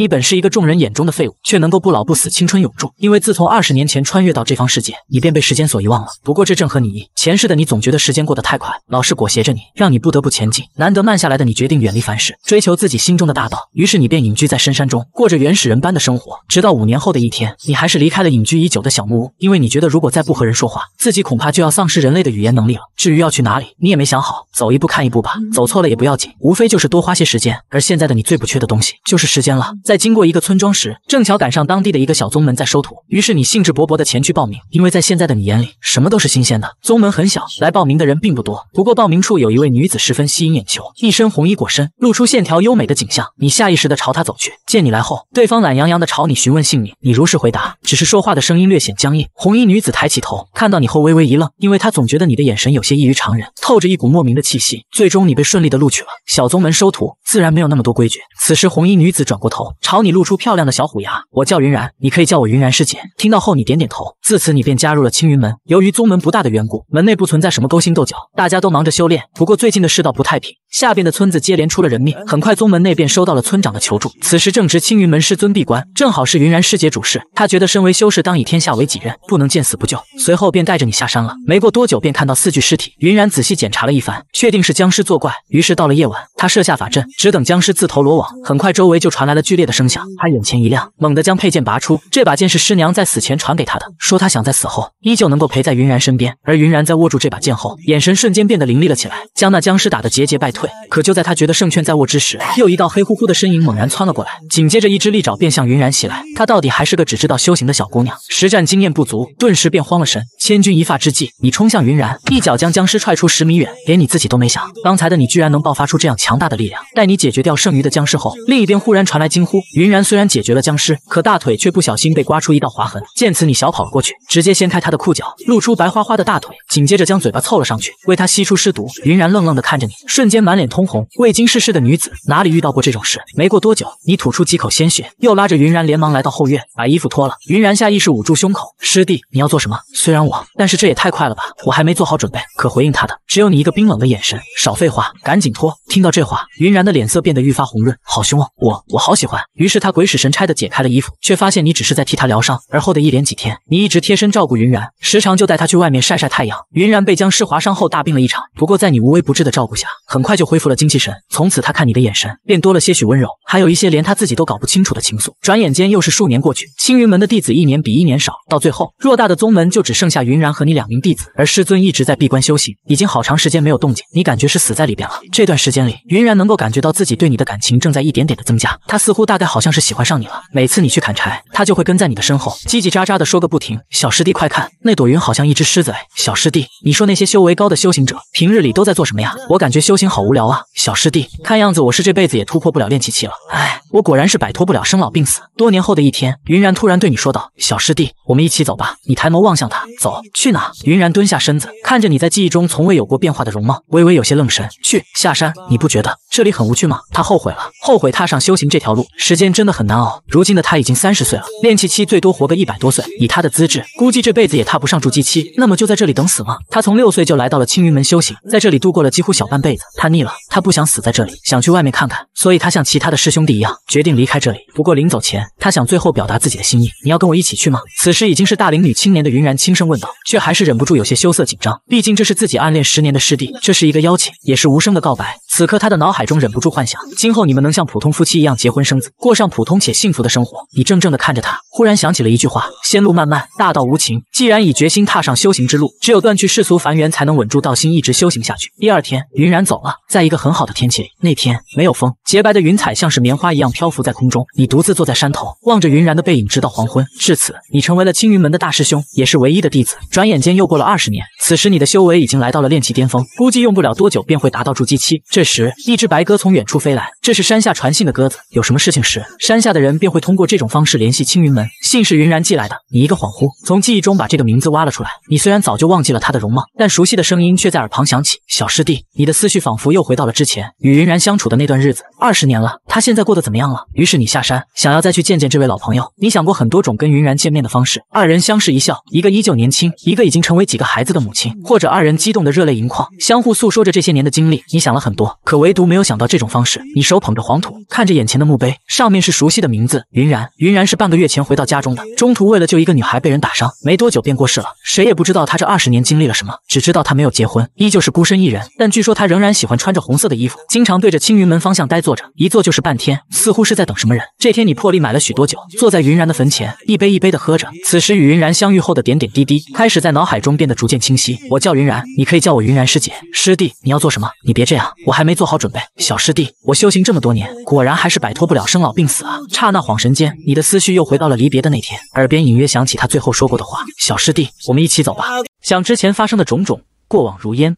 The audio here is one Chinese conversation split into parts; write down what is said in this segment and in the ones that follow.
你本是一个众人眼中的废物，却能够不老不死、青春永驻。因为自从二十年前穿越到这方世界，你便被时间所遗忘了。不过这正合你意。前世的你总觉得时间过得太快，老是裹挟着你，让你不得不前进。难得慢下来的你决定远离凡事，追求自己心中的大道。于是你便隐居在深山中，过着原始人般的生活。直到五年后的一天，你还是离开了隐居已久的小木屋，因为你觉得如果再不和人说话，自己恐怕就要丧失人类的语言能力了。至于要去哪里，你也没想好，走一步看一步吧。走错了也不要紧，无非就是多花些时间。而现在的你最不缺的东西就是时间了。在经过一个村庄时，正巧赶上当地的一个小宗门在收徒，于是你兴致勃勃的前去报名，因为在现在的你眼里，什么都是新鲜的。宗门很小，来报名的人并不多，不过报名处有一位女子十分吸引眼球，一身红衣裹身，露出线条优美的景象。你下意识的朝她走去，见你来后，对方懒洋洋的朝你询问姓名，你如实回答，只是说话的声音略显僵硬。红衣女子抬起头，看到你后微微一愣，因为她总觉得你的眼神有些异于常人，透着一股莫名的气息。最终你被顺利的录取了。小宗门收徒自然没有那么多规矩，此时红衣女子转过头。朝你露出漂亮的小虎牙，我叫云然，你可以叫我云然师姐。听到后，你点点头。自此，你便加入了青云门。由于宗门不大的缘故，门内不存在什么勾心斗角，大家都忙着修炼。不过最近的世道不太平，下边的村子接连出了人命。很快，宗门内便收到了村长的求助。此时正值青云门师尊闭关，正好是云然师姐主事。她觉得身为修士，当以天下为己任，不能见死不救。随后便带着你下山了。没过多久，便看到四具尸体。云然仔细检查了一番，确定是僵尸作怪。于是到了夜晚，他设下法阵，只等僵尸自投罗网。很快，周围就传来了剧烈。的声响，他眼前一亮，猛地将佩剑拔出。这把剑是师娘在死前传给他的，说他想在死后依旧能够陪在云然身边。而云然在握住这把剑后，眼神瞬间变得凌厉了起来，将那僵尸打得节节败退。可就在他觉得胜券在握之时，又一道黑乎乎的身影猛然窜了过来，紧接着一只利爪便向云然袭来。他到底还是个只知道修行的小姑娘，实战经验不足，顿时便慌了神。千钧一发之际，你冲向云然，一脚将僵尸踹出十米远，连你自己都没想，刚才的你居然能爆发出这样强大的力量。待你解决掉剩余的僵尸后，另一边忽然传来惊。呼。呼。云然虽然解决了僵尸，可大腿却不小心被刮出一道划痕。见此，你小跑了过去，直接掀开他的裤脚，露出白花花的大腿，紧接着将嘴巴凑了上去，为他吸出尸毒。云然愣愣地看着你，瞬间满脸通红。未经世事的女子哪里遇到过这种事？没过多久，你吐出几口鲜血，又拉着云然连忙来到后院，把衣服脱了。云然下意识捂住胸口，师弟，你要做什么？虽然我，但是这也太快了吧，我还没做好准备。可回应他的只有你一个冰冷的眼神。少废话，赶紧脱！听到这话，云然的脸色变得愈发红润，好凶哦，我我好喜欢。于是他鬼使神差的解开了衣服，却发现你只是在替他疗伤。而后的一连几天，你一直贴身照顾云然，时常就带他去外面晒晒太阳。云然被僵尸划伤后大病了一场，不过在你无微不至的照顾下，很快就恢复了精气神。从此他看你的眼神便多了些许温柔，还有一些连他自己都搞不清楚的情愫。转眼间又是数年过去，青云门的弟子一年比一年少，到最后偌大的宗门就只剩下云然和你两名弟子，而师尊一直在闭关修行，已经好长时间没有动静，你感觉是死在里边了。这段时间里，云然能够感觉到自己对你的感情正在一点点的增加，他似乎。大概好像是喜欢上你了。每次你去砍柴，他就会跟在你的身后，叽叽喳喳的说个不停。小师弟，快看，那朵云好像一只狮子哎。小师弟，你说那些修为高的修行者，平日里都在做什么呀？我感觉修行好无聊啊。小师弟，看样子我是这辈子也突破不了练气期了。哎，我果然是摆脱不了生老病死。多年后的一天，云然突然对你说道：“小师弟，我们一起走吧。”你抬眸望向他，走去哪？云然蹲下身子，看着你在记忆中从未有过变化的容貌，微微有些愣神。去下山，你不觉得这里很无趣吗？他后悔了，后悔踏上修行这条路。时间真的很难熬。如今的他已经三十岁了，练气期最多活个一百多岁，以他的资质，估计这辈子也踏不上筑基期。那么就在这里等死吗？他从六岁就来到了青云门修行，在这里度过了几乎小半辈子，他腻了，他不想死在这里，想去外面看看。所以他像其他的师兄弟一样，决定离开这里。不过临走前，他想最后表达自己的心意，你要跟我一起去吗？此时已经是大龄女青年的云然轻声问道，却还是忍不住有些羞涩紧张。毕竟这是自己暗恋十年的师弟，这是一个邀请，也是无声的告白。此刻他的脑海中忍不住幻想，今后你们能像普通夫妻一样结婚生子。过上普通且幸福的生活。你怔怔地看着他，忽然想起了一句话：仙路漫漫，大道无情。既然已决心踏上修行之路，只有断去世俗凡缘，才能稳住道心，一直修行下去。第二天，云然走了。在一个很好的天气里，那天没有风，洁白的云彩像是棉花一样漂浮在空中。你独自坐在山头，望着云然的背影，直到黄昏。至此，你成为了青云门的大师兄，也是唯一的弟子。转眼间又过了二十年，此时你的修为已经来到了练气巅峰，估计用不了多久便会达到筑基期。这时，一只白鸽从远处飞来，这是山下传信的鸽子，有什么事情？时，山下的人便会通过这种方式联系青云门。信是云然寄来的。你一个恍惚，从记忆中把这个名字挖了出来。你虽然早就忘记了他的容貌，但熟悉的声音却在耳旁响起。小师弟，你的思绪仿佛又回到了之前与云然相处的那段日子。二十年了，他现在过得怎么样了？于是你下山，想要再去见见这位老朋友。你想过很多种跟云然见面的方式。二人相视一笑，一个依旧年轻，一个已经成为几个孩子的母亲，或者二人激动的热泪盈眶，相互诉说着这些年的经历。你想了很多，可唯独没有想到这种方式。你手捧着黄土，看着眼前的墓碑。上面是熟悉的名字，云然。云然是半个月前回到家中的，中途为了救一个女孩被人打伤，没多久便过世了。谁也不知道他这二十年经历了什么，只知道他没有结婚，依旧是孤身一人。但据说他仍然喜欢穿着红色的衣服，经常对着青云门方向呆坐着，一坐就是半天，似乎是在等什么人。这天你破例买了许多酒，坐在云然的坟前，一杯一杯地喝着。此时与云然相遇后的点点滴滴开始在脑海中变得逐渐清晰。我叫云然，你可以叫我云然师姐、师弟。你要做什么？你别这样，我还没做好准备。小师弟，我修行这么多年，果然还是摆脱不了。生老病死啊！刹那恍神间，你的思绪又回到了离别的那天，耳边隐约想起他最后说过的话：“小师弟，我们一起走吧。”想之前发生的种种，过往如烟，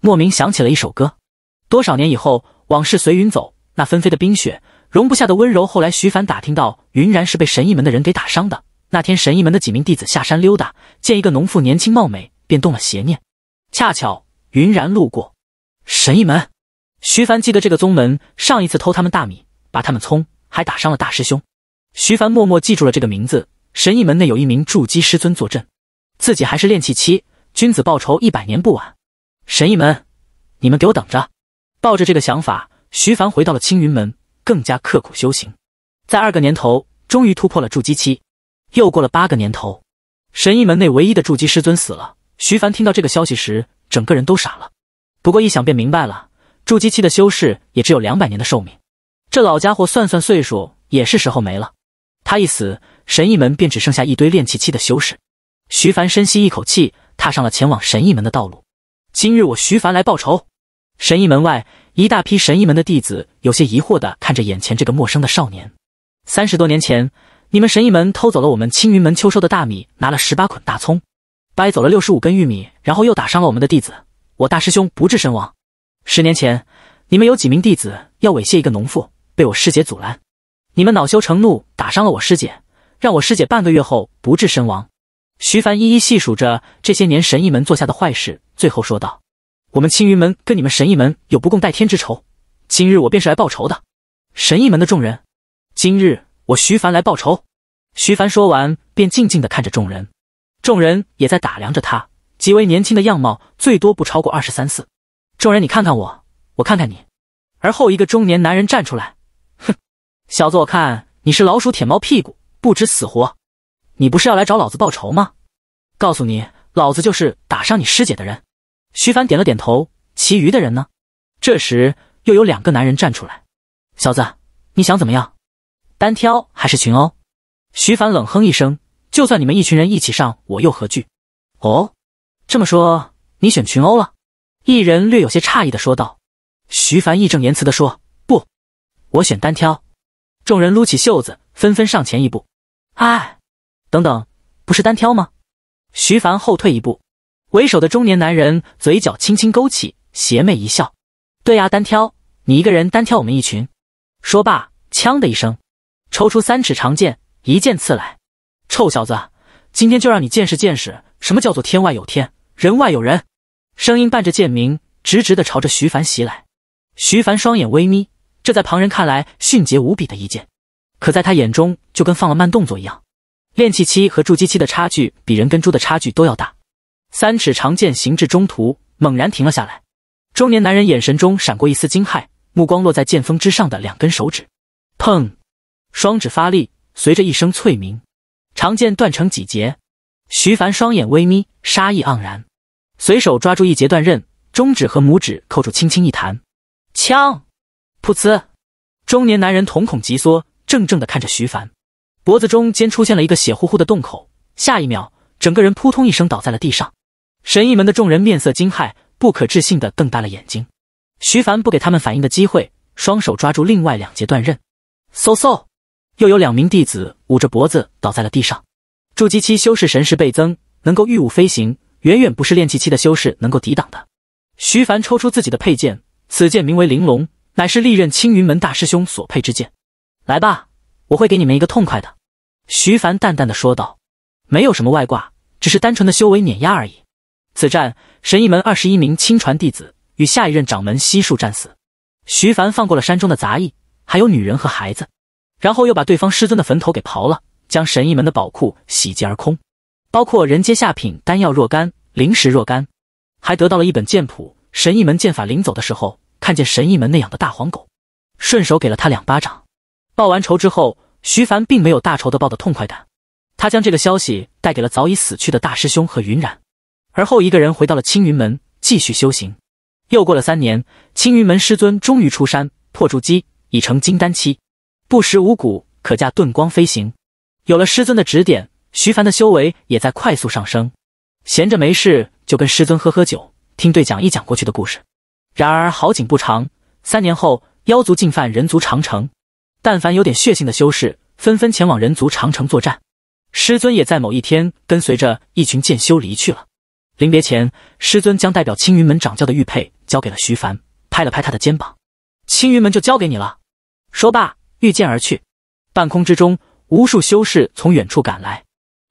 莫名想起了一首歌：“多少年以后，往事随云走，那纷飞的冰雪，容不下的温柔。”后来徐凡打听到，云然是被神异门的人给打伤的。那天，神异门的几名弟子下山溜达，见一个农妇年轻貌美，便动了邪念。恰巧云然路过神异门，徐凡记得这个宗门上一次偷他们大米。把他们葱，还打伤了大师兄。徐凡默默记住了这个名字。神异门内有一名筑基师尊坐镇，自己还是练气期，君子报仇一百年不晚。神异门，你们给我等着！抱着这个想法，徐凡回到了青云门，更加刻苦修行。在二个年头，终于突破了筑基期。又过了八个年头，神异门内唯一的筑基师尊死了。徐凡听到这个消息时，整个人都傻了。不过一想便明白了，筑基期的修士也只有两百年的寿命。这老家伙算算岁数，也是时候没了。他一死，神异门便只剩下一堆练气期的修士。徐凡深吸一口气，踏上了前往神异门的道路。今日我徐凡来报仇。神异门外，一大批神异门的弟子有些疑惑地看着眼前这个陌生的少年。三十多年前，你们神异门偷走了我们青云门秋收的大米，拿了十八捆大葱，掰走了六十五根玉米，然后又打伤了我们的弟子，我大师兄不治身亡。十年前，你们有几名弟子要猥亵一个农妇？被我师姐阻拦，你们恼羞成怒，打伤了我师姐，让我师姐半个月后不治身亡。徐凡一一细数着这些年神异门做下的坏事，最后说道：“我们青云门跟你们神异门有不共戴天之仇，今日我便是来报仇的。”神异门的众人，今日我徐凡来报仇。徐凡说完，便静静地看着众人，众人也在打量着他，极为年轻的样貌，最多不超过二十三四。众人你看看我，我看看你。而后，一个中年男人站出来。小子，我看你是老鼠舔猫屁股，不知死活。你不是要来找老子报仇吗？告诉你，老子就是打伤你师姐的人。徐凡点了点头。其余的人呢？这时又有两个男人站出来。小子，你想怎么样？单挑还是群殴？徐凡冷哼一声：“就算你们一群人一起上，我又何惧？”哦，这么说你选群殴了？一人略有些诧异的说道。徐凡义正言辞的说：“不，我选单挑。”众人撸起袖子，纷纷上前一步。哎，等等，不是单挑吗？徐凡后退一步。为首的中年男人嘴角轻轻勾起，邪魅一笑：“对呀，单挑，你一个人单挑我们一群。”说罢，锵的一声，抽出三尺长剑，一剑刺来。臭小子，今天就让你见识见识什么叫做天外有天，人外有人。声音伴着剑鸣，直直的朝着徐凡袭来。徐凡双眼微眯。这在旁人看来迅捷无比的一剑，可在他眼中就跟放了慢动作一样。练气期和筑基期的差距比人跟猪的差距都要大。三尺长剑行至中途，猛然停了下来。中年男人眼神中闪过一丝惊骇，目光落在剑锋之上的两根手指。砰！双指发力，随着一声脆鸣，长剑断成几节。徐凡双眼微眯，杀意盎然，随手抓住一截断刃，中指和拇指扣住，轻轻一弹。枪！噗呲！中年男人瞳孔急缩，怔怔的看着徐凡，脖子中间出现了一个血乎乎的洞口，下一秒，整个人扑通一声倒在了地上。神异门的众人面色惊骇，不可置信的瞪大了眼睛。徐凡不给他们反应的机会，双手抓住另外两截断刃，嗖嗖，又有两名弟子捂着脖子倒在了地上。筑基期修士神识倍增，能够御物飞行，远远不是炼气期的修士能够抵挡的。徐凡抽出自己的佩剑，此剑名为玲珑。乃是历任青云门大师兄所配之剑，来吧，我会给你们一个痛快的。”徐凡淡淡的说道，“没有什么外挂，只是单纯的修为碾压而已。此战，神异门二十一名亲传弟子与下一任掌门悉数战死。徐凡放过了山中的杂役，还有女人和孩子，然后又把对方师尊的坟头给刨了，将神异门的宝库洗劫而空，包括人阶下品丹药若干，灵石若干，还得到了一本剑谱——神异门剑法。临走的时候。”看见神异门那样的大黄狗，顺手给了他两巴掌。报完仇之后，徐凡并没有大仇得报的痛快感。他将这个消息带给了早已死去的大师兄和云然，而后一个人回到了青云门继续修行。又过了三年，青云门师尊终于出山破筑基，已成金丹期，不食五谷可驾遁光飞行。有了师尊的指点，徐凡的修为也在快速上升。闲着没事就跟师尊喝喝酒，听对讲一讲过去的故事。然而好景不长，三年后，妖族进犯人族长城，但凡有点血性的修士纷纷前往人族长城作战。师尊也在某一天跟随着一群剑修离去了。临别前，师尊将代表青云门掌教的玉佩交给了徐凡，拍了拍他的肩膀：“青云门就交给你了。”说罢御剑而去。半空之中，无数修士从远处赶来，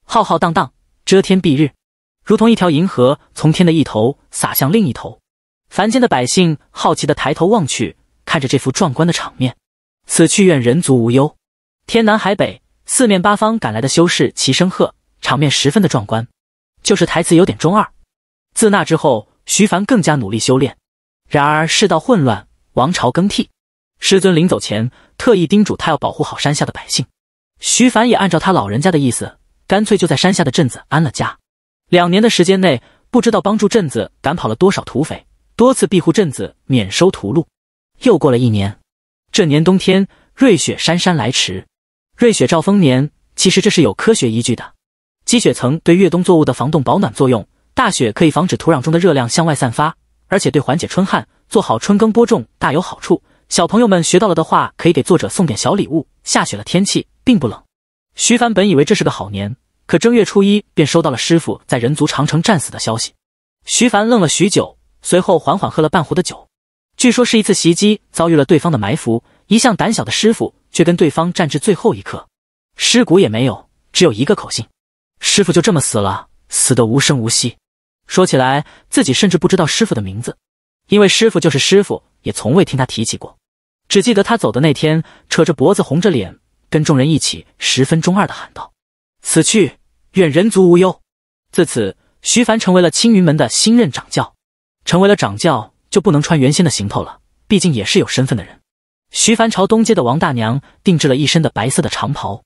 浩浩荡荡，遮天蔽日，如同一条银河从天的一头洒向另一头。凡间的百姓好奇的抬头望去，看着这幅壮观的场面。此去愿人族无忧，天南海北、四面八方赶来的修士齐声喝，场面十分的壮观。就是台词有点中二。自那之后，徐凡更加努力修炼。然而世道混乱，王朝更替，师尊临走前特意叮嘱他要保护好山下的百姓。徐凡也按照他老人家的意思，干脆就在山下的镇子安了家。两年的时间内，不知道帮助镇子赶跑了多少土匪。多次庇护镇子免收屠戮。又过了一年，这年冬天，瑞雪姗姗来迟。瑞雪兆丰年，其实这是有科学依据的。积雪层对越冬作物的防冻保暖作用，大雪可以防止土壤中的热量向外散发，而且对缓解春旱、做好春耕播种大有好处。小朋友们学到了的话，可以给作者送点小礼物。下雪了，天气并不冷。徐凡本以为这是个好年，可正月初一便收到了师傅在人族长城战死的消息。徐凡愣了许久。随后缓缓喝了半壶的酒，据说是一次袭击遭遇了对方的埋伏，一向胆小的师傅却跟对方战至最后一刻，尸骨也没有，只有一个口信，师傅就这么死了，死的无声无息。说起来，自己甚至不知道师傅的名字，因为师傅就是师傅，也从未听他提起过，只记得他走的那天，扯着脖子红着脸跟众人一起十分中二的喊道：“此去愿人族无忧。”自此，徐凡成为了青云门的新任掌教。成为了掌教就不能穿原先的行头了，毕竟也是有身份的人。徐凡朝东街的王大娘定制了一身的白色的长袍。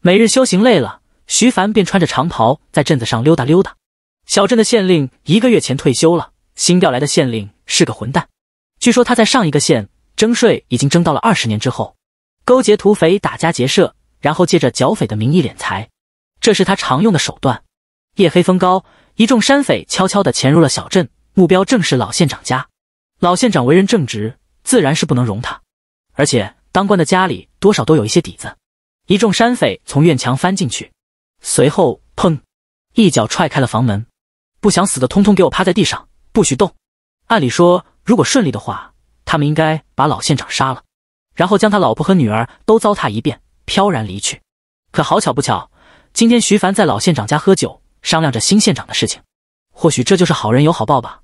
每日修行累了，徐凡便穿着长袍在镇子上溜达溜达。小镇的县令一个月前退休了，新调来的县令是个混蛋。据说他在上一个县征税已经征到了二十年之后，勾结土匪打家劫舍，然后借着剿匪的名义敛财，这是他常用的手段。夜黑风高，一众山匪悄悄地潜入了小镇。目标正是老县长家，老县长为人正直，自然是不能容他。而且当官的家里多少都有一些底子。一众山匪从院墙翻进去，随后砰，一脚踹开了房门。不想死的，通通给我趴在地上，不许动。按理说，如果顺利的话，他们应该把老县长杀了，然后将他老婆和女儿都糟蹋一遍，飘然离去。可好巧不巧，今天徐凡在老县长家喝酒，商量着新县长的事情。或许这就是好人有好报吧。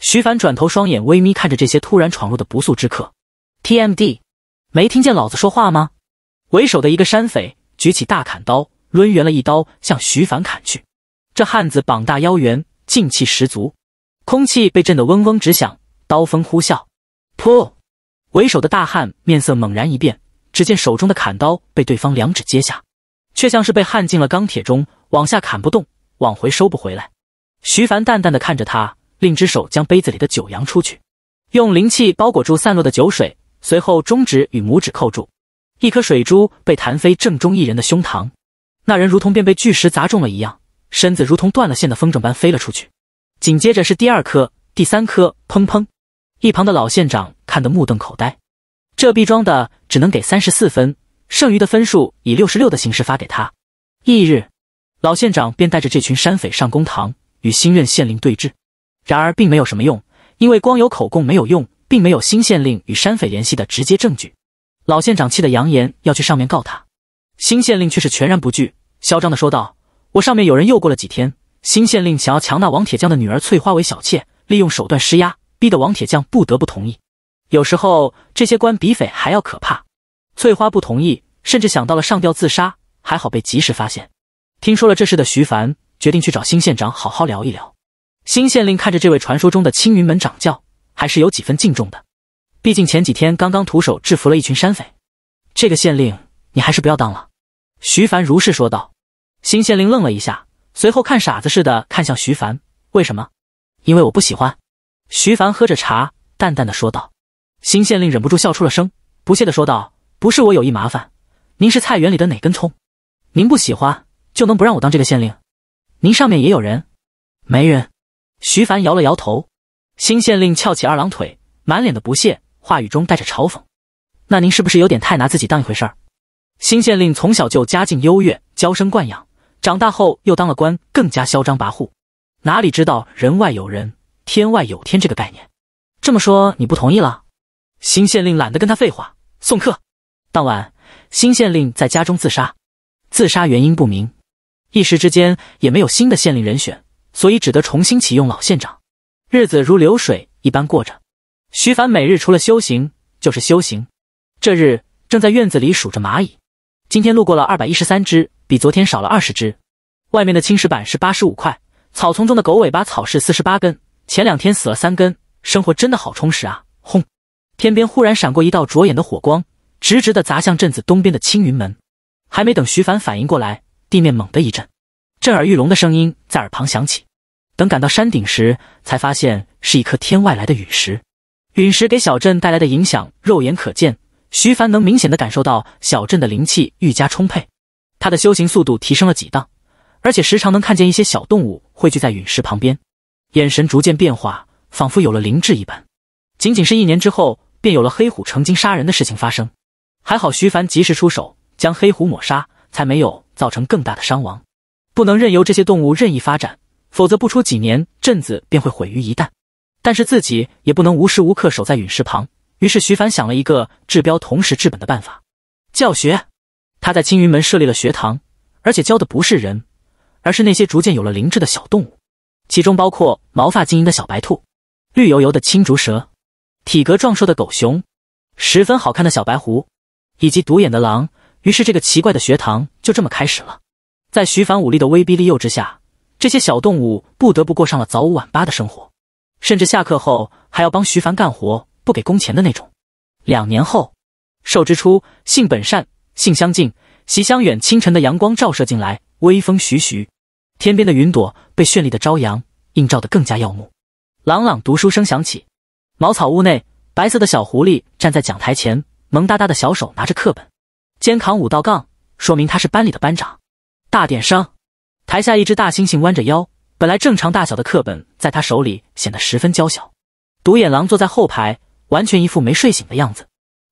徐凡转头，双眼微眯，看着这些突然闯入的不速之客。TMD，没听见老子说话吗？为首的一个山匪举起大砍刀，抡圆了一刀向徐凡砍去。这汉子膀大腰圆，劲气十足，空气被震得嗡嗡直响，刀锋呼啸。噗！为首的大汉面色猛然一变，只见手中的砍刀被对方两指接下，却像是被焊进了钢铁中，往下砍不动，往回收不回来。徐凡淡淡的看着他。另一只手将杯子里的酒扬出去，用灵气包裹住散落的酒水，随后中指与拇指扣住一颗水珠，被弹飞正中一人的胸膛。那人如同便被巨石砸中了一样，身子如同断了线的风筝般飞了出去。紧接着是第二颗、第三颗，砰砰！一旁的老县长看得目瞪口呆。这毕装的只能给三十四分，剩余的分数以六十六的形式发给他。翌日，老县长便带着这群山匪上公堂，与新任县令对峙。然而并没有什么用，因为光有口供没有用，并没有新县令与山匪联系的直接证据。老县长气得扬言要去上面告他，新县令却是全然不惧，嚣张的说道：“我上面有人。”又过了几天，新县令想要强纳王铁匠的女儿翠花为小妾，利用手段施压，逼得王铁匠不得不同意。有时候这些官比匪还要可怕。翠花不同意，甚至想到了上吊自杀，还好被及时发现。听说了这事的徐凡决定去找新县长好好聊一聊。新县令看着这位传说中的青云门掌教，还是有几分敬重的。毕竟前几天刚刚徒手制服了一群山匪。这个县令你还是不要当了。徐凡如是说道。新县令愣了一下，随后看傻子似的看向徐凡：“为什么？因为我不喜欢。”徐凡喝着茶，淡淡的说道。新县令忍不住笑出了声，不屑的说道：“不是我有意麻烦，您是菜园里的哪根葱？您不喜欢就能不让我当这个县令？您上面也有人？没人。”徐凡摇了摇头，新县令翘起二郎腿，满脸的不屑，话语中带着嘲讽。那您是不是有点太拿自己当一回事？新县令从小就家境优越，娇生惯养，长大后又当了官，更加嚣张跋扈，哪里知道人外有人，天外有天这个概念？这么说你不同意了？新县令懒得跟他废话，送客。当晚，新县令在家中自杀，自杀原因不明，一时之间也没有新的县令人选。所以只得重新启用老县长。日子如流水一般过着，徐凡每日除了修行就是修行。这日正在院子里数着蚂蚁，今天路过了二百一十三只，比昨天少了二十只。外面的青石板是八十五块，草丛中的狗尾巴草是四十八根，前两天死了三根。生活真的好充实啊！轰，天边忽然闪过一道灼眼的火光，直直的砸向镇子东边的青云门。还没等徐凡反应过来，地面猛地一震。震耳欲聋的声音在耳旁响起。等赶到山顶时，才发现是一颗天外来的陨石。陨石给小镇带来的影响肉眼可见。徐凡能明显的感受到小镇的灵气愈加充沛，他的修行速度提升了几档，而且时常能看见一些小动物汇聚在陨石旁边，眼神逐渐变化，仿佛有了灵智一般。仅仅是一年之后，便有了黑虎成精杀人的事情发生。还好徐凡及时出手，将黑虎抹杀，才没有造成更大的伤亡。不能任由这些动物任意发展，否则不出几年，镇子便会毁于一旦。但是自己也不能无时无刻守在陨石旁，于是徐凡想了一个治标同时治本的办法——教学。他在青云门设立了学堂，而且教的不是人，而是那些逐渐有了灵智的小动物，其中包括毛发晶莹的小白兔、绿油油的青竹蛇、体格壮硕的狗熊、十分好看的小白狐，以及独眼的狼。于是这个奇怪的学堂就这么开始了。在徐凡武力的威逼利诱之下，这些小动物不得不过上了早五晚八的生活，甚至下课后还要帮徐凡干活，不给工钱的那种。两年后，寿之初性本善；性相近，习相远。清晨的阳光照射进来，微风徐徐，天边的云朵被绚丽的朝阳映照得更加耀目。朗朗读书声响起，茅草屋内，白色的小狐狸站在讲台前，萌哒哒的小手拿着课本，肩扛五道杠，说明他是班里的班长。大点声！台下一只大猩猩弯着腰，本来正常大小的课本在他手里显得十分娇小。独眼狼坐在后排，完全一副没睡醒的样子。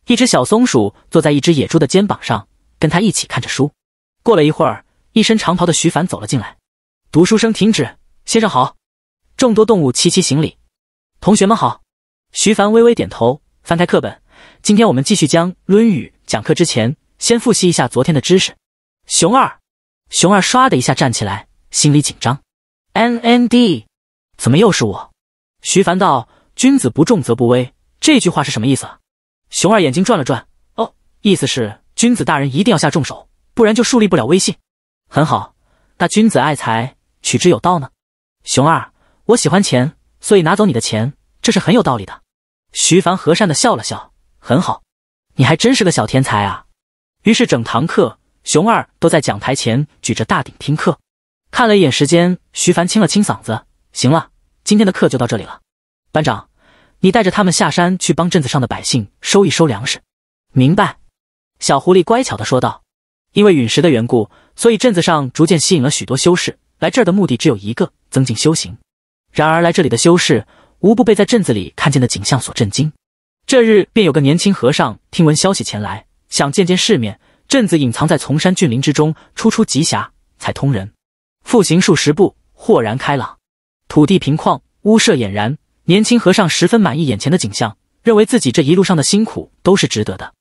一只小松鼠坐在一只野猪的肩膀上，跟他一起看着书。过了一会儿，一身长袍的徐凡走了进来，读书声停止。先生好，众多动物齐齐行礼。同学们好，徐凡微微点头，翻开课本。今天我们继续将《论语》讲课之前，先复习一下昨天的知识。熊二。熊二唰的一下站起来，心里紧张。N N D，怎么又是我？徐凡道：“君子不重则不威。”这句话是什么意思啊？熊二眼睛转了转，哦，意思是君子大人一定要下重手，不然就树立不了威信。很好，那君子爱财，取之有道呢？熊二，我喜欢钱，所以拿走你的钱，这是很有道理的。徐凡和善的笑了笑，很好，你还真是个小天才啊。于是整堂课。熊二都在讲台前举着大鼎听课，看了一眼时间，徐凡清了清嗓子，行了，今天的课就到这里了。班长，你带着他们下山去帮镇子上的百姓收一收粮食。明白。小狐狸乖巧地说道。因为陨石的缘故，所以镇子上逐渐吸引了许多修士来这儿的目的只有一个，增进修行。然而来这里的修士无不被在镇子里看见的景象所震惊。这日便有个年轻和尚听闻消息前来，想见见世面。镇子隐藏在丛山峻林之中，出出极狭才通人。复行数十步，豁然开朗，土地平旷，屋舍俨然。年轻和尚十分满意眼前的景象，认为自己这一路上的辛苦都是值得的。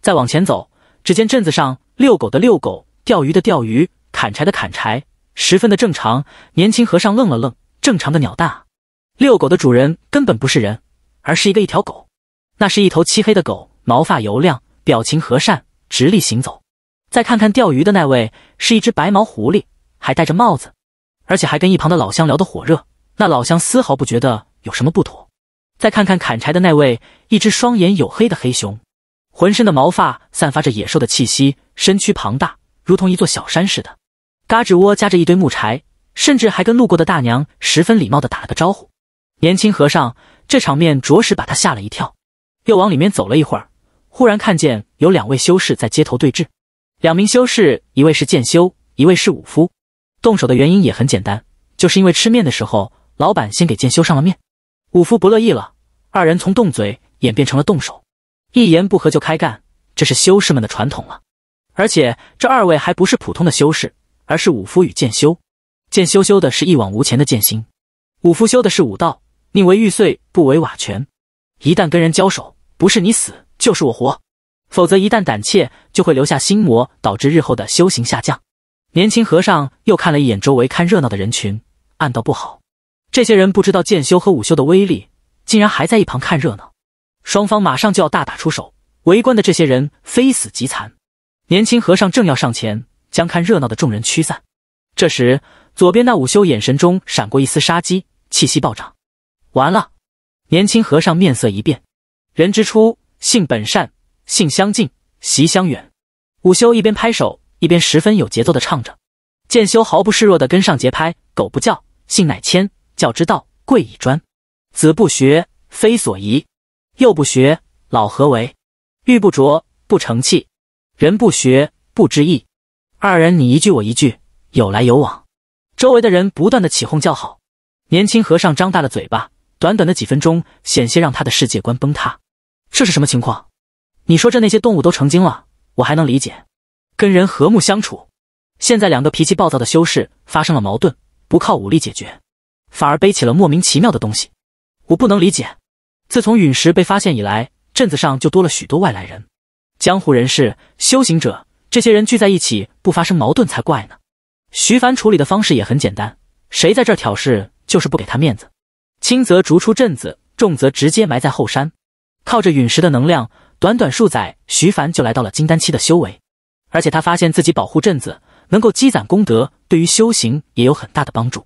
再往前走，只见镇子上遛狗的遛狗，钓鱼的钓鱼，砍柴的砍柴，十分的正常。年轻和尚愣了愣，正常的鸟蛋啊！遛狗的主人根本不是人，而是一个一条狗。那是一头漆黑的狗，毛发油亮，表情和善。直立行走，再看看钓鱼的那位是一只白毛狐狸，还戴着帽子，而且还跟一旁的老乡聊得火热。那老乡丝毫不觉得有什么不妥。再看看砍柴的那位，一只双眼黝黑的黑熊，浑身的毛发散发着野兽的气息，身躯庞大，如同一座小山似的，嘎吱窝夹着一堆木柴，甚至还跟路过的大娘十分礼貌地打了个招呼。年轻和尚这场面着实把他吓了一跳，又往里面走了一会儿。忽然看见有两位修士在街头对峙，两名修士，一位是剑修，一位是武夫。动手的原因也很简单，就是因为吃面的时候，老板先给剑修上了面，武夫不乐意了。二人从动嘴演变成了动手，一言不合就开干，这是修士们的传统了。而且这二位还不是普通的修士，而是武夫与剑修。剑修修的是一往无前的剑心，武夫修的是武道，宁为玉碎不为瓦全。一旦跟人交手，不是你死。就是我活，否则一旦胆怯，就会留下心魔，导致日后的修行下降。年轻和尚又看了一眼周围看热闹的人群，暗道不好，这些人不知道剑修和武修的威力，竟然还在一旁看热闹。双方马上就要大打出手，围观的这些人非死即残。年轻和尚正要上前将看热闹的众人驱散，这时左边那武修眼神中闪过一丝杀机，气息暴涨。完了！年轻和尚面色一变，人之初。性本善，性相近，习相远。午休一边拍手，一边十分有节奏的唱着。剑修毫不示弱的跟上节拍。苟不教，性乃迁；教之道，贵以专。子不学，非所宜；幼不学，老何为？玉不琢，不成器；人不学，不知义。二人你一句我一句，有来有往。周围的人不断的起哄叫好。年轻和尚张大了嘴巴，短短的几分钟，险些让他的世界观崩塌。这是什么情况？你说这那些动物都成精了，我还能理解，跟人和睦相处。现在两个脾气暴躁的修士发生了矛盾，不靠武力解决，反而背起了莫名其妙的东西，我不能理解。自从陨石被发现以来，镇子上就多了许多外来人，江湖人士、修行者，这些人聚在一起，不发生矛盾才怪呢。徐凡处理的方式也很简单，谁在这挑事，就是不给他面子，轻则逐出镇子，重则直接埋在后山。靠着陨石的能量，短短数载，徐凡就来到了金丹期的修为。而且他发现自己保护镇子能够积攒功德，对于修行也有很大的帮助。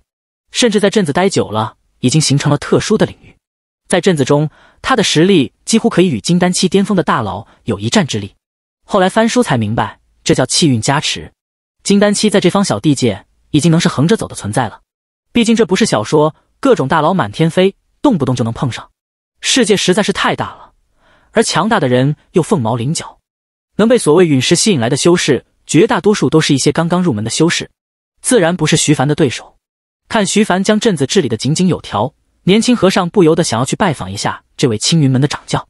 甚至在镇子待久了，已经形成了特殊的领域。在镇子中，他的实力几乎可以与金丹期巅峰的大佬有一战之力。后来翻书才明白，这叫气运加持。金丹期在这方小地界已经能是横着走的存在了。毕竟这不是小说，各种大佬满天飞，动不动就能碰上。世界实在是太大了。而强大的人又凤毛麟角，能被所谓陨石吸引来的修士，绝大多数都是一些刚刚入门的修士，自然不是徐凡的对手。看徐凡将镇子治理的井井有条，年轻和尚不由得想要去拜访一下这位青云门的掌教。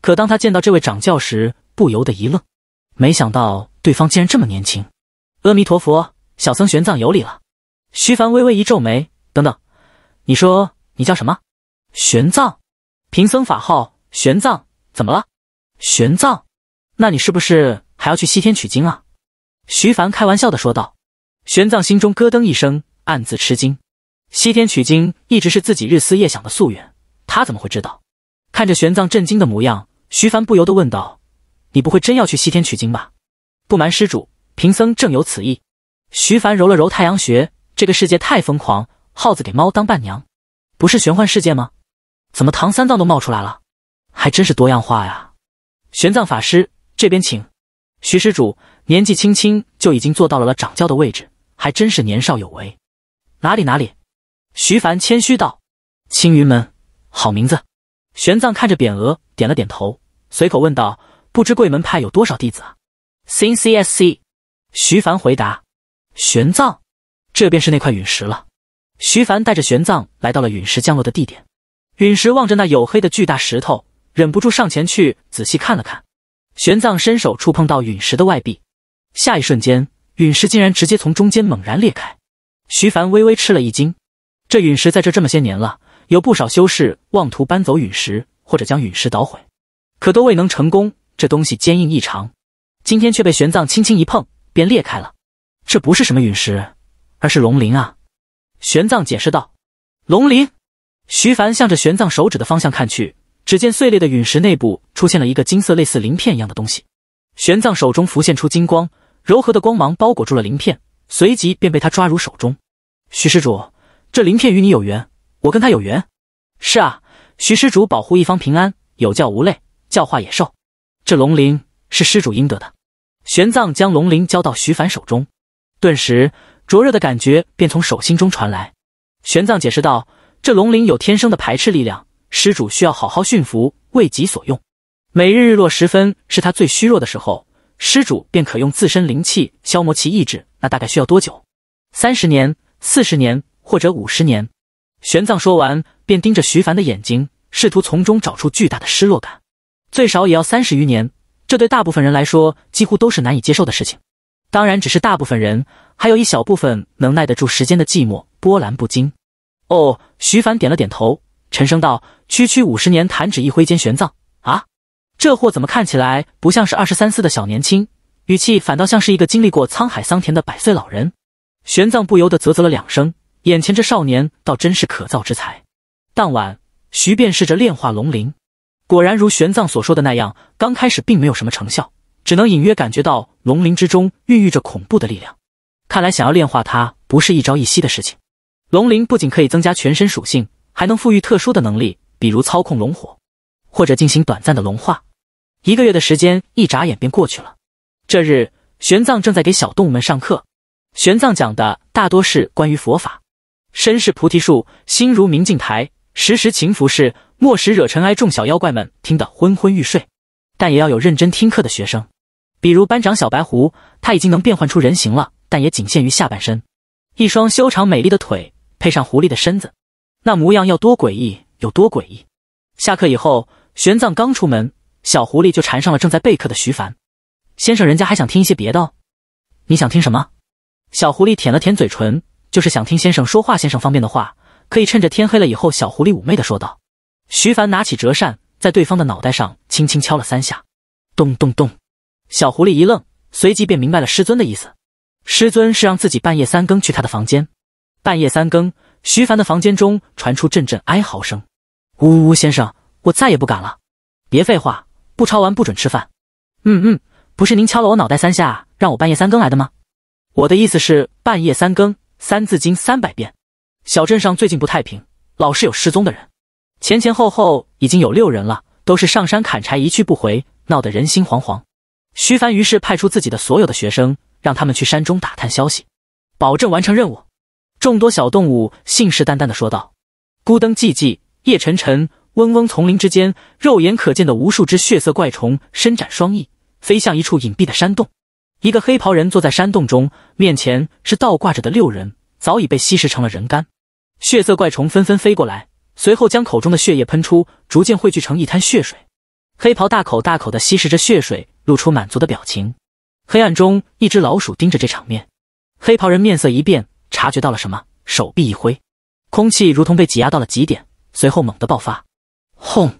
可当他见到这位掌教时，不由得一愣，没想到对方竟然这么年轻。阿弥陀佛，小僧玄奘有礼了。徐凡微微一皱眉：“等等，你说你叫什么？玄奘？贫僧法号玄奘。”怎么了，玄奘？那你是不是还要去西天取经啊？徐凡开玩笑的说道。玄奘心中咯噔一声，暗自吃惊。西天取经一直是自己日思夜想的夙愿，他怎么会知道？看着玄奘震惊的模样，徐凡不由得问道：“你不会真要去西天取经吧？”不瞒施主，贫僧正有此意。徐凡揉了揉太阳穴，这个世界太疯狂，耗子给猫当伴娘，不是玄幻世界吗？怎么唐三藏都冒出来了？还真是多样化呀！玄奘法师这边请。徐施主年纪轻轻就已经做到了了掌教的位置，还真是年少有为。哪里哪里，徐凡谦虚道。青云门，好名字。玄奘看着匾额，点了点头，随口问道：“不知贵门派有多少弟子啊？”“C C S C。”徐凡回答。玄奘，这便是那块陨石了。徐凡带着玄奘来到了陨石降落的地点。陨石望着那黝黑的巨大石头。忍不住上前去仔细看了看，玄奘伸手触碰到陨石的外壁，下一瞬间，陨石竟然直接从中间猛然裂开。徐凡微微吃了一惊，这陨石在这这么些年了，有不少修士妄图搬走陨石或者将陨石捣毁，可都未能成功。这东西坚硬异常，今天却被玄奘轻轻一碰便裂开了。这不是什么陨石，而是龙鳞啊！玄奘解释道：“龙鳞。”徐凡向着玄奘手指的方向看去。只见碎裂的陨石内部出现了一个金色、类似鳞片一样的东西。玄奘手中浮现出金光，柔和的光芒包裹住了鳞片，随即便被他抓入手中。徐施主，这鳞片与你有缘，我跟他有缘。是啊，徐施主保护一方平安，有教无类，教化野兽，这龙鳞是施主应得的。玄奘将龙鳞交到徐凡手中，顿时灼热的感觉便从手心中传来。玄奘解释道：“这龙鳞有天生的排斥力量。”施主需要好好驯服，为己所用。每日日落时分是它最虚弱的时候，施主便可用自身灵气消磨其意志。那大概需要多久？三十年、四十年或者五十年。玄奘说完，便盯着徐凡的眼睛，试图从中找出巨大的失落感。最少也要三十余年，这对大部分人来说几乎都是难以接受的事情。当然，只是大部分人，还有一小部分能耐得住时间的寂寞，波澜不惊。哦，徐凡点了点头，沉声道。区区五十年，弹指一挥间。玄奘啊，这货怎么看起来不像是二十三四的小年轻，语气反倒像是一个经历过沧海桑田的百岁老人。玄奘不由得啧啧了两声，眼前这少年倒真是可造之才。当晚，徐便试着炼化龙鳞，果然如玄奘所说的那样，刚开始并没有什么成效，只能隐约感觉到龙鳞之中孕育着恐怖的力量。看来想要炼化它不是一朝一夕的事情。龙鳞不仅可以增加全身属性，还能赋予特殊的能力。比如操控龙火，或者进行短暂的龙化。一个月的时间一眨眼便过去了。这日，玄奘正在给小动物们上课。玄奘讲的大多是关于佛法，身是菩提树，心如明镜台，时时勤拂拭，莫使惹尘埃。众小妖怪们听得昏昏欲睡，但也要有认真听课的学生。比如班长小白狐，他已经能变换出人形了，但也仅限于下半身。一双修长美丽的腿配上狐狸的身子，那模样要多诡异！有多诡异？下课以后，玄奘刚出门，小狐狸就缠上了正在备课的徐凡。先生，人家还想听一些别的哦。你想听什么？小狐狸舔了舔嘴唇，就是想听先生说话。先生方便的话，可以趁着天黑了以后。小狐狸妩媚的说道。徐凡拿起折扇，在对方的脑袋上轻轻敲了三下，咚咚咚。小狐狸一愣，随即便明白了师尊的意思。师尊是让自己半夜三更去他的房间。半夜三更。徐凡的房间中传出阵阵哀嚎声，呜呜，呜，先生，我再也不敢了。别废话，不抄完不准吃饭。嗯嗯，不是您敲了我脑袋三下，让我半夜三更来的吗？我的意思是半夜三更，三字经三百遍。小镇上最近不太平，老是有失踪的人，前前后后已经有六人了，都是上山砍柴一去不回，闹得人心惶惶。徐凡于是派出自己的所有的学生，让他们去山中打探消息，保证完成任务。众多小动物信誓旦旦地说道：“孤灯寂寂，夜沉沉，嗡嗡。丛林之间，肉眼可见的无数只血色怪虫伸展双翼，飞向一处隐蔽的山洞。一个黑袍人坐在山洞中，面前是倒挂着的六人，早已被吸食成了人干。血色怪虫纷纷飞过来，随后将口中的血液喷出，逐渐汇聚成一滩血水。黑袍大口大口地吸食着血水，露出满足的表情。黑暗中，一只老鼠盯着这场面，黑袍人面色一变。”察觉到了什么，手臂一挥，空气如同被挤压到了极点，随后猛地爆发，轰！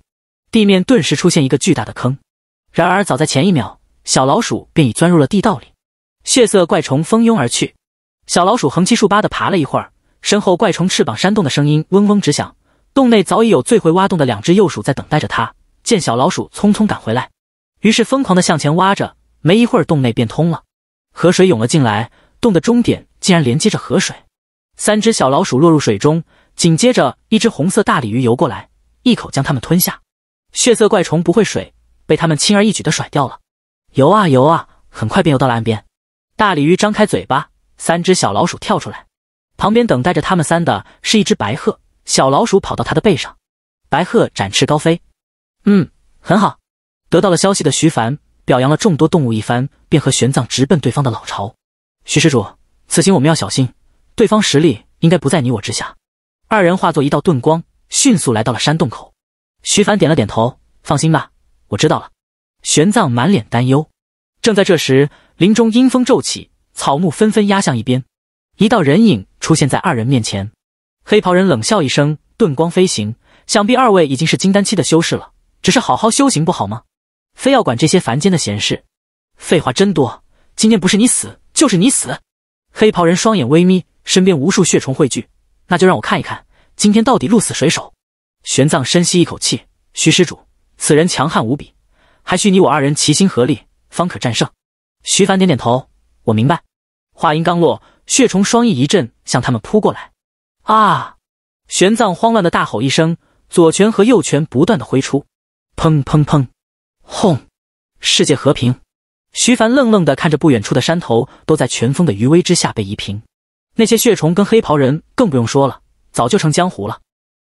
地面顿时出现一个巨大的坑。然而，早在前一秒，小老鼠便已钻入了地道里。血色怪虫蜂拥而去，小老鼠横七竖八的爬了一会儿，身后怪虫翅膀扇动的声音嗡嗡直响。洞内早已有最会挖洞的两只幼鼠在等待着它。见小老鼠匆匆赶回来，于是疯狂的向前挖着。没一会儿，洞内便通了，河水涌了进来。洞的终点。竟然连接着河水，三只小老鼠落入水中，紧接着一只红色大鲤鱼游过来，一口将它们吞下。血色怪虫不会水，被他们轻而易举的甩掉了。游啊游啊，很快便游到了岸边。大鲤鱼张开嘴巴，三只小老鼠跳出来。旁边等待着他们三的是一只白鹤，小老鼠跑到它的背上，白鹤展翅高飞。嗯，很好。得到了消息的徐凡表扬了众多动物一番，便和玄奘直奔对方的老巢。徐施主。此行我们要小心，对方实力应该不在你我之下。二人化作一道遁光，迅速来到了山洞口。徐凡点了点头，放心吧，我知道了。玄奘满脸担忧。正在这时，林中阴风骤起，草木纷纷压向一边，一道人影出现在二人面前。黑袍人冷笑一声，遁光飞行，想必二位已经是金丹期的修士了，只是好好修行不好吗？非要管这些凡间的闲事？废话真多！今天不是你死，就是你死。黑袍人双眼微眯，身边无数血虫汇聚，那就让我看一看，今天到底鹿死谁手。玄奘深吸一口气，徐施主，此人强悍无比，还需你我二人齐心合力，方可战胜。徐凡点点头，我明白。话音刚落，血虫双翼一震，向他们扑过来。啊！玄奘慌乱的大吼一声，左拳和右拳不断的挥出，砰砰砰，轰！世界和平。徐凡愣愣地看着不远处的山头，都在拳风的余威之下被夷平。那些血虫跟黑袍人更不用说了，早就成江湖了。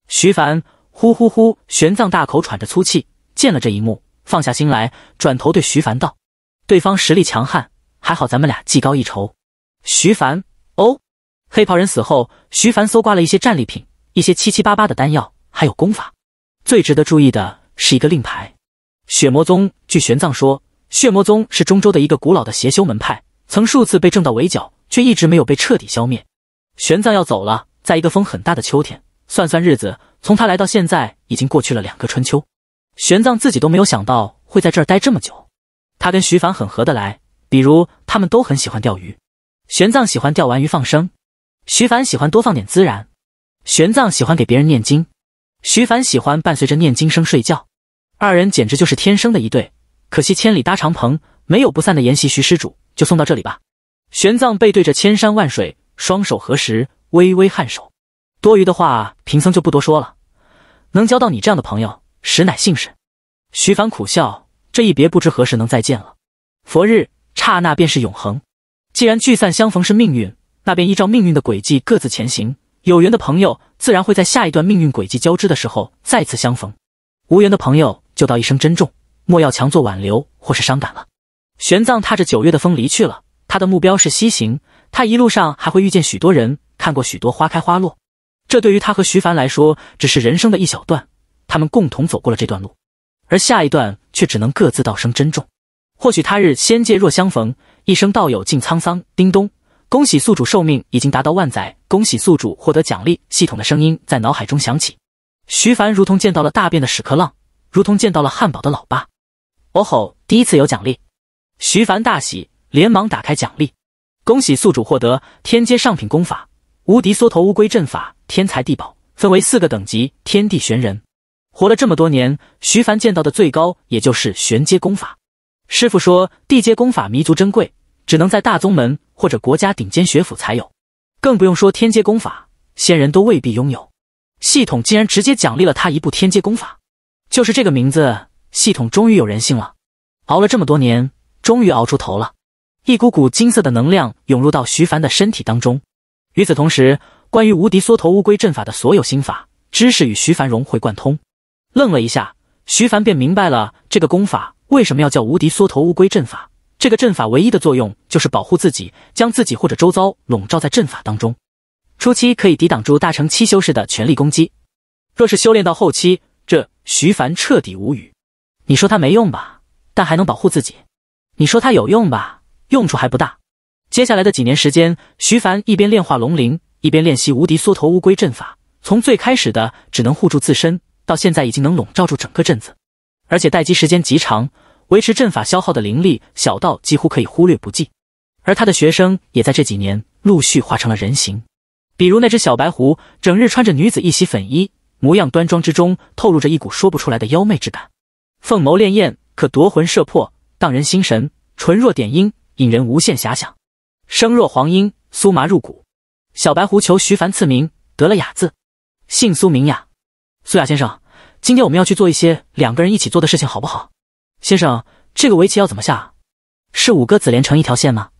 徐凡，呼呼呼！玄奘大口喘着粗气，见了这一幕，放下心来，转头对徐凡道：“对方实力强悍，还好咱们俩技高一筹。”徐凡，哦。黑袍人死后，徐凡搜刮了一些战利品，一些七七八八的丹药，还有功法。最值得注意的是一个令牌。血魔宗，据玄奘说。血魔宗是中州的一个古老的邪修门派，曾数次被正道围剿，却一直没有被彻底消灭。玄奘要走了，在一个风很大的秋天。算算日子，从他来到现在已经过去了两个春秋。玄奘自己都没有想到会在这儿待这么久。他跟徐凡很合得来，比如他们都很喜欢钓鱼。玄奘喜欢钓完鱼放生，徐凡喜欢多放点孜然。玄奘喜欢给别人念经，徐凡喜欢伴随着念经声睡觉。二人简直就是天生的一对。可惜千里搭长棚，没有不散的筵席。徐施主，就送到这里吧。玄奘背对着千山万水，双手合十，微微颔首。多余的话，贫僧就不多说了。能交到你这样的朋友，实乃幸事。徐凡苦笑，这一别不知何时能再见了。佛日刹那便是永恒，既然聚散相逢是命运，那便依照命运的轨迹各自前行。有缘的朋友，自然会在下一段命运轨迹交织的时候再次相逢；无缘的朋友，就道一声珍重。莫要强作挽留，或是伤感了。玄奘踏着九月的风离去了，他的目标是西行。他一路上还会遇见许多人，看过许多花开花落。这对于他和徐凡来说，只是人生的一小段。他们共同走过了这段路，而下一段却只能各自道声珍重。或许他日仙界若相逢，一生道友尽沧桑。叮咚，恭喜宿主寿命已经达到万载，恭喜宿主获得奖励。系统的声音在脑海中响起。徐凡如同见到了大便的屎壳郎，如同见到了汉堡的老爸。哦吼！第一次有奖励，徐凡大喜，连忙打开奖励。恭喜宿主获得天阶上品功法《无敌缩头乌龟阵法》，天才地宝分为四个等级：天地玄人。活了这么多年，徐凡见到的最高也就是玄阶功法。师傅说，地阶功法弥足珍贵，只能在大宗门或者国家顶尖学府才有，更不用说天阶功法，仙人都未必拥有。系统竟然直接奖励了他一部天阶功法，就是这个名字。系统终于有人性了，熬了这么多年，终于熬出头了。一股股金色的能量涌入到徐凡的身体当中，与此同时，关于无敌缩头乌龟阵法的所有心法知识与徐凡融会贯通。愣了一下，徐凡便明白了这个功法为什么要叫无敌缩头乌龟阵法。这个阵法唯一的作用就是保护自己，将自己或者周遭笼罩在阵法当中，初期可以抵挡住大成七修士的全力攻击。若是修炼到后期，这徐凡彻底无语。你说它没用吧，但还能保护自己；你说它有用吧，用处还不大。接下来的几年时间，徐凡一边炼化龙鳞，一边练习无敌缩头乌龟阵法。从最开始的只能护住自身，到现在已经能笼罩住整个镇子，而且待机时间极长，维持阵法消耗的灵力小到几乎可以忽略不计。而他的学生也在这几年陆续化成了人形，比如那只小白狐，整日穿着女子一袭粉衣，模样端庄之中透露着一股说不出来的妖媚之感。凤眸潋滟，可夺魂摄魄，荡人心神；唇若点樱，引人无限遐想；声若黄莺，酥麻入骨。小白狐求徐凡赐名，得了雅字，姓苏名雅。苏雅先生，今天我们要去做一些两个人一起做的事情，好不好？先生，这个围棋要怎么下？是五个子连成一条线吗？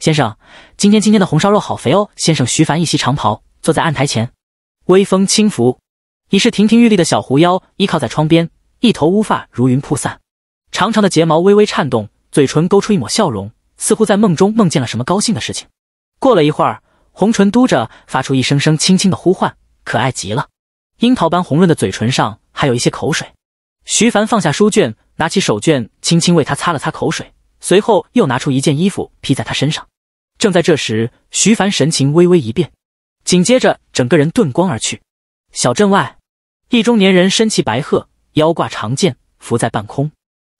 先生，今天今天的红烧肉好肥哦。先生，徐凡一袭长袍坐在案台前，微风轻拂，已是亭亭玉立的小狐妖依靠在窗边。一头乌发如云铺散，长长的睫毛微微颤动，嘴唇勾出一抹笑容，似乎在梦中梦见了什么高兴的事情。过了一会儿，红唇嘟着，发出一声声轻轻的呼唤，可爱极了。樱桃般红润的嘴唇上还有一些口水。徐凡放下书卷，拿起手绢，轻轻为他擦了擦口水，随后又拿出一件衣服披在他身上。正在这时，徐凡神情微微一变，紧接着整个人遁光而去。小镇外，一中年人身骑白鹤。腰挂长剑，浮在半空。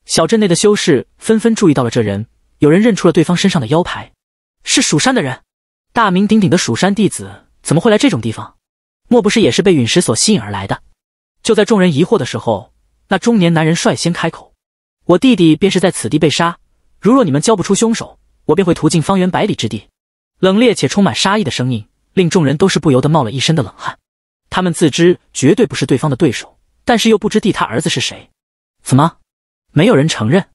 小镇内的修士纷纷注意到了这人，有人认出了对方身上的腰牌，是蜀山的人。大名鼎鼎的蜀山弟子怎么会来这种地方？莫不是也是被陨石所吸引而来的？就在众人疑惑的时候，那中年男人率先开口：“我弟弟便是在此地被杀，如若你们交不出凶手，我便会屠尽方圆百里之地。”冷冽且充满杀意的声音，令众人都是不由得冒了一身的冷汗。他们自知绝对不是对方的对手。但是又不知弟他儿子是谁，怎么没有人承认？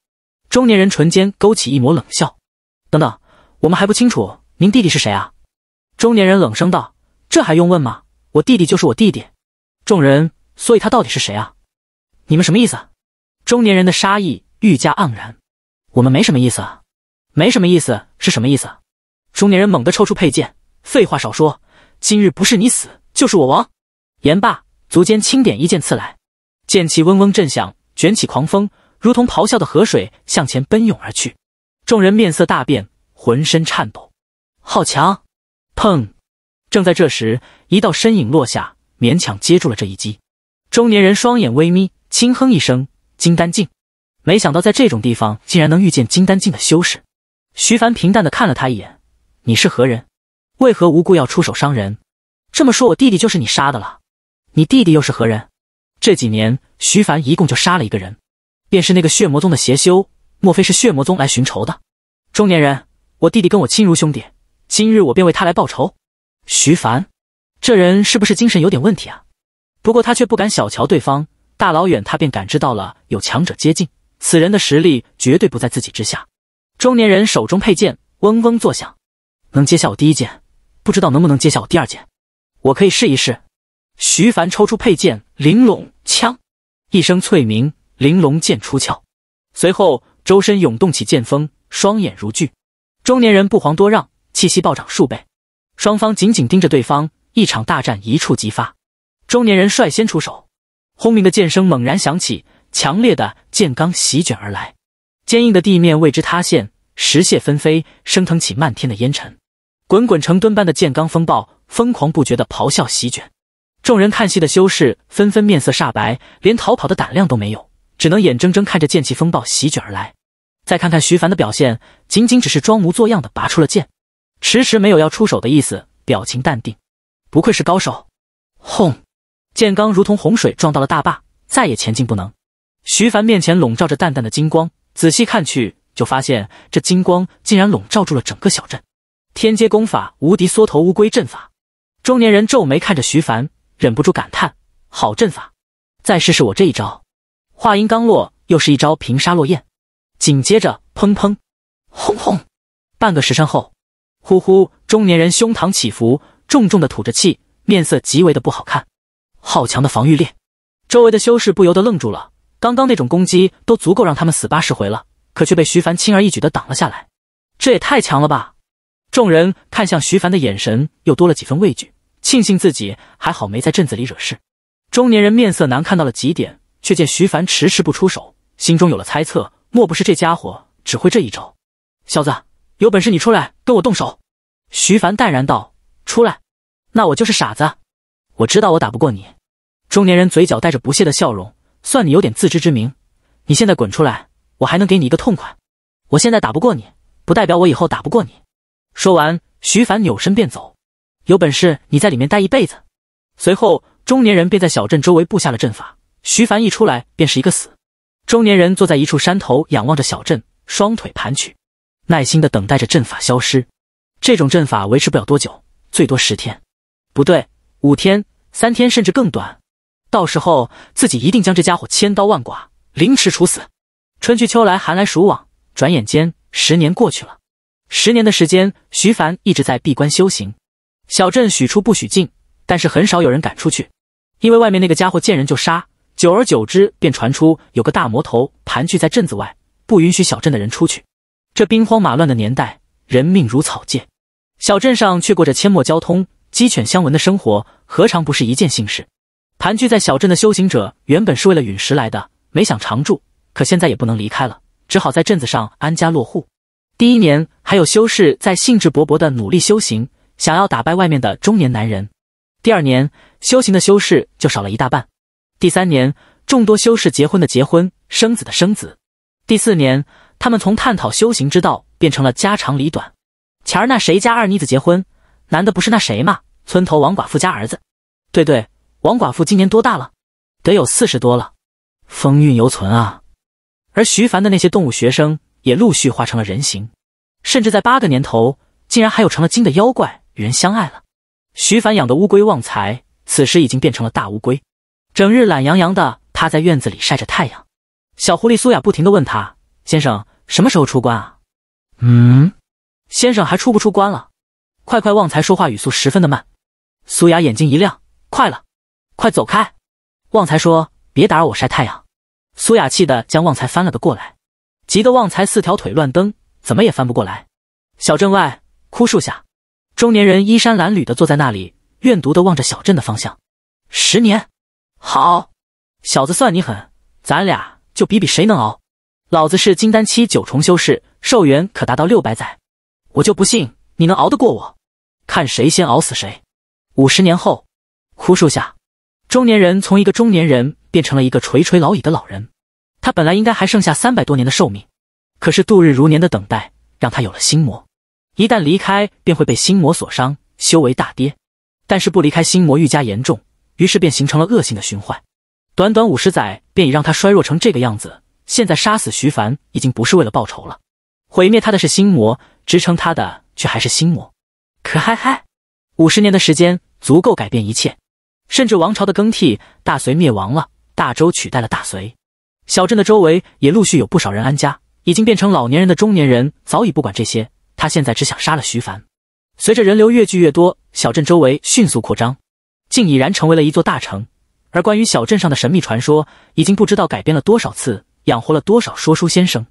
中年人唇间勾起一抹冷笑。等等，我们还不清楚您弟弟是谁啊？中年人冷声道：“这还用问吗？我弟弟就是我弟弟。”众人，所以他到底是谁啊？你们什么意思？中年人的杀意愈加盎然。我们没什么意思啊，没什么意思是什么意思？中年人猛地抽出佩剑，废话少说，今日不是你死就是我亡。言罢，足尖轻点，一剑刺来。剑气嗡嗡震响，卷起狂风，如同咆哮的河水向前奔涌而去。众人面色大变，浑身颤抖。好强！砰！正在这时，一道身影落下，勉强接住了这一击。中年人双眼微眯，轻哼一声：“金丹境。”没想到在这种地方竟然能遇见金丹境的修士。徐凡平淡的看了他一眼：“你是何人？为何无故要出手伤人？这么说，我弟弟就是你杀的了？你弟弟又是何人？”这几年，徐凡一共就杀了一个人，便是那个血魔宗的邪修。莫非是血魔宗来寻仇的？中年人，我弟弟跟我亲如兄弟，今日我便为他来报仇。徐凡，这人是不是精神有点问题啊？不过他却不敢小瞧对方，大老远他便感知到了有强者接近，此人的实力绝对不在自己之下。中年人手中佩剑嗡嗡作响，能接下我第一剑，不知道能不能接下我第二剑？我可以试一试。徐凡抽出佩剑玲珑，枪一声脆鸣，玲珑剑出鞘，随后周身涌动起剑锋，双眼如炬。中年人不遑多让，气息暴涨数倍。双方紧紧盯着对方，一场大战一触即发。中年人率先出手，轰鸣的剑声猛然响起，强烈的剑罡席卷而来，坚硬的地面为之塌陷，石屑纷飞，升腾起漫天的烟尘。滚滚成吨般的剑罡风暴，疯狂不绝的咆哮席卷。众人看戏的修士纷纷面色煞白，连逃跑的胆量都没有，只能眼睁睁看着剑气风暴席卷而来。再看看徐凡的表现，仅仅只是装模作样的拔出了剑，迟迟没有要出手的意思，表情淡定，不愧是高手。轰！剑罡如同洪水撞到了大坝，再也前进不能。徐凡面前笼罩着淡淡的金光，仔细看去，就发现这金光竟然笼罩住了整个小镇。天阶功法无敌缩头乌龟阵法。中年人皱眉看着徐凡。忍不住感叹：“好阵法，再试试我这一招。”话音刚落，又是一招平沙落雁，紧接着砰砰，轰轰。半个时辰后，呼呼，中年人胸膛起伏，重重的吐着气，面色极为的不好看。好强的防御力！周围的修士不由得愣住了，刚刚那种攻击都足够让他们死八十回了，可却被徐凡轻而易举的挡了下来，这也太强了吧！众人看向徐凡的眼神又多了几分畏惧。庆幸自己还好没在镇子里惹事。中年人面色难看到了极点，却见徐凡迟迟不出手，心中有了猜测：莫不是这家伙只会这一招？小子，有本事你出来跟我动手！徐凡淡然道：“出来，那我就是傻子。我知道我打不过你。”中年人嘴角带着不屑的笑容：“算你有点自知之明。你现在滚出来，我还能给你一个痛快。我现在打不过你，不代表我以后打不过你。”说完，徐凡扭身便走。有本事你在里面待一辈子。随后，中年人便在小镇周围布下了阵法。徐凡一出来便是一个死。中年人坐在一处山头，仰望着小镇，双腿盘曲，耐心的等待着阵法消失。这种阵法维持不了多久，最多十天。不对，五天、三天，甚至更短。到时候自己一定将这家伙千刀万剐，凌迟处死。春去秋来，寒来暑往，转眼间十年过去了。十年的时间，徐凡一直在闭关修行。小镇许出不许进，但是很少有人敢出去，因为外面那个家伙见人就杀。久而久之，便传出有个大魔头盘踞在镇子外，不允许小镇的人出去。这兵荒马乱的年代，人命如草芥，小镇上却过着阡陌交通、鸡犬相闻的生活，何尝不是一件幸事？盘踞在小镇的修行者原本是为了陨石来的，没想常住，可现在也不能离开了，只好在镇子上安家落户。第一年，还有修士在兴致勃勃地努力修行。想要打败外面的中年男人，第二年修行的修士就少了一大半。第三年，众多修士结婚的结婚，生子的生子。第四年，他们从探讨修行之道变成了家长里短。前儿那谁家二妮子结婚，男的不是那谁吗？村头王寡妇家儿子。对对，王寡妇今年多大了？得有四十多了，风韵犹存啊。而徐凡的那些动物学生也陆续化成了人形，甚至在八个年头，竟然还有成了精的妖怪。与人相爱了，徐凡养的乌龟旺财，此时已经变成了大乌龟，整日懒洋洋的趴在院子里晒着太阳。小狐狸苏雅不停的问他：“先生什么时候出关啊？”“嗯，先生还出不出关了？”“快快！”旺财说话语速十分的慢。苏雅眼睛一亮：“快了，快走开！”旺财说：“别打扰我晒太阳。”苏雅气的将旺财翻了个过来，急得旺财四条腿乱蹬，怎么也翻不过来。小镇外，枯树下。中年人衣衫褴褛的坐在那里，怨毒的望着小镇的方向。十年，好，小子，算你狠，咱俩就比比谁能熬。老子是金丹期九重修士，寿元可达到六百载，我就不信你能熬得过我，看谁先熬死谁。五十年后，枯树下，中年人从一个中年人变成了一个垂垂老矣的老人。他本来应该还剩下三百多年的寿命，可是度日如年的等待让他有了心魔。一旦离开，便会被心魔所伤，修为大跌；但是不离开，心魔愈加严重，于是便形成了恶性的循环。短短五十载，便已让他衰弱成这个样子。现在杀死徐凡，已经不是为了报仇了，毁灭他的是心魔，支撑他的却还是心魔。可嗨嗨，五十年的时间足够改变一切，甚至王朝的更替。大隋灭亡了，大周取代了大隋。小镇的周围也陆续有不少人安家，已经变成老年人的中年人早已不管这些。他现在只想杀了徐凡。随着人流越聚越多，小镇周围迅速扩张，竟已然成为了一座大城。而关于小镇上的神秘传说，已经不知道改编了多少次，养活了多少说书先生。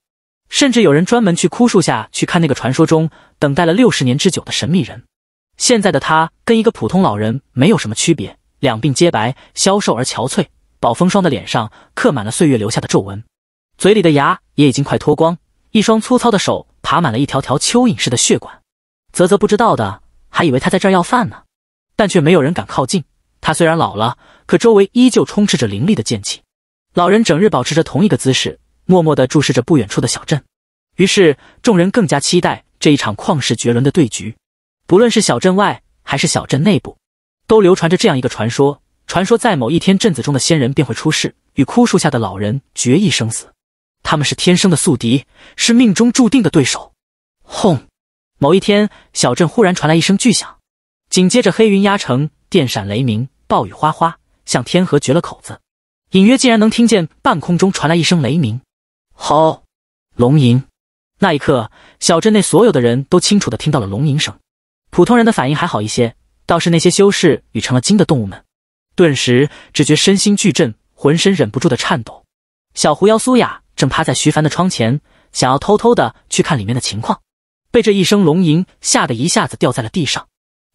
甚至有人专门去枯树下去看那个传说中等待了六十年之久的神秘人。现在的他跟一个普通老人没有什么区别，两鬓皆白，消瘦而憔悴，饱风霜的脸上刻满了岁月留下的皱纹，嘴里的牙也已经快脱光，一双粗糙的手。爬满了一条条蚯蚓似的血管，泽泽不知道的还以为他在这儿要饭呢，但却没有人敢靠近。他虽然老了，可周围依旧充斥着凌厉的剑气。老人整日保持着同一个姿势，默默地注视着不远处的小镇。于是众人更加期待这一场旷世绝伦的对局。不论是小镇外还是小镇内部，都流传着这样一个传说：传说在某一天，镇子中的仙人便会出世，与枯树下的老人决一生死。他们是天生的宿敌，是命中注定的对手。轰！某一天，小镇忽然传来一声巨响，紧接着黑云压城，电闪雷鸣，暴雨哗哗，向天河决了口子。隐约竟然能听见半空中传来一声雷鸣，吼！龙吟。那一刻，小镇内所有的人都清楚的听到了龙吟声。普通人的反应还好一些，倒是那些修士与成了精的动物们，顿时只觉身心俱震，浑身忍不住的颤抖。小狐妖苏雅。正趴在徐凡的窗前，想要偷偷的去看里面的情况，被这一声龙吟吓得一下子掉在了地上，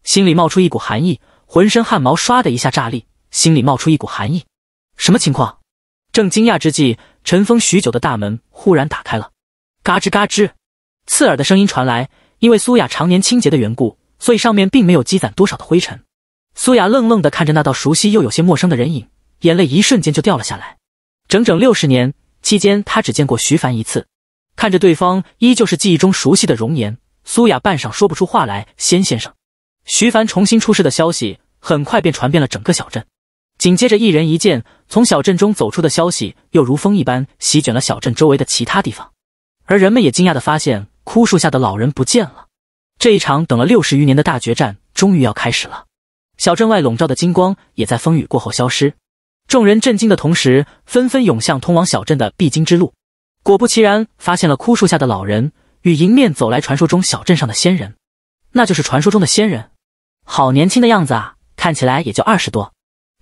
心里冒出一股寒意，浑身汗毛唰的一下炸立。心里冒出一股寒意，什么情况？正惊讶之际，尘封许久的大门忽然打开了，嘎吱嘎吱，刺耳的声音传来。因为苏雅常年清洁的缘故，所以上面并没有积攒多少的灰尘。苏雅愣愣的看着那道熟悉又有些陌生的人影，眼泪一瞬间就掉了下来。整整六十年。期间，他只见过徐凡一次，看着对方依旧是记忆中熟悉的容颜，苏雅半晌说不出话来。先先生，徐凡重新出世的消息很快便传遍了整个小镇，紧接着一人一剑从小镇中走出的消息又如风一般席卷了小镇周围的其他地方，而人们也惊讶的发现枯树下的老人不见了。这一场等了六十余年的大决战终于要开始了，小镇外笼罩的金光也在风雨过后消失。众人震惊的同时，纷纷涌向通往小镇的必经之路。果不其然，发现了枯树下的老人与迎面走来传说中小镇上的仙人。那就是传说中的仙人，好年轻的样子啊，看起来也就二十多。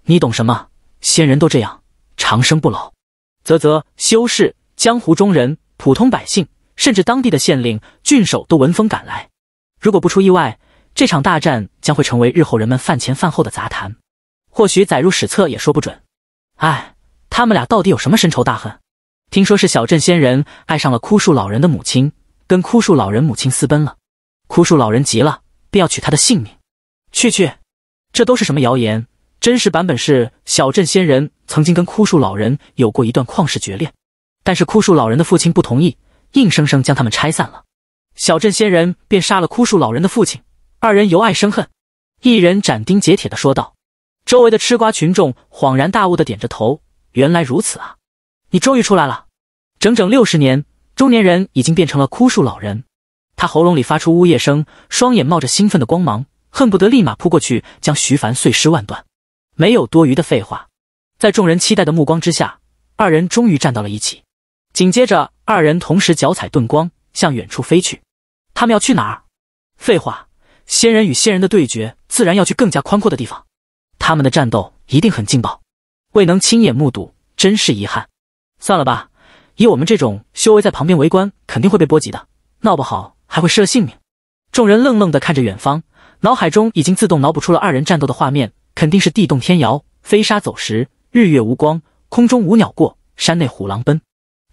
你懂什么？仙人都这样，长生不老。啧啧，修士、江湖中人、普通百姓，甚至当地的县令、郡守都闻风赶来。如果不出意外，这场大战将会成为日后人们饭前饭后的杂谈，或许载入史册也说不准。哎，他们俩到底有什么深仇大恨？听说是小镇仙人爱上了枯树老人的母亲，跟枯树老人母亲私奔了。枯树老人急了，便要取他的性命。去去，这都是什么谣言？真实版本是小镇仙人曾经跟枯树老人有过一段旷世绝恋，但是枯树老人的父亲不同意，硬生生将他们拆散了。小镇仙人便杀了枯树老人的父亲，二人由爱生恨。一人斩钉截铁的说道。周围的吃瓜群众恍然大悟的点着头，原来如此啊！你终于出来了，整整六十年，中年人已经变成了枯树老人。他喉咙里发出呜咽声，双眼冒着兴奋的光芒，恨不得立马扑过去将徐凡碎尸万段。没有多余的废话，在众人期待的目光之下，二人终于站到了一起。紧接着，二人同时脚踩遁光向远处飞去。他们要去哪儿？废话，仙人与仙人的对决，自然要去更加宽阔的地方。他们的战斗一定很劲爆，未能亲眼目睹真是遗憾。算了吧，以我们这种修为在旁边围观肯定会被波及的，闹不好还会失了性命。众人愣愣地看着远方，脑海中已经自动脑补出了二人战斗的画面，肯定是地动天摇、飞沙走石、日月无光、空中无鸟过、山内虎狼奔、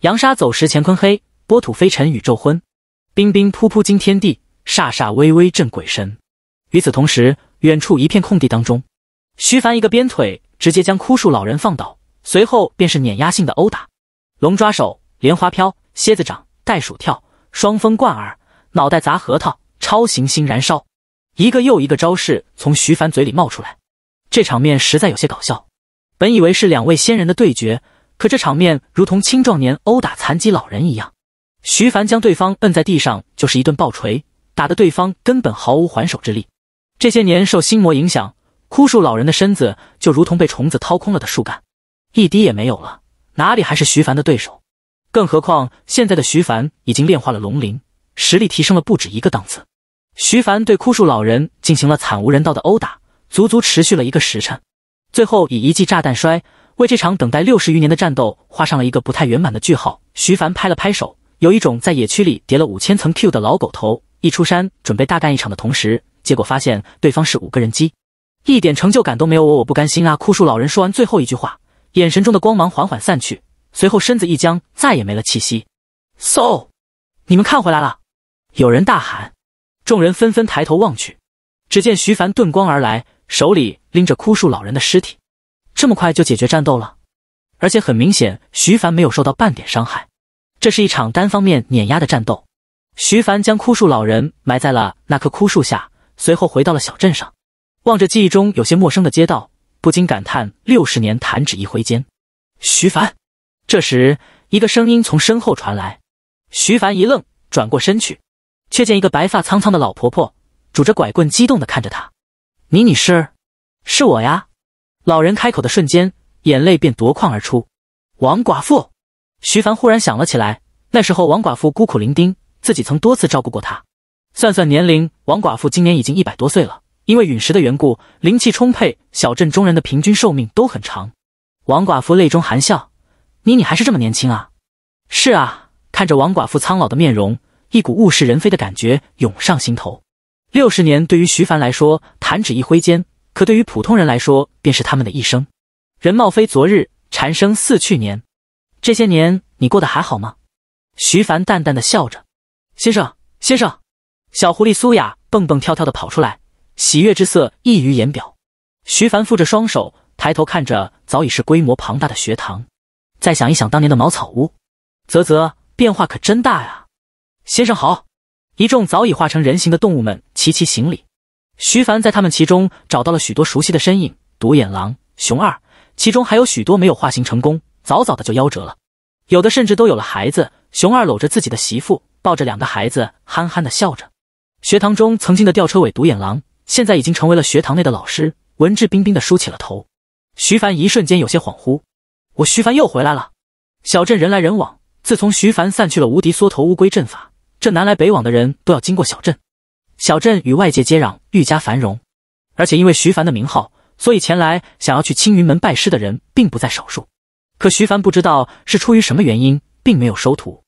扬沙走石、乾坤黑、波土飞尘、宇宙昏、冰冰扑扑惊天地、煞煞微微震鬼神。与此同时，远处一片空地当中。徐凡一个鞭腿直接将枯树老人放倒，随后便是碾压性的殴打，龙抓手、莲花飘、蝎子掌、袋鼠跳、双峰贯耳、脑袋砸核桃、超行星燃烧，一个又一个招式从徐凡嘴里冒出来，这场面实在有些搞笑。本以为是两位仙人的对决，可这场面如同青壮年殴打残疾老人一样。徐凡将对方摁在地上就是一顿暴锤，打得对方根本毫无还手之力。这些年受心魔影响。枯树老人的身子就如同被虫子掏空了的树干，一滴也没有了，哪里还是徐凡的对手？更何况现在的徐凡已经炼化了龙鳞，实力提升了不止一个档次。徐凡对枯树老人进行了惨无人道的殴打，足足持续了一个时辰，最后以一记炸弹摔为这场等待六十余年的战斗画上了一个不太圆满的句号。徐凡拍了拍手，有一种在野区里叠了五千层 Q 的老狗头一出山准备大干一场的同时，结果发现对方是五个人机。一点成就感都没有，我我不甘心啊！枯树老人说完最后一句话，眼神中的光芒缓缓散去，随后身子一僵，再也没了气息。So，你们看回来了！有人大喊，众人纷纷抬头望去，只见徐凡遁光而来，手里拎着枯树老人的尸体。这么快就解决战斗了，而且很明显，徐凡没有受到半点伤害。这是一场单方面碾压的战斗。徐凡将枯树老人埋在了那棵枯树下，随后回到了小镇上。望着记忆中有些陌生的街道，不禁感叹：六十年弹指一挥间。徐凡，这时一个声音从身后传来。徐凡一愣，转过身去，却见一个白发苍苍的老婆婆拄着拐棍，激动地看着他：“你你是？是我呀！”老人开口的瞬间，眼泪便夺眶而出。王寡妇，徐凡忽然想了起来，那时候王寡妇孤苦伶仃，自己曾多次照顾过她。算算年龄，王寡妇今年已经一百多岁了。因为陨石的缘故，灵气充沛，小镇中人的平均寿命都很长。王寡妇泪中含笑：“妮妮还是这么年轻啊！”是啊，看着王寡妇苍老的面容，一股物是人非的感觉涌上心头。六十年对于徐凡来说，弹指一挥间；可对于普通人来说，便是他们的一生。人貌非昨日，蝉声似去年。这些年你过得还好吗？徐凡淡淡的笑着：“先生，先生。”小狐狸苏雅蹦蹦跳跳的跑出来。喜悦之色溢于言表，徐凡负着双手，抬头看着早已是规模庞大的学堂，再想一想当年的茅草屋，啧啧，变化可真大呀！先生好，一众早已化成人形的动物们齐齐行礼。徐凡在他们其中找到了许多熟悉的身影，独眼狼、熊二，其中还有许多没有化形成功，早早的就夭折了，有的甚至都有了孩子。熊二搂着自己的媳妇，抱着两个孩子，憨憨的笑着。学堂中曾经的吊车尾独眼狼。现在已经成为了学堂内的老师，文质彬彬的梳起了头。徐凡一瞬间有些恍惚，我徐凡又回来了。小镇人来人往，自从徐凡散去了无敌缩头乌龟阵法，这南来北往的人都要经过小镇。小镇与外界接壤，愈加繁荣。而且因为徐凡的名号，所以前来想要去青云门拜师的人并不在少数。可徐凡不知道是出于什么原因，并没有收徒，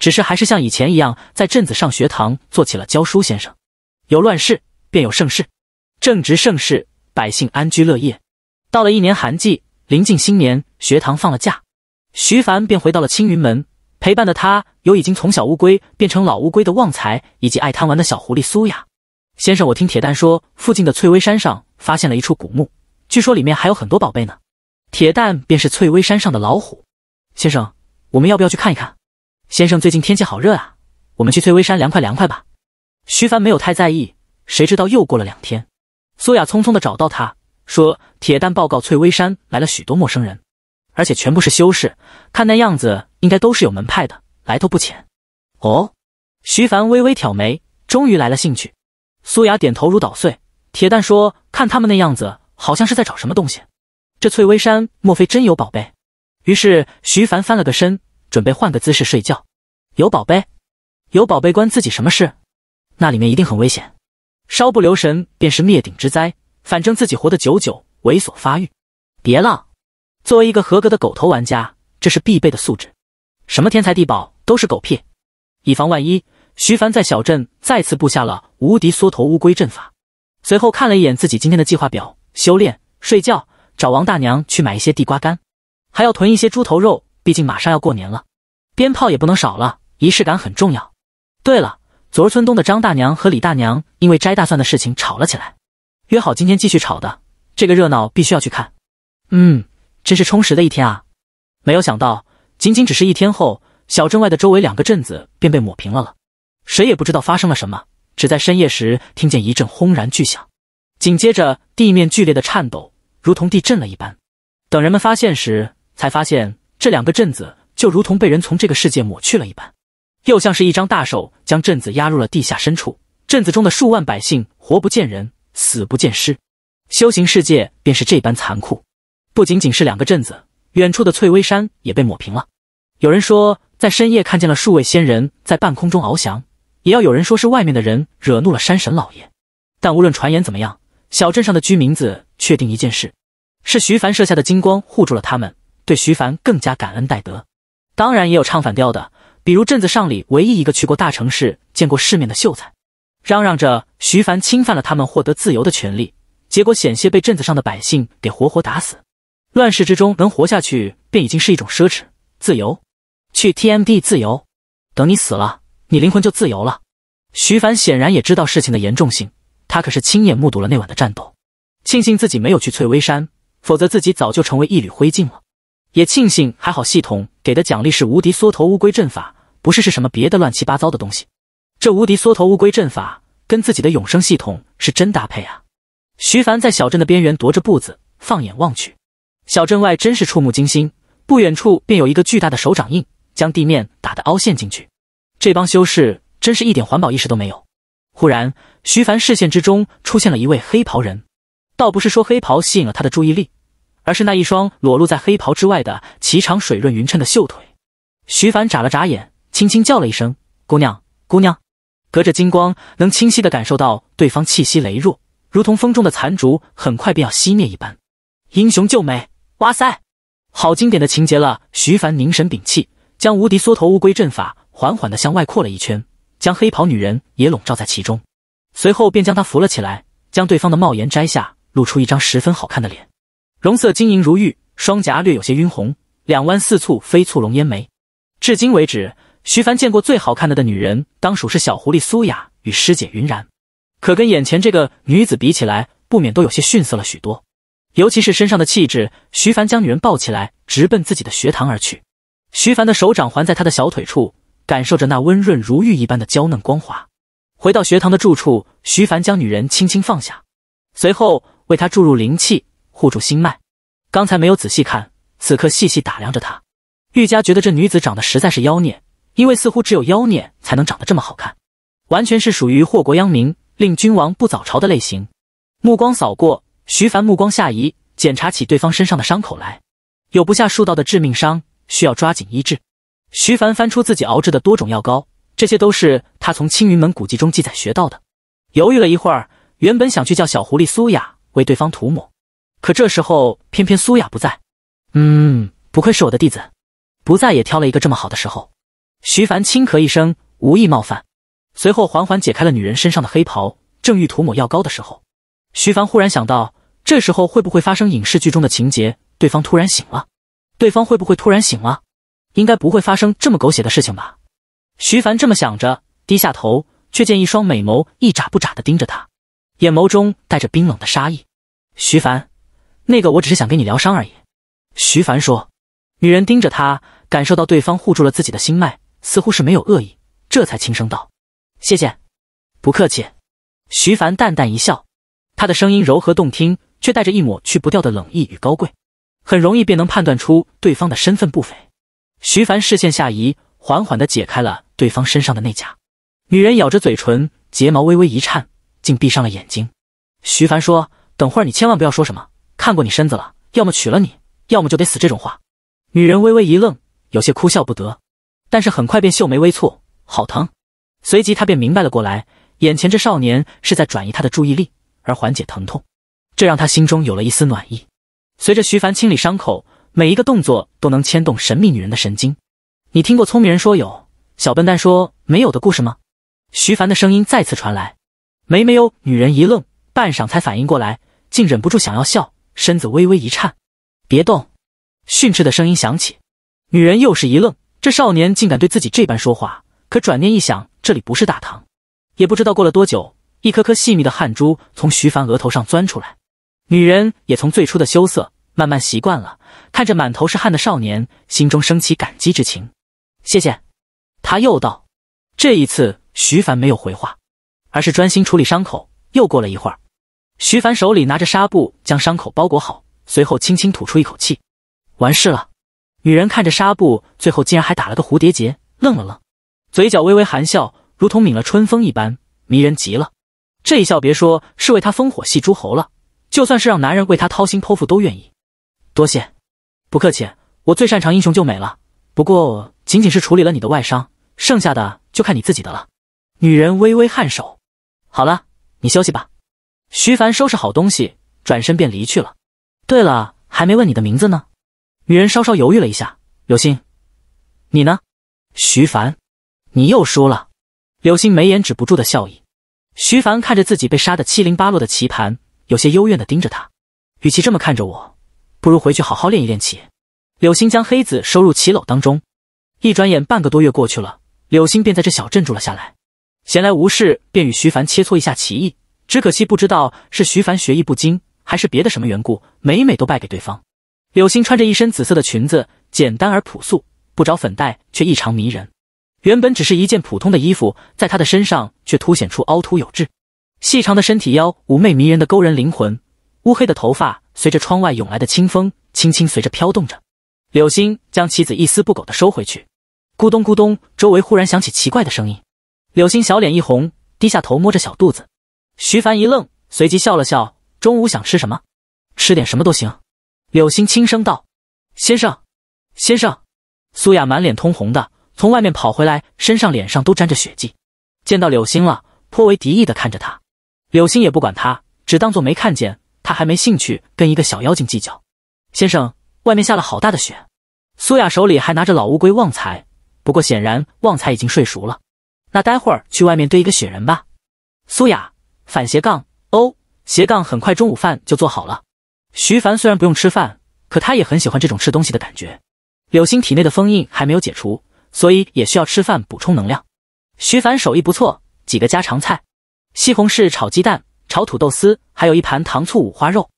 只是还是像以前一样在镇子上学堂，做起了教书先生。有乱世。便有盛世，正值盛世，百姓安居乐业。到了一年寒季，临近新年，学堂放了假，徐凡便回到了青云门。陪伴的他有已经从小乌龟变成老乌龟的旺财，以及爱贪玩的小狐狸苏雅。先生，我听铁蛋说，附近的翠微山上发现了一处古墓，据说里面还有很多宝贝呢。铁蛋便是翠微山上的老虎。先生，我们要不要去看一看？先生，最近天气好热啊，我们去翠微山凉快凉快吧。徐凡没有太在意。谁知道又过了两天，苏雅匆匆的找到他，说：“铁蛋，报告，翠微山来了许多陌生人，而且全部是修士，看那样子，应该都是有门派的，来头不浅。”哦，徐凡微微挑眉，终于来了兴趣。苏雅点头如捣碎。铁蛋说：“看他们那样子，好像是在找什么东西。这翠微山，莫非真有宝贝？”于是徐凡翻了个身，准备换个姿势睡觉。有宝贝？有宝贝关自己什么事？那里面一定很危险。稍不留神，便是灭顶之灾。反正自己活得久久猥琐发育，别浪。作为一个合格的狗头玩家，这是必备的素质。什么天才地宝都是狗屁。以防万一，徐凡在小镇再次布下了无敌缩头乌龟阵法。随后看了一眼自己今天的计划表：修炼、睡觉、找王大娘去买一些地瓜干，还要囤一些猪头肉。毕竟马上要过年了，鞭炮也不能少了，仪式感很重要。对了。昨儿村东的张大娘和李大娘因为摘大蒜的事情吵了起来，约好今天继续吵的这个热闹必须要去看。嗯，真是充实的一天啊！没有想到，仅仅只是一天后，小镇外的周围两个镇子便被抹平了了，谁也不知道发生了什么，只在深夜时听见一阵轰然巨响，紧接着地面剧烈的颤抖，如同地震了一般。等人们发现时，才发现这两个镇子就如同被人从这个世界抹去了一般。又像是一张大手将镇子压入了地下深处，镇子中的数万百姓活不见人，死不见尸。修行世界便是这般残酷。不仅仅是两个镇子，远处的翠微山也被抹平了。有人说在深夜看见了数位仙人在半空中翱翔，也要有人说是外面的人惹怒了山神老爷。但无论传言怎么样，小镇上的居民子确定一件事：是徐凡射下的金光护住了他们，对徐凡更加感恩戴德。当然，也有唱反调的。比如镇子上里唯一一个去过大城市、见过世面的秀才，嚷嚷着徐凡侵犯了他们获得自由的权利，结果险些被镇子上的百姓给活活打死。乱世之中能活下去便已经是一种奢侈。自由？去 TMD 自由！等你死了，你灵魂就自由了。徐凡显然也知道事情的严重性，他可是亲眼目睹了那晚的战斗，庆幸自己没有去翠微山，否则自己早就成为一缕灰烬了。也庆幸还好，系统给的奖励是无敌缩头乌龟阵法，不是是什么别的乱七八糟的东西。这无敌缩头乌龟阵法跟自己的永生系统是真搭配啊！徐凡在小镇的边缘踱着步子，放眼望去，小镇外真是触目惊心。不远处便有一个巨大的手掌印，将地面打得凹陷进去。这帮修士真是一点环保意识都没有。忽然，徐凡视线之中出现了一位黑袍人，倒不是说黑袍吸引了他的注意力。而是那一双裸露在黑袍之外的颀长、水润、匀称的秀腿。徐凡眨了眨眼，轻轻叫了一声：“姑娘，姑娘。”隔着金光，能清晰的感受到对方气息羸弱，如同风中的残烛，很快便要熄灭一般。英雄救美，哇塞，好经典的情节了！徐凡凝神屏气，将无敌缩头乌龟阵法缓缓的向外扩了一圈，将黑袍女人也笼罩在其中，随后便将她扶了起来，将对方的帽檐摘下，露出一张十分好看的脸。容色晶莹如玉，双颊略有些晕红，两弯似蹙非蹙龙烟眉。至今为止，徐凡见过最好看的的女人，当属是小狐狸苏雅与师姐云然，可跟眼前这个女子比起来，不免都有些逊色了许多。尤其是身上的气质，徐凡将女人抱起来，直奔自己的学堂而去。徐凡的手掌环在她的小腿处，感受着那温润如玉一般的娇嫩光滑。回到学堂的住处，徐凡将女人轻轻放下，随后为她注入灵气。护住心脉，刚才没有仔细看，此刻细细打量着她。玉佳觉得这女子长得实在是妖孽，因为似乎只有妖孽才能长得这么好看，完全是属于祸国殃民、令君王不早朝的类型。目光扫过，徐凡目光下移，检查起对方身上的伤口来，有不下数道的致命伤，需要抓紧医治。徐凡翻出自己熬制的多种药膏，这些都是他从青云门古籍中记载学到的。犹豫了一会儿，原本想去叫小狐狸苏雅为对方涂抹。可这时候，偏偏苏雅不在。嗯，不愧是我的弟子，不在也挑了一个这么好的时候。徐凡轻咳一声，无意冒犯，随后缓缓解开了女人身上的黑袍，正欲涂抹药膏的时候，徐凡忽然想到，这时候会不会发生影视剧中的情节？对方突然醒了，对方会不会突然醒了？应该不会发生这么狗血的事情吧？徐凡这么想着，低下头，却见一双美眸一眨不眨地盯着他，眼眸中带着冰冷的杀意。徐凡。那个，我只是想跟你疗伤而已。”徐凡说。女人盯着他，感受到对方护住了自己的心脉，似乎是没有恶意，这才轻声道：“谢谢，不客气。”徐凡淡淡一笑，他的声音柔和动听，却带着一抹去不掉的冷意与高贵，很容易便能判断出对方的身份不菲。徐凡视线下移，缓缓的解开了对方身上的内甲。女人咬着嘴唇，睫毛微微一颤，竟闭上了眼睛。徐凡说：“等会儿你千万不要说什么。”看过你身子了，要么娶了你，要么就得死。这种话，女人微微一愣，有些哭笑不得，但是很快便秀眉微蹙，好疼。随即她便明白了过来，眼前这少年是在转移她的注意力，而缓解疼痛，这让她心中有了一丝暖意。随着徐凡清理伤口，每一个动作都能牵动神秘女人的神经。你听过聪明人说有，小笨蛋说没有的故事吗？徐凡的声音再次传来。没没有？女人一愣，半晌才反应过来，竟忍不住想要笑。身子微微一颤，别动！训斥的声音响起，女人又是一愣，这少年竟敢对自己这般说话。可转念一想，这里不是大堂。也不知道过了多久，一颗颗细密的汗珠从徐凡额头上钻出来，女人也从最初的羞涩慢慢习惯了，看着满头是汗的少年，心中升起感激之情。谢谢，他又道。这一次，徐凡没有回话，而是专心处理伤口。又过了一会儿。徐凡手里拿着纱布，将伤口包裹好，随后轻轻吐出一口气，完事了。女人看着纱布，最后竟然还打了个蝴蝶结，愣了愣，嘴角微微含笑，如同抿了春风一般，迷人极了。这一笑，别说是为他烽火戏诸侯了，就算是让男人为他掏心剖腹都愿意。多谢，不客气，我最擅长英雄救美了。不过仅仅是处理了你的外伤，剩下的就看你自己的了。女人微微颔首，好了，你休息吧。徐凡收拾好东西，转身便离去了。对了，还没问你的名字呢。女人稍稍犹豫了一下，柳心。你呢？徐凡。你又输了。柳心眉眼止不住的笑意。徐凡看着自己被杀的七零八落的棋盘，有些幽怨的盯着他。与其这么看着我，不如回去好好练一练棋。柳心将黑子收入棋篓当中。一转眼半个多月过去了，柳心便在这小镇住了下来。闲来无事，便与徐凡切磋一下棋艺。只可惜不知道是徐凡学艺不精，还是别的什么缘故，每每都败给对方。柳星穿着一身紫色的裙子，简单而朴素，不着粉黛却异常迷人。原本只是一件普通的衣服，在她的身上却凸显出凹凸有致、细长的身体腰，妩媚迷人的勾人灵魂。乌黑的头发随着窗外涌来的清风轻轻随着飘动着。柳星将棋子一丝不苟的收回去，咕咚咕咚，周围忽然响起奇怪的声音。柳星小脸一红，低下头摸着小肚子。徐凡一愣，随即笑了笑。中午想吃什么？吃点什么都行。柳星轻声道：“先生，先生。”苏雅满脸通红的从外面跑回来，身上脸上都沾着血迹，见到柳星了，颇为敌意的看着他。柳星也不管他，只当做没看见。他还没兴趣跟一个小妖精计较。先生，外面下了好大的雪。苏雅手里还拿着老乌龟旺财，不过显然旺财已经睡熟了。那待会儿去外面堆一个雪人吧。苏雅。反斜杠哦，斜杠很快，中午饭就做好了。徐凡虽然不用吃饭，可他也很喜欢这种吃东西的感觉。柳星体内的封印还没有解除，所以也需要吃饭补充能量。徐凡手艺不错，几个家常菜：西红柿炒鸡蛋、炒土豆丝，还有一盘糖醋五花肉。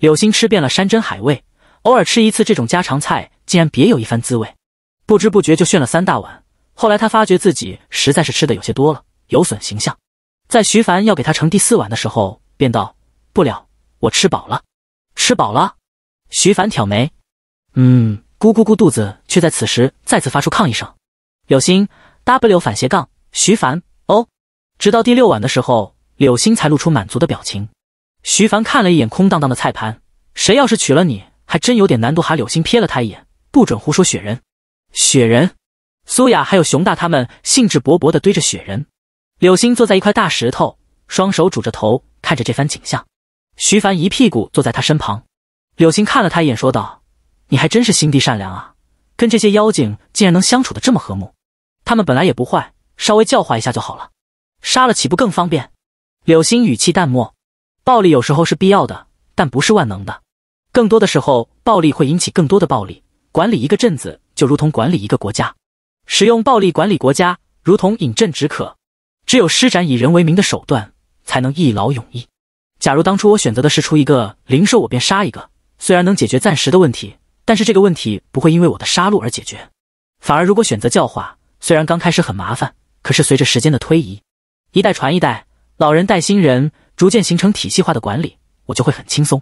柳星吃遍了山珍海味，偶尔吃一次这种家常菜，竟然别有一番滋味。不知不觉就炫了三大碗。后来他发觉自己实在是吃的有些多了，有损形象。在徐凡要给他盛第四碗的时候，便道：“不了，我吃饱了。”吃饱了，徐凡挑眉，“嗯。”咕咕咕，肚子却在此时再次发出抗议声。柳星 W 反斜杠徐凡哦，直到第六碗的时候，柳星才露出满足的表情。徐凡看了一眼空荡荡的菜盘，谁要是娶了你，还真有点难度哈。柳星瞥了他一眼，不准胡说雪人。雪人，苏雅还有熊大他们兴致勃勃的堆着雪人。柳星坐在一块大石头，双手拄着头，看着这番景象。徐凡一屁股坐在他身旁，柳星看了他一眼，说道：“你还真是心地善良啊，跟这些妖精竟然能相处的这么和睦。他们本来也不坏，稍微教化一下就好了。杀了岂不更方便？”柳星语气淡漠：“暴力有时候是必要的，但不是万能的。更多的时候，暴力会引起更多的暴力。管理一个镇子就如同管理一个国家，使用暴力管理国家，如同饮鸩止渴。”只有施展以人为名的手段，才能一劳永逸。假如当初我选择的是出一个灵兽，我便杀一个，虽然能解决暂时的问题，但是这个问题不会因为我的杀戮而解决。反而，如果选择教化，虽然刚开始很麻烦，可是随着时间的推移，一代传一代，老人带新人，逐渐形成体系化的管理，我就会很轻松。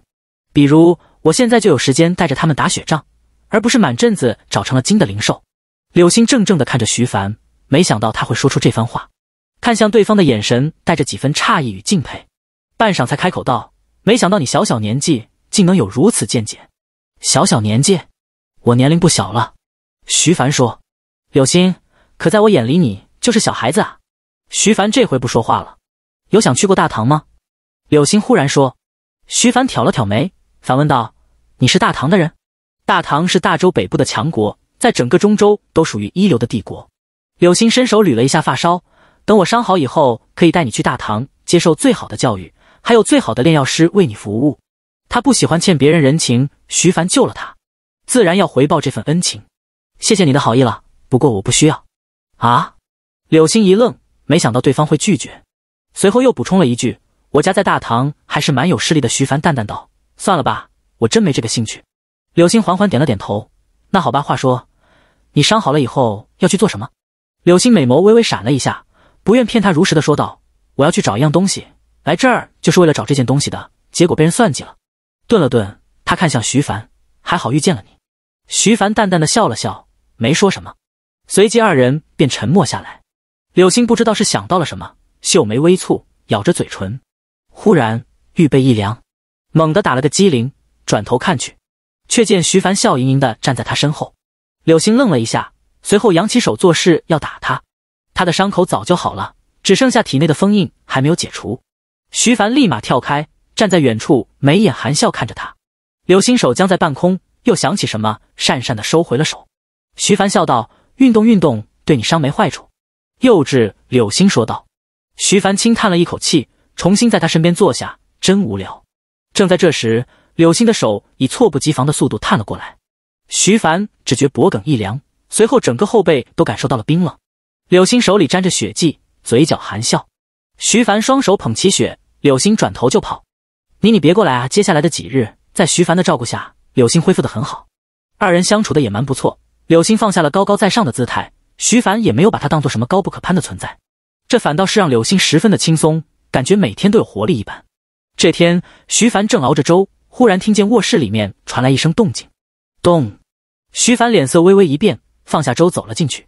比如，我现在就有时间带着他们打雪仗，而不是满镇子找成了精的灵兽。柳星怔怔地看着徐凡，没想到他会说出这番话。看向对方的眼神带着几分诧异与敬佩，半晌才开口道：“没想到你小小年纪竟能有如此见解。小小年纪，我年龄不小了。”徐凡说：“柳心，可在我眼里你就是小孩子啊。”徐凡这回不说话了。有想去过大唐吗？柳心忽然说。徐凡挑了挑眉，反问道：“你是大唐的人？大唐是大周北部的强国，在整个中州都属于一流的帝国。”柳心伸手捋了一下发梢。等我伤好以后，可以带你去大唐接受最好的教育，还有最好的炼药师为你服务。他不喜欢欠别人人情，徐凡救了他，自然要回报这份恩情。谢谢你的好意了，不过我不需要。啊！柳星一愣，没想到对方会拒绝，随后又补充了一句：“我家在大唐还是蛮有势力的。”徐凡淡淡道：“算了吧，我真没这个兴趣。”柳星缓缓点了点头：“那好吧。话说，你伤好了以后要去做什么？”柳星美眸微微闪了一下。不愿骗他，如实的说道：“我要去找一样东西，来这儿就是为了找这件东西的。结果被人算计了。”顿了顿，他看向徐凡，“还好遇见了你。”徐凡淡淡的笑了笑，没说什么。随即二人便沉默下来。柳星不知道是想到了什么，秀眉微蹙，咬着嘴唇，忽然预备一凉，猛地打了个激灵，转头看去，却见徐凡笑盈盈的站在他身后。柳星愣了一下，随后扬起手，作势要打他。他的伤口早就好了，只剩下体内的封印还没有解除。徐凡立马跳开，站在远处，眉眼含笑看着他。柳心手僵在半空，又想起什么，讪讪的收回了手。徐凡笑道：“运动运动，对你伤没坏处。”幼稚，柳心说道。徐凡轻叹了一口气，重新在他身边坐下。真无聊。正在这时，柳心的手以措不及防的速度探了过来。徐凡只觉脖梗一凉，随后整个后背都感受到了冰冷。柳心手里沾着血迹，嘴角含笑。徐凡双手捧起血，柳心转头就跑。你你别过来啊！接下来的几日，在徐凡的照顾下，柳心恢复得很好。二人相处的也蛮不错。柳心放下了高高在上的姿态，徐凡也没有把他当做什么高不可攀的存在。这反倒是让柳心十分的轻松，感觉每天都有活力一般。这天，徐凡正熬着粥，忽然听见卧室里面传来一声动静，咚。徐凡脸色微微一变，放下粥走了进去。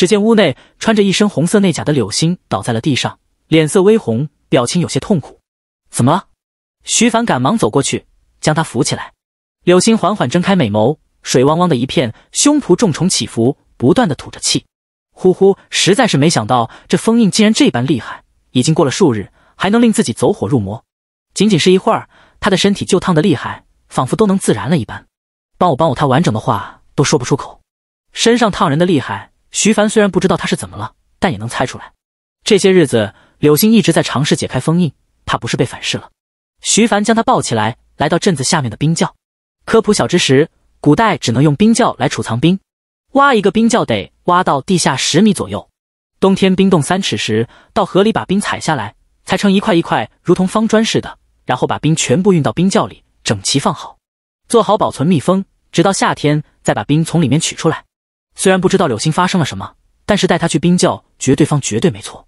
只见屋内穿着一身红色内甲的柳星倒在了地上，脸色微红，表情有些痛苦。怎么了？徐凡赶忙走过去，将他扶起来。柳星缓缓睁开美眸，水汪汪的一片，胸脯重重起伏，不断的吐着气，呼呼。实在是没想到这封印竟然这般厉害，已经过了数日，还能令自己走火入魔。仅仅是一会儿，他的身体就烫得厉害，仿佛都能自燃了一般。帮我，帮我！他完整的话都说不出口，身上烫人的厉害。徐凡虽然不知道他是怎么了，但也能猜出来。这些日子，柳星一直在尝试解开封印，怕不是被反噬了。徐凡将他抱起来，来到镇子下面的冰窖。科普小知识：古代只能用冰窖来储藏冰，挖一个冰窖得挖到地下十米左右。冬天冰冻三尺时，到河里把冰采下来，裁成一块一块，如同方砖似的，然后把冰全部运到冰窖里，整齐放好，做好保存密封，直到夏天再把冰从里面取出来。虽然不知道柳星发生了什么，但是带他去冰窖绝对方绝对没错。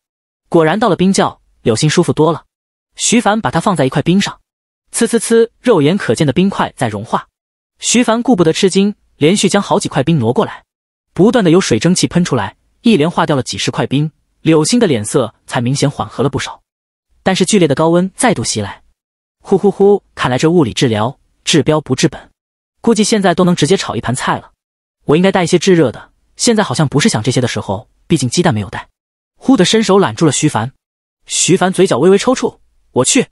果然到了冰窖，柳星舒服多了。徐凡把他放在一块冰上，呲呲呲，肉眼可见的冰块在融化。徐凡顾不得吃惊，连续将好几块冰挪过来，不断的有水蒸气喷出来，一连化掉了几十块冰，柳星的脸色才明显缓和了不少。但是剧烈的高温再度袭来，呼呼呼，看来这物理治疗治标不治本，估计现在都能直接炒一盘菜了。我应该带一些炙热的，现在好像不是想这些的时候。毕竟鸡蛋没有带。忽的伸手揽住了徐凡，徐凡嘴角微微抽搐。我去，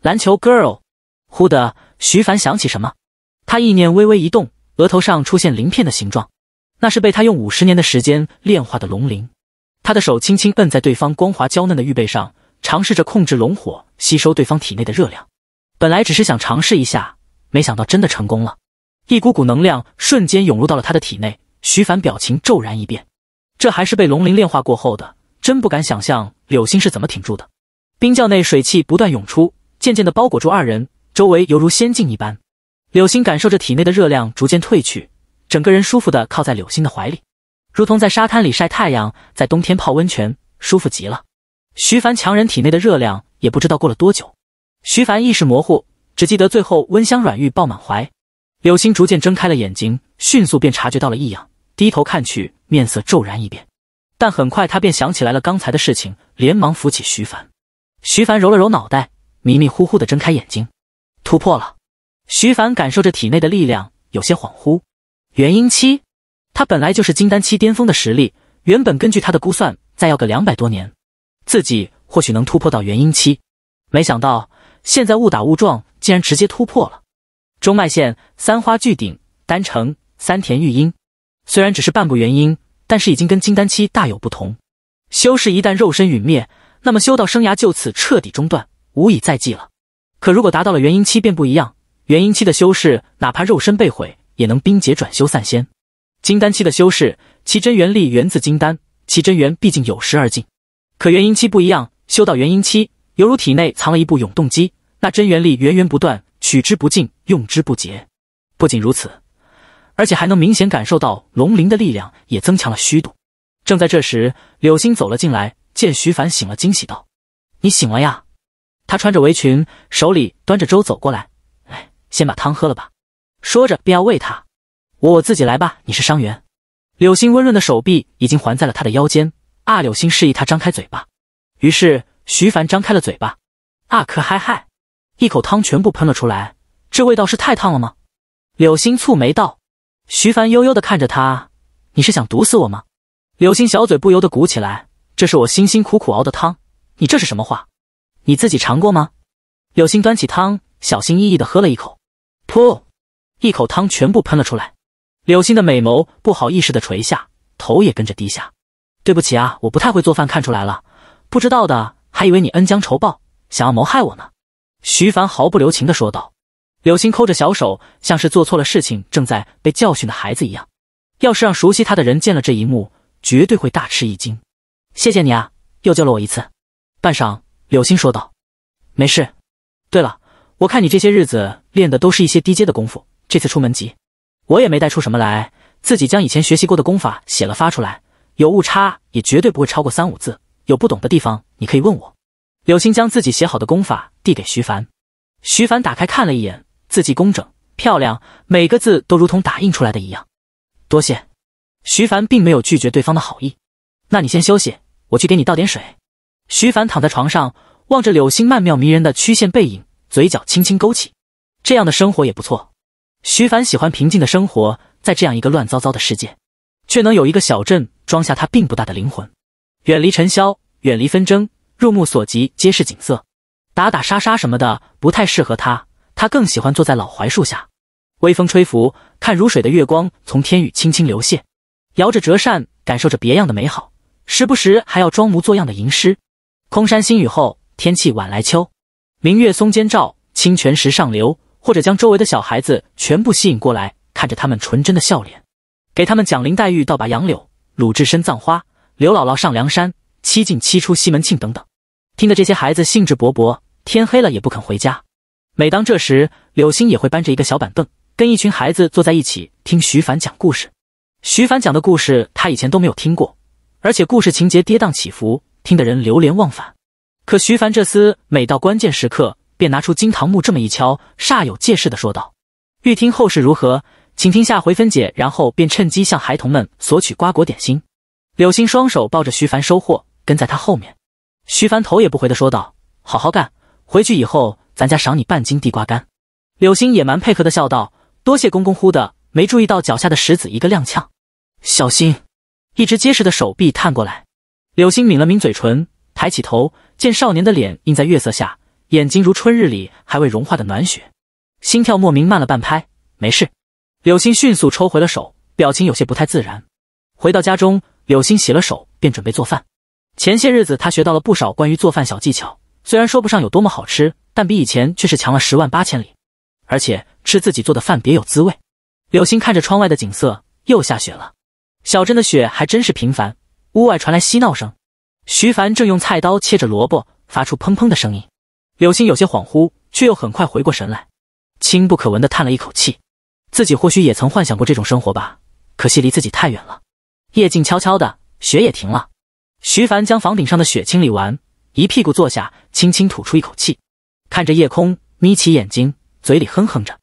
篮球 girl。忽的，徐凡想起什么，他意念微微一动，额头上出现鳞片的形状，那是被他用五十年的时间炼化的龙鳞。他的手轻轻摁在对方光滑娇嫩的玉背上，尝试着控制龙火吸收对方体内的热量。本来只是想尝试一下，没想到真的成功了。一股股能量瞬间涌入到了他的体内，徐凡表情骤然一变。这还是被龙鳞炼化过后的，真不敢想象柳星是怎么挺住的。冰窖内水汽不断涌出，渐渐的包裹住二人，周围犹如仙境一般。柳星感受着体内的热量逐渐褪去，整个人舒服的靠在柳星的怀里，如同在沙滩里晒太阳，在冬天泡温泉，舒服极了。徐凡强人体内的热量也不知道过了多久，徐凡意识模糊，只记得最后温香软玉抱满怀。柳星逐渐睁开了眼睛，迅速便察觉到了异样，低头看去，面色骤然一变。但很快他便想起来了刚才的事情，连忙扶起徐凡。徐凡揉了揉脑袋，迷迷糊糊的睁开眼睛，突破了。徐凡感受着体内的力量，有些恍惚。元婴期？他本来就是金丹期巅峰的实力，原本根据他的估算，再要个两百多年，自己或许能突破到元婴期。没想到现在误打误撞，竟然直接突破了。中脉线，三花聚顶，丹城三田玉英，虽然只是半步元婴，但是已经跟金丹期大有不同。修士一旦肉身陨灭，那么修道生涯就此彻底中断，无以再继了。可如果达到了元婴期，便不一样。元婴期的修士，哪怕肉身被毁，也能冰结转修散仙。金丹期的修士，其真元力源自金丹，其真元毕竟有失而尽。可元婴期不一样，修到元婴期，犹如体内藏了一部永动机，那真元力源源不断，取之不尽。用之不竭。不仅如此，而且还能明显感受到龙鳞的力量也增强了虚度。正在这时，柳星走了进来，见徐凡醒了，惊喜道：“你醒了呀！”他穿着围裙，手里端着粥走过来，“哎，先把汤喝了吧。”说着便要喂他，“我我自己来吧，你是伤员。”柳星温润的手臂已经环在了他的腰间。啊！柳星示意他张开嘴巴，于是徐凡张开了嘴巴。啊！可嗨嗨，一口汤全部喷了出来。这味道是太烫了吗？柳心蹙眉道。徐凡悠悠的看着他，你是想毒死我吗？柳心小嘴不由得鼓起来，这是我辛辛苦苦熬的汤，你这是什么话？你自己尝过吗？柳心端起汤，小心翼翼的喝了一口，噗，一口汤全部喷了出来。柳心的美眸不好意思的垂下，头也跟着低下，对不起啊，我不太会做饭，看出来了，不知道的还以为你恩将仇报，想要谋害我呢。徐凡毫不留情的说道。柳星抠着小手，像是做错了事情正在被教训的孩子一样。要是让熟悉他的人见了这一幕，绝对会大吃一惊。谢谢你啊，又救了我一次。半晌，柳星说道：“没事。对了，我看你这些日子练的都是一些低阶的功夫，这次出门急，我也没带出什么来，自己将以前学习过的功法写了发出来，有误差也绝对不会超过三五字。有不懂的地方你可以问我。”柳星将自己写好的功法递给徐凡，徐凡打开看了一眼。字迹工整漂亮，每个字都如同打印出来的一样。多谢，徐凡并没有拒绝对方的好意。那你先休息，我去给你倒点水。徐凡躺在床上，望着柳星曼妙迷人的曲线背影，嘴角轻轻勾起。这样的生活也不错。徐凡喜欢平静的生活，在这样一个乱糟糟的世界，却能有一个小镇装下他并不大的灵魂，远离尘嚣，远离纷争，入目所及皆是景色。打打杀杀什么的，不太适合他。他更喜欢坐在老槐树下，微风吹拂，看如水的月光从天宇轻轻流泻，摇着折扇，感受着别样的美好，时不时还要装模作样的吟诗：“空山新雨后，天气晚来秋。明月松间照，清泉石上流。”或者将周围的小孩子全部吸引过来，看着他们纯真的笑脸，给他们讲林黛玉倒拔杨柳，鲁智深葬花，刘姥姥上梁山，七进七出西门庆等等，听得这些孩子兴致勃勃，天黑了也不肯回家。每当这时，柳星也会搬着一个小板凳，跟一群孩子坐在一起听徐凡讲故事。徐凡讲的故事他以前都没有听过，而且故事情节跌宕起伏，听得人流连忘返。可徐凡这厮每到关键时刻，便拿出金堂木这么一敲，煞有介事的说道：“欲听后事如何，请听下回分解。”然后便趁机向孩童们索取瓜果点心。柳星双手抱着徐凡收获，跟在他后面。徐凡头也不回的说道：“好好干，回去以后。”咱家赏你半斤地瓜干，柳星也蛮配合的笑道：“多谢公公。”呼的没注意到脚下的石子，一个踉跄，小心，一只结实的手臂探过来。柳星抿了抿嘴唇，抬起头，见少年的脸映在月色下，眼睛如春日里还未融化的暖雪，心跳莫名慢了半拍。没事，柳星迅速抽回了手，表情有些不太自然。回到家中，柳星洗了手，便准备做饭。前些日子他学到了不少关于做饭小技巧，虽然说不上有多么好吃。但比以前却是强了十万八千里，而且吃自己做的饭别有滋味。柳星看着窗外的景色，又下雪了。小镇的雪还真是频繁。屋外传来嬉闹声，徐凡正用菜刀切着萝卜，发出砰砰的声音。柳星有些恍惚，却又很快回过神来，轻不可闻的叹了一口气。自己或许也曾幻想过这种生活吧，可惜离自己太远了。夜静悄悄的，雪也停了。徐凡将房顶上的雪清理完，一屁股坐下，轻轻吐出一口气。看着夜空，眯起眼睛，嘴里哼哼着，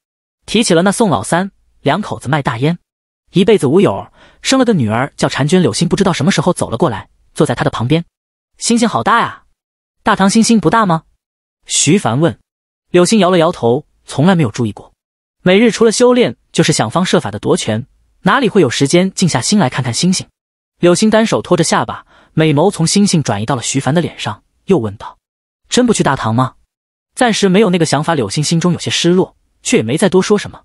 提起了那宋老三两口子卖大烟，一辈子无友，生了个女儿叫婵娟。柳星不知道什么时候走了过来，坐在他的旁边。星星好大呀，大唐星星不大吗？徐凡问。柳星摇了摇头，从来没有注意过。每日除了修炼，就是想方设法的夺权，哪里会有时间静下心来看看星星？柳星单手托着下巴，美眸从星星转移到了徐凡的脸上，又问道：“真不去大唐吗？”暂时没有那个想法，柳星心中有些失落，却也没再多说什么，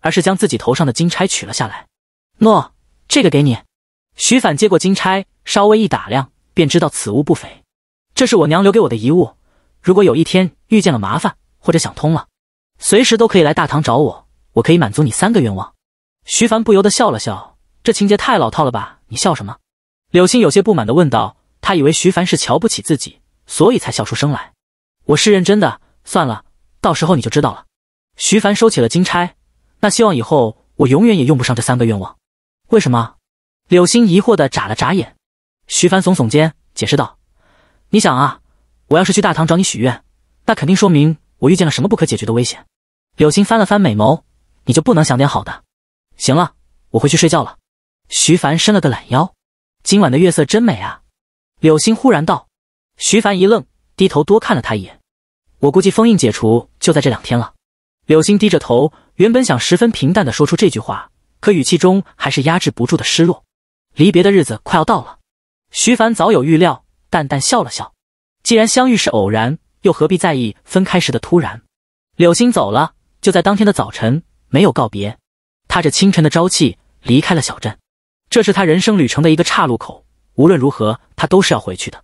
而是将自己头上的金钗取了下来。诺，这个给你。徐凡接过金钗，稍微一打量，便知道此物不菲。这是我娘留给我的遗物，如果有一天遇见了麻烦，或者想通了，随时都可以来大堂找我，我可以满足你三个愿望。徐凡不由得笑了笑，这情节太老套了吧？你笑什么？柳星有些不满地问道，他以为徐凡是瞧不起自己，所以才笑出声来。我是认真的。算了，到时候你就知道了。徐凡收起了金钗，那希望以后我永远也用不上这三个愿望。为什么？柳心疑惑的眨了眨眼。徐凡耸耸肩，解释道：“你想啊，我要是去大唐找你许愿，那肯定说明我遇见了什么不可解决的危险。”柳心翻了翻美眸：“你就不能想点好的？”行了，我回去睡觉了。徐凡伸了个懒腰，今晚的月色真美啊。柳心忽然道。徐凡一愣，低头多看了他一眼。我估计封印解除就在这两天了。柳星低着头，原本想十分平淡的说出这句话，可语气中还是压制不住的失落。离别的日子快要到了。徐凡早有预料，淡淡笑了笑。既然相遇是偶然，又何必在意分开时的突然？柳星走了，就在当天的早晨，没有告别，踏着清晨的朝气离开了小镇。这是他人生旅程的一个岔路口，无论如何，他都是要回去的。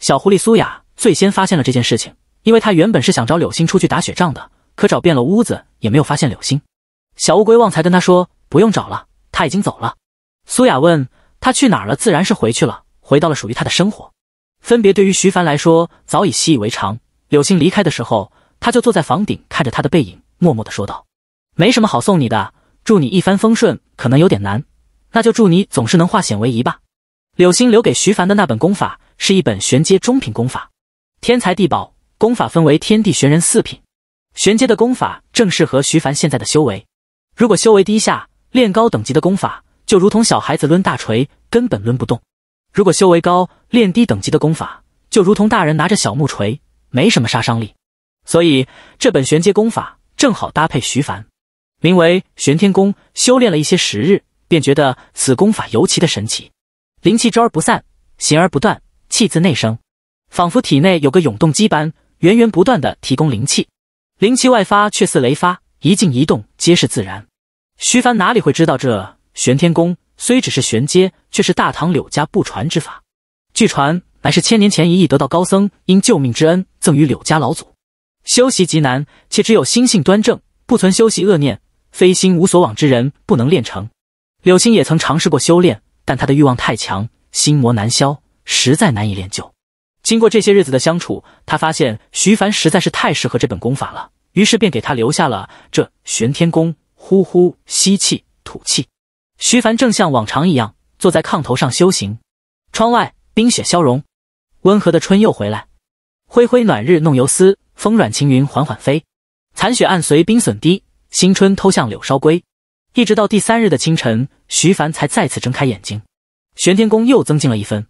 小狐狸苏雅最先发现了这件事情。因为他原本是想找柳星出去打雪仗的，可找遍了屋子也没有发现柳星。小乌龟旺财跟他说：“不用找了，他已经走了。”苏雅问他去哪儿了，自然是回去了，回到了属于他的生活。分别对于徐凡来说早已习以为常。柳星离开的时候，他就坐在房顶看着他的背影，默默地说道：“没什么好送你的，祝你一帆风顺。可能有点难，那就祝你总是能化险为夷吧。”柳星留给徐凡的那本功法是一本玄阶中品功法，天才地宝。功法分为天地玄人四品，玄阶的功法正适合徐凡现在的修为。如果修为低下，练高等级的功法就如同小孩子抡大锤，根本抡不动；如果修为高，练低等级的功法就如同大人拿着小木锤，没什么杀伤力。所以这本玄阶功法正好搭配徐凡，名为玄天功。修炼了一些时日，便觉得此功法尤其的神奇，灵气周而不散，行而不断，气自内生，仿佛体内有个永动机般。源源不断的提供灵气，灵气外发却似雷发，一静一动皆是自然。徐凡哪里会知道，这玄天功虽只是玄阶，却是大唐柳家不传之法。据传乃是千年前一役得道高僧因救命之恩赠与柳家老祖，修习极难，且只有心性端正、不存修习恶念、非心无所往之人不能练成。柳青也曾尝试过修炼，但他的欲望太强，心魔难消，实在难以练就。经过这些日子的相处，他发现徐凡实在是太适合这本功法了，于是便给他留下了这玄天功。呼呼吸气吐气，徐凡正像往常一样坐在炕头上修行。窗外冰雪消融，温和的春又回来。灰灰暖日弄游丝，风软轻云缓缓飞。残雪暗随冰笋滴，新春偷向柳梢归。一直到第三日的清晨，徐凡才再次睁开眼睛，玄天功又增进了一分。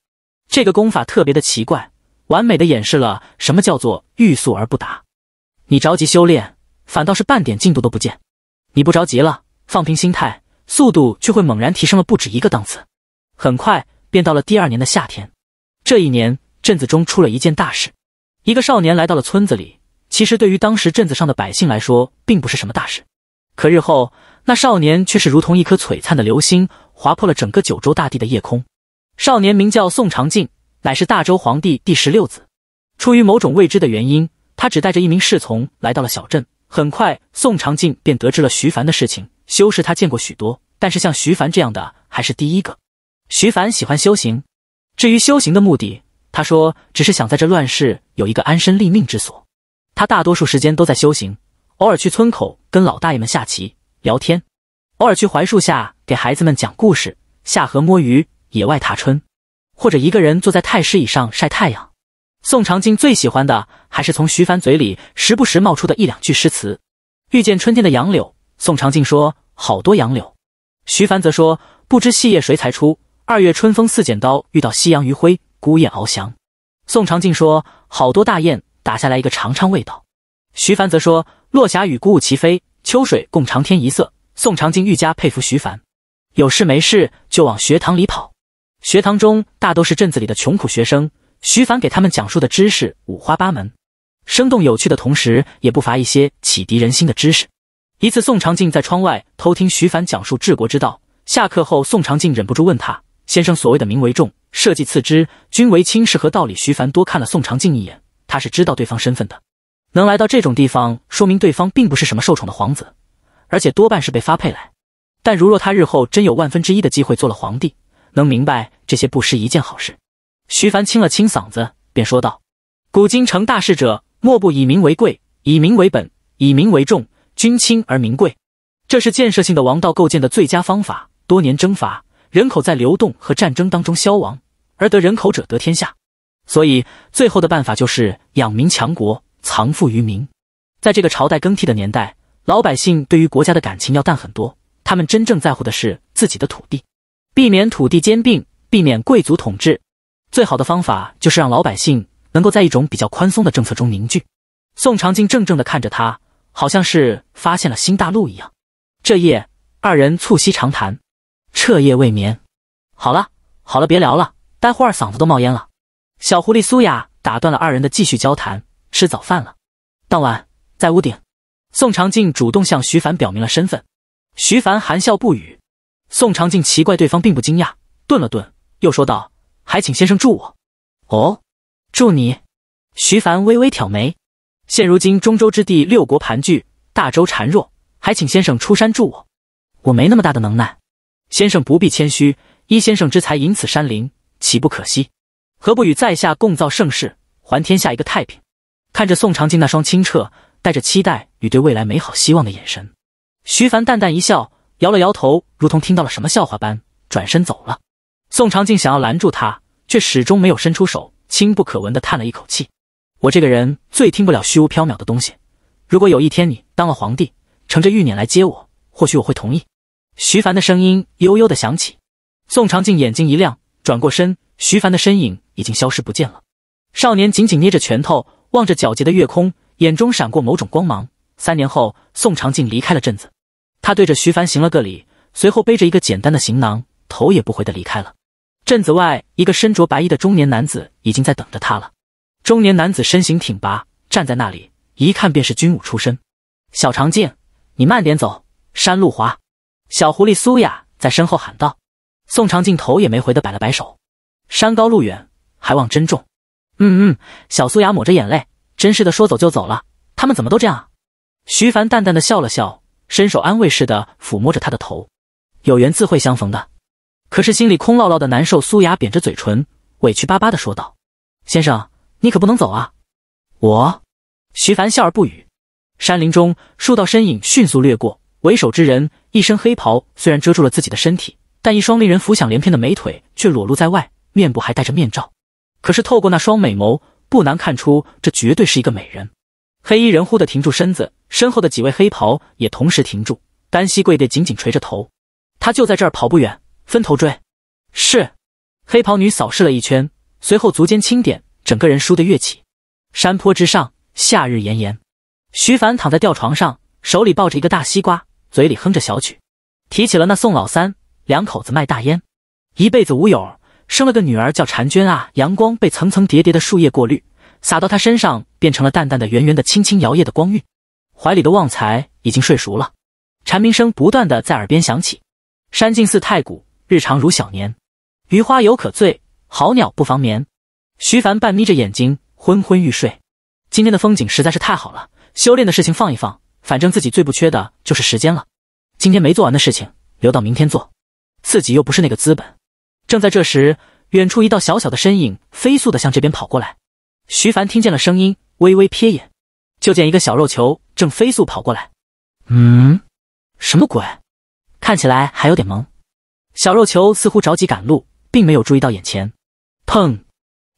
这个功法特别的奇怪。完美的演示了什么叫做欲速而不达。你着急修炼，反倒是半点进度都不见。你不着急了，放平心态，速度却会猛然提升了不止一个档次。很快便到了第二年的夏天。这一年，镇子中出了一件大事。一个少年来到了村子里。其实对于当时镇子上的百姓来说，并不是什么大事。可日后，那少年却是如同一颗璀璨的流星，划破了整个九州大地的夜空。少年名叫宋长进。乃是大周皇帝第十六子，出于某种未知的原因，他只带着一名侍从来到了小镇。很快，宋长进便得知了徐凡的事情。修士他见过许多，但是像徐凡这样的还是第一个。徐凡喜欢修行，至于修行的目的，他说只是想在这乱世有一个安身立命之所。他大多数时间都在修行，偶尔去村口跟老大爷们下棋聊天，偶尔去槐树下给孩子们讲故事，下河摸鱼，野外踏春。或者一个人坐在太师椅上晒太阳。宋长敬最喜欢的还是从徐凡嘴里时不时冒出的一两句诗词。遇见春天的杨柳，宋长敬说：“好多杨柳。”徐凡则说：“不知细叶谁裁出，二月春风似剪刀。”遇到夕阳余晖，孤雁翱翔，宋长静说：“好多大雁打下来一个尝尝味道。”徐凡则说：“落霞与孤鹜齐飞，秋水共长天一色。”宋长静愈加佩服徐凡。有事没事就往学堂里跑。学堂中大都是镇子里的穷苦学生，徐凡给他们讲述的知识五花八门，生动有趣的同时，也不乏一些启迪人心的知识。一次，宋长静在窗外偷听徐凡讲述治国之道。下课后，宋长静忍不住问他：“先生所谓的民为重，社稷次之，君为轻是何道理？”徐凡多看了宋长静一眼，他是知道对方身份的。能来到这种地方，说明对方并不是什么受宠的皇子，而且多半是被发配来。但如若他日后真有万分之一的机会做了皇帝，能明白这些，不失一件好事。徐凡清了清嗓子，便说道：“古今成大事者，莫不以民为贵，以民为本，以民为重。君轻而民贵，这是建设性的王道构建的最佳方法。多年征伐，人口在流动和战争当中消亡，而得人口者得天下。所以，最后的办法就是养民强国，藏富于民。在这个朝代更替的年代，老百姓对于国家的感情要淡很多，他们真正在乎的是自己的土地。”避免土地兼并，避免贵族统治，最好的方法就是让老百姓能够在一种比较宽松的政策中凝聚。宋长静怔怔地看着他，好像是发现了新大陆一样。这夜，二人促膝长谈，彻夜未眠。好了好了，别聊了，待会儿嗓子都冒烟了。小狐狸苏雅打断了二人的继续交谈，吃早饭了。当晚在屋顶，宋长静主动向徐凡表明了身份，徐凡含笑不语。宋长静奇怪，对方并不惊讶，顿了顿，又说道：“还请先生助我。”“哦，助你？”徐凡微微挑眉。现如今中州之地六国盘踞，大周孱弱，还请先生出山助我。我没那么大的能耐，先生不必谦虚。依先生之才，引此山林，岂不可惜？何不与在下共造盛世，还天下一个太平？看着宋长静那双清澈、带着期待与对未来美好希望的眼神，徐凡淡淡一笑。摇了摇头，如同听到了什么笑话般，转身走了。宋长静想要拦住他，却始终没有伸出手，轻不可闻地叹了一口气：“我这个人最听不了虚无缥缈的东西。如果有一天你当了皇帝，乘着玉辇来接我，或许我会同意。”徐凡的声音悠悠地响起。宋长静眼睛一亮，转过身，徐凡的身影已经消失不见了。少年紧紧捏着拳头，望着皎洁的月空，眼中闪过某种光芒。三年后，宋长静离开了镇子。他对着徐凡行了个礼，随后背着一个简单的行囊，头也不回的离开了。镇子外，一个身着白衣的中年男子已经在等着他了。中年男子身形挺拔，站在那里，一看便是军武出身。小长镜，你慢点走，山路滑。小狐狸苏雅在身后喊道。宋长镜头也没回的摆了摆手，山高路远，还望珍重。嗯嗯，小苏雅抹着眼泪，真是的，说走就走了，他们怎么都这样徐凡淡淡的笑了笑。伸手安慰似的抚摸着他的头，有缘自会相逢的。可是心里空落落的难受。苏雅扁着嘴唇，委屈巴巴的说道：“先生，你可不能走啊！”我，徐凡笑而不语。山林中，数道身影迅速掠过，为首之人一身黑袍，虽然遮住了自己的身体，但一双令人浮想联翩的美腿却裸露在外，面部还戴着面罩。可是透过那双美眸，不难看出这绝对是一个美人。黑衣人忽地停住身子。身后的几位黑袍也同时停住，单膝跪地，紧紧垂着头。他就在这儿，跑不远，分头追。是。黑袍女扫视了一圈，随后足尖轻点，整个人倏地跃起。山坡之上，夏日炎炎。徐凡躺在吊床上，手里抱着一个大西瓜，嘴里哼着小曲，提起了那宋老三两口子卖大烟，一辈子无友，生了个女儿叫婵娟啊。阳光被层层叠叠的树叶过滤，洒到他身上，变成了淡淡的、圆圆的、轻轻摇曳的光晕。怀里的旺财已经睡熟了，蝉鸣声不断的在耳边响起。山近似太古，日长如小年。余花犹可醉，好鸟不妨眠。徐凡半眯着眼睛，昏昏欲睡。今天的风景实在是太好了，修炼的事情放一放，反正自己最不缺的就是时间了。今天没做完的事情留到明天做，自己又不是那个资本。正在这时，远处一道小小的身影飞速的向这边跑过来。徐凡听见了声音，微微瞥眼。就见一个小肉球正飞速跑过来，嗯，什么鬼？看起来还有点萌。小肉球似乎着急赶路，并没有注意到眼前，砰，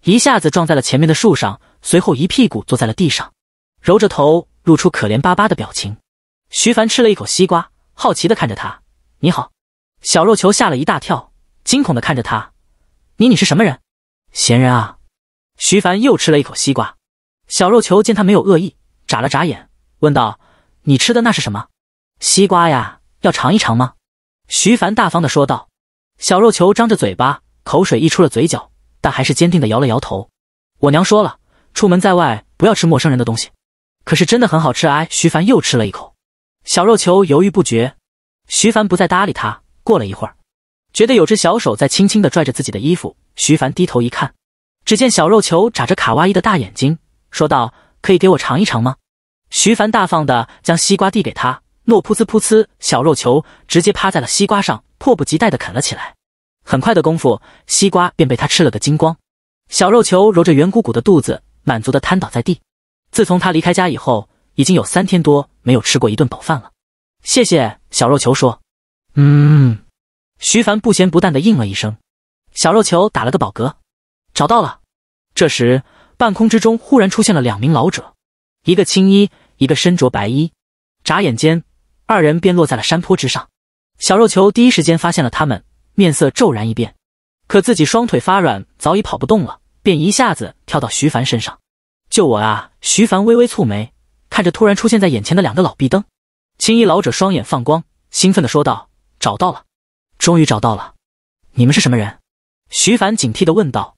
一下子撞在了前面的树上，随后一屁股坐在了地上，揉着头，露出可怜巴巴的表情。徐凡吃了一口西瓜，好奇的看着他：“你好。”小肉球吓了一大跳，惊恐的看着他：“你你是什么人？闲人啊？”徐凡又吃了一口西瓜。小肉球见他没有恶意。眨了眨眼，问道：“你吃的那是什么？西瓜呀，要尝一尝吗？”徐凡大方的说道。小肉球张着嘴巴，口水溢出了嘴角，但还是坚定的摇了摇头。我娘说了，出门在外不要吃陌生人的东西。可是真的很好吃哎！徐凡又吃了一口。小肉球犹豫不决。徐凡不再搭理他。过了一会儿，觉得有只小手在轻轻的拽着自己的衣服。徐凡低头一看，只见小肉球眨着卡哇伊的大眼睛，说道。可以给我尝一尝吗？徐凡大方的将西瓜递给他，诺噗呲噗呲，小肉球直接趴在了西瓜上，迫不及待的啃了起来。很快的功夫，西瓜便被他吃了个精光。小肉球揉着圆鼓鼓的肚子，满足的瘫倒在地。自从他离开家以后，已经有三天多没有吃过一顿饱饭了。谢谢，小肉球说。嗯，徐凡不咸不淡的应了一声。小肉球打了个饱嗝，找到了。这时。半空之中忽然出现了两名老者，一个青衣，一个身着白衣。眨眼间，二人便落在了山坡之上。小肉球第一时间发现了他们，面色骤然一变，可自己双腿发软，早已跑不动了，便一下子跳到徐凡身上：“救我啊！”徐凡微微蹙眉，看着突然出现在眼前的两个老壁灯。青衣老者双眼放光，兴奋地说道：“找到了，终于找到了！”你们是什么人？”徐凡警惕地问道。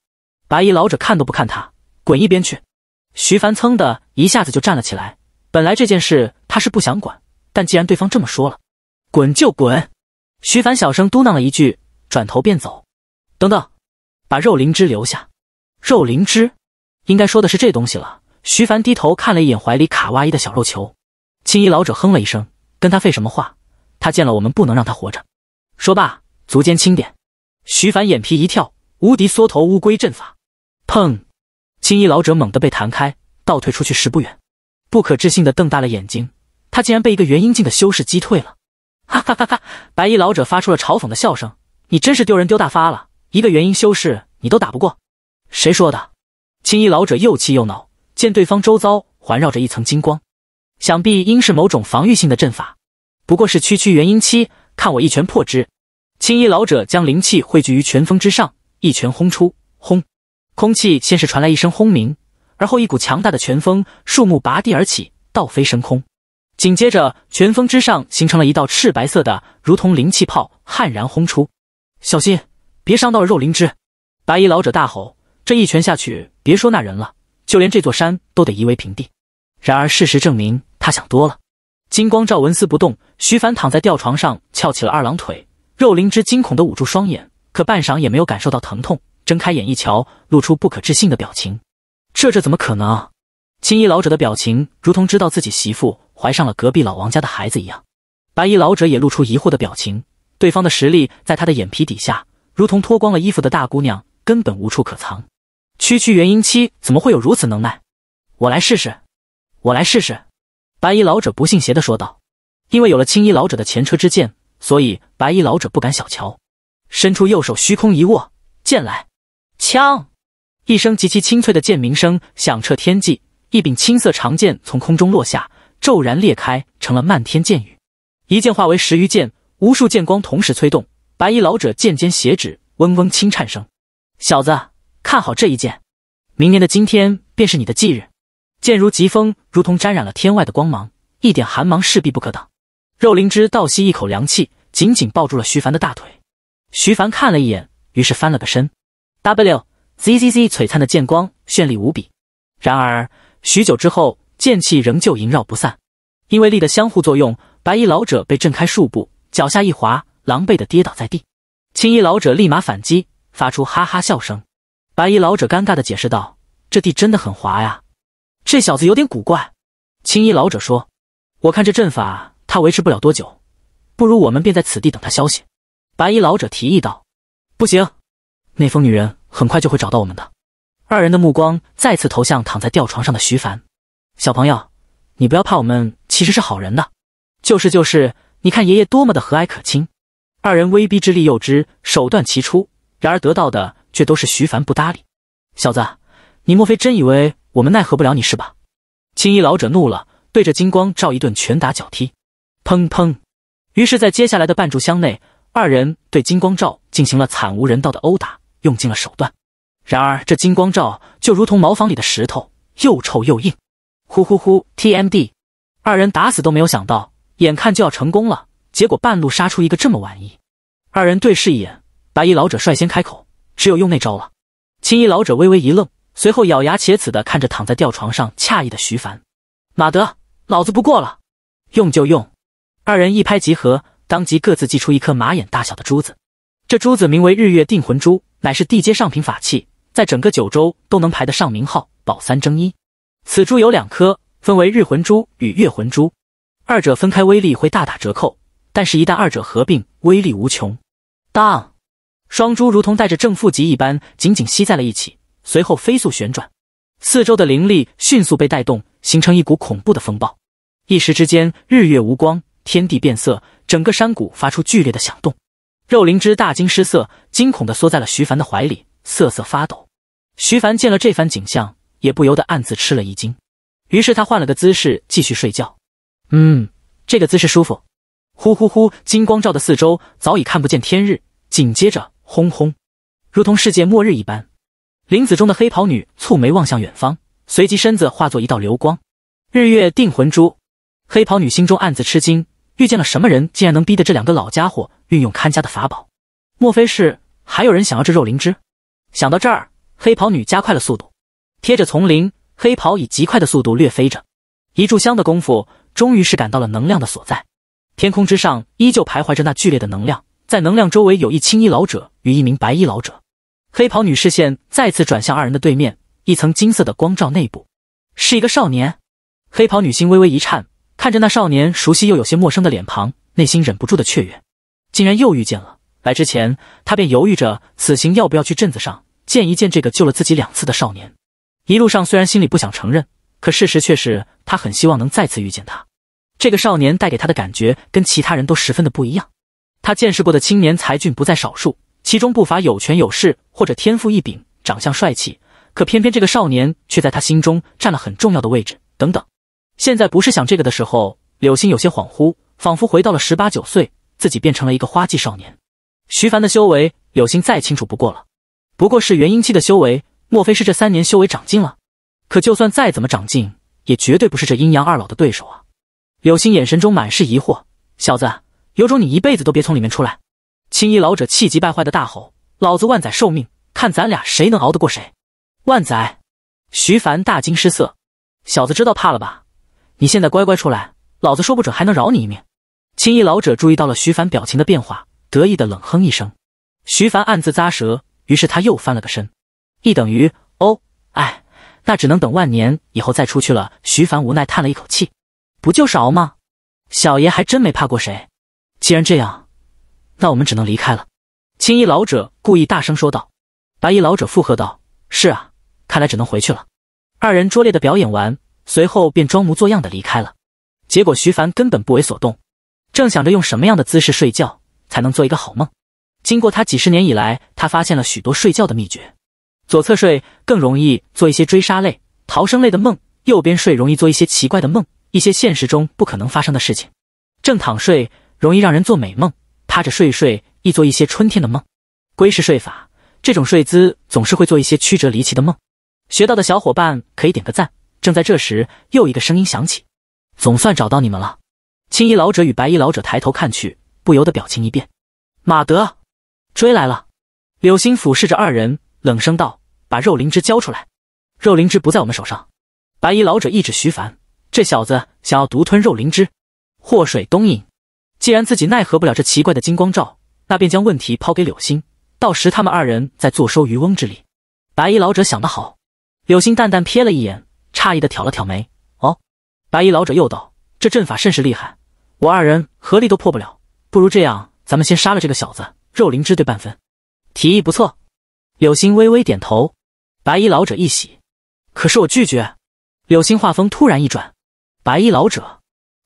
白衣老者看都不看他。滚一边去！徐凡噌的一下子就站了起来。本来这件事他是不想管，但既然对方这么说了，滚就滚。徐凡小声嘟囔了一句，转头便走。等等，把肉灵芝留下。肉灵芝，应该说的是这东西了。徐凡低头看了一眼怀里卡哇伊的小肉球。青衣老者哼了一声，跟他废什么话？他见了我们不能让他活着。说罢，足尖轻点。徐凡眼皮一跳，无敌缩头乌龟阵法。砰！青衣老者猛地被弹开，倒退出去十不远，不可置信地瞪大了眼睛，他竟然被一个元婴境的修士击退了！哈哈哈哈！白衣老者发出了嘲讽的笑声：“你真是丢人丢大发了，一个元婴修士你都打不过？”谁说的？青衣老者又气又恼，见对方周遭环绕着一层金光，想必应是某种防御性的阵法。不过是区区元婴期，看我一拳破之！青衣老者将灵气汇聚于拳峰之上，一拳轰出，轰！空气先是传来一声轰鸣，而后一股强大的拳风，树木拔地而起，倒飞升空。紧接着，拳风之上形成了一道赤白色的，如同灵气泡，悍然轰出。小心，别伤到了肉灵芝！白衣老者大吼。这一拳下去，别说那人了，就连这座山都得夷为平地。然而，事实证明他想多了。金光照纹丝不动，徐凡躺在吊床上，翘起了二郎腿。肉灵芝惊恐地捂住双眼，可半晌也没有感受到疼痛。睁开眼一瞧，露出不可置信的表情，这这怎么可能？青衣老者的表情如同知道自己媳妇怀上了隔壁老王家的孩子一样。白衣老者也露出疑惑的表情，对方的实力在他的眼皮底下，如同脱光了衣服的大姑娘，根本无处可藏。区区元婴期怎么会有如此能耐？我来试试，我来试试。白衣老者不信邪的说道，因为有了青衣老者的前车之鉴，所以白衣老者不敢小瞧，伸出右手，虚空一握，剑来。枪，一声极其清脆的剑鸣声响彻天际，一柄青色长剑从空中落下，骤然裂开，成了漫天剑雨。一剑化为十余剑，无数剑光同时催动。白衣老者剑尖血指，嗡嗡轻颤声。小子，看好这一剑！明年的今天便是你的忌日。剑如疾风，如同沾染了天外的光芒，一点寒芒势必不可挡。肉灵芝倒吸一口凉气，紧紧抱住了徐凡的大腿。徐凡看了一眼，于是翻了个身。w z Z z 璀璨的剑光绚丽无比，然而许久之后，剑气仍旧萦绕不散。因为力的相互作用，白衣老者被震开数步，脚下一滑，狼狈的跌倒在地。青衣老者立马反击，发出哈哈笑声。白衣老者尴尬的解释道：“这地真的很滑呀，这小子有点古怪。”青衣老者说：“我看这阵法他维持不了多久，不如我们便在此地等他消息。”白衣老者提议道：“不行。”那疯女人很快就会找到我们的。二人的目光再次投向躺在吊床上的徐凡。小朋友，你不要怕，我们其实是好人的。就是就是，你看爷爷多么的和蔼可亲。二人威逼之力诱之手段齐出，然而得到的却都是徐凡不搭理。小子，你莫非真以为我们奈何不了你是吧？青衣老者怒了，对着金光照一顿拳打脚踢。砰砰！于是，在接下来的半炷香内，二人对金光照进行了惨无人道的殴打。用尽了手段，然而这金光罩就如同茅房里的石头，又臭又硬。呼呼呼，TMD！二人打死都没有想到，眼看就要成功了，结果半路杀出一个这么玩意。二人对视一眼，白衣老者率先开口：“只有用那招了。”青衣老者微微一愣，随后咬牙切齿的看着躺在吊床上惬意的徐凡：“马德，老子不过了，用就用。”二人一拍即合，当即各自祭出一颗马眼大小的珠子。这珠子名为日月定魂珠。乃是地阶上品法器，在整个九州都能排得上名号，宝三争一。此珠有两颗，分为日魂珠与月魂珠，二者分开威力会大打折扣，但是，一旦二者合并，威力无穷。当，双珠如同带着正负极一般，紧紧吸在了一起，随后飞速旋转，四周的灵力迅速被带动，形成一股恐怖的风暴。一时之间，日月无光，天地变色，整个山谷发出剧烈的响动。肉灵芝大惊失色，惊恐地缩在了徐凡的怀里，瑟瑟发抖。徐凡见了这番景象，也不由得暗自吃了一惊。于是他换了个姿势继续睡觉。嗯，这个姿势舒服。呼呼呼，金光照的四周早已看不见天日。紧接着，轰轰，如同世界末日一般。林子中的黑袍女蹙眉望向远方，随即身子化作一道流光。日月定魂珠，黑袍女心中暗自吃惊。遇见了什么人，竟然能逼得这两个老家伙运用看家的法宝？莫非是还有人想要这肉灵芝？想到这儿，黑袍女加快了速度，贴着丛林，黑袍以极快的速度掠飞着。一炷香的功夫，终于是感到了能量的所在。天空之上依旧徘徊着那剧烈的能量，在能量周围有一青衣老者与一名白衣老者。黑袍女视线再次转向二人的对面，一层金色的光照内部，是一个少年。黑袍女心微微一颤。看着那少年熟悉又有些陌生的脸庞，内心忍不住的雀跃，竟然又遇见了。来之前，他便犹豫着此行要不要去镇子上见一见这个救了自己两次的少年。一路上虽然心里不想承认，可事实却是他很希望能再次遇见他。这个少年带给他的感觉跟其他人都十分的不一样。他见识过的青年才俊不在少数，其中不乏有权有势或者天赋异禀、长相帅气，可偏偏这个少年却在他心中占了很重要的位置。等等。现在不是想这个的时候。柳心有些恍惚，仿佛回到了十八九岁，自己变成了一个花季少年。徐凡的修为，柳心再清楚不过了，不过是元婴期的修为。莫非是这三年修为长进了？可就算再怎么长进，也绝对不是这阴阳二老的对手啊！柳心眼神中满是疑惑。小子，有种你一辈子都别从里面出来！青衣老者气急败坏的大吼：“老子万载寿命，看咱俩谁能熬得过谁！”万载！徐凡大惊失色：“小子知道怕了吧？”你现在乖乖出来，老子说不准还能饶你一命。青衣老者注意到了徐凡表情的变化，得意的冷哼一声。徐凡暗自咂舌，于是他又翻了个身。一等于哦，哎，那只能等万年以后再出去了。徐凡无奈叹了一口气，不就是熬吗？小爷还真没怕过谁。既然这样，那我们只能离开了。青衣老者故意大声说道。白衣老者附和道：“是啊，看来只能回去了。”二人拙劣的表演完。随后便装模作样的离开了，结果徐凡根本不为所动，正想着用什么样的姿势睡觉才能做一个好梦。经过他几十年以来，他发现了许多睡觉的秘诀。左侧睡更容易做一些追杀类、逃生类的梦；右边睡容易做一些奇怪的梦，一些现实中不可能发生的事情。正躺睡容易让人做美梦，趴着睡睡易做一些春天的梦。归式睡法这种睡姿总是会做一些曲折离奇的梦。学到的小伙伴可以点个赞。正在这时，又一个声音响起：“总算找到你们了。”青衣老者与白衣老者抬头看去，不由得表情一变。“马德，追来了！”柳星俯视着二人，冷声道：“把肉灵芝交出来。”肉灵芝不在我们手上。白衣老者一指徐凡：“这小子想要独吞肉灵芝，祸水东引。既然自己奈何不了这奇怪的金光罩，那便将问题抛给柳星，到时他们二人再坐收渔翁之利。”白衣老者想得好。柳星淡淡瞥了一眼。诧异的挑了挑眉，哦，白衣老者又道：“这阵法甚是厉害，我二人合力都破不了。不如这样，咱们先杀了这个小子，肉灵芝对半分。”提议不错，柳星微微点头。白衣老者一喜，可是我拒绝。柳星话锋突然一转，白衣老者，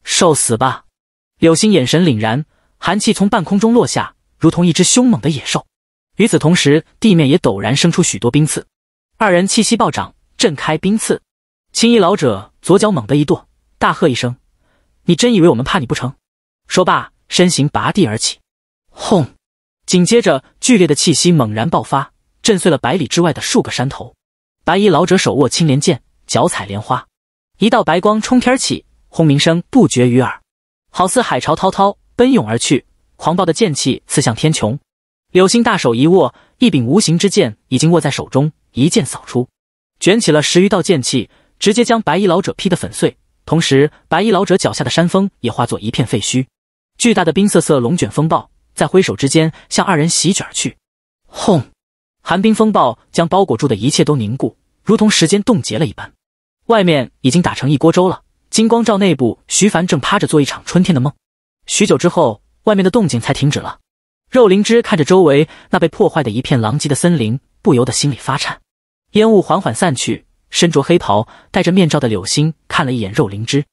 受死吧！柳星眼神凛然，寒气从半空中落下，如同一只凶猛的野兽。与此同时，地面也陡然生出许多冰刺，二人气息暴涨，震开冰刺。青衣老者左脚猛地一跺，大喝一声：“你真以为我们怕你不成？”说罢，身形拔地而起，轰！紧接着，剧烈的气息猛然爆发，震碎了百里之外的数个山头。白衣老者手握青莲剑，脚踩莲花，一道白光冲天起，轰鸣声不绝于耳，好似海潮滔滔奔涌而去。狂暴的剑气刺向天穹。柳星大手一握，一柄无形之剑已经握在手中，一剑扫出，卷起了十余道剑气。直接将白衣老者劈得粉碎，同时白衣老者脚下的山峰也化作一片废墟。巨大的冰瑟瑟龙卷风暴在挥手之间向二人席卷去，轰！寒冰风暴将包裹住的一切都凝固，如同时间冻结了一般。外面已经打成一锅粥了。金光罩内部，徐凡正趴着做一场春天的梦。许久之后，外面的动静才停止了。肉灵芝看着周围那被破坏的一片狼藉的森林，不由得心里发颤。烟雾缓缓散去。身着黑袍、戴着面罩的柳星看了一眼肉灵芝，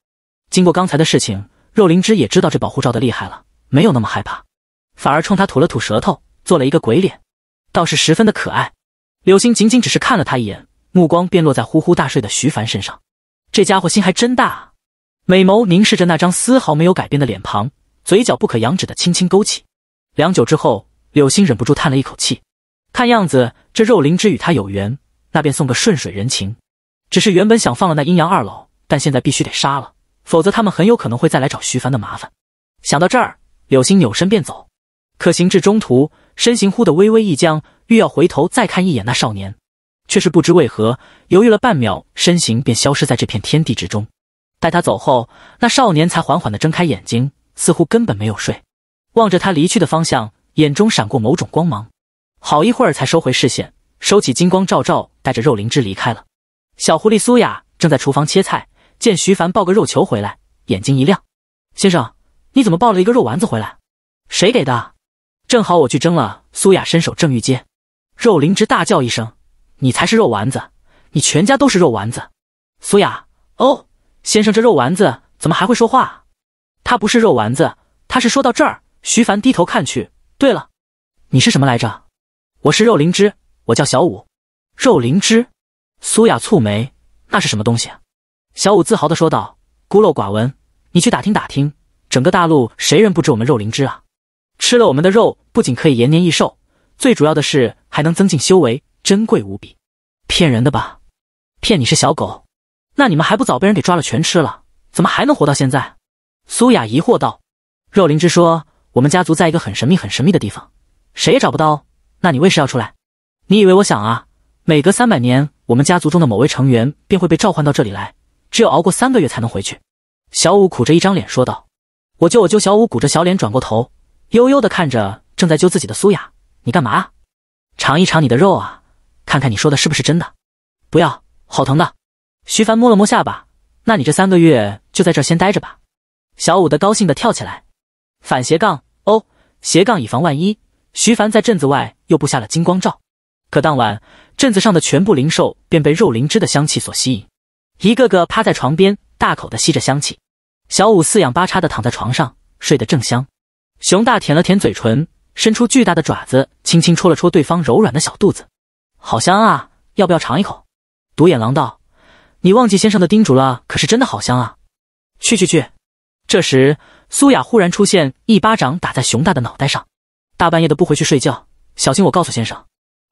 经过刚才的事情，肉灵芝也知道这保护罩的厉害了，没有那么害怕，反而冲他吐了吐舌头，做了一个鬼脸，倒是十分的可爱。柳星仅仅只是看了他一眼，目光便落在呼呼大睡的徐凡身上，这家伙心还真大啊！美眸凝视着那张丝毫没有改变的脸庞，嘴角不可仰指的轻轻勾起。良久之后，柳星忍不住叹了一口气，看样子这肉灵芝与他有缘，那便送个顺水人情。只是原本想放了那阴阳二老，但现在必须得杀了，否则他们很有可能会再来找徐凡的麻烦。想到这儿，柳星扭身便走，可行至中途，身形忽的微微一僵，欲要回头再看一眼那少年，却是不知为何犹豫了半秒，身形便消失在这片天地之中。待他走后，那少年才缓缓地睁开眼睛，似乎根本没有睡，望着他离去的方向，眼中闪过某种光芒，好一会儿才收回视线，收起金光罩罩，带着肉灵芝离开了。小狐狸苏雅正在厨房切菜，见徐凡抱个肉球回来，眼睛一亮：“先生，你怎么抱了一个肉丸子回来？谁给的？”正好我去蒸了。苏雅伸手正欲接，肉灵芝大叫一声：“你才是肉丸子，你全家都是肉丸子！”苏雅：“哦，先生，这肉丸子怎么还会说话啊？”“他不是肉丸子，他是说到这儿。”徐凡低头看去：“对了，你是什么来着？”“我是肉灵芝，我叫小五。”“肉灵芝。”苏雅蹙眉：“那是什么东西？”小五自豪的说道：“孤陋寡闻，你去打听打听，整个大陆谁人不知我们肉灵芝啊？吃了我们的肉，不仅可以延年益寿，最主要的是还能增进修为，珍贵无比。”“骗人的吧？骗你是小狗？那你们还不早被人给抓了，全吃了？怎么还能活到现在？”苏雅疑惑道。“肉灵芝说，我们家族在一个很神秘、很神秘的地方，谁也找不到。那你为什要出来？你以为我想啊？每隔三百年。”我们家族中的某位成员便会被召唤到这里来，只有熬过三个月才能回去。小五苦着一张脸说道：“我救我救！」小五鼓着小脸转过头，悠悠的看着正在揪自己的苏雅：“你干嘛？尝一尝你的肉啊，看看你说的是不是真的。”“不要，好疼的。”徐凡摸了摸下巴：“那你这三个月就在这先待着吧。”小五的高兴的跳起来。反斜杠哦，斜杠以防万一。徐凡在镇子外又布下了金光罩。可当晚。镇子上的全部灵兽便被肉灵芝的香气所吸引，一个个趴在床边，大口的吸着香气。小五四仰八叉的躺在床上，睡得正香。熊大舔了舔嘴唇，伸出巨大的爪子，轻轻戳了戳对方柔软的小肚子，好香啊，要不要尝一口？独眼狼道：“你忘记先生的叮嘱了？可是真的好香啊！”去去去！这时，苏雅忽然出现，一巴掌打在熊大的脑袋上：“大半夜的不回去睡觉，小心我告诉先生。”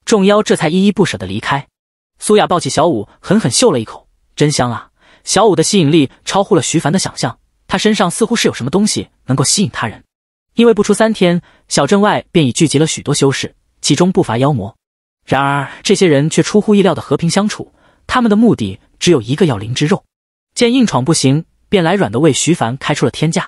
众妖这才依依不舍的离开。苏雅抱起小五，狠狠嗅了一口，真香啊！小五的吸引力超乎了徐凡的想象，他身上似乎是有什么东西能够吸引他人。因为不出三天，小镇外便已聚集了许多修士，其中不乏妖魔。然而这些人却出乎意料的和平相处，他们的目的只有一个：要灵芝肉。见硬闯不行，便来软的，为徐凡开出了天价。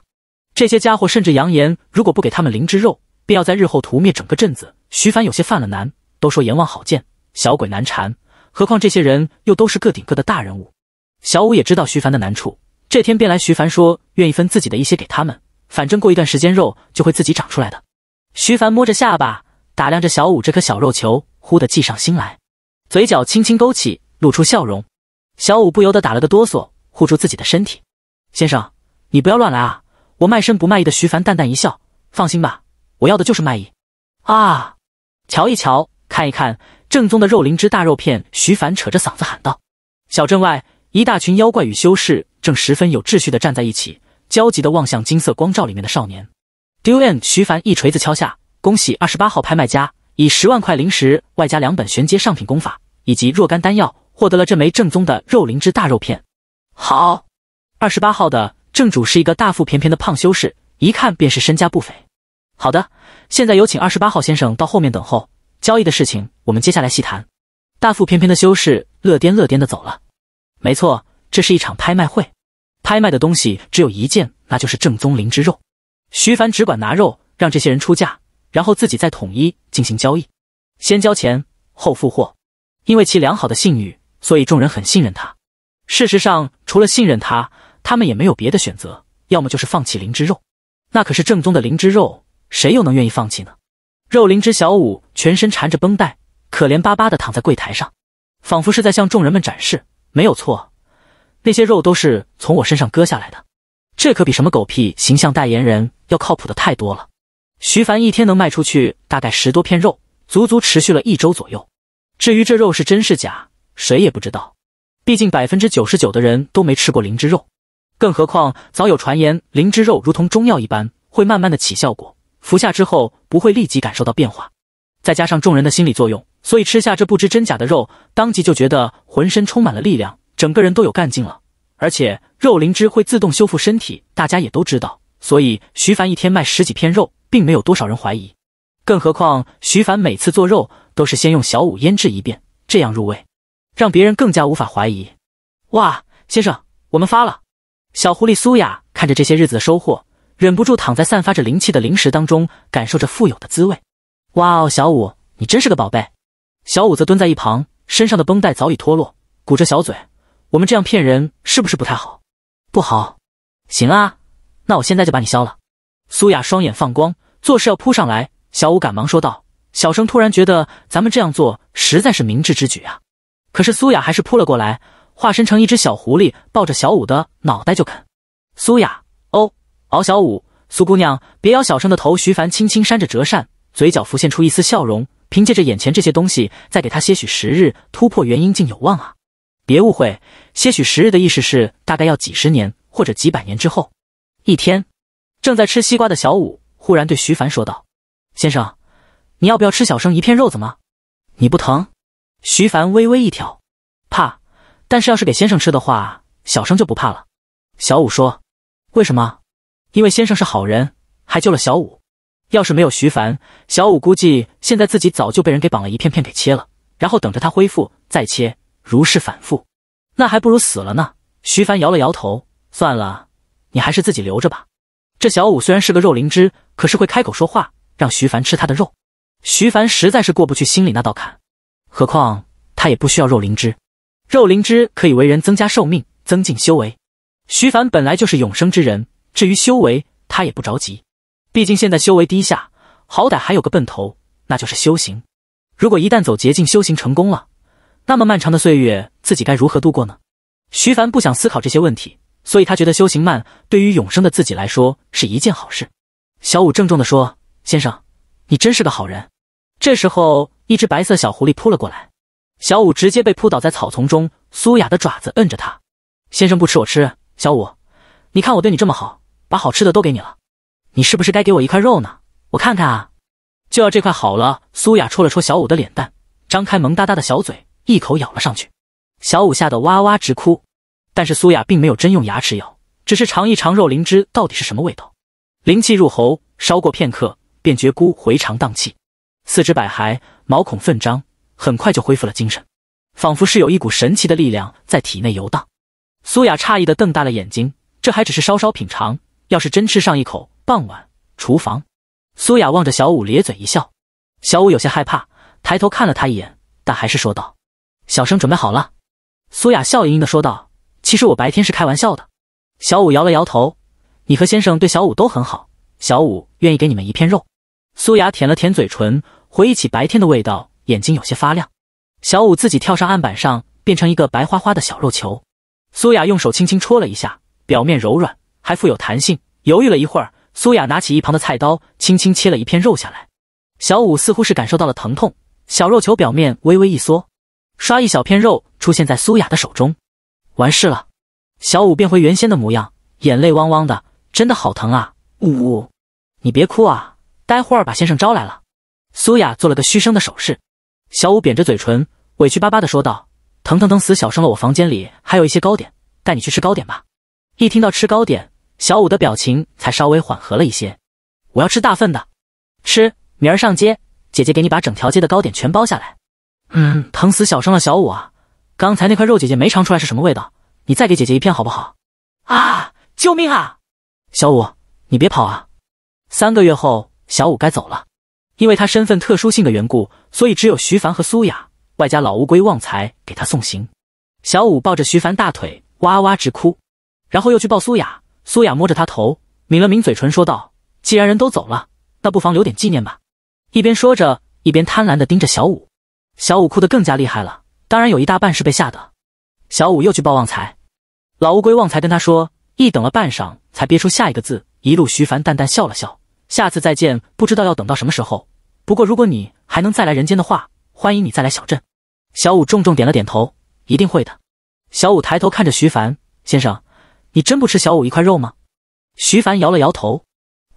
这些家伙甚至扬言，如果不给他们灵芝肉，便要在日后屠灭整个镇子。徐凡有些犯了难。都说阎王好见，小鬼难缠。何况这些人又都是个顶个的大人物。小五也知道徐凡的难处，这天便来徐凡说愿意分自己的一些给他们，反正过一段时间肉就会自己长出来的。徐凡摸着下巴，打量着小五这颗小肉球，忽地计上心来，嘴角轻轻勾起，露出笑容。小五不由得打了个哆嗦，护住自己的身体。先生，你不要乱来啊！我卖身不卖艺的。徐凡淡淡一笑，放心吧，我要的就是卖艺。啊！瞧一瞧。看一看正宗的肉灵芝大肉片，徐凡扯着嗓子喊道。小镇外，一大群妖怪与修士正十分有秩序的站在一起，焦急的望向金色光罩里面的少年。d u a n，徐凡一锤子敲下，恭喜二十八号拍卖家以十万块灵石，外加两本玄阶上品功法以及若干丹药，获得了这枚正宗的肉灵芝大肉片。好，二十八号的正主是一个大腹便便的胖修士，一看便是身家不菲。好的，现在有请二十八号先生到后面等候。交易的事情，我们接下来细谈。大腹翩翩的修士乐颠乐颠的走了。没错，这是一场拍卖会，拍卖的东西只有一件，那就是正宗灵芝肉。徐凡只管拿肉，让这些人出价，然后自己再统一进行交易，先交钱后付货。因为其良好的信誉，所以众人很信任他。事实上，除了信任他，他们也没有别的选择，要么就是放弃灵芝肉。那可是正宗的灵芝肉，谁又能愿意放弃呢？肉灵芝小五全身缠着绷带，可怜巴巴的躺在柜台上，仿佛是在向众人们展示：没有错，那些肉都是从我身上割下来的。这可比什么狗屁形象代言人要靠谱的太多了。徐凡一天能卖出去大概十多片肉，足足持续了一周左右。至于这肉是真是假，谁也不知道。毕竟百分之九十九的人都没吃过灵芝肉，更何况早有传言，灵芝肉如同中药一般，会慢慢的起效果。服下之后不会立即感受到变化，再加上众人的心理作用，所以吃下这不知真假的肉，当即就觉得浑身充满了力量，整个人都有干劲了。而且肉灵芝会自动修复身体，大家也都知道，所以徐凡一天卖十几片肉，并没有多少人怀疑。更何况徐凡每次做肉都是先用小五腌制一遍，这样入味，让别人更加无法怀疑。哇，先生，我们发了！小狐狸苏雅看着这些日子的收获。忍不住躺在散发着灵气的灵石当中，感受着富有的滋味。哇哦，小五，你真是个宝贝！小五则蹲在一旁，身上的绷带早已脱落，鼓着小嘴：“我们这样骗人是不是不太好？”“不好。”“行啊，那我现在就把你削了。”苏雅双眼放光，做事要扑上来。小五赶忙说道：“小生突然觉得咱们这样做实在是明智之举啊！”可是苏雅还是扑了过来，化身成一只小狐狸，抱着小五的脑袋就啃。苏雅，哦。敖小五，苏姑娘，别咬小生的头。徐凡轻轻扇着折扇，嘴角浮现出一丝笑容。凭借着眼前这些东西，再给他些许时日，突破元婴境有望啊！别误会，些许时日的意思是大概要几十年或者几百年之后。一天，正在吃西瓜的小五忽然对徐凡说道：“先生，你要不要吃小生一片肉子吗？你不疼？”徐凡微微一挑，怕，但是要是给先生吃的话，小生就不怕了。小五说：“为什么？”因为先生是好人，还救了小五。要是没有徐凡，小五估计现在自己早就被人给绑了一片片给切了，然后等着他恢复再切，如是反复，那还不如死了呢。徐凡摇了摇头，算了，你还是自己留着吧。这小五虽然是个肉灵芝，可是会开口说话，让徐凡吃他的肉。徐凡实在是过不去心里那道坎，何况他也不需要肉灵芝。肉灵芝可以为人增加寿命，增进修为。徐凡本来就是永生之人。至于修为，他也不着急，毕竟现在修为低下，好歹还有个奔头，那就是修行。如果一旦走捷径，修行成功了，那么漫长的岁月自己该如何度过呢？徐凡不想思考这些问题，所以他觉得修行慢对于永生的自己来说是一件好事。小五郑重地说：“先生，你真是个好人。”这时候，一只白色小狐狸扑了过来，小五直接被扑倒在草丛中，苏雅的爪子摁着他。先生不吃我吃，小五，你看我对你这么好。把好吃的都给你了，你是不是该给我一块肉呢？我看看啊，就要这块好了。苏雅戳了戳小五的脸蛋，张开萌哒哒的小嘴，一口咬了上去。小五吓得哇哇直哭，但是苏雅并没有真用牙齿咬，只是尝一尝肉灵芝到底是什么味道。灵气入喉，稍过片刻，便觉孤回肠荡气，四肢百骸，毛孔奋张，很快就恢复了精神，仿佛是有一股神奇的力量在体内游荡。苏雅诧异的瞪大了眼睛，这还只是稍稍品尝。要是真吃上一口，傍晚厨房，苏雅望着小五咧嘴一笑，小五有些害怕，抬头看了他一眼，但还是说道：“小生准备好了。”苏雅笑盈盈的说道：“其实我白天是开玩笑的。”小五摇了摇头：“你和先生对小五都很好，小五愿意给你们一片肉。”苏雅舔了舔嘴唇，回忆起白天的味道，眼睛有些发亮。小五自己跳上案板上，变成一个白花花的小肉球。苏雅用手轻轻戳了一下，表面柔软。还富有弹性。犹豫了一会儿，苏雅拿起一旁的菜刀，轻轻切了一片肉下来。小五似乎是感受到了疼痛，小肉球表面微微一缩，刷一小片肉出现在苏雅的手中。完事了，小五变回原先的模样，眼泪汪汪的，真的好疼啊！呜呜，你别哭啊，待会儿把先生招来了。苏雅做了个嘘声的手势，小五扁着嘴唇，委屈巴巴的说道：“疼疼疼死，小生了。我房间里还有一些糕点，带你去吃糕点吧。”一听到吃糕点，小五的表情才稍微缓和了一些。我要吃大份的，吃明儿上街，姐姐给你把整条街的糕点全包下来。嗯，疼死小生了，小五啊，刚才那块肉姐姐没尝出来是什么味道，你再给姐姐一片好不好？啊，救命啊！小五，你别跑啊！三个月后，小五该走了，因为他身份特殊性的缘故，所以只有徐凡和苏雅，外加老乌龟旺财给他送行。小五抱着徐凡大腿哇哇直哭，然后又去抱苏雅。苏雅摸着他头，抿了抿嘴唇，说道：“既然人都走了，那不妨留点纪念吧。”一边说着，一边贪婪地盯着小五。小五哭得更加厉害了，当然有一大半是被吓的。小五又去抱旺财，老乌龟旺财跟他说，一等了半晌才憋出下一个字。一路，徐凡淡淡笑了笑：“下次再见，不知道要等到什么时候。不过如果你还能再来人间的话，欢迎你再来小镇。”小五重重点了点头：“一定会的。”小五抬头看着徐凡先生。你真不吃小五一块肉吗？徐凡摇了摇头。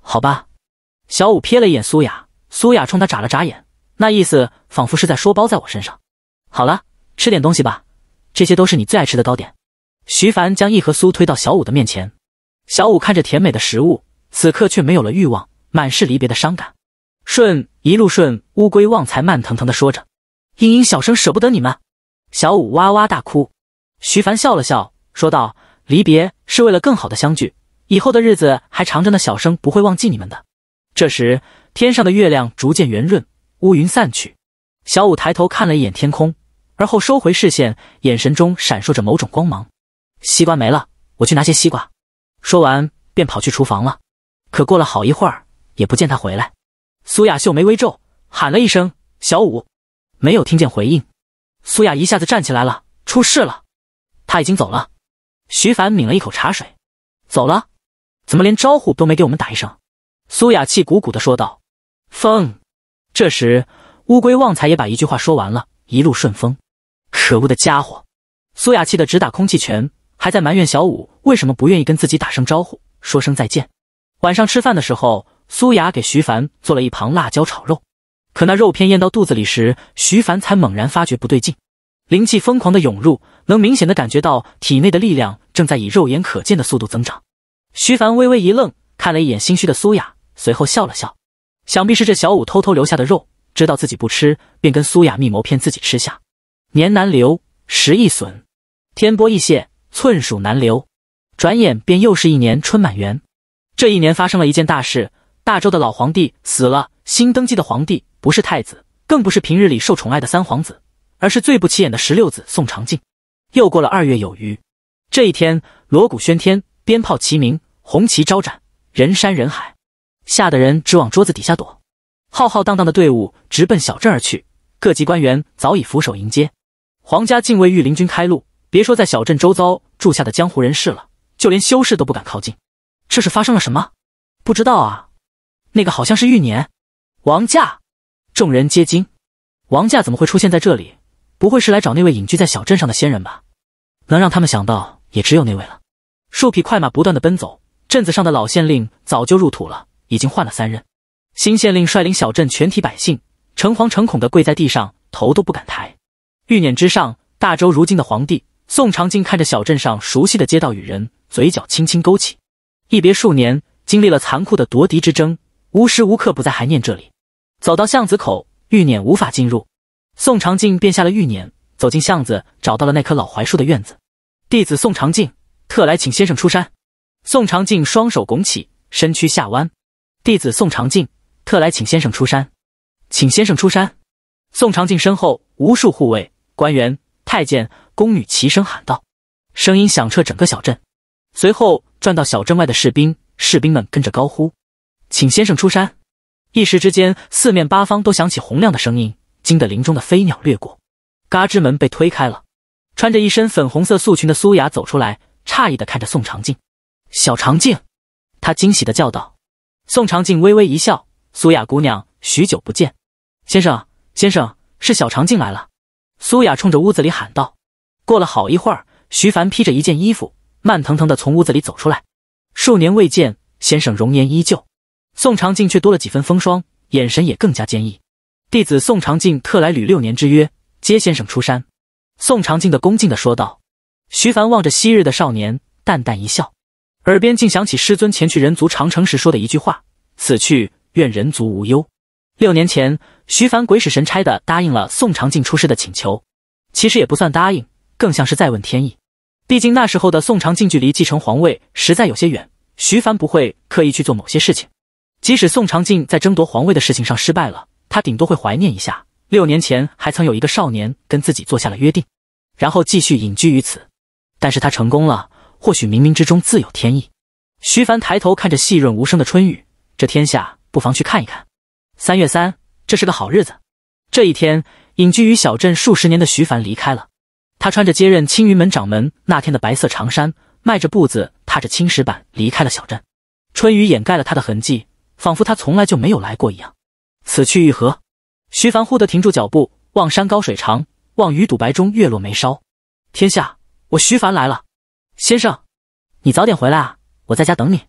好吧。小五瞥了一眼苏雅，苏雅冲他眨了眨眼，那意思仿佛是在说包在我身上。好了，吃点东西吧，这些都是你最爱吃的糕点。徐凡将一盒酥推到小五的面前。小五看着甜美的食物，此刻却没有了欲望，满是离别的伤感。顺一路顺乌龟旺财慢腾腾的说着，英英小声舍不得你们。小五哇哇大哭。徐凡笑了笑，说道。离别是为了更好的相聚，以后的日子还长着呢，小生不会忘记你们的。这时，天上的月亮逐渐圆润，乌云散去，小五抬头看了一眼天空，而后收回视线，眼神中闪烁着某种光芒。西瓜没了，我去拿些西瓜。说完便跑去厨房了。可过了好一会儿，也不见他回来。苏雅秀眉微皱，喊了一声：“小五！”没有听见回应。苏雅一下子站起来了，出事了，他已经走了。徐凡抿了一口茶水，走了，怎么连招呼都没给我们打一声？苏雅气鼓鼓的说道。风，这时乌龟旺财也把一句话说完了，一路顺风。可恶的家伙！苏雅气得直打空气拳，还在埋怨小五为什么不愿意跟自己打声招呼，说声再见。晚上吃饭的时候，苏雅给徐凡做了一盘辣椒炒肉，可那肉片咽到肚子里时，徐凡才猛然发觉不对劲。灵气疯狂的涌入，能明显的感觉到体内的力量正在以肉眼可见的速度增长。徐凡微微一愣，看了一眼心虚的苏雅，随后笑了笑。想必是这小五偷偷留下的肉，知道自己不吃，便跟苏雅密谋骗自己吃下。年难留，时易损，天波易泄，寸鼠难留。转眼便又是一年春满园。这一年发生了一件大事，大周的老皇帝死了，新登基的皇帝不是太子，更不是平日里受宠爱的三皇子。而是最不起眼的十六子宋长进。又过了二月有余，这一天锣鼓喧天，鞭炮齐鸣，红旗招展，人山人海，吓得人直往桌子底下躲。浩浩荡荡的队伍直奔小镇而去，各级官员早已俯首迎接。皇家禁卫御林军开路，别说在小镇周遭住下的江湖人士了，就连修士都不敢靠近。这是发生了什么？不知道啊。那个好像是玉年，王驾。众人皆惊，王驾怎么会出现在这里？不会是来找那位隐居在小镇上的仙人吧？能让他们想到也只有那位了。数匹快马不断的奔走，镇子上的老县令早就入土了，已经换了三任。新县令率领小镇全体百姓，诚惶诚恐的跪在地上，头都不敢抬。玉辇之上，大周如今的皇帝宋长靖看着小镇上熟悉的街道与人，嘴角轻轻勾起。一别数年，经历了残酷的夺嫡之争，无时无刻不在怀念这里。走到巷子口，玉辇无法进入。宋长静便下了玉辇，走进巷子，找到了那棵老槐树的院子。弟子宋长静特来请先生出山。宋长静双手拱起，身躯下弯。弟子宋长静特来请先生出山，请先生出山。宋长静身后无数护卫、官员、太监、宫女齐声喊道，声音响彻整个小镇。随后转到小镇外的士兵，士兵们跟着高呼，请先生出山。一时之间，四面八方都响起洪亮的声音。惊得林中的飞鸟掠过，嘎吱门被推开了，穿着一身粉红色素裙的苏雅走出来，诧异的看着宋长静，小长静，她惊喜的叫道。宋长静微微一笑，苏雅姑娘，许久不见，先生，先生是小长静来了。苏雅冲着屋子里喊道。过了好一会儿，徐凡披着一件衣服，慢腾腾的从屋子里走出来，数年未见，先生容颜依旧，宋长静却多了几分风霜，眼神也更加坚毅。弟子宋长静特来履六年之约，接先生出山。”宋长静的恭敬的说道。徐凡望着昔日的少年，淡淡一笑，耳边竟想起师尊前去人族长城时说的一句话：“此去愿人族无忧。”六年前，徐凡鬼使神差的答应了宋长静出师的请求，其实也不算答应，更像是在问天意。毕竟那时候的宋长静距离继承皇位实在有些远，徐凡不会刻意去做某些事情。即使宋长静在争夺皇位的事情上失败了。他顶多会怀念一下，六年前还曾有一个少年跟自己做下了约定，然后继续隐居于此。但是他成功了，或许冥冥之中自有天意。徐凡抬头看着细润无声的春雨，这天下不妨去看一看。三月三，这是个好日子。这一天，隐居于小镇数十年的徐凡离开了。他穿着接任青云门掌门那天的白色长衫，迈着步子，踏着青石板离开了小镇。春雨掩盖了他的痕迹，仿佛他从来就没有来过一样。此去欲何？徐凡忽地停住脚步，望山高水长，望鱼肚白中月落眉梢。天下，我徐凡来了！先生，你早点回来啊，我在家等你。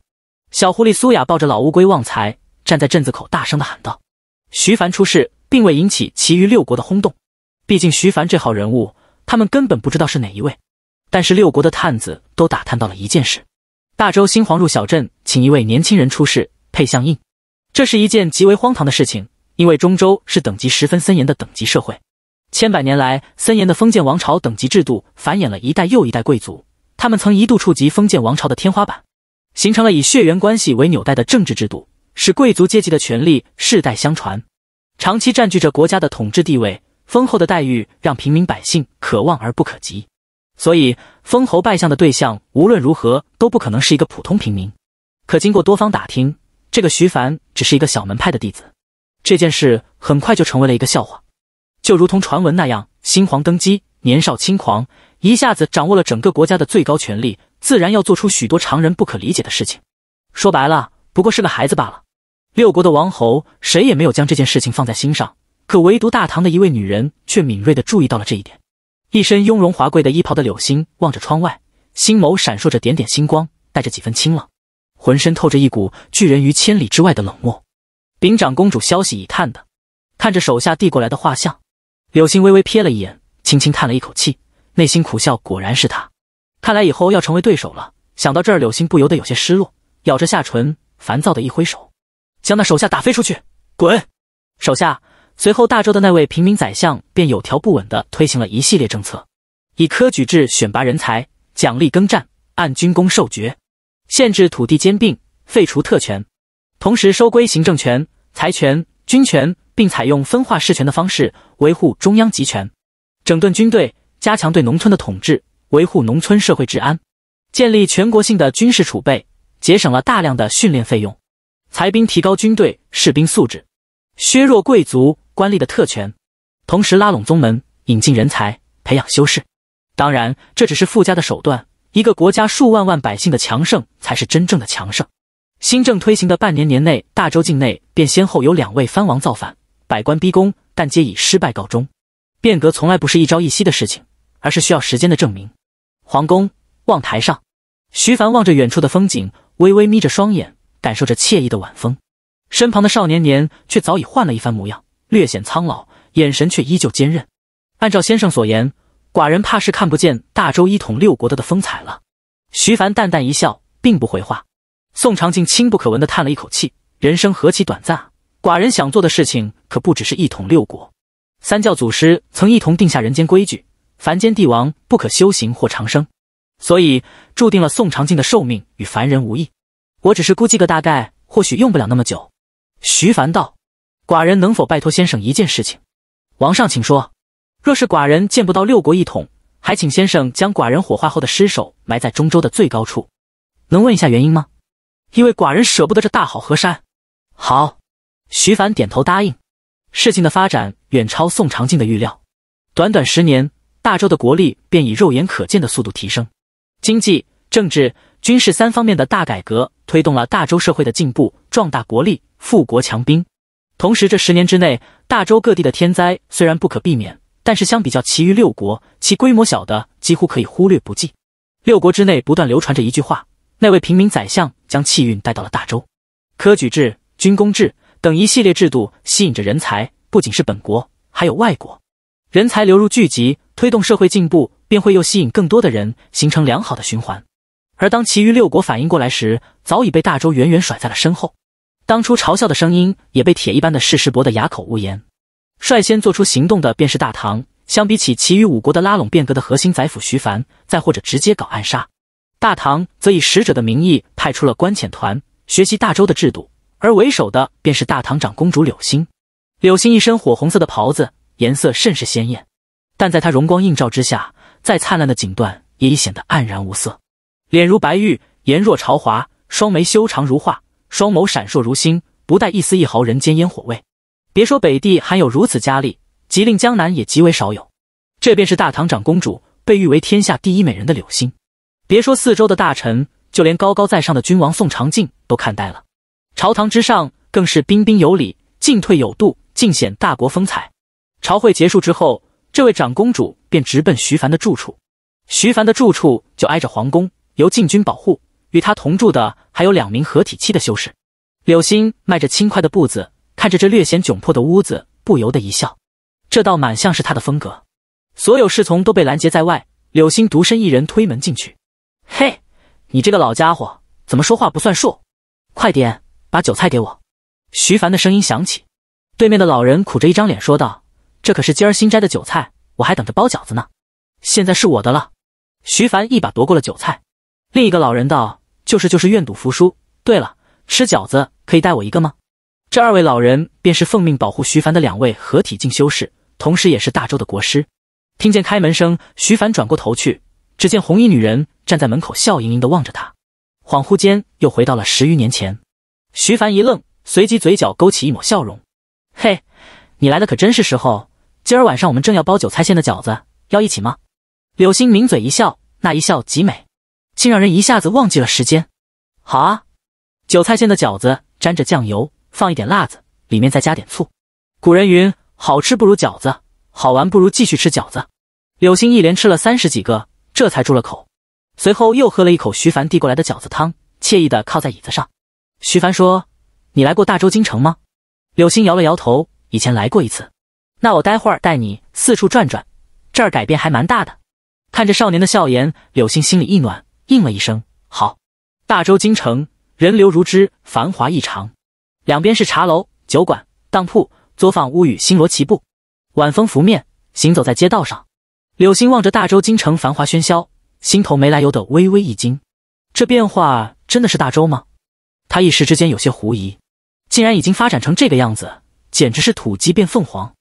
小狐狸苏雅抱着老乌龟旺财，站在镇子口大声地喊道：“徐凡出事，并未引起其余六国的轰动。毕竟徐凡这号人物，他们根本不知道是哪一位。但是六国的探子都打探到了一件事：大周新皇入小镇，请一位年轻人出事配相印。”这是一件极为荒唐的事情，因为中州是等级十分森严的等级社会，千百年来，森严的封建王朝等级制度繁衍了一代又一代贵族，他们曾一度触及封建王朝的天花板，形成了以血缘关系为纽带的政治制度，使贵族阶级的权力世代相传，长期占据着国家的统治地位，丰厚的待遇让平民百姓可望而不可及，所以封侯拜相的对象无论如何都不可能是一个普通平民。可经过多方打听。这个徐凡只是一个小门派的弟子，这件事很快就成为了一个笑话，就如同传闻那样，新皇登基，年少轻狂，一下子掌握了整个国家的最高权力，自然要做出许多常人不可理解的事情。说白了，不过是个孩子罢了。六国的王侯谁也没有将这件事情放在心上，可唯独大唐的一位女人却敏锐地注意到了这一点。一身雍容华贵的衣袍的柳星望着窗外，星眸闪烁着点点星光，带着几分清冷。浑身透着一股拒人于千里之外的冷漠。禀长公主，消息已探的，看着手下递过来的画像，柳心微微瞥了一眼，轻轻叹了一口气，内心苦笑：果然是他，看来以后要成为对手了。想到这儿，柳心不由得有些失落，咬着下唇，烦躁的一挥手，将那手下打飞出去，滚！手下随后，大周的那位平民宰相便有条不紊地推行了一系列政策，以科举制选拔人才，奖励耕战，按军功授爵。限制土地兼并，废除特权，同时收归行政权、财权、军权，并采用分化事权的方式维护中央集权；整顿军队，加强对农村的统治，维护农村社会治安；建立全国性的军事储备，节省了大量的训练费用；裁兵，提高军队士兵素质，削弱贵族官吏的特权，同时拉拢宗门，引进人才，培养修士。当然，这只是附加的手段。一个国家数万万百姓的强盛，才是真正的强盛。新政推行的半年年内，大周境内便先后有两位藩王造反，百官逼宫，但皆以失败告终。变革从来不是一朝一夕的事情，而是需要时间的证明。皇宫望台上，徐凡望着远处的风景，微微眯着双眼，感受着惬意的晚风。身旁的少年年却早已换了一番模样，略显苍老，眼神却依旧坚韧。按照先生所言。寡人怕是看不见大周一统六国的的风采了。徐凡淡淡一笑，并不回话。宋长静轻不可闻的叹了一口气：“人生何其短暂！寡人想做的事情可不只是一统六国。三教祖师曾一同定下人间规矩，凡间帝王不可修行或长生，所以注定了宋长镜的寿命与凡人无异。我只是估计个大概，或许用不了那么久。”徐凡道：“寡人能否拜托先生一件事情？王上，请说。”若是寡人见不到六国一统，还请先生将寡人火化后的尸首埋在中州的最高处。能问一下原因吗？因为寡人舍不得这大好河山。好，徐凡点头答应。事情的发展远超宋长进的预料。短短十年，大周的国力便以肉眼可见的速度提升，经济、政治、军事三方面的大改革推动了大周社会的进步，壮大国力，富国强兵。同时，这十年之内，大周各地的天灾虽然不可避免。但是相比较其余六国，其规模小的几乎可以忽略不计。六国之内不断流传着一句话：那位平民宰相将气运带到了大周，科举制、军功制等一系列制度吸引着人才，不仅是本国，还有外国人才流入聚集，推动社会进步，便会又吸引更多的人，形成良好的循环。而当其余六国反应过来时，早已被大周远远甩在了身后。当初嘲笑的声音也被铁一般的事实驳得哑口无言。率先做出行动的便是大唐。相比起其余五国的拉拢、变革的核心宰辅徐凡，再或者直接搞暗杀，大唐则以使者的名义派出了官遣团，学习大周的制度。而为首的便是大唐长公主柳星。柳星一身火红色的袍子，颜色甚是鲜艳，但在她容光映照之下，再灿烂的锦缎也已显得黯然无色。脸如白玉，颜若朝华，双眉修长如画，双眸闪烁如星，不带一丝一毫人间烟火味。别说北地还有如此佳丽，即令江南也极为少有。这便是大唐长公主，被誉为天下第一美人的柳心。别说四周的大臣，就连高高在上的君王宋长进都看呆了。朝堂之上更是彬彬有礼，进退有度，尽显大国风采。朝会结束之后，这位长公主便直奔徐凡的住处。徐凡的住处就挨着皇宫，由禁军保护。与他同住的还有两名合体期的修士。柳心迈着轻快的步子。看着这略显窘迫的屋子，不由得一笑，这倒满像是他的风格。所有侍从都被拦截在外，柳星独身一人推门进去。嘿，你这个老家伙，怎么说话不算数？快点把韭菜给我！徐凡的声音响起，对面的老人苦着一张脸说道：“这可是今儿新摘的韭菜，我还等着包饺子呢。现在是我的了。”徐凡一把夺过了韭菜。另一个老人道：“就是就是，愿赌服输。对了，吃饺子可以带我一个吗？”这二位老人便是奉命保护徐凡的两位合体境修士，同时也是大周的国师。听见开门声，徐凡转过头去，只见红衣女人站在门口，笑盈盈地望着他。恍惚间又回到了十余年前。徐凡一愣，随即嘴角勾起一抹笑容：“嘿，你来的可真是时候。今儿晚上我们正要包韭菜馅的饺子，要一起吗？”柳星抿嘴一笑，那一笑极美，竟让人一下子忘记了时间。好啊，韭菜馅的饺子沾着酱油。放一点辣子，里面再加点醋。古人云：“好吃不如饺子，好玩不如继续吃饺子。”柳星一连吃了三十几个，这才住了口，随后又喝了一口徐凡递过来的饺子汤，惬意地靠在椅子上。徐凡说：“你来过大周京城吗？”柳星摇了摇头：“以前来过一次。”那我待会儿带你四处转转，这儿改变还蛮大的。看着少年的笑颜，柳星心里一暖，应了一声：“好。”大周京城人流如织，繁华异常。两边是茶楼、酒馆、当铺、作坊，屋宇星罗棋布。晚风拂面，行走在街道上，柳星望着大周京城繁华喧嚣，心头没来由的微微一惊：这变化真的是大周吗？他一时之间有些狐疑，竟然已经发展成这个样子，简直是土鸡变凤凰。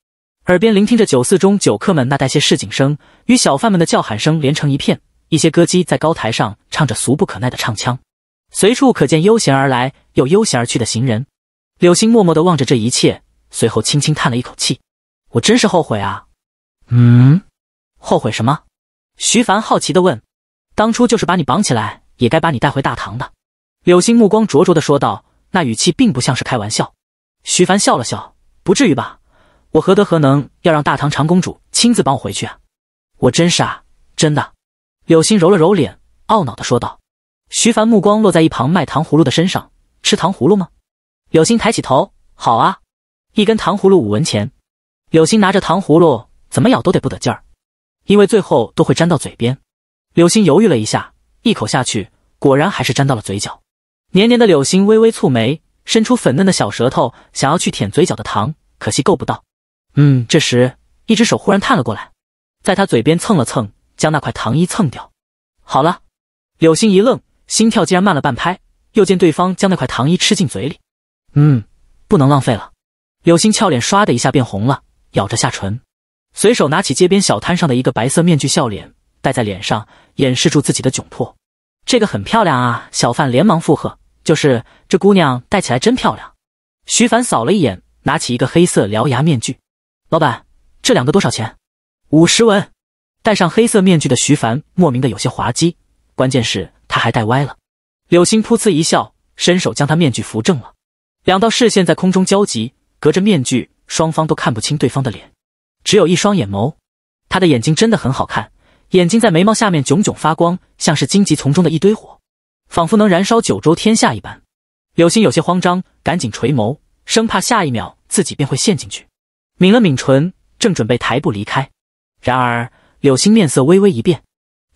耳边聆听着酒肆中酒客们那带些市井声与小贩们的叫喊声连成一片，一些歌姬在高台上唱着俗不可耐的唱腔，随处可见悠闲而来又悠闲而去的行人。柳星默默地望着这一切，随后轻轻叹了一口气：“我真是后悔啊。”“嗯，后悔什么？”徐凡好奇地问。“当初就是把你绑起来，也该把你带回大唐的。”柳星目光灼灼地说道，那语气并不像是开玩笑。徐凡笑了笑：“不至于吧？我何德何能，要让大唐长公主亲自帮我回去啊？我真傻，真的。”柳星揉了揉脸，懊恼地说道。徐凡目光落在一旁卖糖葫芦的身上：“吃糖葫芦吗？”柳心抬起头，好啊，一根糖葫芦五文钱。柳心拿着糖葫芦，怎么咬都得不得劲儿，因为最后都会粘到嘴边。柳心犹豫了一下，一口下去，果然还是粘到了嘴角。黏黏的柳心微微蹙眉，伸出粉嫩的小舌头，想要去舔嘴角的糖，可惜够不到。嗯，这时一只手忽然探了过来，在他嘴边蹭了蹭，将那块糖衣蹭掉。好了，柳心一愣，心跳竟然慢了半拍。又见对方将那块糖衣吃进嘴里。嗯，不能浪费了。柳星俏脸唰的一下变红了，咬着下唇，随手拿起街边小摊上的一个白色面具，笑脸戴在脸上，掩饰住自己的窘迫。这个很漂亮啊！小贩连忙附和：“就是这姑娘戴起来真漂亮。”徐凡扫了一眼，拿起一个黑色獠牙面具，老板，这两个多少钱？五十文。戴上黑色面具的徐凡莫名的有些滑稽，关键是他还戴歪了。柳星噗呲一笑，伸手将他面具扶正了。两道视线在空中交集，隔着面具，双方都看不清对方的脸，只有一双眼眸。他的眼睛真的很好看，眼睛在眉毛下面炯炯发光，像是荆棘丛中的一堆火，仿佛能燃烧九州天下一般。柳心有些慌张，赶紧垂眸，生怕下一秒自己便会陷进去。抿了抿唇，正准备抬步离开，然而柳心面色微微一变，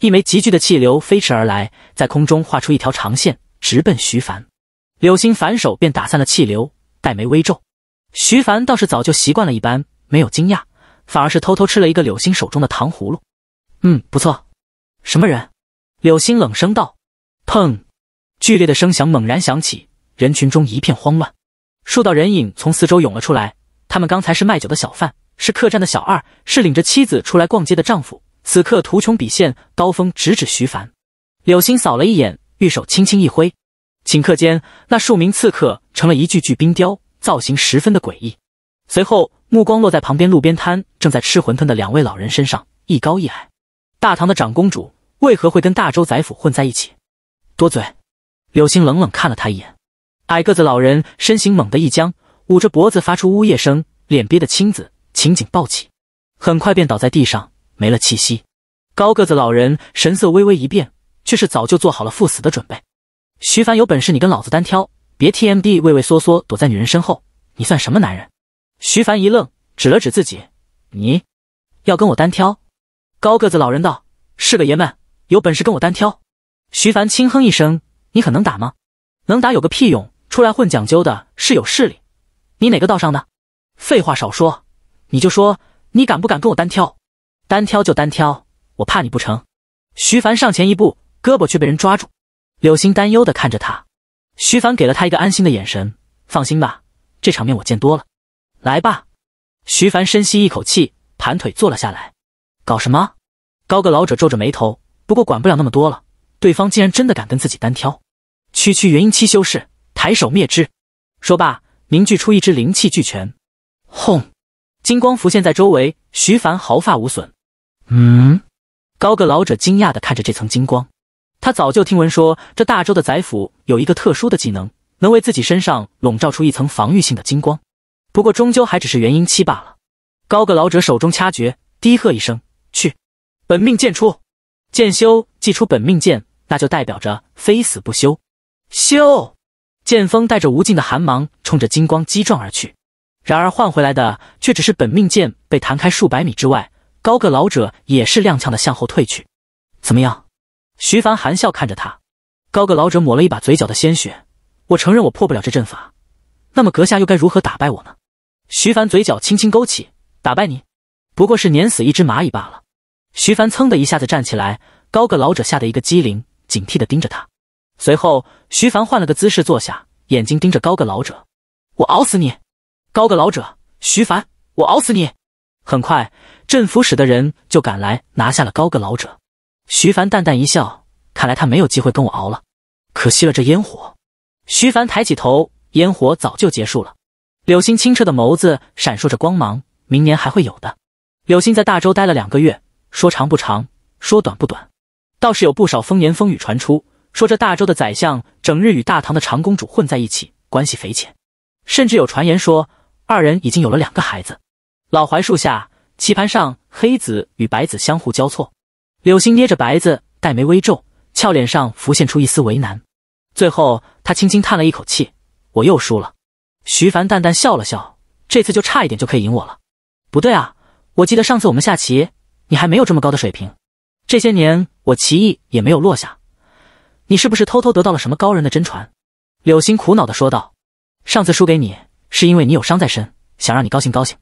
一枚急剧的气流飞驰而来，在空中画出一条长线，直奔徐凡。柳心反手便打散了气流，黛眉微皱。徐凡倒是早就习惯了，一般没有惊讶，反而是偷偷吃了一个柳心手中的糖葫芦。嗯，不错。什么人？柳心冷声道。砰！剧烈的声响猛然响起，人群中一片慌乱，数道人影从四周涌了出来。他们刚才是卖酒的小贩，是客栈的小二，是领着妻子出来逛街的丈夫。此刻图穷匕现，刀锋直指徐凡。柳心扫了一眼，玉手轻轻一挥。顷刻间，那数名刺客成了一具具冰雕，造型十分的诡异。随后，目光落在旁边路边摊正在吃馄饨的两位老人身上，一高一矮。大唐的长公主为何会跟大周宰府混在一起？多嘴！柳星冷冷看了他一眼。矮个子老人身形猛地一僵，捂着脖子发出呜咽声，脸憋得青紫，情景抱起，很快便倒在地上没了气息。高个子老人神色微微一变，却是早就做好了赴死的准备。徐凡，有本事你跟老子单挑，别 TMD 畏畏缩缩躲在女人身后，你算什么男人？徐凡一愣，指了指自己：“你要跟我单挑？”高个子老人道：“是个爷们，有本事跟我单挑。”徐凡轻哼一声：“你很能打吗？能打有个屁用！出来混讲究的是有势力，你哪个道上的？废话少说，你就说你敢不敢跟我单挑？单挑就单挑，我怕你不成？”徐凡上前一步，胳膊却被人抓住。柳心担忧的看着他，徐凡给了他一个安心的眼神。放心吧，这场面我见多了。来吧，徐凡深吸一口气，盘腿坐了下来。搞什么？高个老者皱着眉头。不过管不了那么多了，对方竟然真的敢跟自己单挑。区区元婴期修士，抬手灭之。说罢，凝聚出一只灵气巨拳。轰！金光浮现在周围，徐凡毫发无损。嗯？高个老者惊讶的看着这层金光。他早就听闻说，这大周的宰府有一个特殊的技能，能为自己身上笼罩出一层防御性的金光。不过，终究还只是元婴期罢了。高个老者手中掐诀，低喝一声：“去，本命剑出！”剑修祭出本命剑，那就代表着非死不休。修，剑锋带着无尽的寒芒，冲着金光击撞而去。然而换回来的却只是本命剑被弹开数百米之外，高个老者也是踉跄的向后退去。怎么样？徐凡含笑看着他，高个老者抹了一把嘴角的鲜血。我承认我破不了这阵法，那么阁下又该如何打败我呢？徐凡嘴角轻轻勾起，打败你不过是碾死一只蚂蚁罢了。徐凡噌的一下子站起来，高个老者吓得一个机灵，警惕的盯着他。随后，徐凡换了个姿势坐下，眼睛盯着高个老者。我熬死你，高个老者。徐凡，我熬死你。很快，镇抚使的人就赶来拿下了高个老者。徐凡淡淡一笑，看来他没有机会跟我熬了，可惜了这烟火。徐凡抬起头，烟火早就结束了。柳心清澈的眸子闪烁着光芒，明年还会有的。柳心在大周待了两个月，说长不长，说短不短，倒是有不少风言风语传出，说这大周的宰相整日与大唐的长公主混在一起，关系匪浅，甚至有传言说二人已经有了两个孩子。老槐树下，棋盘上，黑子与白子相互交错。柳星捏着白子，黛眉微皱，俏脸上浮现出一丝为难。最后，他轻轻叹了一口气：“我又输了。”徐凡淡淡笑了笑：“这次就差一点就可以赢我了。不对啊，我记得上次我们下棋，你还没有这么高的水平。这些年我棋艺也没有落下，你是不是偷偷得到了什么高人的真传？”柳星苦恼地说道：“上次输给你是因为你有伤在身，想让你高兴高兴。”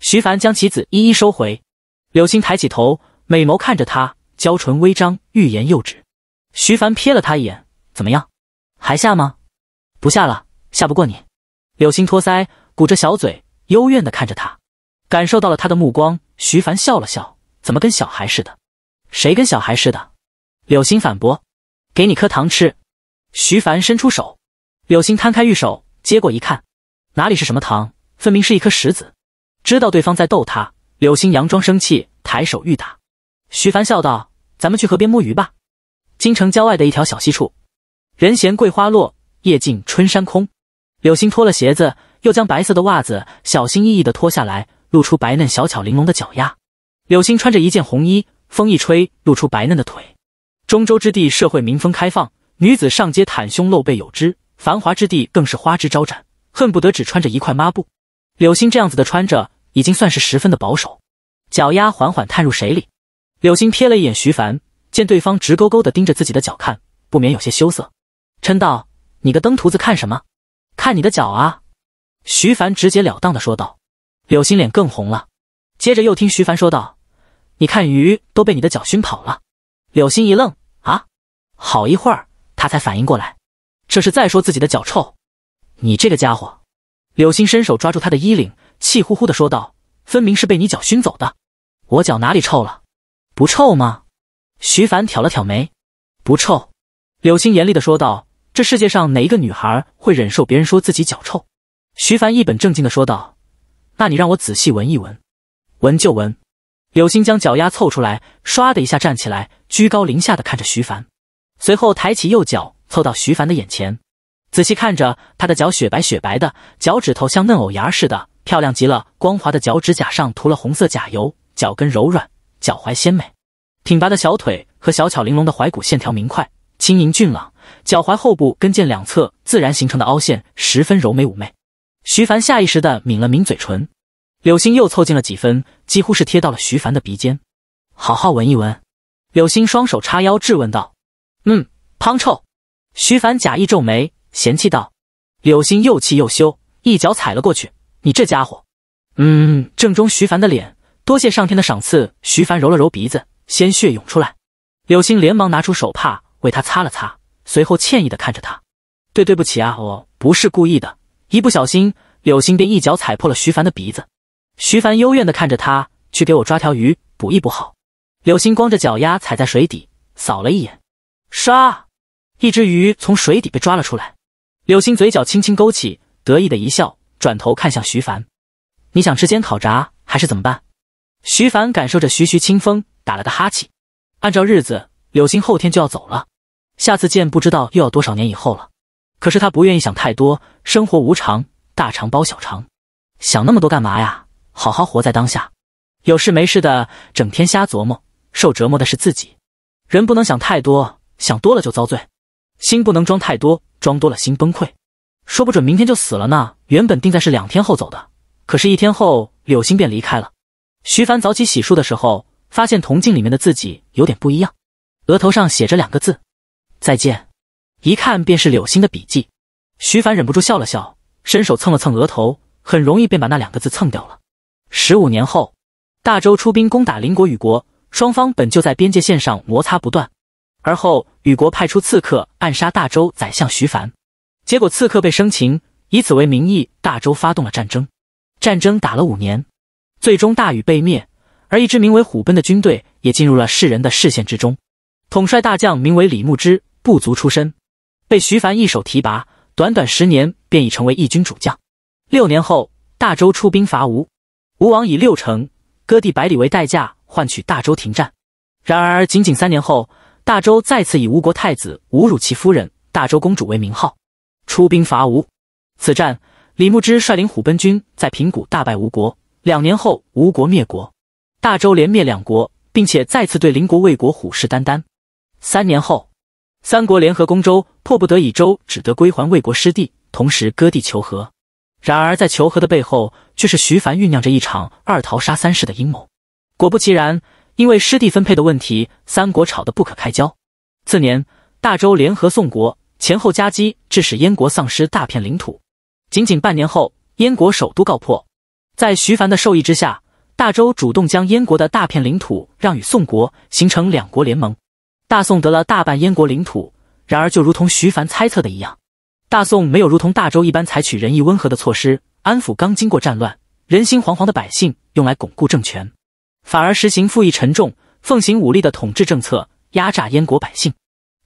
徐凡将棋子一一收回。柳星抬起头，美眸看着他。娇唇微张，欲言又止。徐凡瞥了他一眼：“怎么样，还下吗？不下了，下不过你。”柳心托腮，鼓着小嘴，幽怨地看着他。感受到了他的目光，徐凡笑了笑：“怎么跟小孩似的？谁跟小孩似的？”柳心反驳：“给你颗糖吃。”徐凡伸出手，柳心摊开玉手接过一看，哪里是什么糖，分明是一颗石子。知道对方在逗他，柳心佯装生气，抬手欲打。徐凡笑道。咱们去河边摸鱼吧。京城郊外的一条小溪处，人闲桂花落，夜静春山空。柳星脱了鞋子，又将白色的袜子小心翼翼地脱下来，露出白嫩小巧玲珑的脚丫。柳星穿着一件红衣，风一吹，露出白嫩的腿。中州之地社会民风开放，女子上街袒胸露背有之，繁华之地更是花枝招展，恨不得只穿着一块抹布。柳星这样子的穿着已经算是十分的保守。脚丫缓缓探入水里。柳欣瞥了一眼徐凡，见对方直勾勾的盯着自己的脚看，不免有些羞涩，嗔道：“你个登徒子，看什么？看你的脚啊！”徐凡直截了当的说道。柳欣脸更红了，接着又听徐凡说道：“你看鱼都被你的脚熏跑了。”柳欣一愣，啊！好一会儿，他才反应过来，这是在说自己的脚臭。你这个家伙！柳欣伸手抓住他的衣领，气呼呼的说道：“分明是被你脚熏走的，我脚哪里臭了？”不臭吗？徐凡挑了挑眉，不臭。柳青严厉的说道：“这世界上哪一个女孩会忍受别人说自己脚臭？”徐凡一本正经的说道：“那你让我仔细闻一闻，闻就闻。”柳青将脚丫凑出来，唰的一下站起来，居高临下的看着徐凡，随后抬起右脚凑到徐凡的眼前，仔细看着他的脚，雪白雪白的，脚趾头像嫩藕芽似的，漂亮极了。光滑的脚趾甲上涂了红色甲油，脚跟柔软。脚踝纤美，挺拔的小腿和小巧玲珑的踝骨线条明快，轻盈俊朗。脚踝后部跟腱两侧自然形成的凹陷十分柔美妩媚。徐凡下意识的抿了抿嘴唇，柳心又凑近了几分，几乎是贴到了徐凡的鼻尖，好好闻一闻。柳心双手叉腰质问道：“嗯，滂臭。”徐凡假意皱眉嫌弃道。柳心又气又羞，一脚踩了过去：“你这家伙！”嗯，正中徐凡的脸。多谢上天的赏赐。徐凡揉了揉鼻子，鲜血涌出来。柳星连忙拿出手帕为他擦了擦，随后歉意的看着他：“对，对不起啊，我不是故意的，一不小心。”柳星便一脚踩破了徐凡的鼻子。徐凡幽怨的看着他：“去给我抓条鱼补一补。”好。柳星光着脚丫踩在水底，扫了一眼，唰，一只鱼从水底被抓了出来。柳星嘴角轻轻勾起，得意的一笑，转头看向徐凡：“你想吃煎烤炸，还是怎么办？”徐凡感受着徐徐清风，打了个哈气。按照日子，柳星后天就要走了，下次见不知道又要多少年以后了。可是他不愿意想太多，生活无常，大肠包小肠，想那么多干嘛呀？好好活在当下，有事没事的整天瞎琢磨，受折磨的是自己。人不能想太多，想多了就遭罪；心不能装太多，装多了心崩溃。说不准明天就死了呢。原本定在是两天后走的，可是一天后柳星便离开了。徐凡早起洗漱的时候，发现铜镜里面的自己有点不一样，额头上写着两个字：“再见”，一看便是柳星的笔迹。徐凡忍不住笑了笑，伸手蹭了蹭额头，很容易便把那两个字蹭掉了。十五年后，大周出兵攻打邻国雨国，双方本就在边界线上摩擦不断。而后雨国派出刺客暗杀大周宰相徐凡，结果刺客被生擒，以此为名义，大周发动了战争。战争打了五年。最终，大禹被灭，而一支名为虎贲的军队也进入了世人的视线之中。统帅大将名为李牧之，部族出身，被徐凡一手提拔，短短十年便已成为一军主将。六年后，大周出兵伐吴，吴王以六城割地百里为代价换取大周停战。然而，仅仅三年后，大周再次以吴国太子侮辱其夫人大周公主为名号，出兵伐吴。此战，李牧之率领虎贲军在平谷大败吴国。两年后，吴国灭国，大周连灭两国，并且再次对邻国魏国虎视眈眈。三年后，三国联合攻周，迫不得已，周只得归还魏国失地，同时割地求和。然而，在求和的背后，却是徐凡酝酿着一场二桃杀三士的阴谋。果不其然，因为失地分配的问题，三国吵得不可开交。次年，大周联合宋国前后夹击，致使燕国丧失大片领土。仅仅半年后，燕国首都告破。在徐凡的授意之下，大周主动将燕国的大片领土让与宋国，形成两国联盟。大宋得了大半燕国领土。然而，就如同徐凡猜测的一样，大宋没有如同大周一般采取仁义温和的措施安抚刚经过战乱、人心惶惶的百姓，用来巩固政权，反而实行赋役沉重、奉行武力的统治政策，压榨燕国百姓。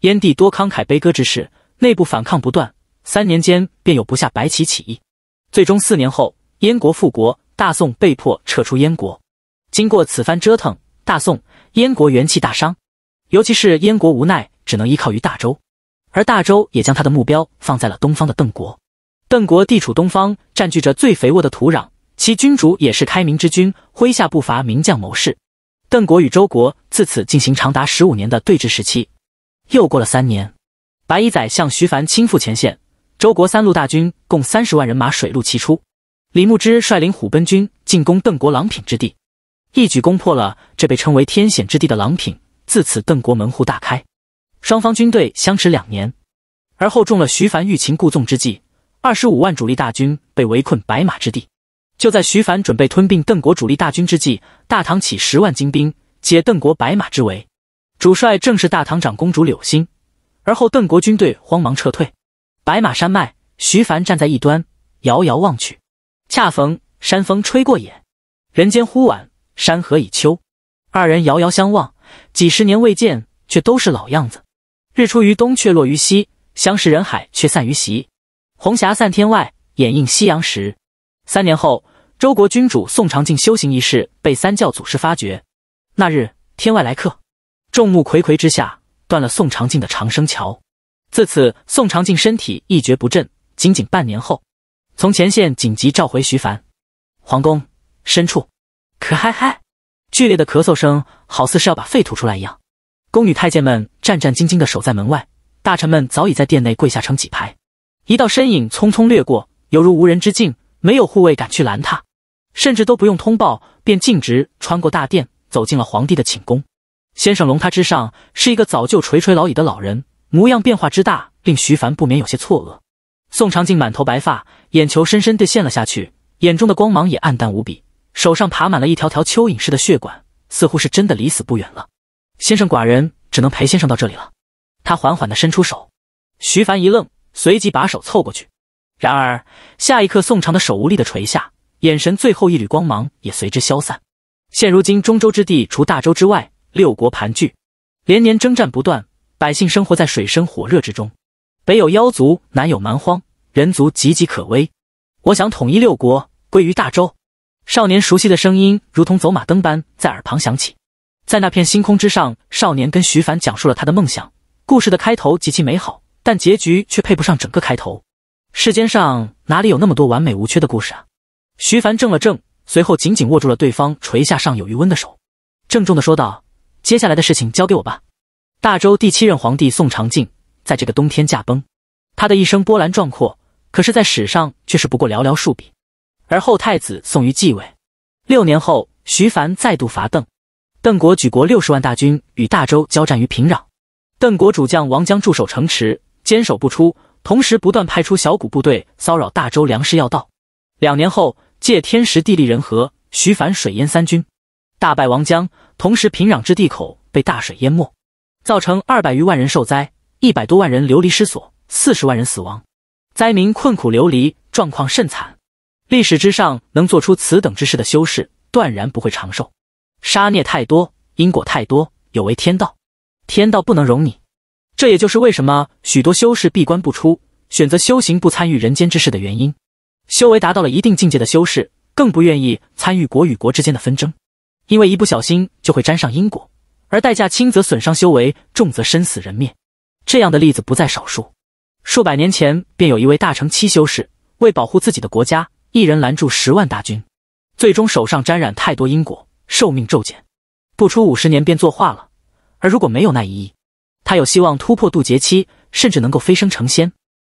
燕帝多慷慨悲歌之事，内部反抗不断。三年间便有不下百起起义。最终四年后，燕国复国。大宋被迫撤出燕国，经过此番折腾，大宋、燕国元气大伤，尤其是燕国无奈只能依靠于大周，而大周也将他的目标放在了东方的邓国。邓国地处东方，占据着最肥沃的土壤，其君主也是开明之君，麾下不乏名将谋士。邓国与周国自此进行长达十五年的对峙时期。又过了三年，白衣宰向徐凡亲赴前线，周国三路大军共三十万人马，水陆齐出。李牧之率领虎贲军进攻邓国狼品之地，一举攻破了这被称为天险之地的狼品。自此，邓国门户大开。双方军队相持两年，而后中了徐凡欲擒故纵之计，二十五万主力大军被围困白马之地。就在徐凡准备吞并邓国主力大军之际，大唐起十万精兵解邓国白马之围，主帅正是大唐长公主柳心。而后，邓国军队慌忙撤退。白马山脉，徐凡站在一端，遥遥望去。恰逢山风吹过眼，人间忽晚，山河已秋。二人遥遥相望，几十年未见，却都是老样子。日出于东却落于西，相识人海却散于席。红霞散天外，掩映夕阳时。三年后，周国君主宋长静修行一事被三教祖师发觉。那日天外来客，众目睽睽之下断了宋长静的长生桥。自此，宋长静身体一蹶不振，仅仅半年后。从前线紧急召回徐凡。皇宫深处，咳咳咳，剧烈的咳嗽声好似是要把肺吐出来一样。宫女太监们战战兢兢地守在门外，大臣们早已在殿内跪下成几排。一道身影匆匆掠过，犹如无人之境，没有护卫敢去拦他，甚至都不用通报，便径直穿过大殿，走进了皇帝的寝宫。先生龙榻之上是一个早就垂垂老矣的老人，模样变化之大，令徐凡不免有些错愕。宋长靖满头白发，眼球深深地陷了下去，眼中的光芒也暗淡无比，手上爬满了一条条蚯蚓似的血管，似乎是真的离死不远了。先生，寡人只能陪先生到这里了。他缓缓地伸出手，徐凡一愣，随即把手凑过去，然而下一刻，宋长的手无力的垂下，眼神最后一缕光芒也随之消散。现如今，中州之地除大周之外，六国盘踞，连年征战不断，百姓生活在水深火热之中。北有妖族，南有蛮荒，人族岌岌可危。我想统一六国，归于大周。少年熟悉的声音如同走马灯般在耳旁响起。在那片星空之上，少年跟徐凡讲述了他的梦想。故事的开头极其美好，但结局却配不上整个开头。世间上哪里有那么多完美无缺的故事啊？徐凡怔了怔，随后紧紧握住了对方垂下尚有余温的手，郑重的说道：“接下来的事情交给我吧。”大周第七任皇帝宋长靖在这个冬天驾崩，他的一生波澜壮阔，可是，在史上却是不过寥寥数笔。而后太子宋于继位，六年后，徐凡再度伐邓，邓国举国六十万大军与大周交战于平壤。邓国主将王江驻守城池，坚守不出，同时不断派出小股部队骚扰大周粮食要道。两年后，借天时地利人和，徐凡水淹三军，大败王江，同时平壤之地口被大水淹没，造成二百余万人受灾。一百多万人流离失所，四十万人死亡，灾民困苦流离，状况甚惨。历史之上能做出此等之事的修士，断然不会长寿，杀孽太多，因果太多，有违天道，天道不能容你。这也就是为什么许多修士闭关不出，选择修行不参与人间之事的原因。修为达到了一定境界的修士，更不愿意参与国与国之间的纷争，因为一不小心就会沾上因果，而代价轻则损伤修为，重则身死人灭。这样的例子不在少数，数百年前便有一位大乘期修士为保护自己的国家，一人拦住十万大军，最终手上沾染太多因果，寿命骤减，不出五十年便作化了。而如果没有那一役，他有希望突破渡劫期，甚至能够飞升成仙。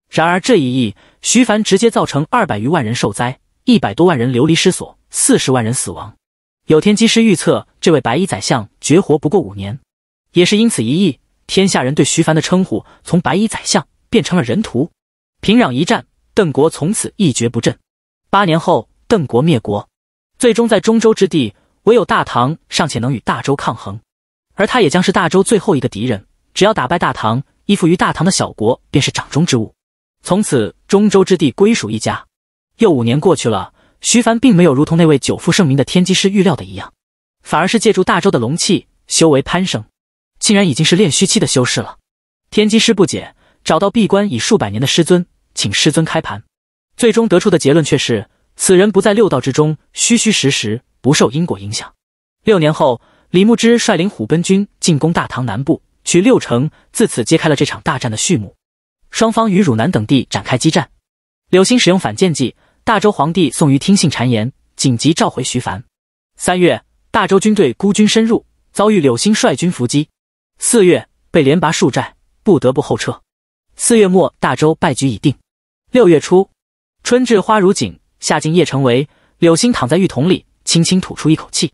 然而这一役，徐凡直接造成二百余万人受灾，一百多万人流离失所，四十万人死亡。有天机师预测，这位白衣宰相绝活不过五年，也是因此一役。天下人对徐凡的称呼从白衣宰相变成了人屠。平壤一战，邓国从此一蹶不振。八年后，邓国灭国。最终，在中州之地，唯有大唐尚且能与大周抗衡。而他也将是大周最后一个敌人。只要打败大唐，依附于大唐的小国便是掌中之物。从此，中州之地归属一家。又五年过去了，徐凡并没有如同那位久负盛名的天机师预料的一样，反而是借助大周的龙气，修为攀升。竟然已经是炼虚期的修士了，天机师不解，找到闭关已数百年的师尊，请师尊开盘，最终得出的结论却是此人不在六道之中，虚虚实实，不受因果影响。六年后，李牧之率领虎贲军进攻大唐南部，取六城，自此揭开了这场大战的序幕。双方与汝南等地展开激战，柳星使用反间计，大周皇帝宋于听信谗言，紧急召回徐凡。三月，大周军队孤军深入，遭遇柳星率军伏击。四月被连拔数寨，不得不后撤。四月末，大周败局已定。六月初，春至花如锦，夏尽叶成围，柳心躺在浴桶里，轻轻吐出一口气。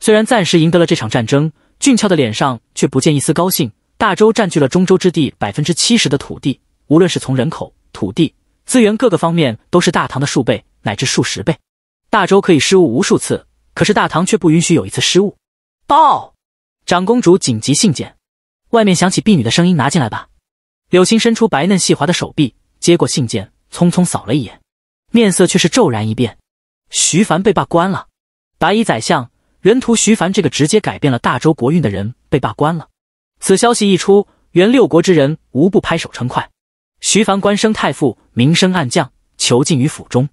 虽然暂时赢得了这场战争，俊俏的脸上却不见一丝高兴。大周占据了中州之地百分之七十的土地，无论是从人口、土地、资源各个方面，都是大唐的数倍乃至数十倍。大周可以失误无数次，可是大唐却不允许有一次失误。报，长公主紧急信件。外面响起婢女的声音：“拿进来吧。”柳青伸出白嫩细滑的手臂，接过信件，匆匆扫了一眼，面色却是骤然一变。徐凡被罢官了。白衣宰相人图，徐凡这个直接改变了大周国运的人被罢官了。此消息一出，原六国之人无不拍手称快。徐凡官升太傅，名声暗降，囚禁于府中。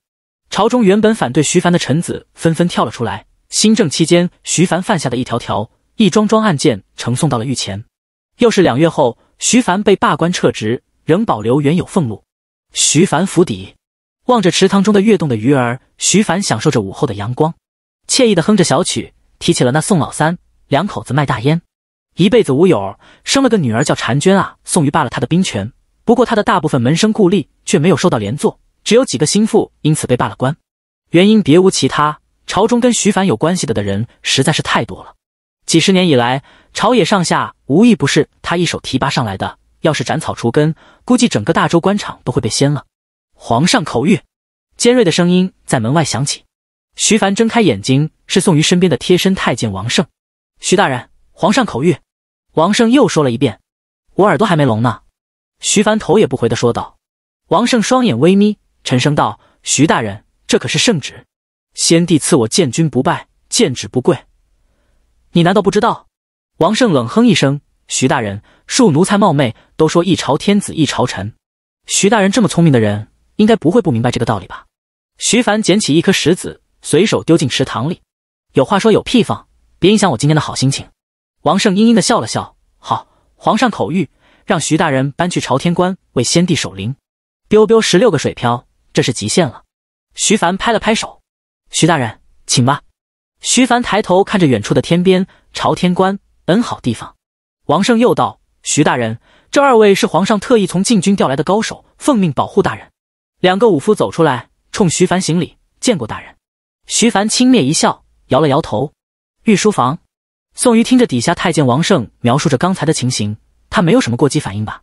朝中原本反对徐凡的臣子纷纷跳了出来。新政期间，徐凡犯下的一条条、一桩桩案件，呈送到了御前。又是两月后，徐凡被罢官撤职，仍保留原有俸禄。徐凡府邸，望着池塘中的跃动的鱼儿，徐凡享受着午后的阳光，惬意的哼着小曲，提起了那宋老三两口子卖大烟，一辈子无友，生了个女儿叫婵娟啊。宋瑜罢了他的兵权，不过他的大部分门生故吏却没有受到连坐，只有几个心腹因此被罢了官，原因别无其他，朝中跟徐凡有关系的的人实在是太多了。几十年以来，朝野上下无一不是他一手提拔上来的。要是斩草除根，估计整个大周官场都会被掀了。皇上口谕，尖锐的声音在门外响起。徐凡睁开眼睛，是宋瑜身边的贴身太监王胜。徐大人，皇上口谕。王胜又说了一遍：“我耳朵还没聋呢。”徐凡头也不回的说道。王胜双眼微眯，沉声道：“徐大人，这可是圣旨。先帝赐我见君不拜，剑旨不跪。”你难道不知道？王胜冷哼一声：“徐大人，恕奴才冒昧，都说一朝天子一朝臣，徐大人这么聪明的人，应该不会不明白这个道理吧？”徐凡捡起一颗石子，随手丢进池塘里：“有话说有屁放，别影响我今天的好心情。”王胜阴阴的笑了笑：“好，皇上口谕，让徐大人搬去朝天关为先帝守灵。”丢丢十六个水漂，这是极限了。徐凡拍了拍手：“徐大人，请吧。”徐凡抬头看着远处的天边，朝天观，嗯，好地方。王胜又道：“徐大人，这二位是皇上特意从禁军调来的高手，奉命保护大人。”两个武夫走出来，冲徐凡行礼，见过大人。徐凡轻蔑一笑，摇了摇头。御书房，宋瑜听着底下太监王胜描述着刚才的情形，他没有什么过激反应吧？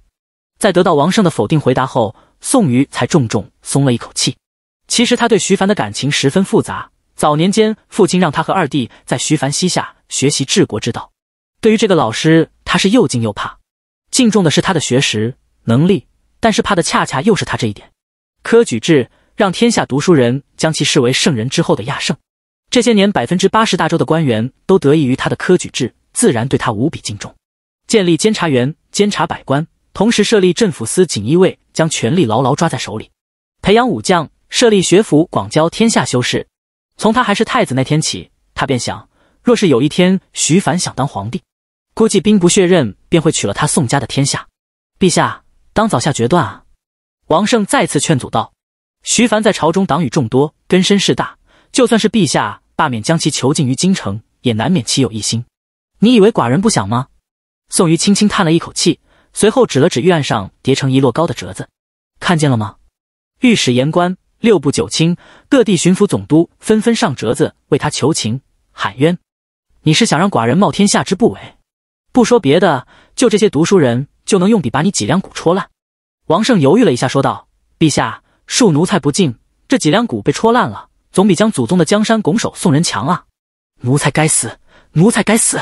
在得到王胜的否定回答后，宋瑜才重重松了一口气。其实他对徐凡的感情十分复杂。早年间，父亲让他和二弟在徐凡膝下学习治国之道。对于这个老师，他是又敬又怕。敬重的是他的学识能力，但是怕的恰恰又是他这一点。科举制让天下读书人将其视为圣人之后的亚圣。这些年，百分之八十大州的官员都得益于他的科举制，自然对他无比敬重。建立监察员，监察百官，同时设立镇抚司、锦衣卫，将权力牢牢抓在手里。培养武将，设立学府，广交天下修士。从他还是太子那天起，他便想，若是有一天徐凡想当皇帝，估计兵不血刃便会取了他宋家的天下。陛下，当早下决断啊！王胜再次劝阻道：“徐凡在朝中党羽众多，根深势大，就算是陛下罢免，将其囚禁于京城，也难免其有一心。你以为寡人不想吗？”宋瑜轻轻叹了一口气，随后指了指玉案上叠成一摞高的折子，看见了吗？御史言官。六部九卿，各地巡抚总督纷纷上折子为他求情喊冤。你是想让寡人冒天下之不韪？不说别的，就这些读书人就能用笔把你脊梁骨戳烂。王胜犹豫了一下，说道：“陛下，恕奴才不敬，这脊梁骨被戳烂了，总比将祖宗的江山拱手送人强啊！奴才该死，奴才该死。”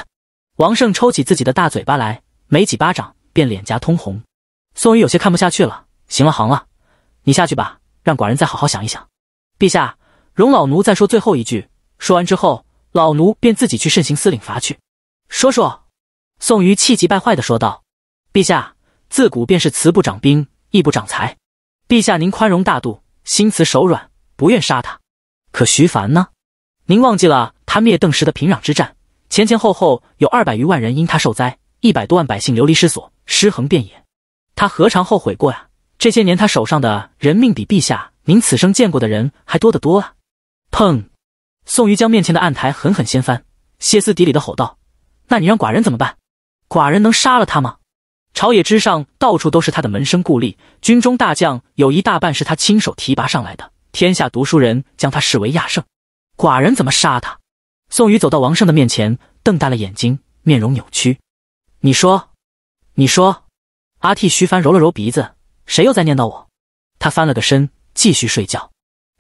王胜抽起自己的大嘴巴来，没几巴掌便脸颊通红。宋玉有些看不下去了：“行了，行了，你下去吧。”让寡人再好好想一想，陛下，容老奴再说最后一句。说完之后，老奴便自己去慎刑司领罚去。说说，宋瑜气急败坏的说道：“陛下，自古便是慈不长兵，义不长财。陛下您宽容大度，心慈手软，不愿杀他。可徐凡呢？您忘记了他灭邓时的平壤之战，前前后后有二百余万人因他受灾，一百多万百姓流离失所，尸横遍野。他何尝后悔过呀？”这些年，他手上的人命比陛下您此生见过的人还多得多啊！砰！宋瑜将面前的案台狠狠掀翻，歇斯底里的吼道：“那你让寡人怎么办？寡人能杀了他吗？朝野之上到处都是他的门生故吏，军中大将有一大半是他亲手提拔上来的，天下读书人将他视为亚圣。寡人怎么杀他？”宋瑜走到王胜的面前，瞪大了眼睛，面容扭曲：“你说，你说。”阿替徐凡揉了揉鼻子。谁又在念叨我？他翻了个身，继续睡觉。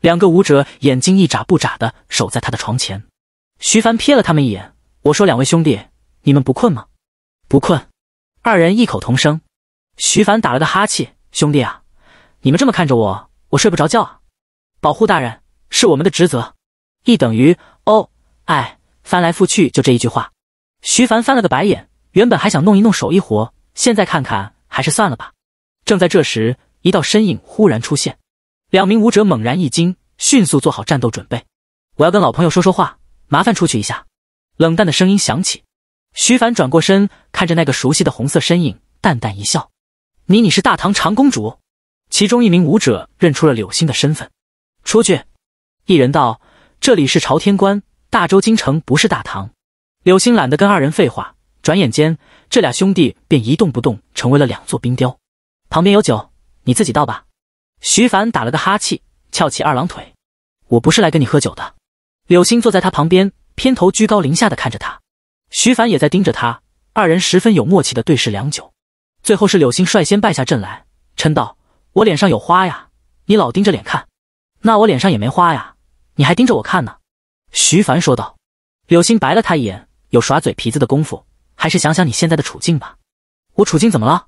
两个舞者眼睛一眨不眨的守在他的床前。徐凡瞥了他们一眼：“我说两位兄弟，你们不困吗？”“不困。”二人异口同声。徐凡打了个哈欠：“兄弟啊，你们这么看着我，我睡不着觉啊！保护大人是我们的职责。”“一等于哦，哎，翻来覆去就这一句话。”徐凡翻了个白眼，原本还想弄一弄手艺活，现在看看还是算了吧。正在这时，一道身影忽然出现，两名武者猛然一惊，迅速做好战斗准备。我要跟老朋友说说话，麻烦出去一下。冷淡的声音响起。徐凡转过身，看着那个熟悉的红色身影，淡淡一笑：“你，你是大唐长公主？”其中一名武者认出了柳星的身份。出去。一人道：“这里是朝天关，大周京城，不是大唐。”柳星懒得跟二人废话。转眼间，这俩兄弟便一动不动，成为了两座冰雕。旁边有酒，你自己倒吧。徐凡打了个哈气，翘起二郎腿。我不是来跟你喝酒的。柳星坐在他旁边，偏头居高临下的看着他。徐凡也在盯着他，二人十分有默契的对视良久。最后是柳星率先败下阵来，嗔道：“我脸上有花呀，你老盯着脸看。那我脸上也没花呀，你还盯着我看呢。”徐凡说道。柳星白了他一眼，有耍嘴皮子的功夫，还是想想你现在的处境吧。我处境怎么了？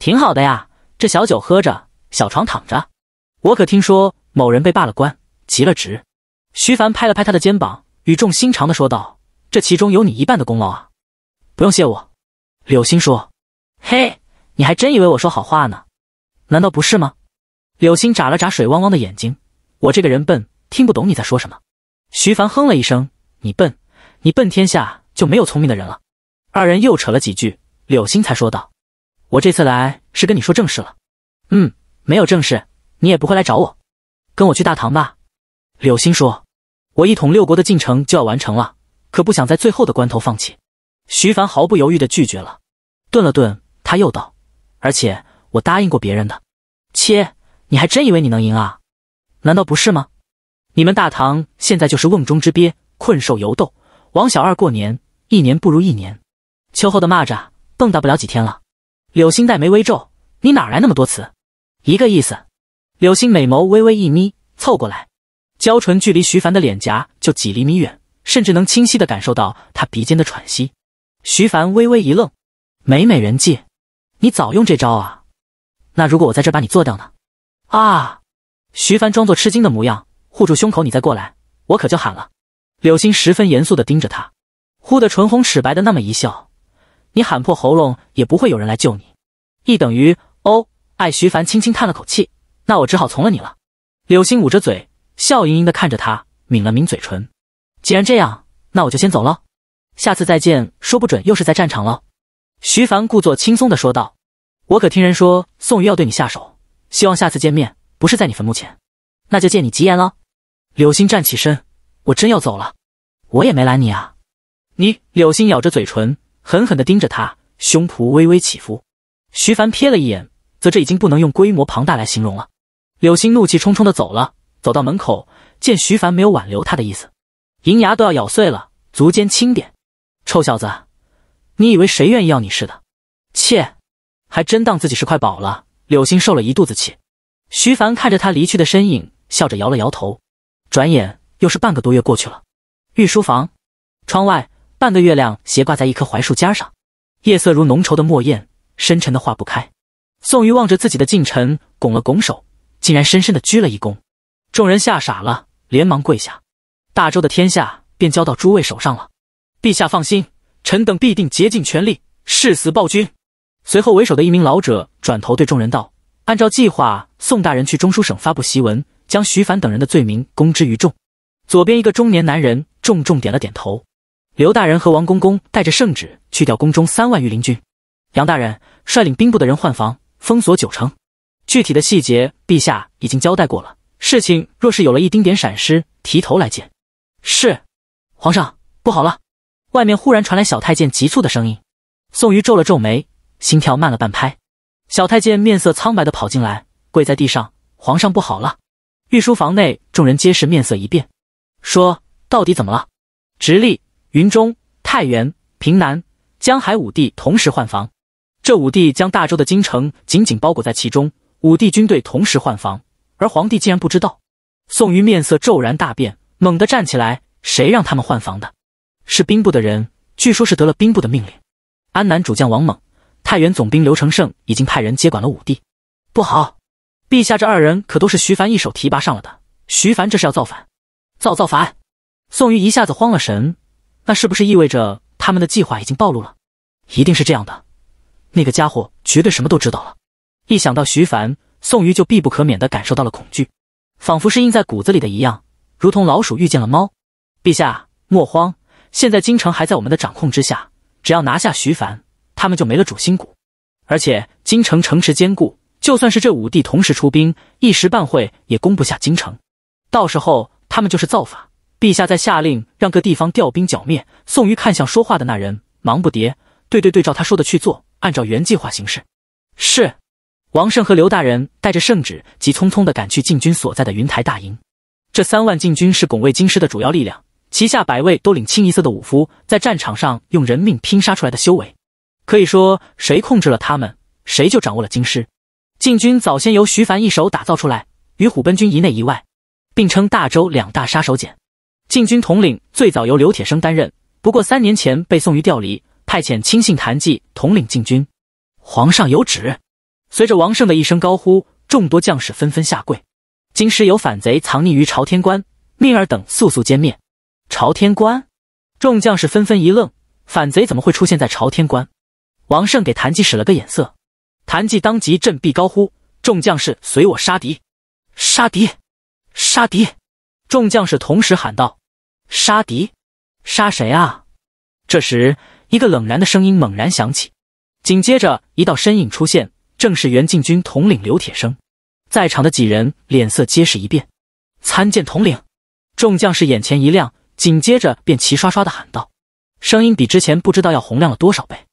挺好的呀。这小酒喝着，小床躺着，我可听说某人被罢了官，辞了职。徐凡拍了拍他的肩膀，语重心长地说道：“这其中有你一半的功劳啊，不用谢我。”柳心说：“嘿，你还真以为我说好话呢？难道不是吗？”柳心眨了眨水汪汪的眼睛：“我这个人笨，听不懂你在说什么。”徐凡哼了一声：“你笨，你笨，天下就没有聪明的人了。”二人又扯了几句，柳心才说道。我这次来是跟你说正事了，嗯，没有正事，你也不会来找我，跟我去大唐吧。柳心说：“我一统六国的进程就要完成了，可不想在最后的关头放弃。”徐凡毫不犹豫地拒绝了。顿了顿，他又道：“而且我答应过别人的。”切，你还真以为你能赢啊？难道不是吗？你们大唐现在就是瓮中之鳖，困兽犹斗。王小二过年，一年不如一年，秋后的蚂蚱蹦跶不了几天了。柳心黛眉微皱：“你哪来那么多词？一个意思。”柳心美眸微微一眯，凑过来，娇唇距离徐凡的脸颊就几厘米远，甚至能清晰的感受到他鼻尖的喘息。徐凡微微一愣：“美美人计，你早用这招啊？那如果我在这把你做掉呢？”啊！徐凡装作吃惊的模样，护住胸口：“你再过来，我可就喊了。”柳心十分严肃的盯着他，忽的唇红齿白的那么一笑。你喊破喉咙也不会有人来救你。一等于 O，爱徐凡轻轻叹了口气，那我只好从了你了。柳星捂着嘴，笑盈盈的看着他，抿了抿嘴唇。既然这样，那我就先走了。下次再见，说不准又是在战场了。徐凡故作轻松的说道：“我可听人说宋瑜要对你下手，希望下次见面不是在你坟墓前，那就借你吉言了。”柳星站起身：“我真要走了，我也没拦你啊。”你柳星咬着嘴唇。狠狠地盯着他，胸脯微微起伏。徐凡瞥了一眼，则这已经不能用规模庞大来形容了。柳星怒气冲冲地走了，走到门口，见徐凡没有挽留他的意思，银牙都要咬碎了，足尖轻点：“臭小子，你以为谁愿意要你似的？切，还真当自己是块宝了。”柳星受了一肚子气。徐凡看着他离去的身影，笑着摇了摇头。转眼又是半个多月过去了。御书房，窗外。半个月亮斜挂在一棵槐树尖上，夜色如浓稠的墨砚，深沉的化不开。宋瑜望着自己的近臣，拱了拱手，竟然深深的鞠了一躬。众人吓傻了，连忙跪下。大周的天下便交到诸位手上了，陛下放心，臣等必定竭尽全力，誓死报君。随后，为首的一名老者转头对众人道：“按照计划，宋大人去中书省发布檄文，将徐凡等人的罪名公之于众。”左边一个中年男人重重点了点头。刘大人和王公公带着圣旨去调宫中三万御林军，杨大人率领兵部的人换防，封锁九城。具体的细节，陛下已经交代过了。事情若是有了一丁点闪失，提头来见。是，皇上不好了！外面忽然传来小太监急促的声音。宋瑜皱了皱眉，心跳慢了半拍。小太监面色苍白的跑进来，跪在地上：“皇上不好了！”御书房内众人皆是面色一变，说：“到底怎么了？”直立。云中、太原、平南、江海五地同时换防，这五帝将大周的京城紧紧包裹在其中。五帝军队同时换防，而皇帝竟然不知道。宋瑜面色骤然大变，猛地站起来：“谁让他们换防的？是兵部的人，据说是得了兵部的命令。安南主将王猛、太原总兵刘成胜已经派人接管了五帝。不好！陛下，这二人可都是徐凡一手提拔上了的。徐凡这是要造反！造造反！宋瑜一下子慌了神。”那是不是意味着他们的计划已经暴露了？一定是这样的，那个家伙绝对什么都知道了。一想到徐凡，宋瑜就必不可免地感受到了恐惧，仿佛是印在骨子里的一样，如同老鼠遇见了猫。陛下莫慌，现在京城还在我们的掌控之下，只要拿下徐凡，他们就没了主心骨。而且京城城池坚固，就算是这五帝同时出兵，一时半会也攻不下京城。到时候他们就是造反。陛下在下令让各地方调兵剿灭。宋瑜看向说话的那人，忙不迭：“对对对，照他说的去做，按照原计划行事。”是。王胜和刘大人带着圣旨，急匆匆的赶去禁军所在的云台大营。这三万禁军是拱卫京师的主要力量，旗下百位都领清一色的武夫，在战场上用人命拼杀出来的修为，可以说谁控制了他们，谁就掌握了京师。禁军早先由徐凡一手打造出来，与虎贲军一内一外，并称大周两大杀手锏。禁军统领最早由刘铁生担任，不过三年前被宋于调离，派遣亲信谭记统领禁军。皇上有旨，随着王胜的一声高呼，众多将士纷纷下跪。京师有反贼藏匿于朝天关，命尔等速速歼灭。朝天关，众将士纷纷一愣，反贼怎么会出现在朝天关？王胜给谭记使了个眼色，谭记当即振臂高呼：“众将士随我杀敌！杀敌！杀敌！”众将士同时喊道。杀敌，杀谁啊？这时，一个冷然的声音猛然响起，紧接着一道身影出现，正是原禁军统领刘铁生。在场的几人脸色皆是一变，参见统领！众将士眼前一亮，紧接着便齐刷刷的喊道，声音比之前不知道要洪亮了多少倍。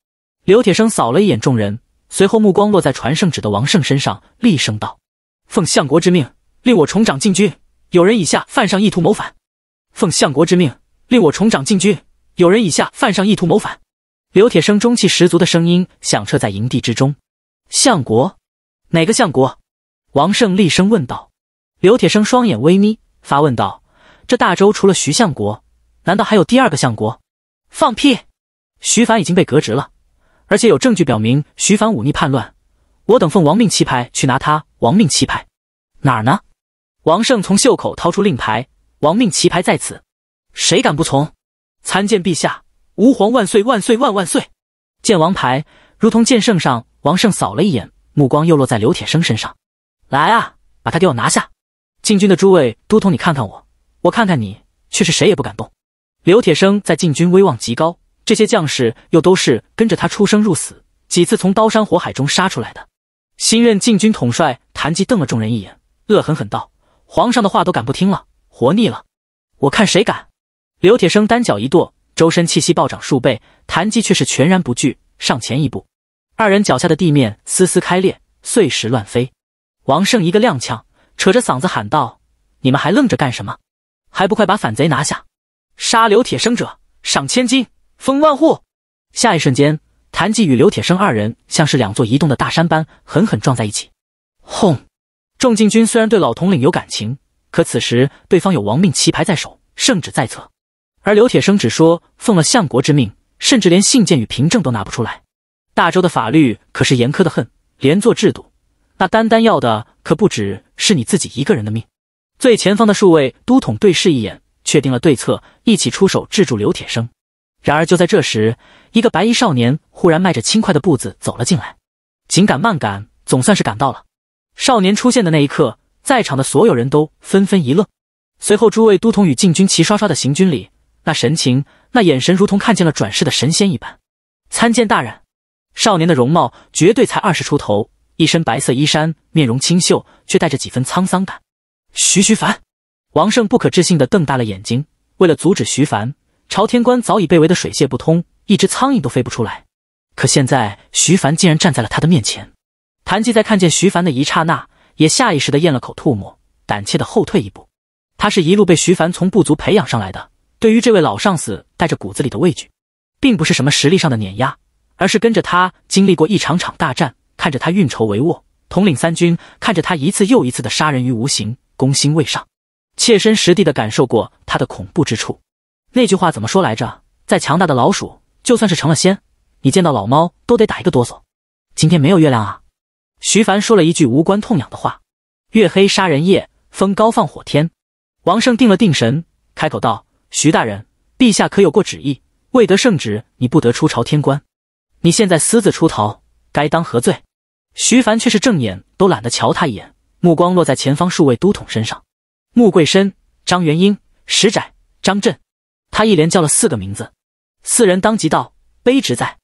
刘铁生扫了一眼众人，随后目光落在传圣旨的王胜身上，厉声道：“奉相国之命，令我重掌禁军，有人以下犯上，意图谋反。”奉相国之命，令我重掌禁军。有人以下犯上，意图谋反。刘铁生中气十足的声音响彻在营地之中。相国？哪个相国？王胜厉声问道。刘铁生双眼微眯，发问道：“这大周除了徐相国，难道还有第二个相国？”放屁！徐凡已经被革职了，而且有证据表明徐凡忤逆叛乱。我等奉王命弃牌去拿他。王命弃牌哪儿呢？王胜从袖口掏出令牌。亡命棋牌在此，谁敢不从？参见陛下，吾皇万岁万岁万万岁！见王牌如同剑圣上。王胜扫了一眼，目光又落在刘铁生身上。来啊，把他给我拿下！禁军的诸位都统，你看看我，我看看你，却是谁也不敢动。刘铁生在禁军威望极高，这些将士又都是跟着他出生入死，几次从刀山火海中杀出来的。新任禁军统帅谭吉瞪了众人一眼，恶狠狠道：“皇上的话都敢不听了？”活腻了，我看谁敢！刘铁生单脚一跺，周身气息暴涨数倍，谭季却是全然不惧，上前一步。二人脚下的地面丝丝开裂，碎石乱飞。王胜一个踉跄，扯着嗓子喊道：“你们还愣着干什么？还不快把反贼拿下！杀刘铁生者，赏千金，封万户！”下一瞬间，谭季与刘铁生二人像是两座移动的大山般狠狠撞在一起，轰！众禁军虽然对老统领有感情。可此时，对方有亡命棋牌在手，圣旨在侧，而刘铁生只说奉了相国之命，甚至连信件与凭证都拿不出来。大周的法律可是严苛的，恨连坐制度，那单单要的可不只是你自己一个人的命。最前方的数位都统对视一眼，确定了对策，一起出手制住刘铁生。然而就在这时，一个白衣少年忽然迈着轻快的步子走了进来，紧赶慢赶，总算是赶到了。少年出现的那一刻。在场的所有人都纷纷一愣，随后诸位都统与禁军齐刷刷的行军里，那神情、那眼神，如同看见了转世的神仙一般。参见大人！少年的容貌绝对才二十出头，一身白色衣衫，面容清秀，却带着几分沧桑感。徐徐凡，王胜不可置信的瞪大了眼睛。为了阻止徐凡，朝天关早已被围得水泄不通，一只苍蝇都飞不出来。可现在，徐凡竟然站在了他的面前。谭记在看见徐凡的一刹那。也下意识的咽了口唾沫，胆怯的后退一步。他是一路被徐凡从部族培养上来的，对于这位老上司带着骨子里的畏惧，并不是什么实力上的碾压，而是跟着他经历过一场场大战，看着他运筹帷幄，统领三军，看着他一次又一次的杀人于无形，攻心未上，切身实地的感受过他的恐怖之处。那句话怎么说来着？再强大的老鼠，就算是成了仙，你见到老猫都得打一个哆嗦。今天没有月亮啊。徐凡说了一句无关痛痒的话：“月黑杀人夜，风高放火天。”王胜定了定神，开口道：“徐大人，陛下可有过旨意？未得圣旨，你不得出朝天官。你现在私自出逃，该当何罪？”徐凡却是正眼都懒得瞧他一眼，目光落在前方数位都统身上：穆桂深、张元英、石窄、张震。他一连叫了四个名字，四人当即道：“卑职在。”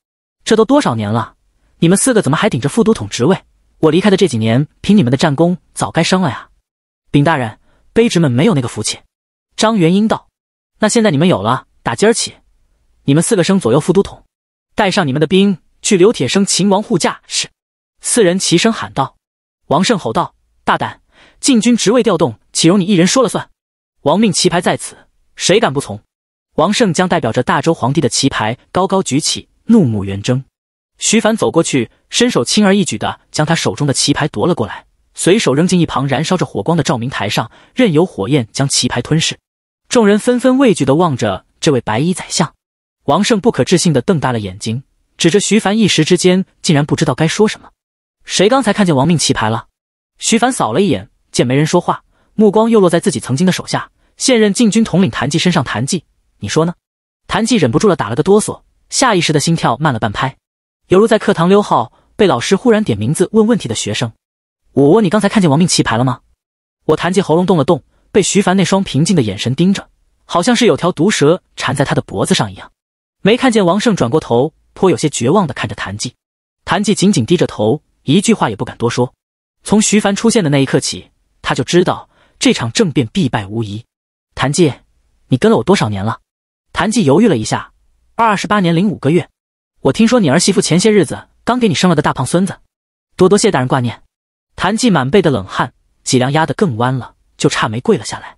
这都多少年了，你们四个怎么还顶着副都统职位？我离开的这几年，凭你们的战功，早该升了呀！禀大人，卑职们没有那个福气。张元英道：“那现在你们有了，打今儿起，你们四个升左右副都统，带上你们的兵去刘铁生秦王护驾。”是。四人齐声喊道。王胜吼道：“大胆！禁军职位调动，岂容你一人说了算？王命棋牌在此，谁敢不从？”王胜将代表着大周皇帝的棋牌高高举起，怒目圆睁。徐凡走过去，伸手轻而易举地将他手中的棋牌夺了过来，随手扔进一旁燃烧着火光的照明台上，任由火焰将棋牌吞噬。众人纷纷畏惧地望着这位白衣宰相，王胜不可置信地瞪大了眼睛，指着徐凡，一时之间竟然不知道该说什么。谁刚才看见亡命棋牌了？徐凡扫了一眼，见没人说话，目光又落在自己曾经的手下、现任禁军统领谭纪身上。谭纪，你说呢？谭纪忍不住了，打了个哆嗦，下意识的心跳慢了半拍。犹如在课堂溜号，被老师忽然点名字问问题的学生。我，问你刚才看见王命棋牌了吗？我谭忌喉咙动了动，被徐凡那双平静的眼神盯着，好像是有条毒蛇缠在他的脖子上一样。没看见王胜转过头，颇有些绝望地看着谭记。谭记紧紧低着头，一句话也不敢多说。从徐凡出现的那一刻起，他就知道这场政变必败无疑。谭记，你跟了我多少年了？谭记犹豫了一下，二十八年零五个月。我听说你儿媳妇前些日子刚给你生了个大胖孙子，多多谢大人挂念。谭记满背的冷汗，脊梁压得更弯了，就差没跪了下来。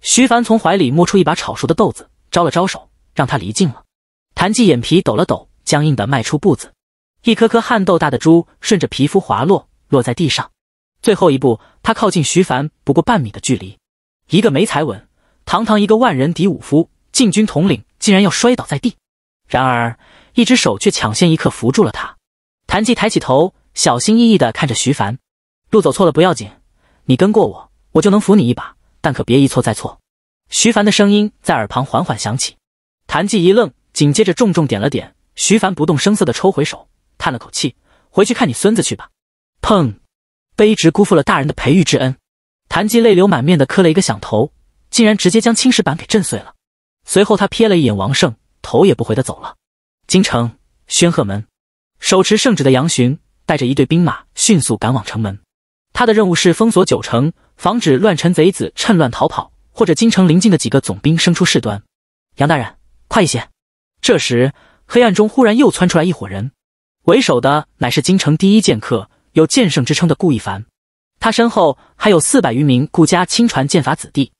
徐凡从怀里摸出一把炒熟的豆子，招了招手，让他离近了。谭记眼皮抖了抖，僵硬的迈出步子，一颗颗汗豆大的珠顺着皮肤滑落，落在地上。最后一步，他靠近徐凡不过半米的距离，一个没踩稳，堂堂一个万人敌武夫、禁军统领，竟然要摔倒在地。然而。一只手却抢先一刻扶住了他，谭记抬起头，小心翼翼地看着徐凡。路走错了不要紧，你跟过我，我就能扶你一把。但可别一错再错。徐凡的声音在耳旁缓缓响起。谭记一愣，紧接着重重点了点。徐凡不动声色的抽回手，叹了口气：“回去看你孙子去吧。”砰！卑职辜负了大人的培育之恩。谭记泪流满面的磕了一个响头，竟然直接将青石板给震碎了。随后他瞥了一眼王胜，头也不回的走了。京城宣赫门，手持圣旨的杨巡带着一队兵马迅速赶往城门。他的任务是封锁九城，防止乱臣贼子趁乱逃跑，或者京城临近的几个总兵生出事端。杨大人，快一些！这时，黑暗中忽然又窜出来一伙人，为首的乃是京城第一剑客，有剑圣之称的顾一凡。他身后还有四百余名顾家亲传剑法子弟。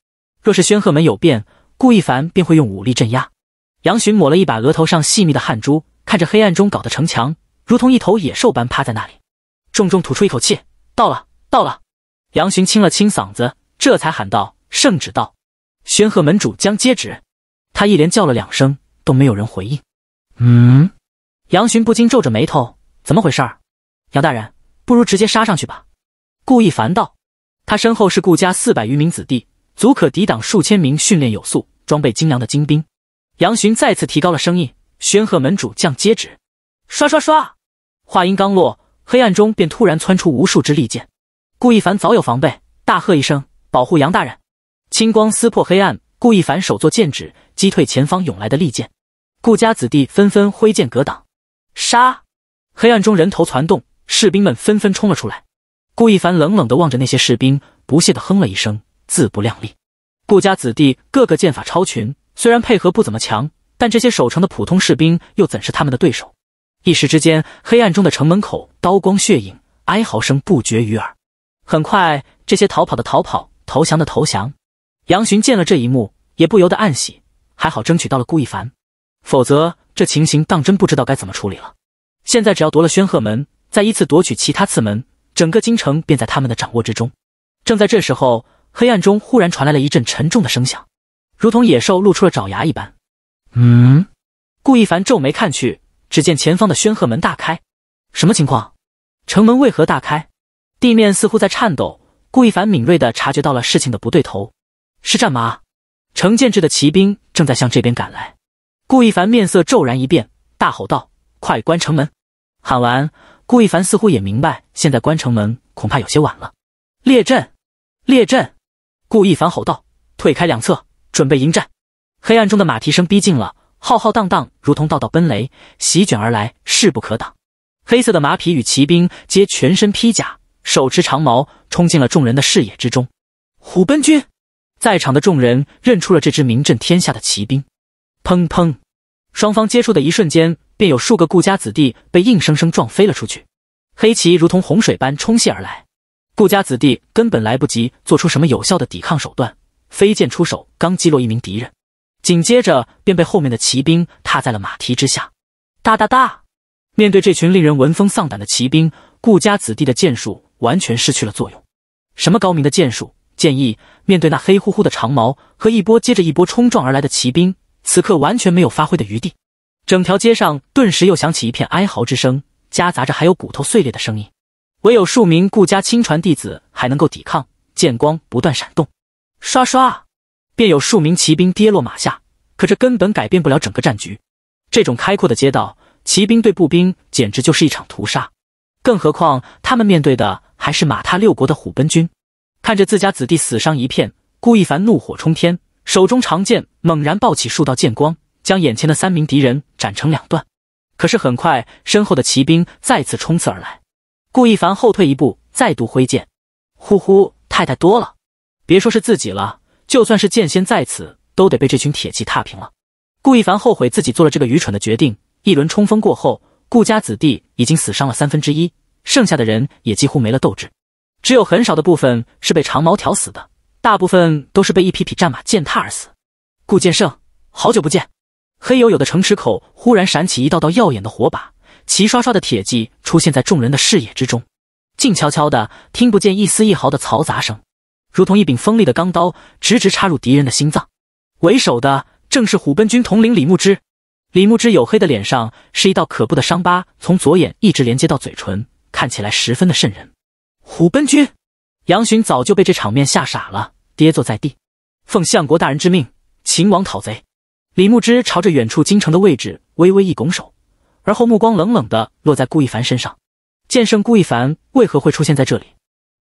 若是宣赫门有变，顾一凡便会用武力镇压。杨巡抹了一把额头上细密的汗珠，看着黑暗中搞的城墙，如同一头野兽般趴在那里，重重吐出一口气。到了，到了！杨巡清了清嗓子，这才喊道：“圣旨到，宣赫门主将接旨。”他一连叫了两声，都没有人回应。嗯，杨巡不禁皱着眉头，怎么回事？杨大人，不如直接杀上去吧？”顾亦凡道。他身后是顾家四百余名子弟，足可抵挡数千名训练有素、装备精良的精兵。杨巡再次提高了声音：“宣贺门主降阶旨！”刷刷刷，话音刚落，黑暗中便突然窜出无数支利剑。顾一凡早有防备，大喝一声：“保护杨大人！”青光撕破黑暗，顾一凡手作剑指，击退前方涌来的利剑。顾家子弟纷纷挥剑格挡。杀！黑暗中人头攒动，士兵们纷纷冲了出来。顾一凡冷冷地望着那些士兵，不屑地哼了一声：“自不量力。”顾家子弟个个剑法超群。虽然配合不怎么强，但这些守城的普通士兵又怎是他们的对手？一时之间，黑暗中的城门口刀光血影，哀嚎声不绝于耳。很快，这些逃跑的逃跑，投降的投降。杨巡见了这一幕，也不由得暗喜，还好争取到了顾一凡，否则这情形当真不知道该怎么处理了。现在只要夺了宣赫门，再依次夺取其他次门，整个京城便在他们的掌握之中。正在这时候，黑暗中忽然传来了一阵沉重的声响。如同野兽露出了爪牙一般，嗯，顾一凡皱眉看去，只见前方的宣鹤门大开，什么情况？城门为何大开？地面似乎在颤抖，顾一凡敏锐的察觉到了事情的不对头，是战马，城建制的骑兵正在向这边赶来。顾一凡面色骤然一变，大吼道：“快关城门！”喊完，顾一凡似乎也明白现在关城门恐怕有些晚了。列阵，列阵！顾一凡吼道：“退开两侧。”准备迎战，黑暗中的马蹄声逼近了，浩浩荡荡，如同道道奔雷，席卷而来，势不可挡。黑色的马匹与骑兵皆全身披甲，手持长矛，冲进了众人的视野之中。虎贲军，在场的众人认出了这支名震天下的骑兵。砰砰，双方接触的一瞬间，便有数个顾家子弟被硬生生撞飞了出去。黑骑如同洪水般冲泻而来，顾家子弟根本来不及做出什么有效的抵抗手段。飞剑出手，刚击落一名敌人，紧接着便被后面的骑兵踏在了马蹄之下。哒哒哒！面对这群令人闻风丧胆的骑兵，顾家子弟的剑术完全失去了作用。什么高明的剑术、剑意？面对那黑乎乎的长矛和一波接着一波冲撞而来的骑兵，此刻完全没有发挥的余地。整条街上顿时又响起一片哀嚎之声，夹杂着还有骨头碎裂的声音。唯有数名顾家亲传弟子还能够抵抗，剑光不断闪动。刷刷，便有数名骑兵跌落马下，可这根本改变不了整个战局。这种开阔的街道，骑兵对步兵简直就是一场屠杀，更何况他们面对的还是马踏六国的虎贲军。看着自家子弟死伤一片，顾一凡怒火冲天，手中长剑猛然抱起数道剑光，将眼前的三名敌人斩成两段。可是很快，身后的骑兵再次冲刺而来，顾一凡后退一步，再度挥剑，呼呼，太太多了。别说是自己了，就算是剑仙在此，都得被这群铁骑踏平了。顾一凡后悔自己做了这个愚蠢的决定。一轮冲锋过后，顾家子弟已经死伤了三分之一，剩下的人也几乎没了斗志，只有很少的部分是被长矛挑死的，大部分都是被一匹匹战马践踏而死。顾剑圣，好久不见！黑黝黝的城池口忽然闪起一道道耀眼的火把，齐刷刷的铁骑出现在众人的视野之中，静悄悄的，听不见一丝一毫的嘈杂声。如同一柄锋利的钢刀，直直插入敌人的心脏。为首的正是虎贲军统领李牧之。李牧之黝黑的脸上是一道可怖的伤疤，从左眼一直连接到嘴唇，看起来十分的瘆人。虎贲军，杨巡早就被这场面吓傻了，跌坐在地。奉相国大人之命，秦王讨贼。李牧之朝着远处京城的位置微微一拱手，而后目光冷冷的落在顾一凡身上。剑圣顾一凡为何会出现在这里？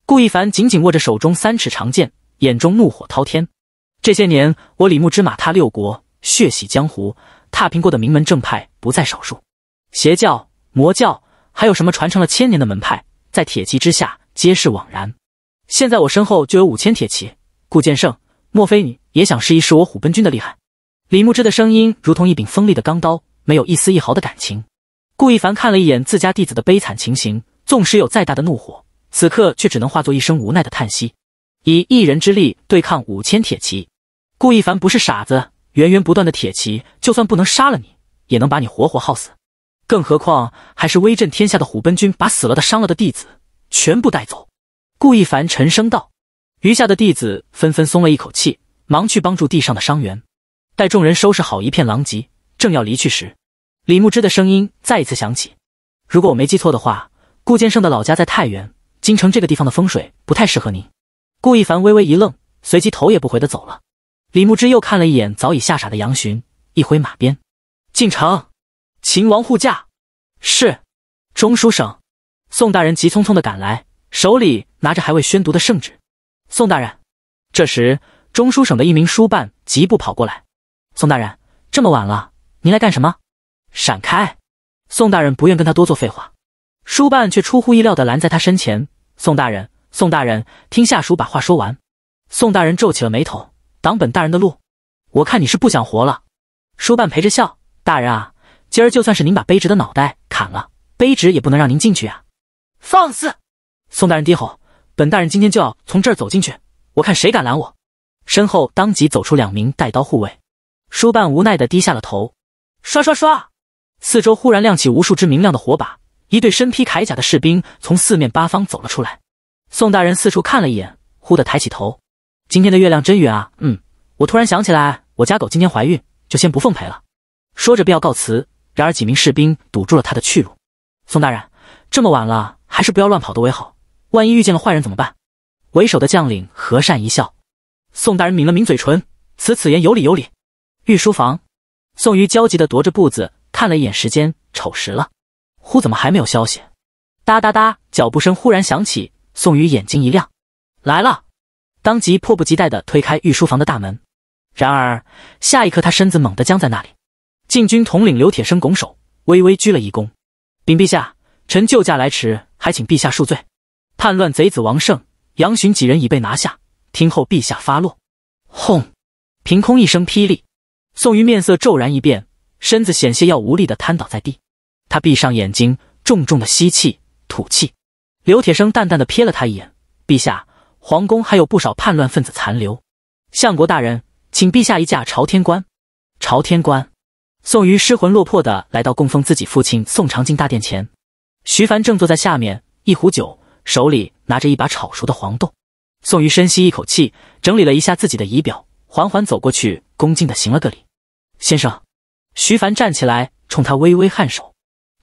顾一凡紧紧握着手中三尺长剑，眼中怒火滔天。这些年，我李牧之马踏六国，血洗江湖，踏平过的名门正派不在少数。邪教、魔教，还有什么传承了千年的门派，在铁骑之下皆是枉然。现在我身后就有五千铁骑。顾剑圣，莫非你也想试一试我虎贲军的厉害？李牧之的声音如同一柄锋利的钢刀，没有一丝一毫的感情。顾一凡看了一眼自家弟子的悲惨情形，纵使有再大的怒火。此刻却只能化作一声无奈的叹息。以一人之力对抗五千铁骑，顾亦凡不是傻子，源源不断的铁骑就算不能杀了你，也能把你活活耗死。更何况还是威震天下的虎贲军，把死了的、伤了的弟子全部带走。顾亦凡沉声道：“余下的弟子纷纷松了一口气，忙去帮助地上的伤员。待众人收拾好一片狼藉，正要离去时，李牧之的声音再一次响起：‘如果我没记错的话，顾剑圣的老家在太原。’”京城这个地方的风水不太适合您。顾一凡微微一愣，随即头也不回的走了。李牧之又看了一眼早已吓傻的杨巡，一挥马鞭，进城。秦王护驾。是。中书省，宋大人急匆匆的赶来，手里拿着还未宣读的圣旨。宋大人。这时，中书省的一名书办急步跑过来。宋大人，这么晚了，您来干什么？闪开。宋大人不愿跟他多做废话。书办却出乎意料的拦在他身前。宋大人，宋大人，听下属把话说完。宋大人皱起了眉头，挡本大人的路，我看你是不想活了。书办陪着笑，大人啊，今儿就算是您把卑职的脑袋砍了，卑职也不能让您进去啊！放肆！宋大人低吼，本大人今天就要从这儿走进去，我看谁敢拦我！身后当即走出两名带刀护卫，书办无奈的低下了头。刷刷刷，四周忽然亮起无数只明亮的火把。一队身披铠甲的士兵从四面八方走了出来。宋大人四处看了一眼，忽地抬起头：“今天的月亮真圆啊！”“嗯。”我突然想起来，我家狗今天怀孕，就先不奉陪了。”说着便要告辞，然而几名士兵堵住了他的去路。“宋大人，这么晚了，还是不要乱跑的为好，万一遇见了坏人怎么办？”为首的将领和善一笑。宋大人抿了抿嘴唇：“此此言有理有理。”御书房，宋瑜焦急地踱着步子，看了一眼时间，丑时了。呼，怎么还没有消息？哒哒哒，脚步声忽然响起，宋瑜眼睛一亮，来了，当即迫不及待的推开御书房的大门。然而下一刻，他身子猛地僵在那里。禁军统领刘铁生拱手，微微鞠了一躬，禀陛下：“臣救驾来迟，还请陛下恕罪。叛乱贼子王胜、杨巡几人已被拿下，听候陛下发落。”轰，凭空一声霹雳，宋瑜面色骤然一变，身子险些要无力的瘫倒在地。他闭上眼睛，重重的吸气、吐气。刘铁生淡淡的瞥了他一眼：“陛下，皇宫还有不少叛乱分子残留。相国大人，请陛下一驾朝天关。”朝天关，宋瑜失魂落魄的来到供奉自己父亲宋长进大殿前。徐凡正坐在下面，一壶酒，手里拿着一把炒熟的黄豆。宋瑜深吸一口气，整理了一下自己的仪表，缓缓走过去，恭敬的行了个礼：“先生。”徐凡站起来，冲他微微颔首。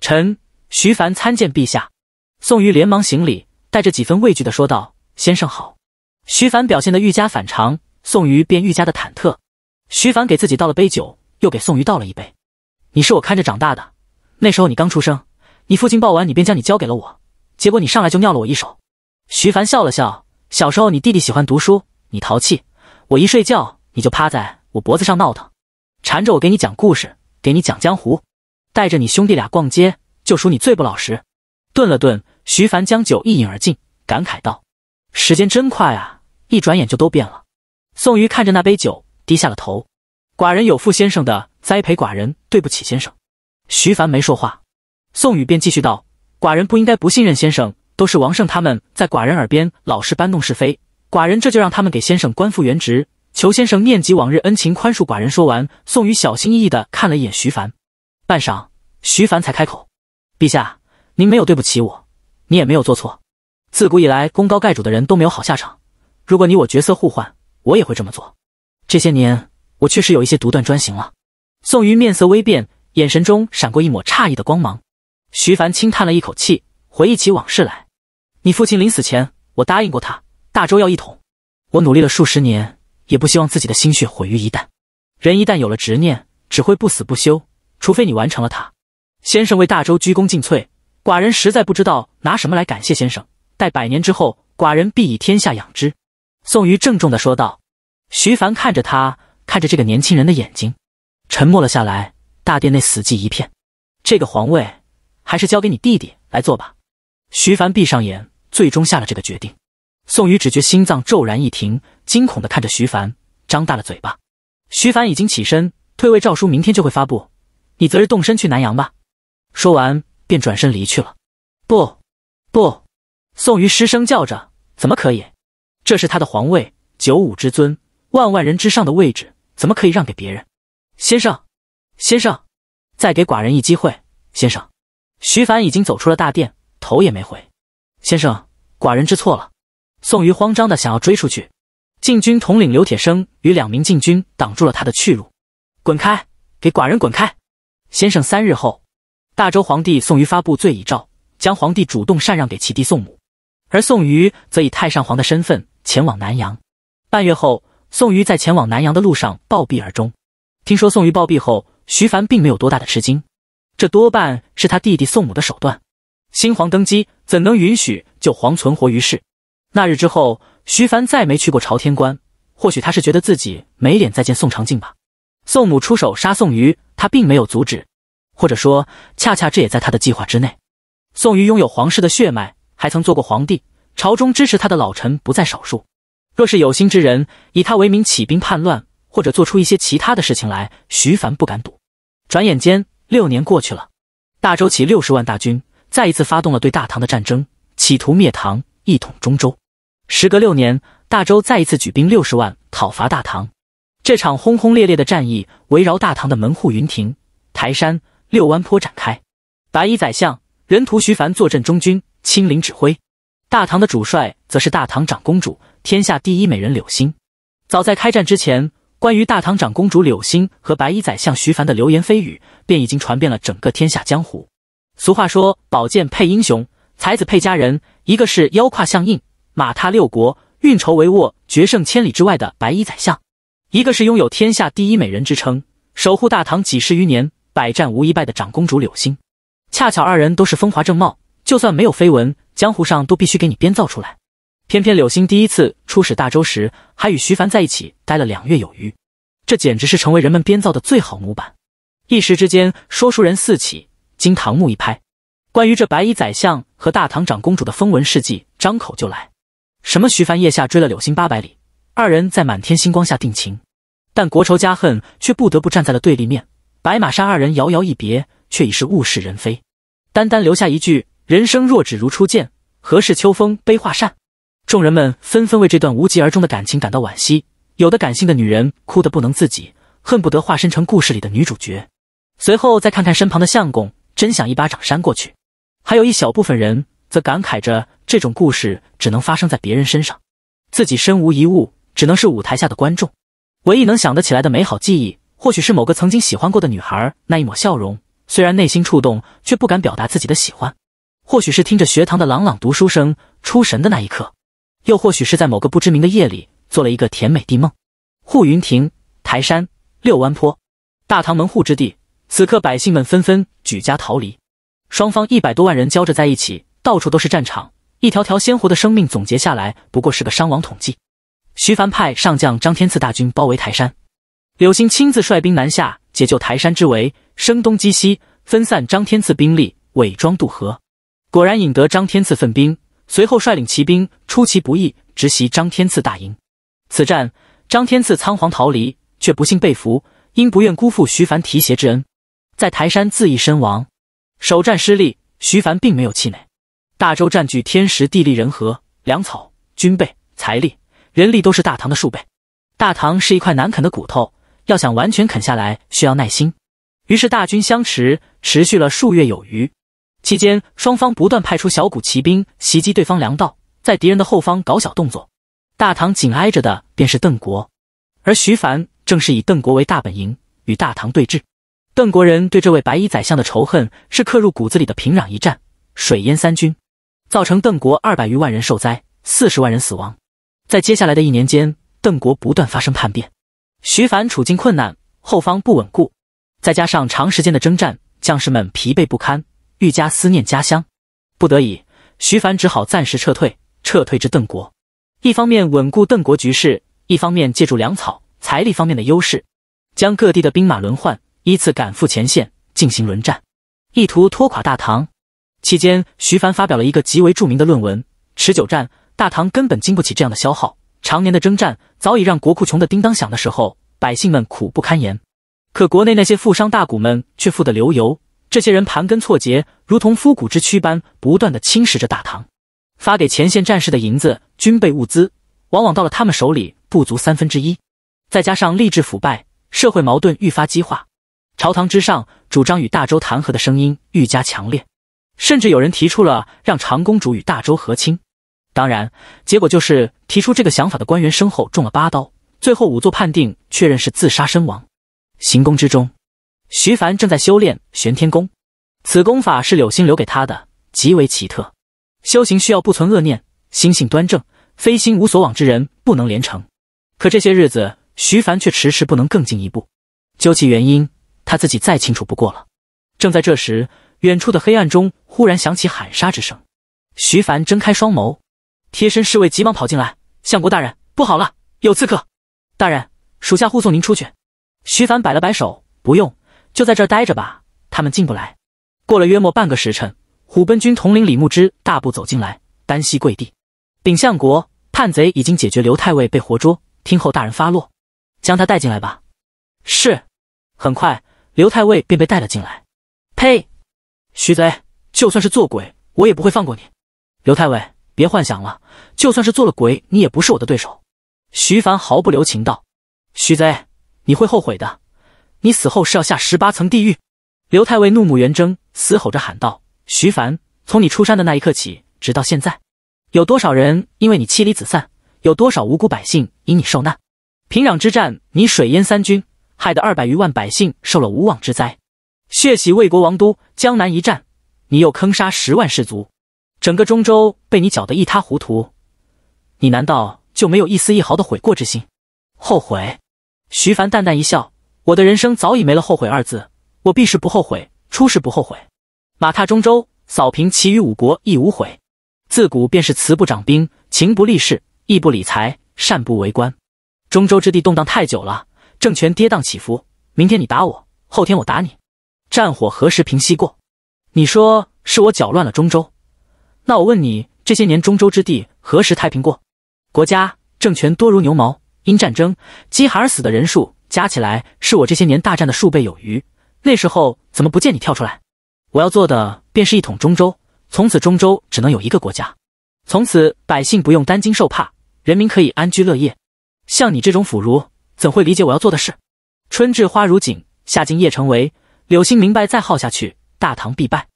臣徐凡参见陛下。宋瑜连忙行礼，带着几分畏惧的说道：“先生好。”徐凡表现的愈加反常，宋瑜便愈加的忐忑。徐凡给自己倒了杯酒，又给宋瑜倒了一杯。“你是我看着长大的，那时候你刚出生，你父亲抱完你便将你交给了我，结果你上来就尿了我一手。”徐凡笑了笑：“小时候你弟弟喜欢读书，你淘气，我一睡觉你就趴在我脖子上闹腾，缠着我给你讲故事，给你讲江湖。”带着你兄弟俩逛街，就数你最不老实。顿了顿，徐凡将酒一饮而尽，感慨道：“时间真快啊，一转眼就都变了。”宋瑜看着那杯酒，低下了头。寡人有负先生的栽培，寡人对不起先生。徐凡没说话，宋宇便继续道：“寡人不应该不信任先生，都是王胜他们在寡人耳边老是搬弄是非。寡人这就让他们给先生官复原职，求先生念及往日恩情，宽恕寡人。”说完，宋宇小心翼翼的看了一眼徐凡。半晌，徐凡才开口：“陛下，您没有对不起我，你也没有做错。自古以来，功高盖主的人都没有好下场。如果你我角色互换，我也会这么做。这些年，我确实有一些独断专行了。”宋瑜面色微变，眼神中闪过一抹诧异的光芒。徐凡轻叹了一口气，回忆起往事来：“你父亲临死前，我答应过他，大周要一统。我努力了数十年，也不希望自己的心血毁于一旦。人一旦有了执念，只会不死不休。”除非你完成了它，先生为大周鞠躬尽瘁，寡人实在不知道拿什么来感谢先生。待百年之后，寡人必以天下养之。”宋瑜郑重地说道。徐凡看着他，看着这个年轻人的眼睛，沉默了下来。大殿内死寂一片。这个皇位，还是交给你弟弟来做吧。”徐凡闭上眼，最终下了这个决定。宋瑜只觉心脏骤然一停，惊恐地看着徐凡，张大了嘴巴。徐凡已经起身，退位诏书明天就会发布。你择日动身去南阳吧。说完，便转身离去了。不，不！宋瑜失声叫着：“怎么可以？这是他的皇位，九五之尊，万万人之上的位置，怎么可以让给别人？”先生，先生，再给寡人一机会！先生，徐凡已经走出了大殿，头也没回。先生，寡人知错了。宋瑜慌张的想要追出去，禁军统领刘铁生与两名禁军挡住了他的去路：“滚开，给寡人滚开！”先生三日后，大周皇帝宋瑜发布罪已诏，将皇帝主动禅让给其弟宋母，而宋瑜则以太上皇的身份前往南阳。半月后，宋瑜在前往南阳的路上暴毙而终。听说宋瑜暴毙后，徐凡并没有多大的吃惊，这多半是他弟弟宋母的手段。新皇登基，怎能允许旧皇存活于世？那日之后，徐凡再没去过朝天观。或许他是觉得自己没脸再见宋长靖吧。宋母出手杀宋瑜，他并没有阻止，或者说，恰恰这也在他的计划之内。宋瑜拥有皇室的血脉，还曾做过皇帝，朝中支持他的老臣不在少数。若是有心之人以他为名起兵叛乱，或者做出一些其他的事情来，徐凡不敢赌。转眼间六年过去了，大周起六十万大军，再一次发动了对大唐的战争，企图灭唐一统中州。时隔六年，大周再一次举兵六十万讨伐大唐。这场轰轰烈烈的战役围绕大唐的门户云亭、台山、六湾坡展开。白衣宰相任图徐凡坐镇中军，亲临指挥。大唐的主帅则是大唐长公主、天下第一美人柳星。早在开战之前，关于大唐长公主柳星和白衣宰相徐凡的流言蜚语便已经传遍了整个天下江湖。俗话说：“宝剑配英雄，才子配佳人。”一个是腰胯相印、马踏六国、运筹帷幄、决胜千里之外的白衣宰相。一个是拥有天下第一美人之称，守护大唐几十余年，百战无一败的长公主柳星。恰巧二人都是风华正茂，就算没有绯闻，江湖上都必须给你编造出来。偏偏柳星第一次出使大周时，还与徐凡在一起待了两月有余，这简直是成为人们编造的最好模板。一时之间，说书人四起，惊堂木一拍，关于这白衣宰相和大唐长公主的风闻事迹，张口就来：什么徐凡腋下追了柳星八百里，二人在满天星光下定情。但国仇家恨却不得不站在了对立面，白马山二人遥遥一别，却已是物是人非。单单留下一句：“人生若只如初见，何事秋风悲画扇。”众人们纷纷为这段无疾而终的感情感到惋惜，有的感性的女人哭得不能自己，恨不得化身成故事里的女主角。随后再看看身旁的相公，真想一巴掌扇过去。还有一小部分人则感慨着：这种故事只能发生在别人身上，自己身无一物，只能是舞台下的观众。唯一能想得起来的美好记忆，或许是某个曾经喜欢过的女孩那一抹笑容，虽然内心触动，却不敢表达自己的喜欢；或许是听着学堂的朗朗读书声出神的那一刻，又或许是在某个不知名的夜里做了一个甜美的梦。护云亭、台山、六湾坡，大唐门户之地，此刻百姓们纷纷举家逃离，双方一百多万人交织在一起，到处都是战场，一条条鲜活的生命总结下来，不过是个伤亡统计。徐凡派上将张天赐大军包围台山，柳兴亲自率兵南下解救台山之围，声东击西，分散张天赐兵力，伪装渡河，果然引得张天赐奋兵。随后率领骑兵出其不意直袭张天赐大营，此战张天赐仓皇逃离，却不幸被俘。因不愿辜负徐凡提携之恩，在台山自缢身亡。首战失利，徐凡并没有气馁。大周占据天时地利人和、粮草、军备、财力。人力都是大唐的数倍，大唐是一块难啃的骨头，要想完全啃下来需要耐心。于是大军相持，持续了数月有余。期间，双方不断派出小股骑兵袭击对方粮道，在敌人的后方搞小动作。大唐紧挨着的便是邓国，而徐凡正是以邓国为大本营，与大唐对峙。邓国人对这位白衣宰相的仇恨是刻入骨子里的。平壤一战，水淹三军，造成邓国二百余万人受灾，四十万人死亡。在接下来的一年间，邓国不断发生叛变，徐凡处境困难，后方不稳固，再加上长时间的征战，将士们疲惫不堪，愈加思念家乡。不得已，徐凡只好暂时撤退，撤退至邓国，一方面稳固邓国局势，一方面借助粮草、财力方面的优势，将各地的兵马轮换，依次赶赴前线进行轮战，意图拖垮大唐。期间，徐凡发表了一个极为著名的论文：持久战。大唐根本经不起这样的消耗，常年的征战早已让国库穷的叮当响的时候，百姓们苦不堪言。可国内那些富商大贾们却富得流油，这些人盘根错节，如同腐骨之蛆般不断的侵蚀着大唐。发给前线战士的银子、军备物资，往往到了他们手里不足三分之一。再加上吏治腐败，社会矛盾愈发激化，朝堂之上主张与大周谈和的声音愈加强烈，甚至有人提出了让长公主与大周和亲。当然，结果就是提出这个想法的官员身后中了八刀，最后仵作判定确认是自杀身亡。行宫之中，徐凡正在修炼玄天功，此功法是柳星留给他的，极为奇特。修行需要不存恶念，心性端正，非心无所往之人不能连成。可这些日子，徐凡却迟迟不能更进一步，究其原因，他自己再清楚不过了。正在这时，远处的黑暗中忽然响起喊杀之声，徐凡睁开双眸。贴身侍卫急忙跑进来：“相国大人，不好了，有刺客！大人，属下护送您出去。”徐凡摆了摆手：“不用，就在这儿待着吧，他们进不来。”过了约莫半个时辰，虎贲军统领李牧之大步走进来，单膝跪地：“禀相国，叛贼已经解决，刘太尉被活捉，听候大人发落。”“将他带进来吧。”“是。”很快，刘太尉便被带了进来。“呸！徐贼，就算是做鬼，我也不会放过你！”刘太尉。别幻想了，就算是做了鬼，你也不是我的对手。”徐凡毫不留情道。“徐贼，你会后悔的，你死后是要下十八层地狱！”刘太尉怒目圆睁，嘶吼着喊道：“徐凡，从你出山的那一刻起，直到现在，有多少人因为你妻离子散？有多少无辜百姓因你受难？平壤之战，你水淹三军，害得二百余万百姓受了无妄之灾；血洗魏国王都，江南一战，你又坑杀十万士卒。”整个中州被你搅得一塌糊涂，你难道就没有一丝一毫的悔过之心？后悔？徐凡淡淡一笑：“我的人生早已没了后悔二字，我必是不后悔，出世不后悔，马踏中州，扫平其余五国亦无悔。自古便是慈不掌兵，情不立事，义不理财，善不为官。中州之地动荡太久了，政权跌宕起伏，明天你打我，后天我打你，战火何时平息过？你说是我搅乱了中州？”那我问你，这些年中州之地何时太平过？国家政权多如牛毛，因战争饥寒而死的人数加起来是我这些年大战的数倍有余。那时候怎么不见你跳出来？我要做的便是一统中州，从此中州只能有一个国家，从此百姓不用担惊受怕，人民可以安居乐业。像你这种腐儒，怎会理解我要做的事？春至花如锦，夏尽叶成围。柳星明白，再耗下去大唐必败，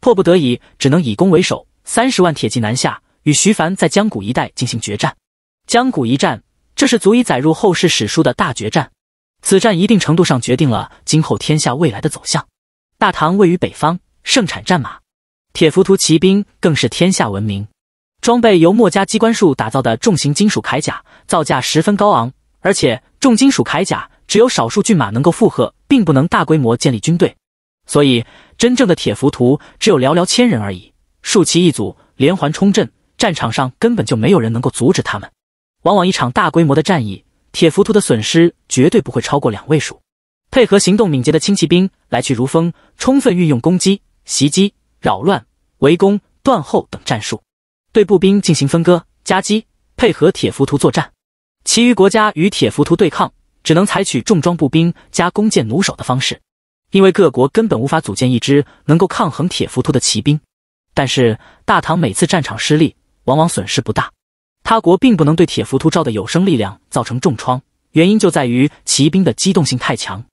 迫不得已只能以攻为守。三十万铁骑南下，与徐凡在江谷一带进行决战。江谷一战，这是足以载入后世史书的大决战。此战一定程度上决定了今后天下未来的走向。大唐位于北方，盛产战马，铁浮屠骑兵更是天下闻名。装备由墨家机关术打造的重型金属铠甲，造价十分高昂，而且重金属铠甲只有少数骏马能够负荷，并不能大规模建立军队。所以，真正的铁浮屠只有寥寥千人而已。竖旗一组，连环冲阵，战场上根本就没有人能够阻止他们。往往一场大规模的战役，铁浮屠的损失绝对不会超过两位数。配合行动敏捷的轻骑兵，来去如风，充分运用攻击、袭击、扰乱、围攻、断后等战术，对步兵进行分割夹击，配合铁浮屠作战。其余国家与铁浮屠对抗，只能采取重装步兵加弓箭弩手的方式，因为各国根本无法组建一支能够抗衡铁浮屠的骑兵。但是大唐每次战场失利，往往损失不大，他国并不能对铁浮屠罩的有生力量造成重创。原因就在于骑兵的机动性太强，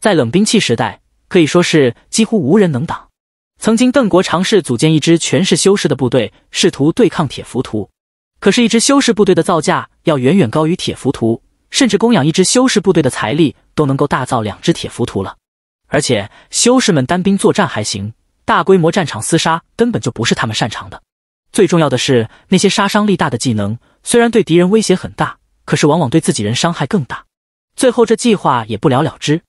在冷兵器时代可以说是几乎无人能挡。曾经邓国尝试组建一支全是修士的部队，试图对抗铁浮屠，可是，一支修士部队的造价要远远高于铁浮屠，甚至供养一支修士部队的财力都能够大造两支铁浮屠了。而且，修士们单兵作战还行。大规模战场厮杀根本就不是他们擅长的。最重要的是，那些杀伤力大的技能虽然对敌人威胁很大，可是往往对自己人伤害更大。最后这计划也不了了之。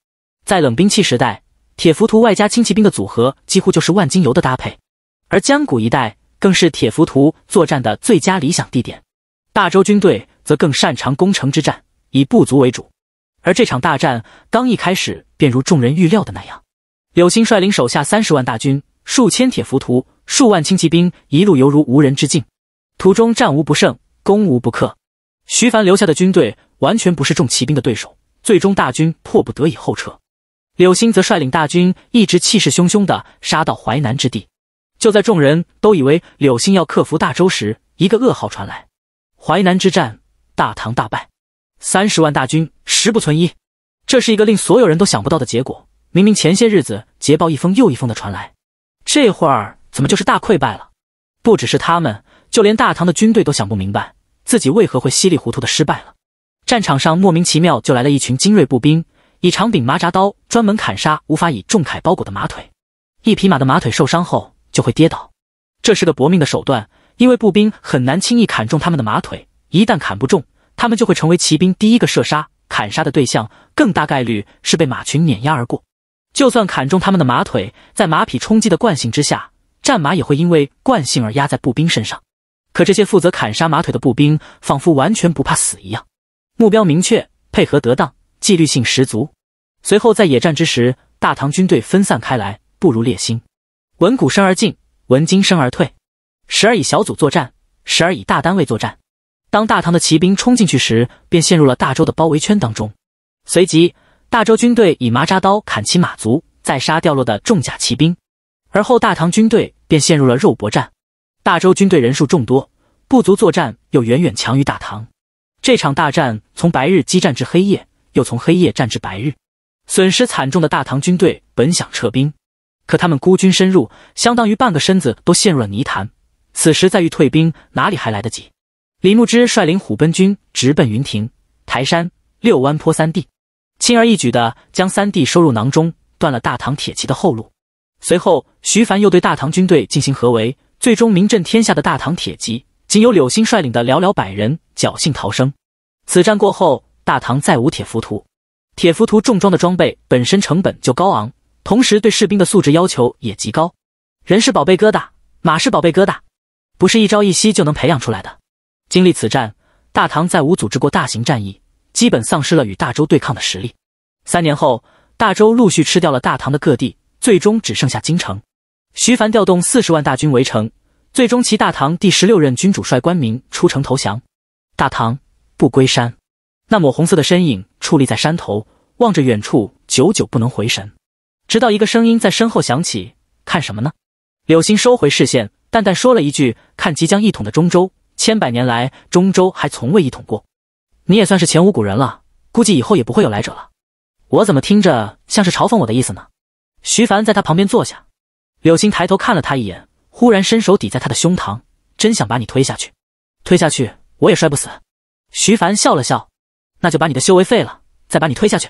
在冷兵器时代，铁浮屠外加轻骑兵的组合几乎就是万金油的搭配，而江谷一带更是铁浮屠作战的最佳理想地点。大周军队则更擅长攻城之战，以步族为主。而这场大战刚一开始便如众人预料的那样，柳青率领手下三十万大军。数千铁浮屠，数万轻骑兵一路犹如无人之境，途中战无不胜，攻无不克。徐凡留下的军队完全不是重骑兵的对手，最终大军迫不得已后撤。柳兴则率领大军一直气势汹汹的杀到淮南之地。就在众人都以为柳兴要克服大周时，一个噩耗传来：淮南之战，大唐大败，三十万大军十不存一。这是一个令所有人都想不到的结果。明明前些日子捷报一封又一封的传来。这会儿怎么就是大溃败了？不只是他们，就连大唐的军队都想不明白自己为何会稀里糊涂的失败了。战场上莫名其妙就来了一群精锐步兵，以长柄麻扎刀专门砍杀无法以重铠包裹的马腿。一匹马的马腿受伤后就会跌倒，这是个搏命的手段，因为步兵很难轻易砍中他们的马腿，一旦砍不中，他们就会成为骑兵第一个射杀、砍杀的对象，更大概率是被马群碾压而过。就算砍中他们的马腿，在马匹冲击的惯性之下，战马也会因为惯性而压在步兵身上。可这些负责砍杀马腿的步兵，仿佛完全不怕死一样，目标明确，配合得当，纪律性十足。随后在野战之时，大唐军队分散开来，不如列星，闻鼓声而进，闻金声而退，时而以小组作战，时而以大单位作战。当大唐的骑兵冲进去时，便陷入了大周的包围圈当中，随即。大周军队以麻扎刀砍其马足，再杀掉落的重甲骑兵，而后大唐军队便陷入了肉搏战。大周军队人数众多，部族作战又远远强于大唐。这场大战从白日激战至黑夜，又从黑夜战至白日，损失惨重的大唐军队本想撤兵，可他们孤军深入，相当于半个身子都陷入了泥潭。此时再欲退兵，哪里还来得及？李牧之率领虎贲军直奔云亭、台山、六湾坡三地。轻而易举的将三弟收入囊中，断了大唐铁骑的后路。随后，徐凡又对大唐军队进行合围，最终名震天下的大唐铁骑，仅有柳星率领的寥寥百人侥幸逃生。此战过后，大唐再无铁浮屠。铁浮屠重装的装备本身成本就高昂，同时对士兵的素质要求也极高。人是宝贝疙瘩，马是宝贝疙瘩，不是一朝一夕就能培养出来的。经历此战，大唐再无组织过大型战役。基本丧失了与大周对抗的实力。三年后，大周陆续吃掉了大唐的各地，最终只剩下京城。徐凡调动四十万大军围城，最终其大唐第十六任君主帅官名出城投降。大唐不归山，那抹红色的身影矗立在山头，望着远处，久久不能回神。直到一个声音在身后响起：“看什么呢？”柳星收回视线，淡淡说了一句：“看即将一统的中州。千百年来，中州还从未一统过。”你也算是前无古人了，估计以后也不会有来者了。我怎么听着像是嘲讽我的意思呢？徐凡在他旁边坐下，柳心抬头看了他一眼，忽然伸手抵在他的胸膛，真想把你推下去。推下去我也摔不死。徐凡笑了笑，那就把你的修为废了，再把你推下去。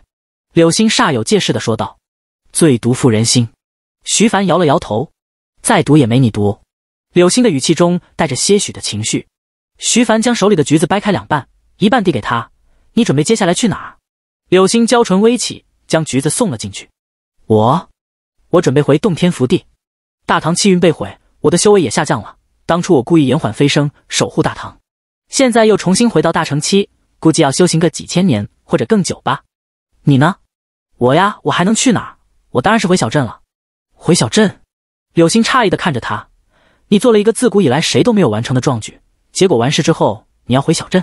柳心煞有介事的说道：“最毒妇人心。”徐凡摇了摇头，再毒也没你毒。柳心的语气中带着些许的情绪。徐凡将手里的橘子掰开两半。一半递给他，你准备接下来去哪儿？柳星娇唇微启，将橘子送了进去。我，我准备回洞天福地。大唐气运被毁，我的修为也下降了。当初我故意延缓飞升，守护大唐。现在又重新回到大乘期，估计要修行个几千年或者更久吧。你呢？我呀，我还能去哪儿？我当然是回小镇了。回小镇？柳星诧异的看着他。你做了一个自古以来谁都没有完成的壮举，结果完事之后你要回小镇？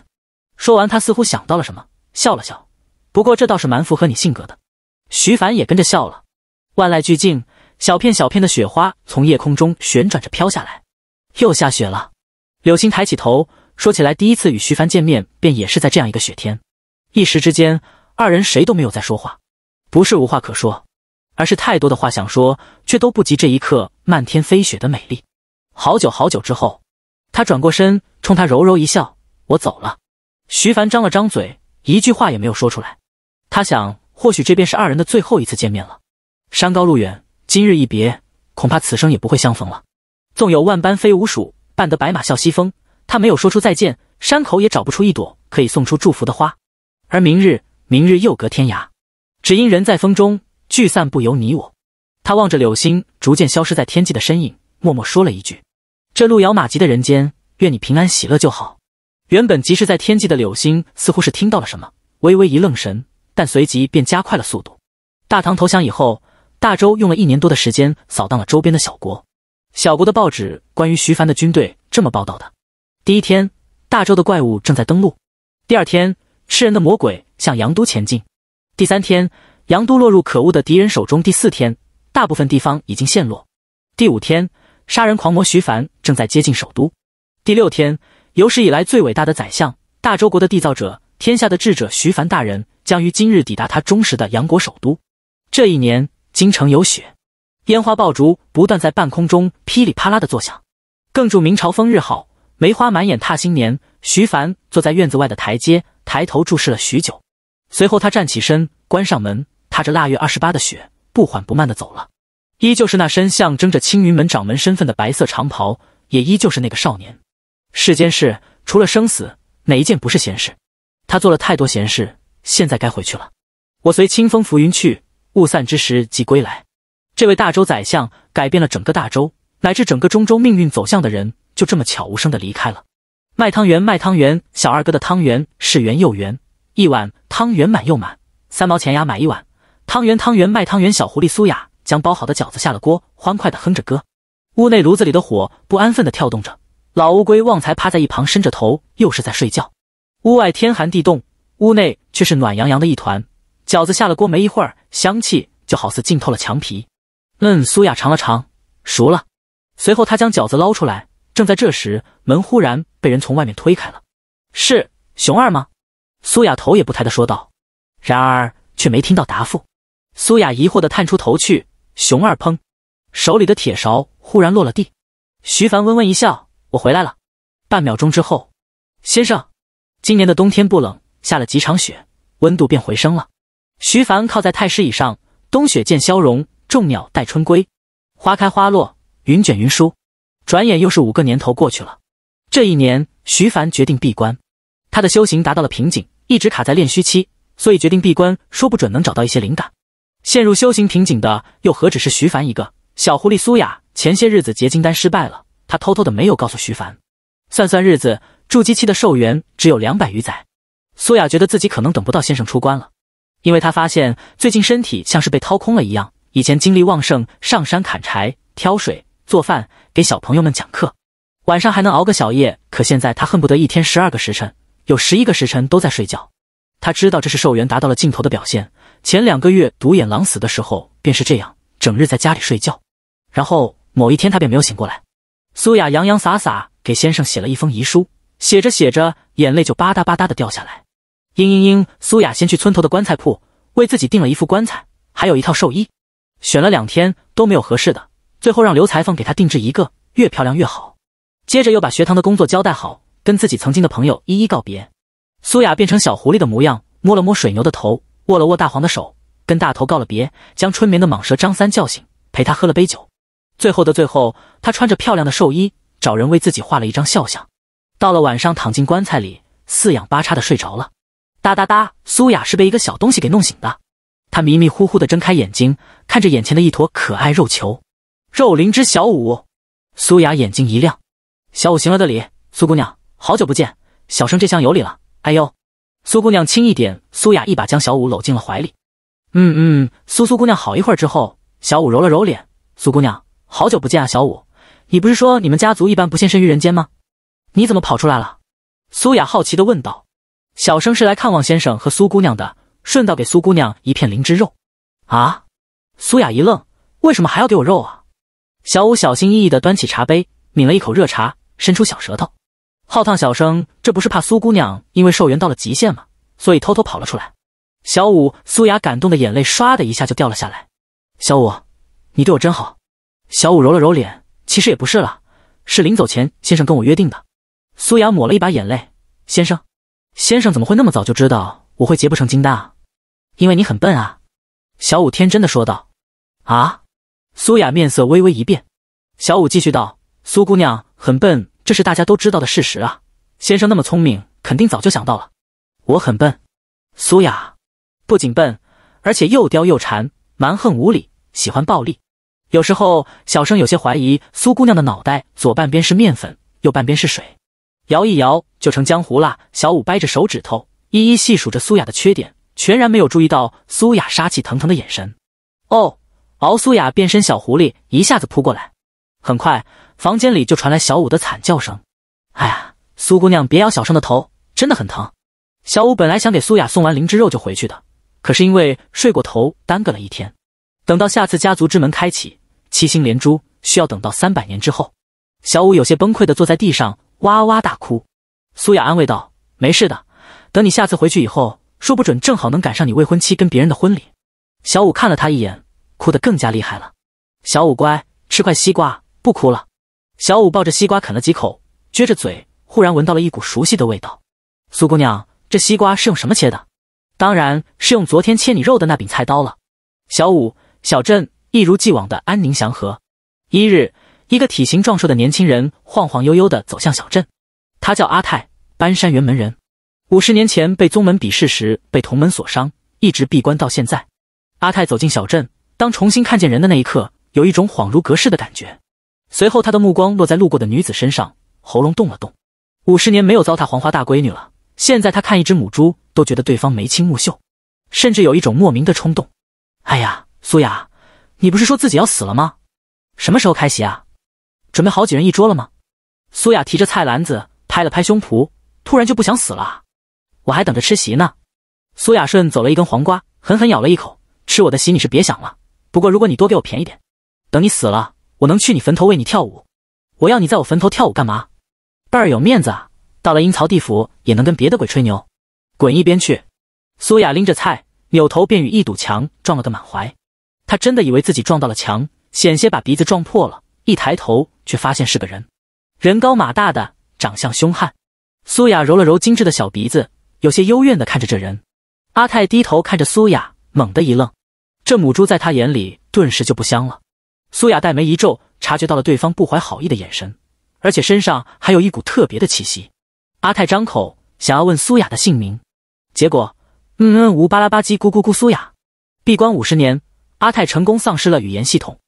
说完，他似乎想到了什么，笑了笑。不过这倒是蛮符合你性格的。徐凡也跟着笑了。万籁俱静，小片小片的雪花从夜空中旋转着飘下来，又下雪了。柳青抬起头，说起来，第一次与徐凡见面，便也是在这样一个雪天。一时之间，二人谁都没有再说话，不是无话可说，而是太多的话想说，却都不及这一刻漫天飞雪的美丽。好久好久之后，他转过身，冲他柔柔一笑：“我走了。”徐凡张了张嘴，一句话也没有说出来。他想，或许这便是二人的最后一次见面了。山高路远，今日一别，恐怕此生也不会相逢了。纵有万般非无鼠，伴得白马啸西风。他没有说出再见，山口也找不出一朵可以送出祝福的花。而明日，明日又隔天涯，只因人在风中聚散不由你我。他望着柳星逐渐消失在天际的身影，默默说了一句：“这路遥马急的人间，愿你平安喜乐就好。”原本即是在天际的柳星，似乎是听到了什么，微微一愣神，但随即便加快了速度。大唐投降以后，大周用了一年多的时间扫荡了周边的小国。小国的报纸关于徐凡的军队这么报道的：第一天，大周的怪物正在登陆；第二天，吃人的魔鬼向杨都前进；第三天，杨都落入可恶的敌人手中；第四天，大部分地方已经陷落；第五天，杀人狂魔徐凡正在接近首都；第六天。有史以来最伟大的宰相，大周国的缔造者，天下的智者徐凡大人将于今日抵达他忠实的杨国首都。这一年京城有雪，烟花爆竹不断在半空中噼里啪啦的作响。更祝明朝风日好，梅花满眼踏新年。徐凡坐在院子外的台阶，抬头注视了许久，随后他站起身，关上门，踏着腊月二十八的雪，不缓不慢的走了。依旧是那身象征着青云门掌门身份的白色长袍，也依旧是那个少年。世间事，除了生死，哪一件不是闲事？他做了太多闲事，现在该回去了。我随清风浮云去，雾散之时即归来。这位大周宰相，改变了整个大周乃至整个中州命运走向的人，就这么悄无声的离开了。卖汤圆，卖汤圆，小二哥的汤圆是圆又圆，一碗汤圆满又满，三毛钱呀，买一碗汤圆。汤圆，卖汤圆，小狐狸苏雅将包好的饺子下了锅，欢快的哼着歌。屋内炉子里的火不安分的跳动着。老乌龟旺财趴在一旁，伸着头，又是在睡觉。屋外天寒地冻，屋内却是暖洋洋的一团。饺子下了锅没一会儿，香气就好似浸透了墙皮。嗯，苏雅尝了尝，熟了。随后她将饺子捞出来。正在这时，门忽然被人从外面推开了。是熊二吗？苏雅头也不抬的说道。然而却没听到答复。苏雅疑惑的探出头去，熊二砰，手里的铁勺忽然落了地。徐凡微微一笑。我回来了，半秒钟之后，先生，今年的冬天不冷，下了几场雪，温度便回升了。徐凡靠在太师椅上，冬雪渐消融，众鸟待春归，花开花落，云卷云舒，转眼又是五个年头过去了。这一年，徐凡决定闭关，他的修行达到了瓶颈，一直卡在练虚期，所以决定闭关，说不准能找到一些灵感。陷入修行瓶颈的又何止是徐凡一个？小狐狸苏雅前些日子结金丹失败了。他偷偷的没有告诉徐凡。算算日子，筑基期的寿元只有两百余载。苏雅觉得自己可能等不到先生出关了，因为他发现最近身体像是被掏空了一样。以前精力旺盛，上山砍柴、挑水、做饭，给小朋友们讲课，晚上还能熬个小夜。可现在他恨不得一天十二个时辰，有十一个时辰都在睡觉。他知道这是寿元达到了尽头的表现。前两个月独眼狼死的时候便是这样，整日在家里睡觉，然后某一天他便没有醒过来。苏雅洋洋洒洒给先生写了一封遗书，写着写着，眼泪就吧嗒吧嗒的掉下来。嘤嘤嘤！苏雅先去村头的棺材铺为自己订了一副棺材，还有一套寿衣，选了两天都没有合适的，最后让刘裁缝给她定制一个，越漂亮越好。接着又把学堂的工作交代好，跟自己曾经的朋友一一告别。苏雅变成小狐狸的模样，摸了摸水牛的头，握了握大黄的手，跟大头告了别，将春眠的蟒蛇张三叫醒，陪他喝了杯酒。最后的最后，他穿着漂亮的寿衣，找人为自己画了一张肖像。到了晚上，躺进棺材里，四仰八叉的睡着了。哒哒哒，苏雅是被一个小东西给弄醒的。她迷迷糊糊的睁开眼睛，看着眼前的一坨可爱肉球，肉灵芝小舞。苏雅眼睛一亮，小舞行了个礼：“苏姑娘，好久不见，小生这厢有礼了。”哎呦，苏姑娘轻一点。苏雅一把将小舞搂进了怀里。嗯嗯，苏苏姑娘。好一会儿之后，小舞揉了揉脸，苏姑娘。好久不见啊，小五！你不是说你们家族一般不现身于人间吗？你怎么跑出来了？苏雅好奇地问道。小生是来看望先生和苏姑娘的，顺道给苏姑娘一片灵芝肉。啊！苏雅一愣，为什么还要给我肉啊？小五小心翼翼地端起茶杯，抿了一口热茶，伸出小舌头。好烫，小生这不是怕苏姑娘因为寿元到了极限吗？所以偷偷跑了出来。小五，苏雅感动的眼泪唰的一下就掉了下来。小五，你对我真好。小五揉了揉脸，其实也不是了，是临走前先生跟我约定的。苏雅抹了一把眼泪，先生，先生怎么会那么早就知道我会结不成金丹啊？因为你很笨啊！小五天真的说道。啊！苏雅面色微微一变。小五继续道：“苏姑娘很笨，这是大家都知道的事实啊。先生那么聪明，肯定早就想到了。我很笨，苏雅不仅笨，而且又刁又馋，蛮横无理，喜欢暴力。”有时候，小生有些怀疑苏姑娘的脑袋左半边是面粉，右半边是水，摇一摇就成浆糊啦。小五掰着手指头，一一细数着苏雅的缺点，全然没有注意到苏雅杀气腾腾的眼神。哦，敖苏雅变身小狐狸，一下子扑过来。很快，房间里就传来小五的惨叫声：“哎呀，苏姑娘别咬小生的头，真的很疼！”小五本来想给苏雅送完灵芝肉就回去的，可是因为睡过头，耽搁了一天。等到下次家族之门开启，七星连珠需要等到三百年之后。小五有些崩溃的坐在地上，哇哇大哭。苏雅安慰道：“没事的，等你下次回去以后，说不准正好能赶上你未婚妻跟别人的婚礼。”小五看了他一眼，哭得更加厉害了。小五乖，吃块西瓜，不哭了。小五抱着西瓜啃了几口，撅着嘴，忽然闻到了一股熟悉的味道。苏姑娘，这西瓜是用什么切的？当然是用昨天切你肉的那柄菜刀了。小五。小镇一如既往的安宁祥和。一日，一个体型壮硕的年轻人晃晃悠悠地走向小镇。他叫阿泰，搬山辕门人。五十年前被宗门比试时被同门所伤，一直闭关到现在。阿泰走进小镇，当重新看见人的那一刻，有一种恍如隔世的感觉。随后，他的目光落在路过的女子身上，喉咙动了动。五十年没有糟蹋黄花大闺女了，现在他看一只母猪都觉得对方眉清目秀，甚至有一种莫名的冲动。哎呀！苏雅，你不是说自己要死了吗？什么时候开席啊？准备好几人一桌了吗？苏雅提着菜篮子，拍了拍胸脯，突然就不想死了。我还等着吃席呢。苏雅顺走了一根黄瓜，狠狠咬了一口。吃我的席你是别想了。不过如果你多给我便宜点，等你死了，我能去你坟头为你跳舞。我要你在我坟头跳舞干嘛？倍儿有面子啊！到了阴曹地府也能跟别的鬼吹牛。滚一边去！苏雅拎着菜，扭头便与一堵墙撞了个满怀。他真的以为自己撞到了墙，险些把鼻子撞破了。一抬头，却发现是个人，人高马大的，长相凶悍。苏雅揉了揉精致的小鼻子，有些幽怨的看着这人。阿泰低头看着苏雅，猛地一愣，这母猪在他眼里顿时就不香了。苏雅黛眉一皱，察觉到了对方不怀好意的眼神，而且身上还有一股特别的气息。阿泰张口想要问苏雅的姓名，结果，嗯嗯，吴巴拉吧唧，咕咕咕。苏雅，闭关五十年。阿泰成功丧失了语言系统，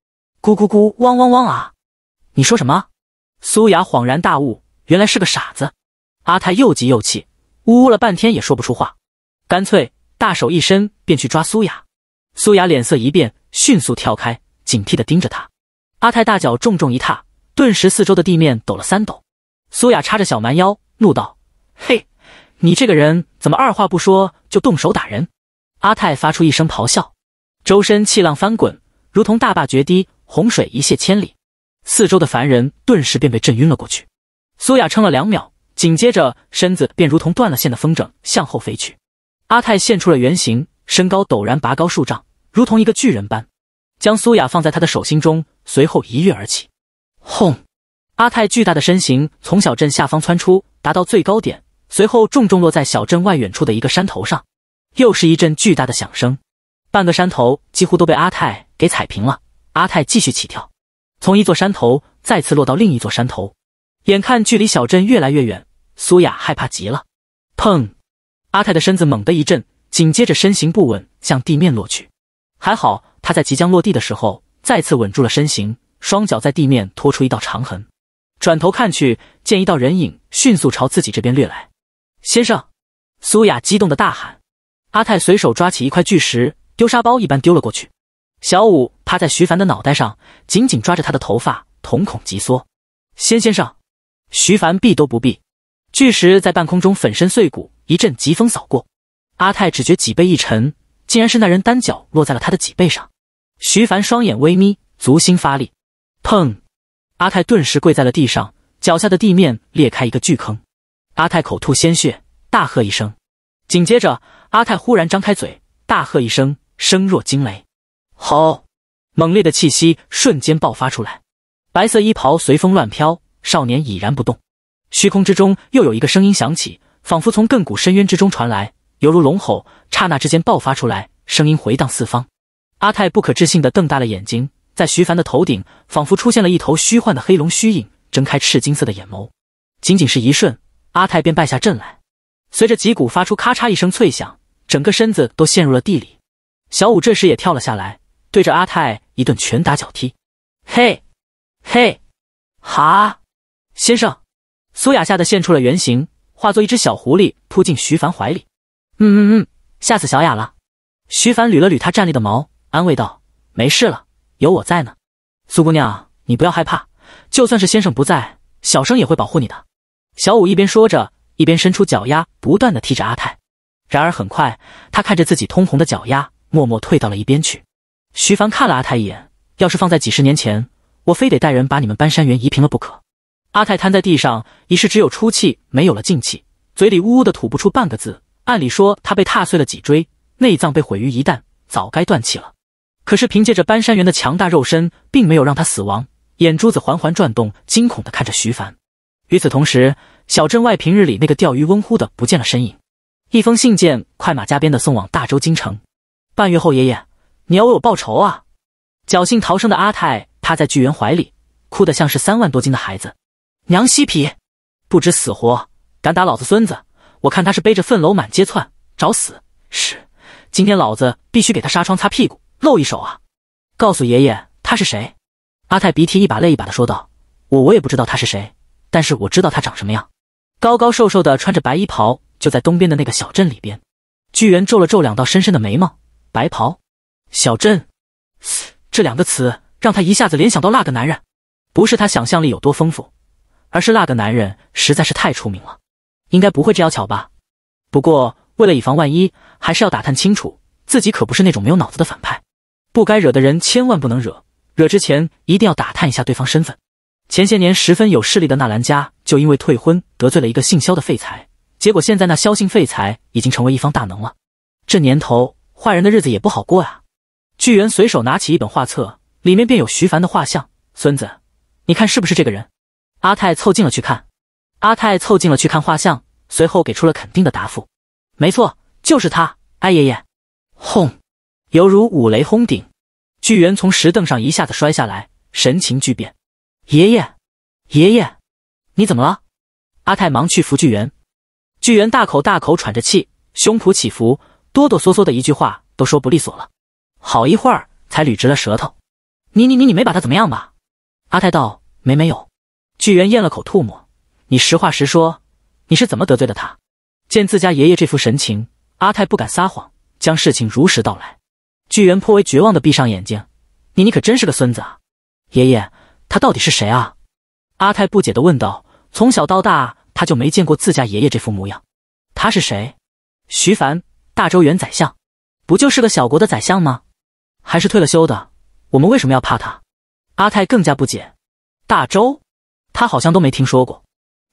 咕咕咕，汪汪汪啊！你说什么？苏雅恍然大悟，原来是个傻子。阿泰又急又气，呜呜了半天也说不出话，干脆大手一伸便去抓苏雅。苏雅脸色一变，迅速跳开，警惕地盯着他。阿泰大脚重重一踏，顿时四周的地面抖了三抖。苏雅叉着小蛮腰，怒道：“嘿，你这个人怎么二话不说就动手打人？”阿泰发出一声咆哮。周身气浪翻滚，如同大坝决堤，洪水一泻千里。四周的凡人顿时便被震晕了过去。苏雅撑了两秒，紧接着身子便如同断了线的风筝向后飞去。阿泰现出了原形，身高陡然拔高数丈，如同一个巨人般，将苏雅放在他的手心中，随后一跃而起。轰！阿泰巨大的身形从小镇下方窜出，达到最高点，随后重重落在小镇外远处的一个山头上，又是一阵巨大的响声。半个山头几乎都被阿泰给踩平了。阿泰继续起跳，从一座山头再次落到另一座山头。眼看距离小镇越来越远，苏雅害怕极了。砰！阿泰的身子猛地一震，紧接着身形不稳，向地面落去。还好他在即将落地的时候再次稳住了身形，双脚在地面拖出一道长痕。转头看去，见一道人影迅速朝自己这边掠来。先生！苏雅激动的大喊。阿泰随手抓起一块巨石。丢沙包一般丢了过去，小五趴在徐凡的脑袋上，紧紧抓着他的头发，瞳孔急缩。先先生，徐凡避都不避，巨石在半空中粉身碎骨。一阵疾风扫过，阿泰只觉脊背一沉，竟然是那人单脚落在了他的脊背上。徐凡双眼微眯，足心发力，砰！阿泰顿时跪在了地上，脚下的地面裂开一个巨坑。阿泰口吐鲜血，大喝一声，紧接着阿泰忽然张开嘴，大喝一声。声若惊雷，吼！猛烈的气息瞬间爆发出来，白色衣袍随风乱飘，少年已然不动。虚空之中又有一个声音响起，仿佛从亘古深渊之中传来，犹如龙吼，刹那之间爆发出来，声音回荡四方。阿泰不可置信的瞪大了眼睛，在徐凡的头顶，仿佛出现了一头虚幻的黑龙虚影，睁开赤金色的眼眸。仅仅是一瞬，阿泰便败下阵来，随着脊骨发出咔嚓一声脆响，整个身子都陷入了地里。小五这时也跳了下来，对着阿泰一顿拳打脚踢。嘿，嘿，哈！先生，苏雅吓得现出了原形，化作一只小狐狸扑进徐凡怀里。嗯嗯嗯，吓死小雅了。徐凡捋了捋他站立的毛，安慰道：“没事了，有我在呢。苏姑娘，你不要害怕，就算是先生不在，小生也会保护你的。”小五一边说着，一边伸出脚丫不断的踢着阿泰。然而很快，他看着自己通红的脚丫。默默退到了一边去。徐凡看了阿泰一眼，要是放在几十年前，我非得带人把你们搬山原移平了不可。阿泰瘫在地上，已是只有出气，没有了进气，嘴里呜呜的吐不出半个字。按理说，他被踏碎了脊椎，内脏被毁于一旦，早该断气了。可是凭借着搬山猿的强大肉身，并没有让他死亡。眼珠子缓缓转动，惊恐的看着徐凡。与此同时，小镇外平日里那个钓鱼翁忽的不见了身影。一封信件快马加鞭的送往大周京城。半月后，爷爷，你要为我报仇啊！侥幸逃生的阿泰趴在巨猿怀里，哭得像是三万多斤的孩子。娘西皮，不知死活，敢打老子孙子，我看他是背着粪篓满街窜，找死！是，今天老子必须给他纱窗擦屁股，露一手啊！告诉爷爷他是谁？阿泰鼻涕一把泪一把的说道：“我我也不知道他是谁，但是我知道他长什么样，高高瘦瘦的，穿着白衣袍，就在东边的那个小镇里边。”巨猿皱了皱两道深深的眉毛。白袍小镇，这两个词让他一下子联想到那个男人。不是他想象力有多丰富，而是那个男人实在是太出名了。应该不会这样巧吧？不过为了以防万一，还是要打探清楚。自己可不是那种没有脑子的反派，不该惹的人千万不能惹，惹之前一定要打探一下对方身份。前些年十分有势力的纳兰家，就因为退婚得罪了一个姓萧的废材，结果现在那萧姓废材已经成为一方大能了。这年头。坏人的日子也不好过啊。巨猿随手拿起一本画册，里面便有徐凡的画像。孙子，你看是不是这个人？阿泰凑近了去看。阿泰凑近了去看画像，随后给出了肯定的答复：“没错，就是他。”哎，爷爷！轰！犹如五雷轰顶，巨猿从石凳上一下子摔下来，神情巨变。爷爷，爷爷，你怎么了？阿泰忙去扶巨猿。巨猿大口大口喘着气，胸脯起伏。哆哆嗦嗦的一句话都说不利索了，好一会儿才捋直了舌头。你你你你没把他怎么样吧？阿泰道，没没有。巨猿咽了口唾沫，你实话实说，你是怎么得罪的他？见自家爷爷这副神情，阿泰不敢撒谎，将事情如实道来。巨猿颇为绝望的闭上眼睛，你你可真是个孙子啊！爷爷，他到底是谁啊？阿泰不解的问道。从小到大他就没见过自家爷爷这副模样。他是谁？徐凡。大周原宰相，不就是个小国的宰相吗？还是退了休的。我们为什么要怕他？阿泰更加不解。大周，他好像都没听说过。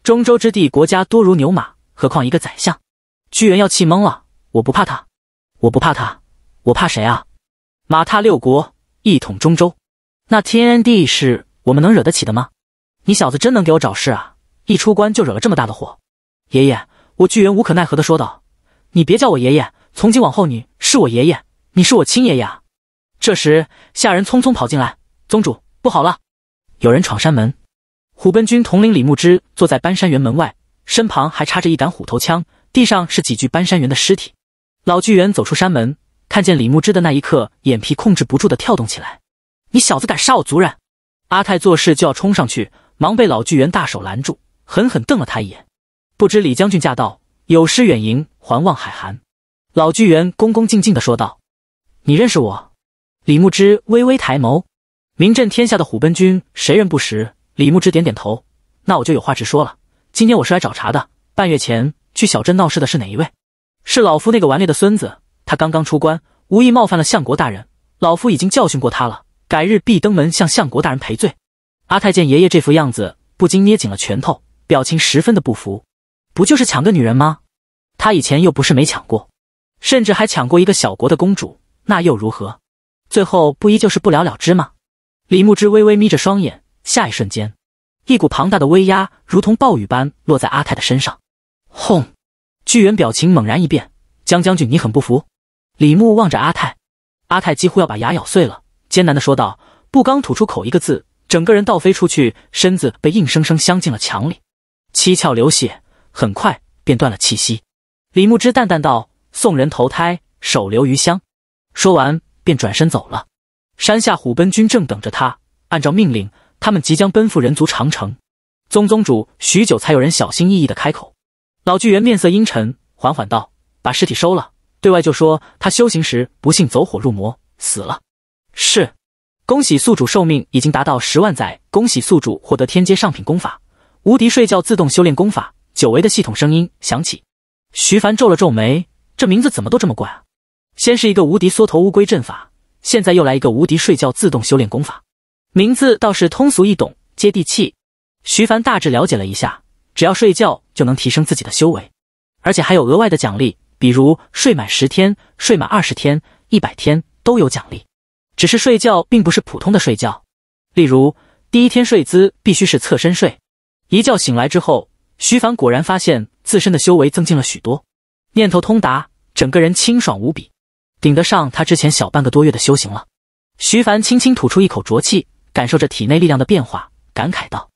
中州之地，国家多如牛马，何况一个宰相？巨猿要气懵了。我不怕他，我不怕他，我怕谁啊？马踏六国，一统中州，那天安地是我们能惹得起的吗？你小子真能给我找事啊！一出关就惹了这么大的祸。爷爷，我巨猿无可奈何的说道。你别叫我爷爷，从今往后你是我爷爷，你是我亲爷爷啊！这时，下人匆匆跑进来：“宗主，不好了，有人闯山门！”虎贲军统领李牧之坐在搬山员门外，身旁还插着一杆虎头枪，地上是几具搬山员的尸体。老巨猿走出山门，看见李牧之的那一刻，眼皮控制不住的跳动起来。“你小子敢杀我族人！”阿泰做事就要冲上去，忙被老巨猿大手拦住，狠狠瞪了他一眼。“不知李将军驾到。”有失远迎，还望海涵。”老巨猿恭恭敬敬地说道。“你认识我？”李牧之微微抬眸。名震天下的虎贲军，谁人不识？李牧之点点头。“那我就有话直说了。今天我是来找茬的。半月前去小镇闹事的是哪一位？是老夫那个顽劣的孙子。他刚刚出关，无意冒犯了相国大人。老夫已经教训过他了，改日必登门向相国大人赔罪。”阿泰见爷爷这副样子，不禁捏紧了拳头，表情十分的不服。不就是抢个女人吗？他以前又不是没抢过，甚至还抢过一个小国的公主，那又如何？最后不依旧是不了了之吗？李牧之微微眯着双眼，下一瞬间，一股庞大的威压如同暴雨般落在阿泰的身上。轰！巨猿表情猛然一变：“江将军，你很不服？”李牧望着阿泰，阿泰几乎要把牙咬碎了，艰难的说道：“不！”刚吐出口一个字，整个人倒飞出去，身子被硬生生镶进了墙里，七窍流血。很快便断了气息，李牧之淡淡道：“送人投胎，手留余香。”说完便转身走了。山下虎贲军正等着他，按照命令，他们即将奔赴人族长城。宗宗主许久才有人小心翼翼的开口。老巨猿面色阴沉，缓缓道：“把尸体收了，对外就说他修行时不幸走火入魔死了。”是。恭喜宿主寿命已经达到十万载，恭喜宿主获得天阶上品功法，无敌睡觉自动修炼功法。久违的系统声音响起，徐凡皱了皱眉，这名字怎么都这么怪啊！先是一个无敌缩头乌龟阵法，现在又来一个无敌睡觉自动修炼功法，名字倒是通俗易懂，接地气。徐凡大致了解了一下，只要睡觉就能提升自己的修为，而且还有额外的奖励，比如睡满十天、睡满二十天、一百天都有奖励。只是睡觉并不是普通的睡觉，例如第一天睡姿必须是侧身睡，一觉醒来之后。徐凡果然发现自身的修为增进了许多，念头通达，整个人清爽无比，顶得上他之前小半个多月的修行了。徐凡轻轻吐出一口浊气，感受着体内力量的变化，感慨道：“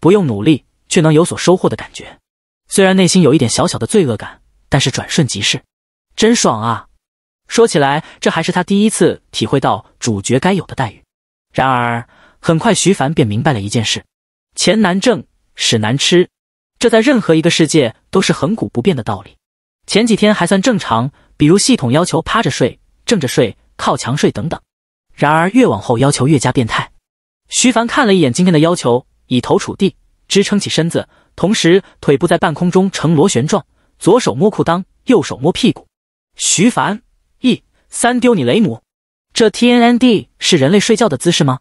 不用努力却能有所收获的感觉，虽然内心有一点小小的罪恶感，但是转瞬即逝，真爽啊！”说起来，这还是他第一次体会到主角该有的待遇。然而，很快徐凡便明白了一件事：钱难挣，屎难吃。这在任何一个世界都是恒古不变的道理。前几天还算正常，比如系统要求趴着睡、正着睡、靠墙睡等等。然而越往后要求越加变态。徐凡看了一眼今天的要求：以头触地，支撑起身子，同时腿部在半空中呈螺旋状，左手摸裤裆，右手摸屁股。徐凡，一三丢你雷姆！这 T N N D 是人类睡觉的姿势吗？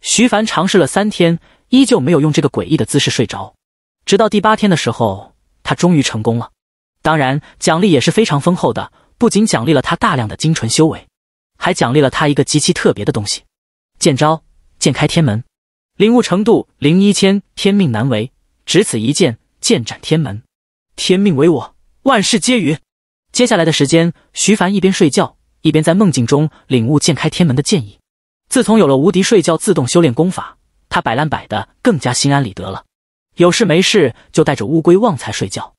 徐凡尝试了三天，依旧没有用这个诡异的姿势睡着。直到第八天的时候，他终于成功了。当然，奖励也是非常丰厚的，不仅奖励了他大量的精纯修为，还奖励了他一个极其特别的东西——剑招“剑开天门”，领悟程度零一千，天命难违，只此一剑，剑斩天门，天命唯我，万事皆允。接下来的时间，徐凡一边睡觉，一边在梦境中领悟“剑开天门”的剑意。自从有了无敌睡觉自动修炼功法，他摆烂摆的更加心安理得了。有事没事就带着乌龟旺财睡觉，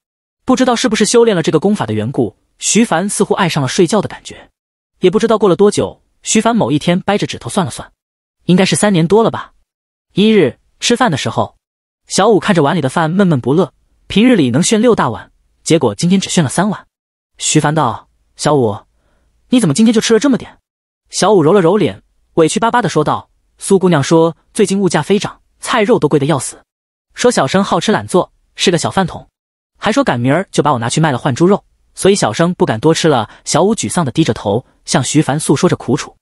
不知道是不是修炼了这个功法的缘故，徐凡似乎爱上了睡觉的感觉。也不知道过了多久，徐凡某一天掰着指头算了算，应该是三年多了吧。一日吃饭的时候，小五看着碗里的饭闷闷不乐。平日里能炫六大碗，结果今天只炫了三碗。徐凡道：“小五，你怎么今天就吃了这么点？”小五揉了揉脸，委屈巴巴的说道：“苏姑娘说，最近物价飞涨，菜肉都贵的要死。”说小生好吃懒做，是个小饭桶，还说赶明儿就把我拿去卖了换猪肉，所以小生不敢多吃了。小五沮丧的低着头，向徐凡诉说着苦楚。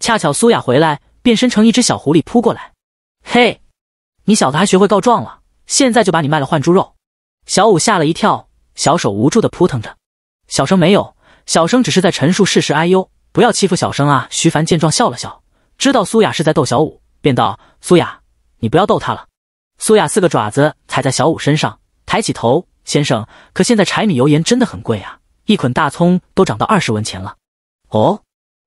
恰巧苏雅回来，变身成一只小狐狸扑过来：“嘿，你小子还学会告状了？现在就把你卖了换猪肉。”小五吓了一跳，小手无助的扑腾着。小生没有，小生只是在陈述事实。哎呦，不要欺负小生啊！徐凡见状笑了笑，知道苏雅是在逗小五，便道：“苏雅，你不要逗他了。”苏雅四个爪子踩在小五身上，抬起头：“先生，可现在柴米油盐真的很贵啊，一捆大葱都涨到二十文钱了。”“哦。”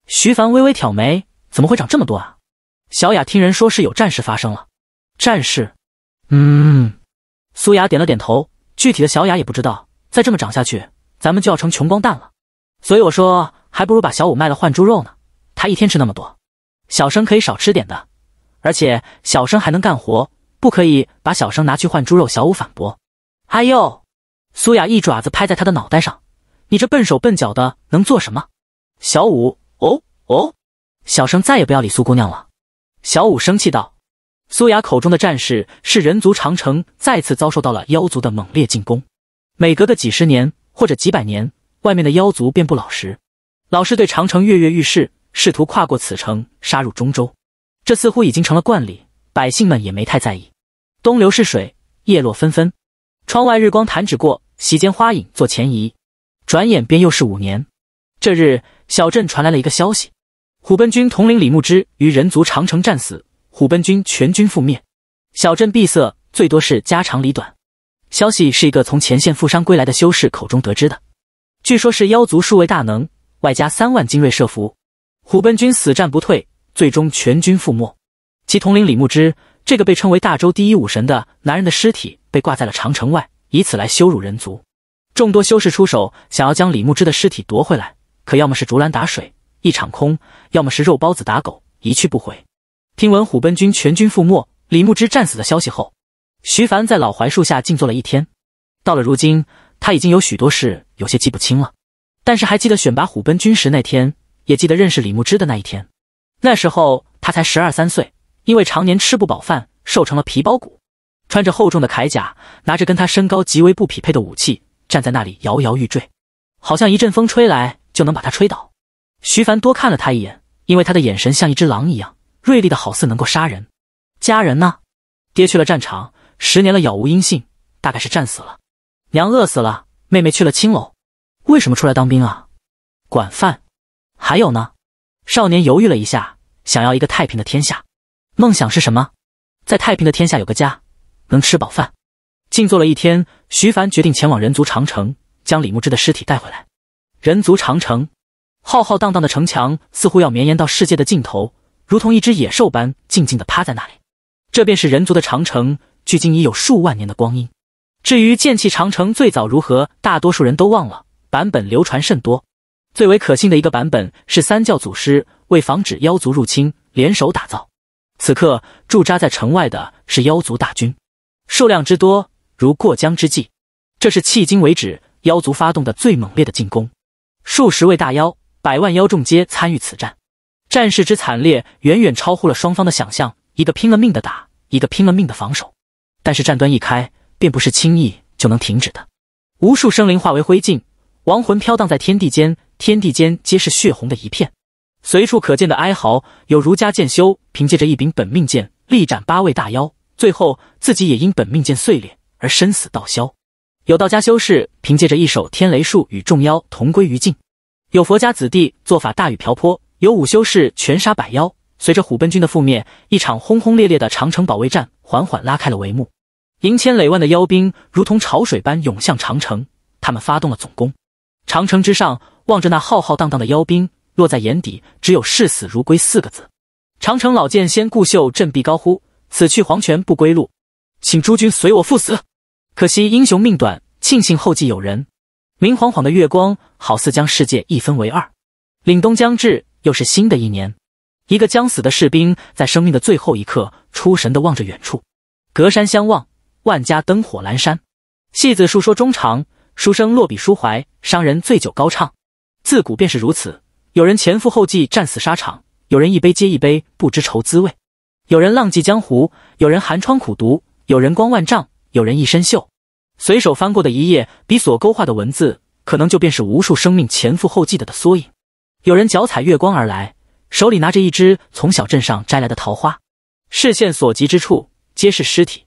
徐凡微微挑眉：“怎么会涨这么多啊？”小雅听人说是有战事发生了。“战事？”“嗯。”苏雅点了点头：“具体的小雅也不知道。再这么涨下去，咱们就要成穷光蛋了。所以我说，还不如把小五卖了换猪肉呢。他一天吃那么多，小生可以少吃点的。而且小生还能干活。”不可以把小生拿去换猪肉，小五反驳。哎呦，苏雅一爪子拍在他的脑袋上，你这笨手笨脚的能做什么？小五，哦哦，小生再也不要理苏姑娘了。小五生气道。苏雅口中的战士是人族长城再次遭受到了妖族的猛烈进攻。每隔个几十年或者几百年，外面的妖族便不老实，老是对长城跃跃欲试，试图跨过此城杀入中州。这似乎已经成了惯例。百姓们也没太在意。东流是水，叶落纷纷。窗外日光弹指过，席间花影作前移。转眼便又是五年。这日，小镇传来了一个消息：虎贲军统领李牧之于人族长城战死，虎贲军全军覆灭。小镇闭塞，最多是家长里短。消息是一个从前线负伤归来的修士口中得知的。据说是妖族数位大能外加三万精锐设伏，虎贲军死战不退，最终全军覆没。其统领李牧之，这个被称为大周第一武神的男人的尸体被挂在了长城外，以此来羞辱人族。众多修士出手，想要将李牧之的尸体夺回来，可要么是竹篮打水一场空，要么是肉包子打狗一去不回。听闻虎贲军全军覆没，李牧之战死的消息后，徐凡在老槐树下静坐了一天。到了如今，他已经有许多事有些记不清了，但是还记得选拔虎贲军时那天，也记得认识李牧之的那一天。那时候他才十二三岁。因为常年吃不饱饭，瘦成了皮包骨，穿着厚重的铠甲，拿着跟他身高极为不匹配的武器，站在那里摇摇欲坠，好像一阵风吹来就能把他吹倒。徐凡多看了他一眼，因为他的眼神像一只狼一样锐利，的好似能够杀人。家人呢？爹去了战场，十年了杳无音信，大概是战死了。娘饿死了，妹妹去了青楼。为什么出来当兵啊？管饭。还有呢？少年犹豫了一下，想要一个太平的天下。梦想是什么？在太平的天下有个家，能吃饱饭。静坐了一天，徐凡决定前往人族长城，将李牧之的尸体带回来。人族长城，浩浩荡荡的城墙似乎要绵延到世界的尽头，如同一只野兽般静静的趴在那里。这便是人族的长城，距今已有数万年的光阴。至于剑气长城最早如何，大多数人都忘了。版本流传甚多，最为可信的一个版本是三教祖师为防止妖族入侵，联手打造。此刻驻扎在城外的是妖族大军，数量之多如过江之鲫。这是迄今为止妖族发动的最猛烈的进攻，数十位大妖，百万妖众皆参与此战，战事之惨烈远远超乎了双方的想象。一个拼了命的打，一个拼了命的防守，但是战端一开，便不是轻易就能停止的。无数生灵化为灰烬，亡魂飘荡在天地间，天地间皆是血红的一片。随处可见的哀嚎，有儒家剑修凭借着一柄本命剑力斩八位大妖，最后自己也因本命剑碎裂而生死道消；有道家修士凭借着一手天雷术与众妖同归于尽；有佛家子弟做法大雨瓢泼；有武修士全杀百妖。随着虎贲军的覆灭，一场轰轰烈烈的长城保卫战缓缓拉开了帷幕。盈千累万的妖兵如同潮水般涌向长城，他们发动了总攻。长城之上，望着那浩浩荡荡的妖兵。落在眼底，只有视死如归四个字。长城老剑仙顾秀振臂高呼：“此去黄泉不归路，请诸君随我赴死。”可惜英雄命短，庆幸后继有人。明晃晃的月光好似将世界一分为二。凛冬将至，又是新的一年。一个将死的士兵在生命的最后一刻出神地望着远处，隔山相望，万家灯火阑珊。戏子述说衷肠，书生落笔抒怀，商人醉酒高唱，自古便是如此。有人前赴后继，战死沙场；有人一杯接一杯，不知愁滋味；有人浪迹江湖，有人寒窗苦读；有人光万丈，有人一身锈。随手翻过的一页，比所勾画的文字，可能就便是无数生命前赴后继的的缩影。有人脚踩月光而来，手里拿着一支从小镇上摘来的桃花，视线所及之处皆是尸体。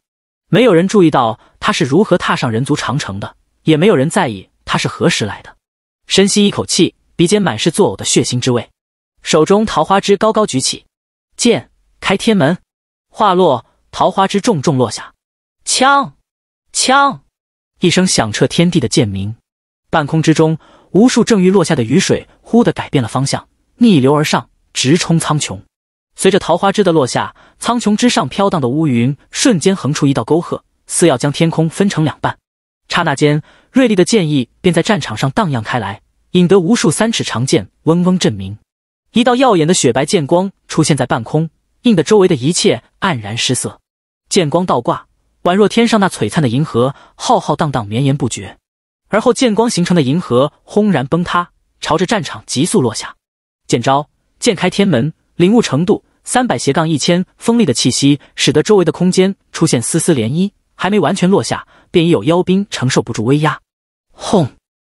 没有人注意到他是如何踏上人族长城的，也没有人在意他是何时来的。深吸一口气。鼻尖满是作呕的血腥之味，手中桃花枝高高举起，剑开天门。话落，桃花枝重重落下。枪，枪，一声响彻天地的剑鸣。半空之中，无数正欲落下的雨水忽地改变了方向，逆流而上，直冲苍穹。随着桃花枝的落下，苍穹之上飘荡的乌云瞬间横出一道沟壑，似要将天空分成两半。刹那间，锐利的剑意便在战场上荡漾开来。引得无数三尺长剑嗡嗡震鸣，一道耀眼的雪白剑光出现在半空，映得周围的一切黯然失色。剑光倒挂，宛若天上那璀璨的银河，浩浩荡荡，绵延不绝。而后，剑光形成的银河轰然崩塌，朝着战场急速落下。剑招：剑开天门，领悟程度三百斜杠一千。锋利的气息使得周围的空间出现丝丝涟漪，还没完全落下，便已有妖兵承受不住威压，轰，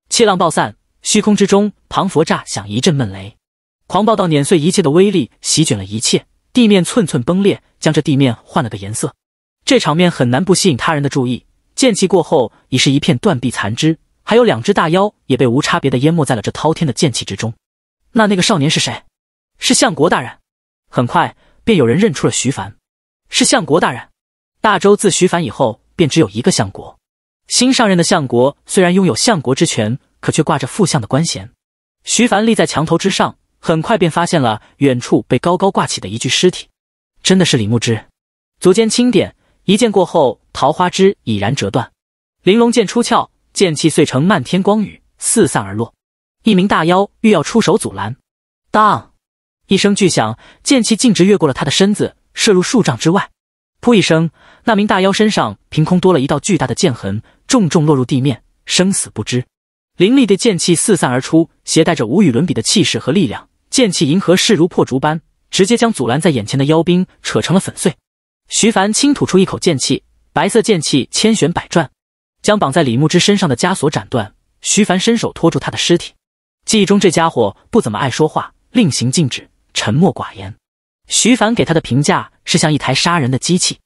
气浪爆散。虚空之中，庞佛炸响一阵闷雷，狂暴到碾碎一切的威力席卷了一切地面，寸寸崩裂，将这地面换了个颜色。这场面很难不吸引他人的注意。剑气过后，已是一片断壁残肢，还有两只大妖也被无差别的淹没在了这滔天的剑气之中。那那个少年是谁？是相国大人。很快便有人认出了徐凡，是相国大人。大周自徐凡以后便只有一个相国，新上任的相国虽然拥有相国之权。可却挂着副相的官衔，徐凡立在墙头之上，很快便发现了远处被高高挂起的一具尸体，真的是李牧之。足尖轻点，一剑过后，桃花枝已然折断。玲珑剑出鞘，剑气碎成漫天光雨，四散而落。一名大妖欲要出手阻拦，当一声巨响，剑气径直越过了他的身子，射入数丈之外。噗一声，那名大妖身上凭空多了一道巨大的剑痕，重重落入地面，生死不知。凌厉的剑气四散而出，携带着无与伦比的气势和力量。剑气银河势如破竹般，直接将阻拦在眼前的妖兵扯成了粉碎。徐凡轻吐出一口剑气，白色剑气千旋百转，将绑在李牧之身上的枷锁斩断。徐凡伸手拖住他的尸体。记忆中这家伙不怎么爱说话，令行禁止，沉默寡言。徐凡给他的评价是像一台杀人的机器。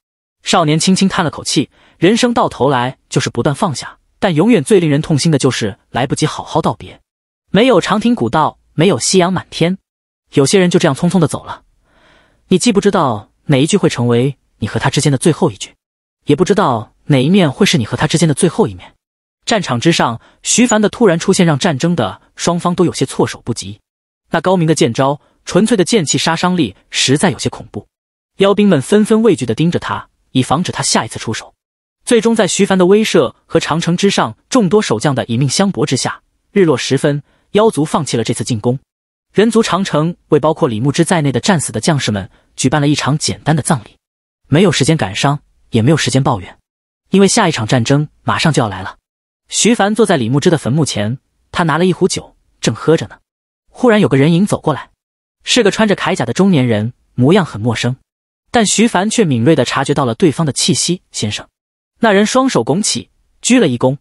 少年轻轻叹了口气，人生到头来就是不断放下。但永远最令人痛心的就是来不及好好道别，没有长亭古道，没有夕阳满天，有些人就这样匆匆的走了。你既不知道哪一句会成为你和他之间的最后一句，也不知道哪一面会是你和他之间的最后一面。战场之上，徐凡的突然出现让战争的双方都有些措手不及。那高明的剑招，纯粹的剑气杀伤力实在有些恐怖。妖兵们纷纷畏惧的盯着他，以防止他下一次出手。最终，在徐凡的威慑和长城之上众多守将的以命相搏之下，日落时分，妖族放弃了这次进攻。人族长城为包括李牧之在内的战死的将士们举办了一场简单的葬礼，没有时间感伤，也没有时间抱怨，因为下一场战争马上就要来了。徐凡坐在李牧之的坟墓前，他拿了一壶酒，正喝着呢。忽然有个人影走过来，是个穿着铠甲的中年人，模样很陌生，但徐凡却敏锐地察觉到了对方的气息。先生。那人双手拱起，鞠了一躬。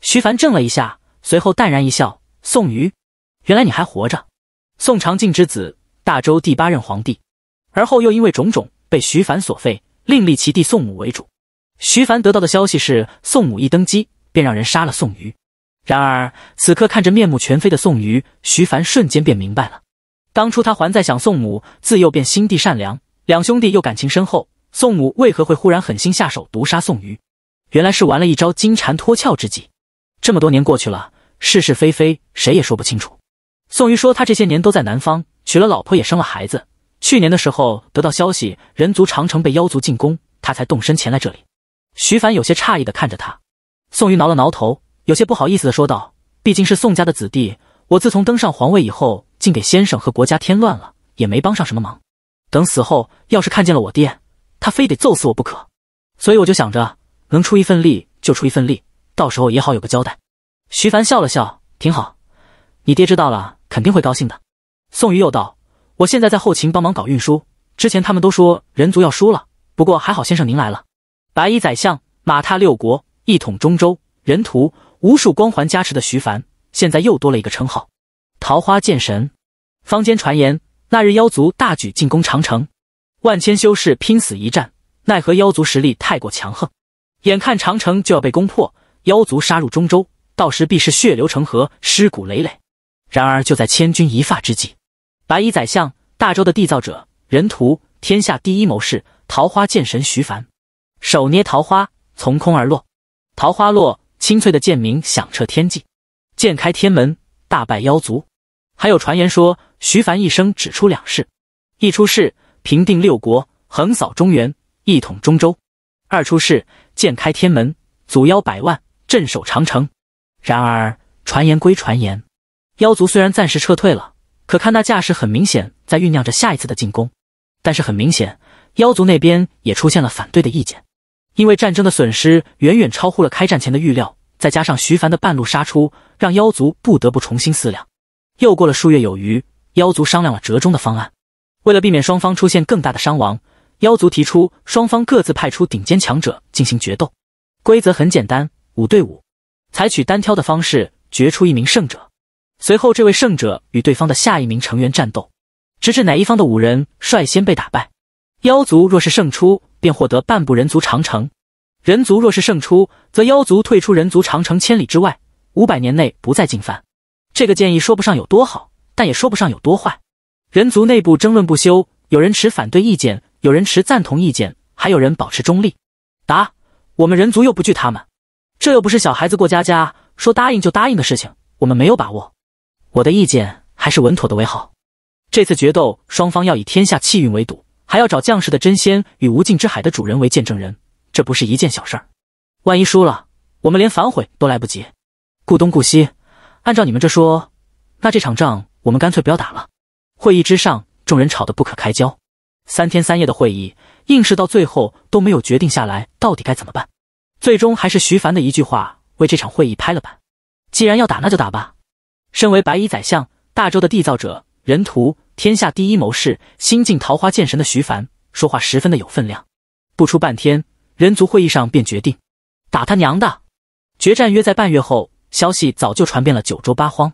徐凡怔了一下，随后淡然一笑：“宋瑜，原来你还活着。”宋长靖之子，大周第八任皇帝，而后又因为种种被徐凡所废，另立其弟宋母为主。徐凡得到的消息是，宋母一登基便让人杀了宋瑜。然而此刻看着面目全非的宋瑜，徐凡瞬间便明白了：当初他还在想，宋母自幼便心地善良，两兄弟又感情深厚，宋母为何会忽然狠心下手毒杀宋瑜？原来是玩了一招金蝉脱壳之计。这么多年过去了，是是非非谁也说不清楚。宋瑜说他这些年都在南方，娶了老婆也生了孩子。去年的时候得到消息，人族长城被妖族进攻，他才动身前来这里。徐凡有些诧异的看着他，宋瑜挠了挠头，有些不好意思的说道：“毕竟是宋家的子弟，我自从登上皇位以后，竟给先生和国家添乱了，也没帮上什么忙。等死后要是看见了我爹，他非得揍死我不可。所以我就想着。”能出一份力就出一份力，到时候也好有个交代。徐凡笑了笑，挺好，你爹知道了肯定会高兴的。宋宇又道：“我现在在后勤帮忙搞运输，之前他们都说人族要输了，不过还好先生您来了。白衣宰相，马踏六国，一统中州，人屠，无数光环加持的徐凡，现在又多了一个称号——桃花剑神。坊间传言，那日妖族大举进攻长城，万千修士拼死一战，奈何妖族实力太过强横。”眼看长城就要被攻破，妖族杀入中州，到时必是血流成河，尸骨累累。然而就在千钧一发之际，白衣宰相、大周的缔造者、人屠、天下第一谋士、桃花剑神徐凡，手捏桃花，从空而落。桃花落，清脆的剑鸣响彻天际，剑开天门，大败妖族。还有传言说，徐凡一生只出两世，一出世平定六国，横扫中原，一统中州。二出世，剑开天门，阻妖百万，镇守长城。然而，传言归传言，妖族虽然暂时撤退了，可看那架势，很明显在酝酿着下一次的进攻。但是，很明显，妖族那边也出现了反对的意见，因为战争的损失远远超乎了开战前的预料，再加上徐凡的半路杀出，让妖族不得不重新思量。又过了数月有余，妖族商量了折中的方案，为了避免双方出现更大的伤亡。妖族提出，双方各自派出顶尖强者进行决斗，规则很简单，五对五，采取单挑的方式决出一名胜者，随后这位胜者与对方的下一名成员战斗，直至哪一方的五人率先被打败。妖族若是胜出，便获得半部人族长城；人族若是胜出，则妖族退出人族长城千里之外，五百年内不再进犯。这个建议说不上有多好，但也说不上有多坏。人族内部争论不休，有人持反对意见。有人持赞同意见，还有人保持中立。答：我们人族又不惧他们，这又不是小孩子过家家，说答应就答应的事情。我们没有把握，我的意见还是稳妥的为好。这次决斗，双方要以天下气运为赌，还要找将士的真仙与无尽之海的主人为见证人，这不是一件小事儿。万一输了，我们连反悔都来不及。顾东顾西，按照你们这说，那这场仗我们干脆不要打了。会议之上，众人吵得不可开交。三天三夜的会议，硬是到最后都没有决定下来到底该怎么办。最终还是徐凡的一句话为这场会议拍了板：“既然要打，那就打吧。”身为白衣宰相、大周的缔造者、人族天下第一谋士、新晋桃花剑神的徐凡，说话十分的有分量。不出半天，人族会议上便决定打他娘的决战。约在半月后，消息早就传遍了九州八荒，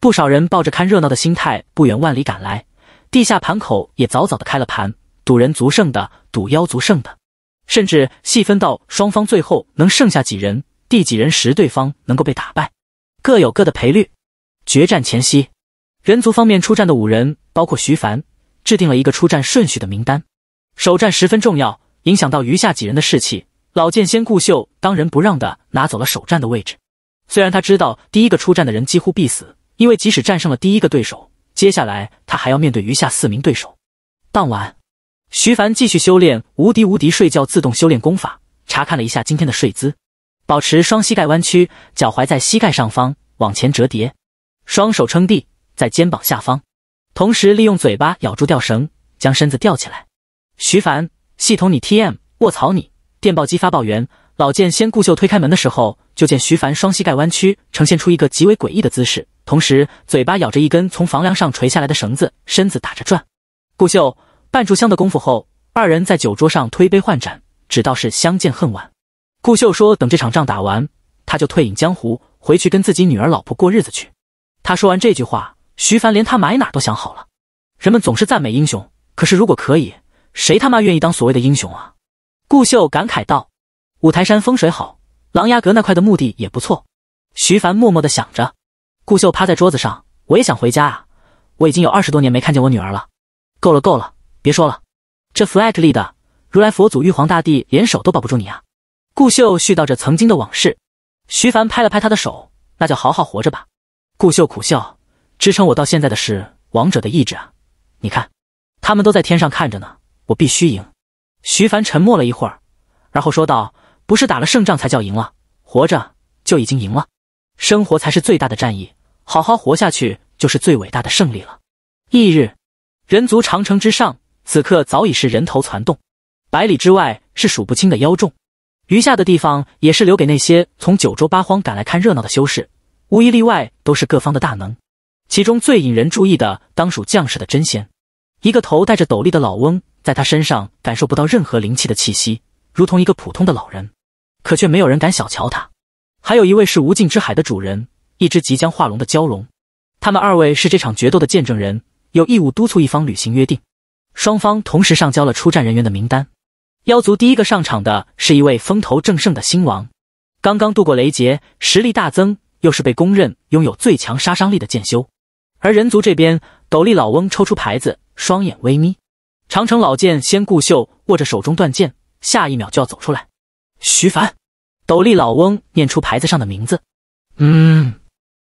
不少人抱着看热闹的心态，不远万里赶来。地下盘口也早早的开了盘，赌人族胜的，赌妖族胜的，甚至细分到双方最后能剩下几人，第几人时对方能够被打败，各有各的赔率。决战前夕，人族方面出战的五人，包括徐凡，制定了一个出战顺序的名单。首战十分重要，影响到余下几人的士气。老剑仙顾秀当仁不让的拿走了首战的位置，虽然他知道第一个出战的人几乎必死，因为即使战胜了第一个对手。接下来，他还要面对余下四名对手。当晚，徐凡继续修炼无敌无敌睡觉自动修炼功法，查看了一下今天的睡姿，保持双膝盖弯曲，脚踝在膝盖上方往前折叠，双手撑地在肩膀下方，同时利用嘴巴咬住吊绳，将身子吊起来。徐凡，系统你 TM 卧槽你电报机发报员。老剑先顾秀推开门的时候，就见徐凡双膝盖弯曲，呈现出一个极为诡异的姿势，同时嘴巴咬着一根从房梁上垂下来的绳子，身子打着转。顾秀半炷香的功夫后，二人在酒桌上推杯换盏，只道是相见恨晚。顾秀说：“等这场仗打完，他就退隐江湖，回去跟自己女儿、老婆过日子去。”他说完这句话，徐凡连他埋哪都想好了。人们总是赞美英雄，可是如果可以，谁他妈愿意当所谓的英雄啊？顾秀感慨道。五台山风水好，琅琊阁那块的墓地也不错。徐凡默默的想着。顾秀趴在桌子上，我也想回家啊，我已经有二十多年没看见我女儿了。够了，够了，别说了，这 flag 立的，如来佛祖、玉皇大帝连手都保不住你啊！顾秀絮叨着曾经的往事。徐凡拍了拍他的手，那就好好活着吧。顾秀苦笑，支撑我到现在的是王者的意志啊！你看，他们都在天上看着呢，我必须赢。徐凡沉默了一会儿，然后说道。不是打了胜仗才叫赢了，活着就已经赢了。生活才是最大的战役，好好活下去就是最伟大的胜利了。翌日，人族长城之上，此刻早已是人头攒动。百里之外是数不清的妖众，余下的地方也是留给那些从九州八荒赶来看热闹的修士，无一例外都是各方的大能。其中最引人注意的当属将士的真仙。一个头戴着斗笠的老翁，在他身上感受不到任何灵气的气息，如同一个普通的老人。可却没有人敢小瞧他，还有一位是无尽之海的主人，一只即将化龙的蛟龙。他们二位是这场决斗的见证人，有义务督促一方履行约定。双方同时上交了出战人员的名单。妖族第一个上场的是一位风头正盛的新王，刚刚渡过雷劫，实力大增，又是被公认拥有最强杀伤力的剑修。而人族这边，斗笠老翁抽出牌子，双眼微眯；长城老剑仙顾秀握着手中断剑，下一秒就要走出来。徐凡，斗笠老翁念出牌子上的名字。嗯，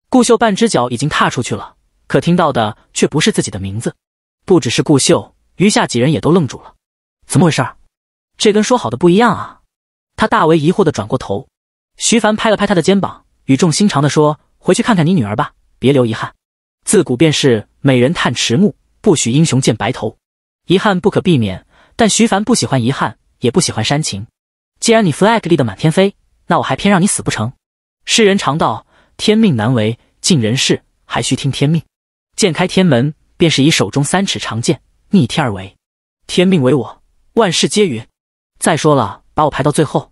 顾秀半只脚已经踏出去了，可听到的却不是自己的名字。不只是顾秀，余下几人也都愣住了。怎么回事？这跟说好的不一样啊！他大为疑惑的转过头。徐凡拍了拍他的肩膀，语重心长的说：“回去看看你女儿吧，别留遗憾。自古便是美人叹迟暮，不许英雄见白头。遗憾不可避免，但徐凡不喜欢遗憾，也不喜欢煽情。”既然你 flag 立得满天飞，那我还偏让你死不成。世人常道天命难违，尽人事还需听天命。剑开天门，便是以手中三尺长剑逆天而为，天命唯我，万事皆云。再说了，把我排到最后，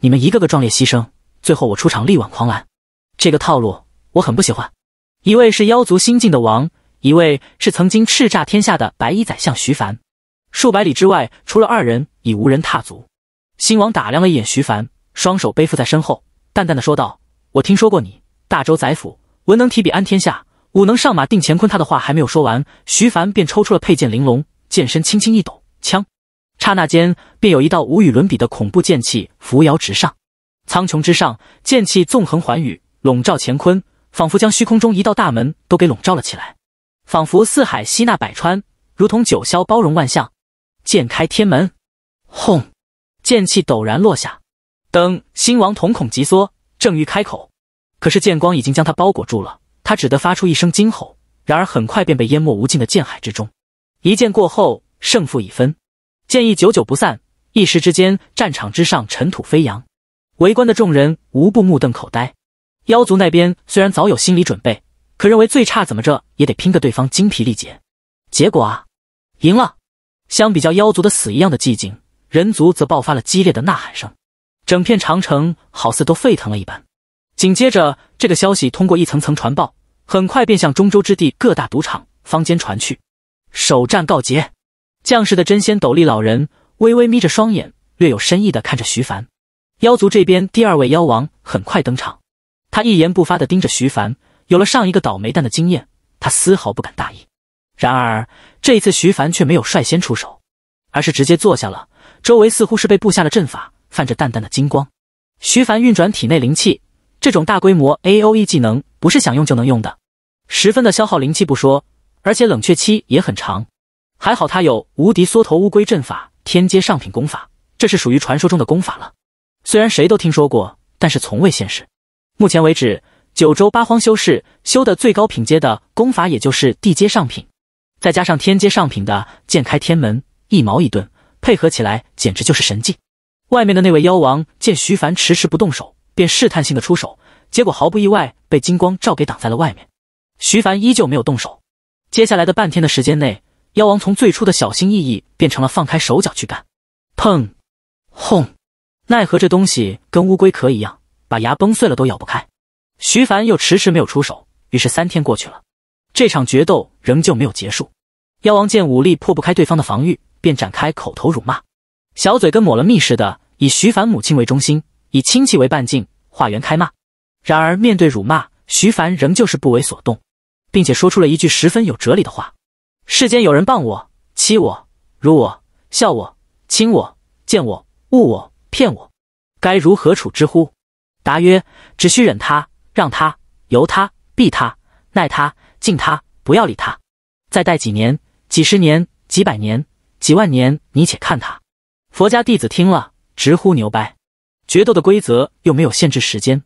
你们一个个壮烈牺牲，最后我出场力挽狂澜，这个套路我很不喜欢。一位是妖族新晋的王，一位是曾经叱咤天下的白衣宰相徐凡。数百里之外，除了二人，已无人踏足。新王打量了一眼徐凡，双手背负在身后，淡淡的说道：“我听说过你，大周宰府，文能提笔安天下，武能上马定乾坤。”他的话还没有说完，徐凡便抽出了佩剑玲珑，剑身轻轻一抖，枪，刹那间便有一道无与伦比的恐怖剑气扶摇直上，苍穹之上，剑气纵横寰宇，笼罩乾坤，仿佛将虚空中一道大门都给笼罩了起来，仿佛四海吸纳百川，如同九霄包容万象，剑开天门，轰！剑气陡然落下，等新王瞳孔急缩，正欲开口，可是剑光已经将他包裹住了，他只得发出一声惊吼，然而很快便被淹没无尽的剑海之中。一剑过后，胜负已分，剑意久久不散，一时之间，战场之上尘土飞扬，围观的众人无不目瞪口呆。妖族那边虽然早有心理准备，可认为最差怎么着也得拼个对方精疲力竭，结果啊，赢了。相比较妖族的死一样的寂静。人族则爆发了激烈的呐喊声，整片长城好似都沸腾了一般。紧接着，这个消息通过一层层传报，很快便向中州之地各大赌场、坊间传去。首战告捷，将士的真仙斗笠老人微微眯着双眼，略有深意地看着徐凡。妖族这边，第二位妖王很快登场，他一言不发地盯着徐凡。有了上一个倒霉蛋的经验，他丝毫不敢大意。然而这一次，徐凡却没有率先出手，而是直接坐下了。周围似乎是被布下了阵法，泛着淡淡的金光。徐凡运转体内灵气，这种大规模 A O E 技能不是想用就能用的，十分的消耗灵气不说，而且冷却期也很长。还好他有无敌缩头乌龟阵法，天阶上品功法，这是属于传说中的功法了。虽然谁都听说过，但是从未现世。目前为止，九州八荒修士修的最高品阶的功法也就是地阶上品，再加上天阶上品的剑开天门，一矛一顿。配合起来简直就是神迹。外面的那位妖王见徐凡迟迟不动手，便试探性的出手，结果毫不意外被金光照给挡在了外面。徐凡依旧没有动手。接下来的半天的时间内，妖王从最初的小心翼翼变成了放开手脚去干。砰，轰！奈何这东西跟乌龟壳一样，把牙崩碎了都咬不开。徐凡又迟迟没有出手，于是三天过去了，这场决斗仍旧没有结束。妖王见武力破不开对方的防御。便展开口头辱骂，小嘴跟抹了蜜似的，以徐凡母亲为中心，以亲戚为半径，化缘开骂。然而面对辱骂，徐凡仍旧是不为所动，并且说出了一句十分有哲理的话：“世间有人谤我、欺我、辱我、笑我、亲我、见我、误我、骗我，该如何处之乎？”答曰：“只需忍他、让他、由他、避他、耐他、敬他，不要理他。再待几年、几十年、几百年。”几万年，你且看他。佛家弟子听了，直呼牛掰。决斗的规则又没有限制时间，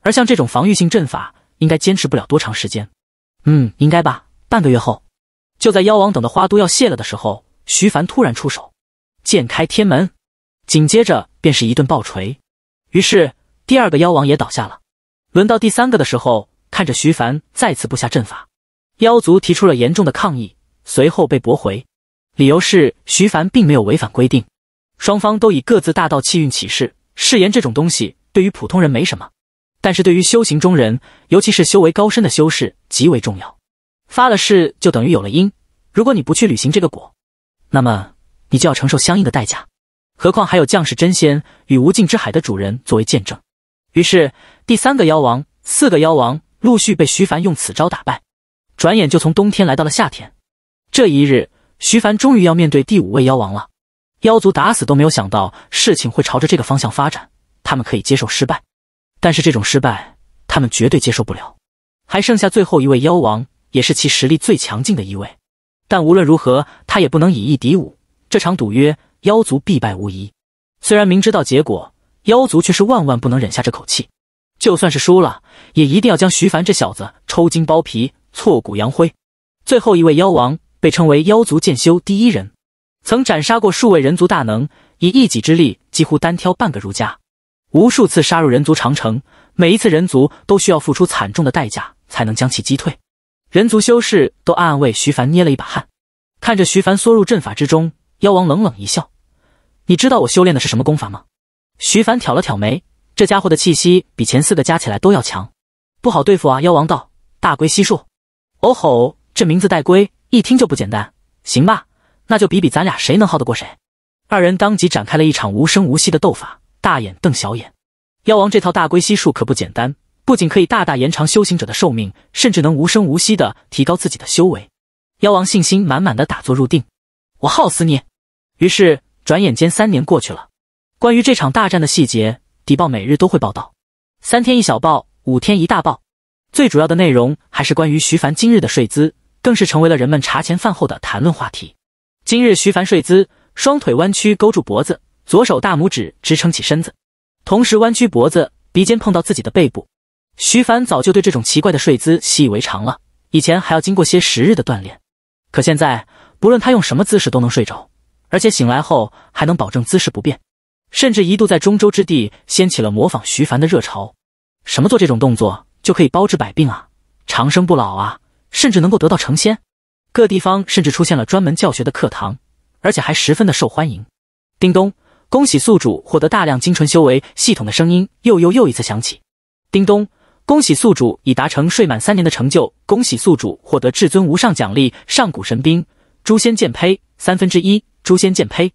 而像这种防御性阵法，应该坚持不了多长时间。嗯，应该吧。半个月后，就在妖王等的花都要谢了的时候，徐凡突然出手，剑开天门，紧接着便是一顿爆锤。于是，第二个妖王也倒下了。轮到第三个的时候，看着徐凡再次布下阵法，妖族提出了严重的抗议，随后被驳回。理由是徐凡并没有违反规定，双方都以各自大道气运起誓，誓言这种东西对于普通人没什么，但是对于修行中人，尤其是修为高深的修士极为重要。发了誓就等于有了因，如果你不去履行这个果，那么你就要承受相应的代价。何况还有将士真仙与无尽之海的主人作为见证。于是，第三个妖王、四个妖王陆续被徐凡用此招打败，转眼就从冬天来到了夏天。这一日。徐凡终于要面对第五位妖王了，妖族打死都没有想到事情会朝着这个方向发展。他们可以接受失败，但是这种失败他们绝对接受不了。还剩下最后一位妖王，也是其实力最强劲的一位。但无论如何，他也不能以一敌五。这场赌约，妖族必败无疑。虽然明知道结果，妖族却是万万不能忍下这口气。就算是输了，也一定要将徐凡这小子抽筋剥皮、挫骨扬灰。最后一位妖王。被称为妖族剑修第一人，曾斩杀过数位人族大能，以一己之力几乎单挑半个儒家，无数次杀入人族长城，每一次人族都需要付出惨重的代价才能将其击退。人族修士都暗暗为徐凡捏了一把汗，看着徐凡缩入阵法之中，妖王冷冷一笑：“你知道我修炼的是什么功法吗？”徐凡挑了挑眉，这家伙的气息比前四个加起来都要强，不好对付啊！妖王道：“大龟息术。”哦吼，这名字带龟。一听就不简单，行吧，那就比比咱俩谁能耗得过谁。二人当即展开了一场无声无息的斗法，大眼瞪小眼。妖王这套大龟息术可不简单，不仅可以大大延长修行者的寿命，甚至能无声无息的提高自己的修为。妖王信心满满的打坐入定，我耗死你！于是转眼间三年过去了。关于这场大战的细节，底报每日都会报道，三天一小报，五天一大报。最主要的内容还是关于徐凡今日的睡姿。更是成为了人们茶前饭后的谈论话题。今日徐凡睡姿，双腿弯曲勾住脖子，左手大拇指支撑起身子，同时弯曲脖子，鼻尖碰到自己的背部。徐凡早就对这种奇怪的睡姿习以为常了。以前还要经过些时日的锻炼，可现在不论他用什么姿势都能睡着，而且醒来后还能保证姿势不变，甚至一度在中州之地掀起了模仿徐凡的热潮。什么做这种动作就可以包治百病啊，长生不老啊！甚至能够得到成仙，各地方甚至出现了专门教学的课堂，而且还十分的受欢迎。叮咚，恭喜宿主获得大量精纯修为！系统的声音又又又一次响起。叮咚，恭喜宿主已达成睡满三年的成就！恭喜宿主获得至尊无上奖励——上古神兵诛仙剑胚三分之一。诛仙剑胚。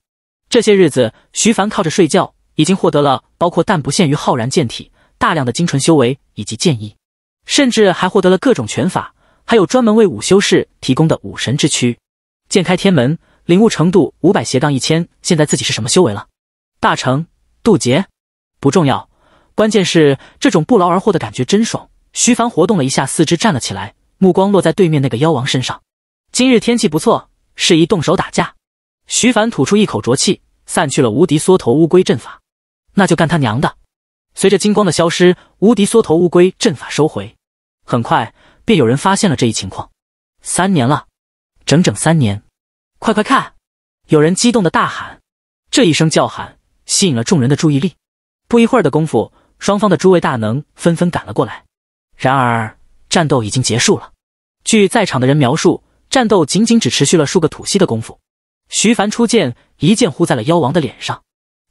这些日子，徐凡靠着睡觉，已经获得了包括但不限于浩然剑体、大量的精纯修为以及剑意，甚至还获得了各种拳法。还有专门为武修士提供的武神之躯，剑开天门，领悟程度五百斜杠一千。现在自己是什么修为了？大成渡劫不重要，关键是这种不劳而获的感觉真爽。徐凡活动了一下四肢，站了起来，目光落在对面那个妖王身上。今日天气不错，适宜动手打架。徐凡吐出一口浊气，散去了无敌缩头乌龟阵法。那就干他娘的！随着金光的消失，无敌缩头乌龟阵法收回。很快。便有人发现了这一情况，三年了，整整三年！快快看！有人激动的大喊，这一声叫喊吸引了众人的注意力。不一会儿的功夫，双方的诸位大能纷纷赶了过来。然而，战斗已经结束了。据在场的人描述，战斗仅仅只持续了数个吐息的功夫。徐凡出剑，一剑呼在了妖王的脸上，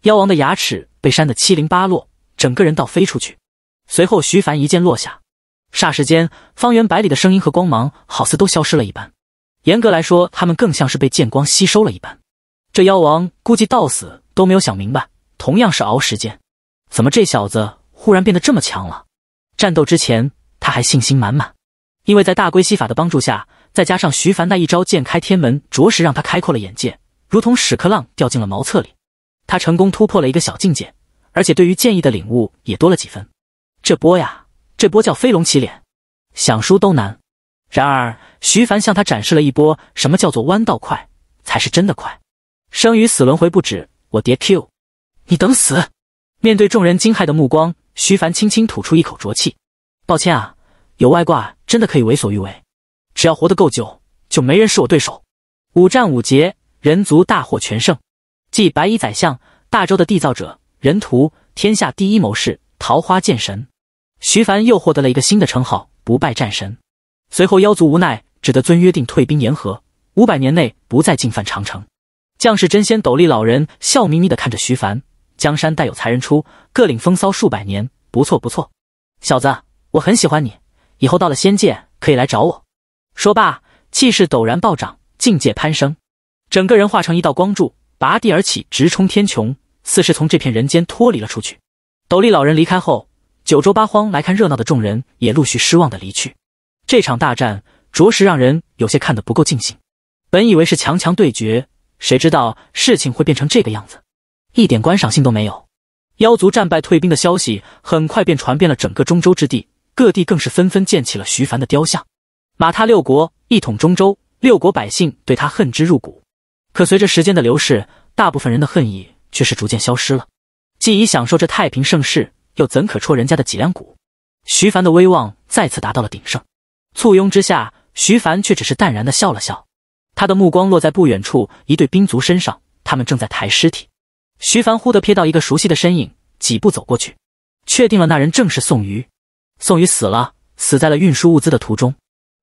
妖王的牙齿被扇得七零八落，整个人倒飞出去。随后，徐凡一剑落下。霎时间，方圆百里的声音和光芒好似都消失了一般。严格来说，他们更像是被剑光吸收了一般。这妖王估计到死都没有想明白，同样是熬时间，怎么这小子忽然变得这么强了？战斗之前他还信心满满，因为在大龟息法的帮助下，再加上徐凡那一招剑开天门，着实让他开阔了眼界，如同屎壳郎掉进了茅厕里。他成功突破了一个小境界，而且对于剑意的领悟也多了几分。这波呀！这波叫飞龙起脸，想输都难。然而，徐凡向他展示了一波什么叫做弯道快，才是真的快。生与死轮回不止，我叠 Q，你等死。面对众人惊骇的目光，徐凡轻轻吐出一口浊气：“抱歉啊，有外挂真的可以为所欲为。只要活得够久，就没人是我对手。”五战五捷，人族大获全胜。继白衣宰相、大周的缔造者、人屠、天下第一谋士、桃花剑神。徐凡又获得了一个新的称号——不败战神。随后，妖族无奈只得遵约定退兵言和，五百年内不再进犯长城。将士真仙斗笠老人笑眯眯地看着徐凡：“江山代有才人出，各领风骚数百年，不错不错，小子，我很喜欢你，以后到了仙界可以来找我。”说罢，气势陡然暴涨，境界攀升，整个人化成一道光柱，拔地而起，直冲天穹，似是从这片人间脱离了出去。斗笠老人离开后。九州八荒来看热闹的众人也陆续失望的离去。这场大战着实让人有些看得不够尽兴。本以为是强强对决，谁知道事情会变成这个样子，一点观赏性都没有。妖族战败退兵的消息很快便传遍了整个中州之地，各地更是纷纷建起了徐凡的雕像。马踏六国，一统中州，六国百姓对他恨之入骨。可随着时间的流逝，大部分人的恨意却是逐渐消失了，既已享受这太平盛世。又怎可戳人家的脊梁骨？徐凡的威望再次达到了鼎盛。簇拥之下，徐凡却只是淡然的笑了笑。他的目光落在不远处一对兵卒身上，他们正在抬尸体。徐凡忽地瞥到一个熟悉的身影，几步走过去，确定了那人正是宋瑜。宋瑜死了，死在了运输物资的途中。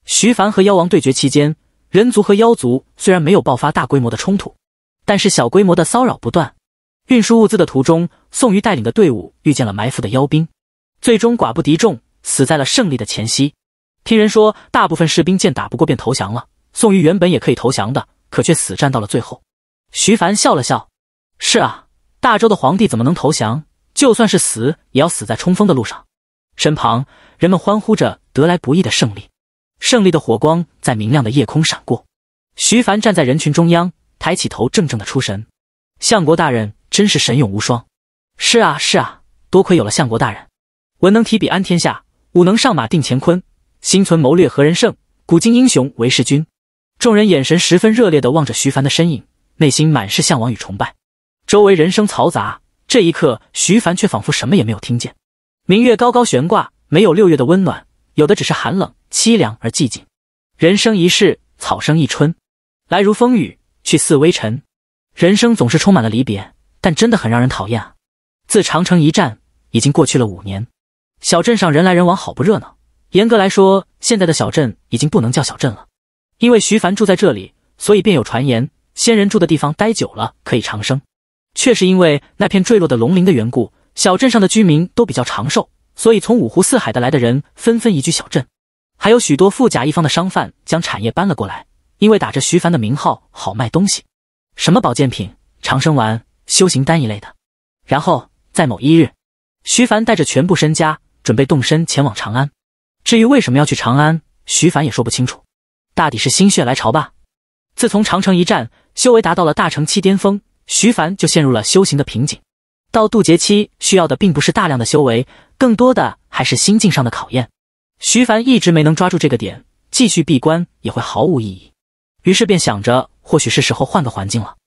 徐凡和妖王对决期间，人族和妖族虽然没有爆发大规模的冲突，但是小规模的骚扰不断。运输物资的途中。宋瑜带领的队伍遇见了埋伏的妖兵，最终寡不敌众，死在了胜利的前夕。听人说，大部分士兵见打不过便投降了。宋瑜原本也可以投降的，可却死战到了最后。徐凡笑了笑：“是啊，大周的皇帝怎么能投降？就算是死，也要死在冲锋的路上。”身旁人们欢呼着得来不易的胜利，胜利的火光在明亮的夜空闪过。徐凡站在人群中央，抬起头，怔怔的出神：“相国大人真是神勇无双。”是啊是啊，多亏有了相国大人，文能提笔安天下，武能上马定乾坤，心存谋略何人胜？古今英雄为世君。众人眼神十分热烈地望着徐凡的身影，内心满是向往与崇拜。周围人声嘈杂，这一刻徐凡却仿佛什么也没有听见。明月高高悬挂，没有六月的温暖，有的只是寒冷、凄凉而寂静。人生一世，草生一春，来如风雨，去似微尘。人生总是充满了离别，但真的很让人讨厌啊。自长城一战已经过去了五年，小镇上人来人往，好不热闹。严格来说，现在的小镇已经不能叫小镇了，因为徐凡住在这里，所以便有传言：仙人住的地方待久了可以长生。确实，因为那片坠落的龙鳞的缘故，小镇上的居民都比较长寿，所以从五湖四海的来的人纷纷移居小镇。还有许多富甲一方的商贩将产业搬了过来，因为打着徐凡的名号，好卖东西，什么保健品、长生丸、修行丹一类的，然后。在某一日，徐凡带着全部身家准备动身前往长安。至于为什么要去长安，徐凡也说不清楚，大抵是心血来潮吧。自从长城一战，修为达到了大成期巅峰，徐凡就陷入了修行的瓶颈。到渡劫期需要的并不是大量的修为，更多的还是心境上的考验。徐凡一直没能抓住这个点，继续闭关也会毫无意义。于是便想着，或许是时候换个环境了。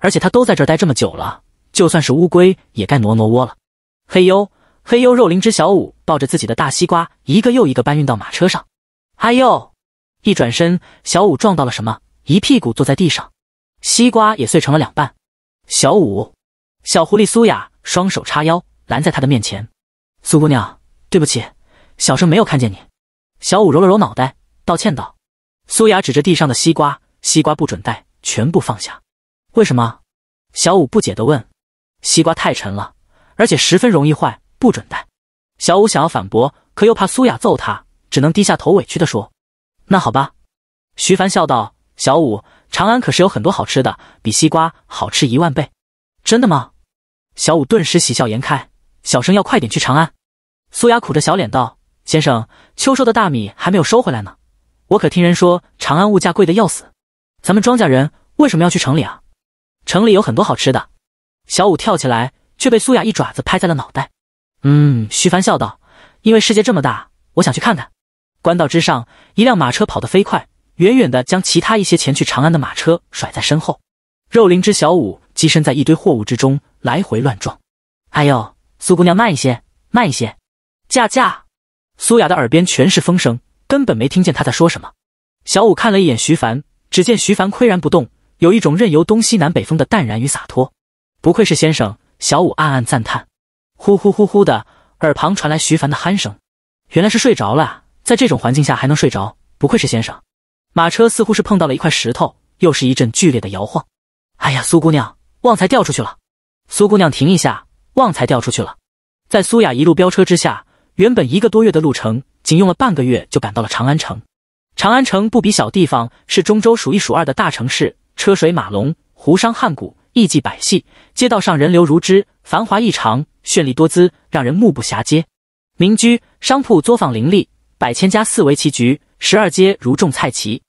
而且他都在这儿待这么久了。就算是乌龟也该挪挪窝了。嘿呦，嘿呦！肉灵芝小五抱着自己的大西瓜，一个又一个搬运到马车上。哎呦！一转身，小五撞到了什么，一屁股坐在地上，西瓜也碎成了两半。小五，小狐狸苏雅双手叉腰拦在他的面前：“苏姑娘，对不起，小生没有看见你。”小五揉了揉脑袋，道歉道。苏雅指着地上的西瓜：“西瓜不准带，全部放下。”为什么？小五不解地问。西瓜太沉了，而且十分容易坏，不准带。小五想要反驳，可又怕苏雅揍他，只能低下头，委屈的说：“那好吧。”徐凡笑道：“小五，长安可是有很多好吃的，比西瓜好吃一万倍。”真的吗？小五顿时喜笑颜开：“小生要快点去长安。”苏雅苦着小脸道：“先生，秋收的大米还没有收回来呢，我可听人说长安物价贵的要死，咱们庄稼人为什么要去城里啊？城里有很多好吃的。”小五跳起来，却被苏雅一爪子拍在了脑袋。嗯，徐凡笑道：“因为世界这么大，我想去看看。”官道之上，一辆马车跑得飞快，远远的将其他一些前去长安的马车甩在身后。肉灵芝小五跻身在一堆货物之中，来回乱撞。哎呦，苏姑娘慢一些，慢一些。驾驾！苏雅的耳边全是风声，根本没听见她在说什么。小五看了一眼徐凡，只见徐凡岿然不动，有一种任由东西南北风的淡然与洒脱。不愧是先生，小五暗暗赞叹。呼呼呼呼的，耳旁传来徐凡的鼾声，原来是睡着了。在这种环境下还能睡着，不愧是先生。马车似乎是碰到了一块石头，又是一阵剧烈的摇晃。哎呀，苏姑娘，旺财掉出去了！苏姑娘，停一下，旺财掉出去了。在苏雅一路飙车之下，原本一个多月的路程，仅用了半个月就赶到了长安城。长安城不比小地方，是中州数一数二的大城市，车水马龙，湖商汉谷，艺伎百戏，街道上人流如织，繁华异常，绚丽多姿，让人目不暇接。民居、商铺、作坊林立，百千家四围棋局，十二街如种菜畦。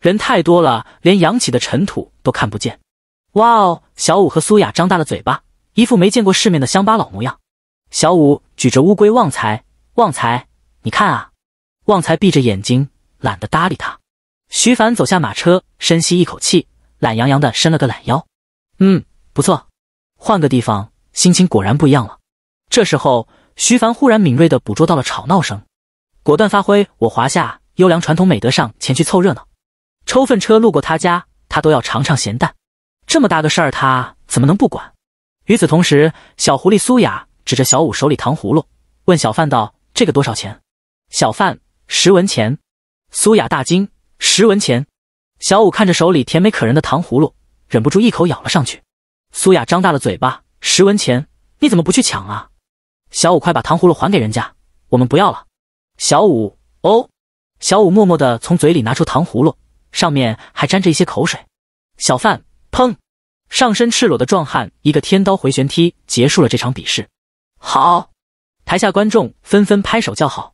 人太多了，连扬起的尘土都看不见。哇哦！小五和苏雅张大了嘴巴，一副没见过世面的乡巴佬模样。小五举着乌龟旺财，旺财，你看啊！旺财闭着眼睛，懒得搭理他。徐凡走下马车，深吸一口气，懒洋洋地伸了个懒腰。嗯，不错，换个地方，心情果然不一样了。这时候，徐凡忽然敏锐的捕捉到了吵闹声，果断发挥我华夏优良传统美德，上前去凑热闹。抽粪车路过他家，他都要尝尝咸淡。这么大个事儿，他怎么能不管？与此同时，小狐狸苏雅指着小五手里糖葫芦，问小贩道：“这个多少钱？”小贩十文钱。苏雅大惊：“十文钱！”小五看着手里甜美可人的糖葫芦。忍不住一口咬了上去，苏雅张大了嘴巴。十文钱，你怎么不去抢啊？小五，快把糖葫芦还给人家，我们不要了。小五，哦。小五默默地从嘴里拿出糖葫芦，上面还沾着一些口水。小范，砰！上身赤裸的壮汉一个天刀回旋踢结束了这场比试。好！台下观众纷纷拍手叫好。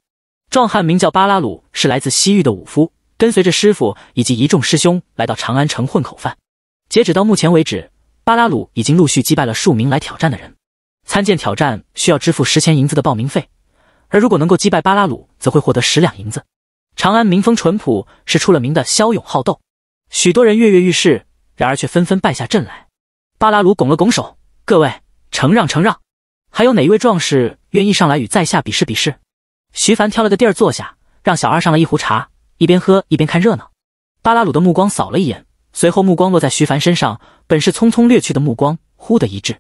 壮汉名叫巴拉鲁，是来自西域的武夫，跟随着师傅以及一众师兄来到长安城混口饭。截止到目前为止，巴拉鲁已经陆续击败了数名来挑战的人。参见挑战需要支付十钱银子的报名费，而如果能够击败巴拉鲁，则会获得十两银子。长安民风淳朴，是出了名的骁勇好斗，许多人跃跃欲试，然而却纷纷败下阵来。巴拉鲁拱了拱手：“各位承让承让，还有哪一位壮士愿意上来与在下比试比试？”徐凡挑了个地儿坐下，让小二上了一壶茶，一边喝一边看热闹。巴拉鲁的目光扫了一眼。随后目光落在徐凡身上，本是匆匆掠去的目光忽的一滞，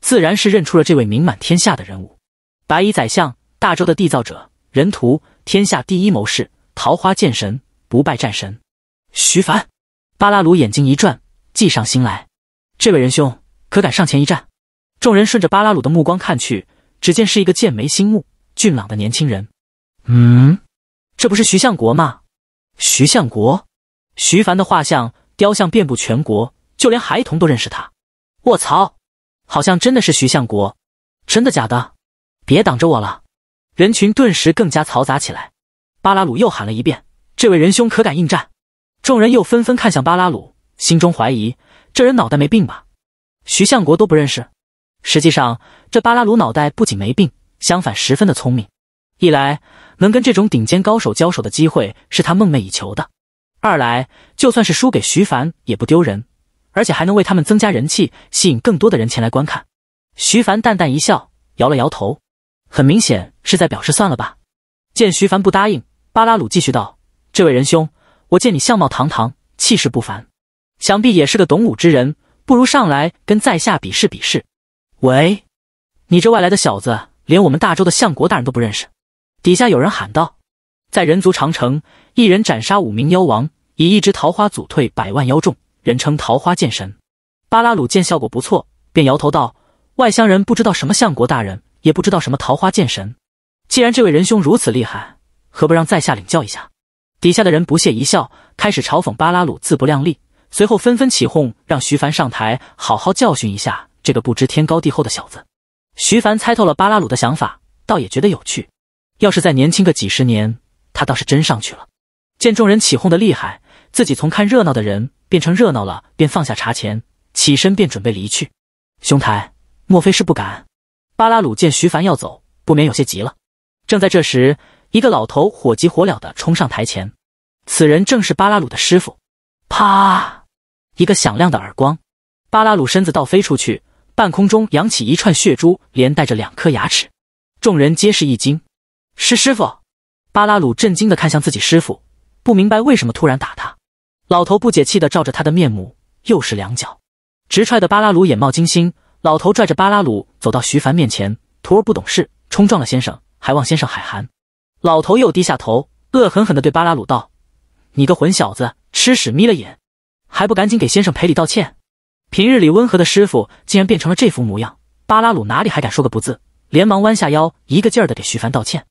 自然是认出了这位名满天下的人物——白衣宰相、大周的缔造者、人屠、天下第一谋士、桃花剑神、不败战神徐凡。巴拉鲁眼睛一转，计上心来：“这位仁兄，可敢上前一战？”众人顺着巴拉鲁的目光看去，只见是一个剑眉星目、俊朗的年轻人。嗯，这不是徐相国吗？徐相国，徐凡的画像。雕像遍布全国，就连孩童都认识他。卧槽，好像真的是徐相国，真的假的？别挡着我了！人群顿时更加嘈杂起来。巴拉鲁又喊了一遍：“这位仁兄，可敢应战？”众人又纷纷看向巴拉鲁，心中怀疑：这人脑袋没病吧？徐相国都不认识。实际上，这巴拉鲁脑袋不仅没病，相反十分的聪明。一来，能跟这种顶尖高手交手的机会是他梦寐以求的。二来，就算是输给徐凡也不丢人，而且还能为他们增加人气，吸引更多的人前来观看。徐凡淡淡一笑，摇了摇头，很明显是在表示算了吧。见徐凡不答应，巴拉鲁继续道：“这位仁兄，我见你相貌堂堂，气势不凡，想必也是个懂武之人，不如上来跟在下比试比试。”“喂，你这外来的小子，连我们大周的相国大人都不认识。”底下有人喊道：“在人族长城，一人斩杀五名妖王。”以一支桃花组退百万妖众，人称桃花剑神。巴拉鲁见效果不错，便摇头道：“外乡人不知道什么相国大人，也不知道什么桃花剑神。既然这位仁兄如此厉害，何不让在下领教一下？”底下的人不屑一笑，开始嘲讽巴拉鲁自不量力，随后纷纷起哄，让徐凡上台好好教训一下这个不知天高地厚的小子。徐凡猜透了巴拉鲁的想法，倒也觉得有趣。要是再年轻个几十年，他倒是真上去了。见众人起哄的厉害，自己从看热闹的人变成热闹了，便放下茶钱，起身便准备离去。兄台，莫非是不敢？巴拉鲁见徐凡要走，不免有些急了。正在这时，一个老头火急火燎的冲上台前，此人正是巴拉鲁的师傅。啪！一个响亮的耳光，巴拉鲁身子倒飞出去，半空中扬起一串血珠，连带着两颗牙齿。众人皆是一惊：“是师傅！”巴拉鲁震惊的看向自己师傅。不明白为什么突然打他，老头不解气的照着他的面目又是两脚，直踹的巴拉鲁眼冒金星。老头拽着巴拉鲁走到徐凡面前：“徒儿不懂事，冲撞了先生，还望先生海涵。”老头又低下头，恶狠狠的对巴拉鲁道：“你个混小子，吃屎眯了眼，还不赶紧给先生赔礼道歉！”平日里温和的师傅竟然变成了这副模样，巴拉鲁哪里还敢说个不字，连忙弯下腰，一个劲儿的给徐凡道歉。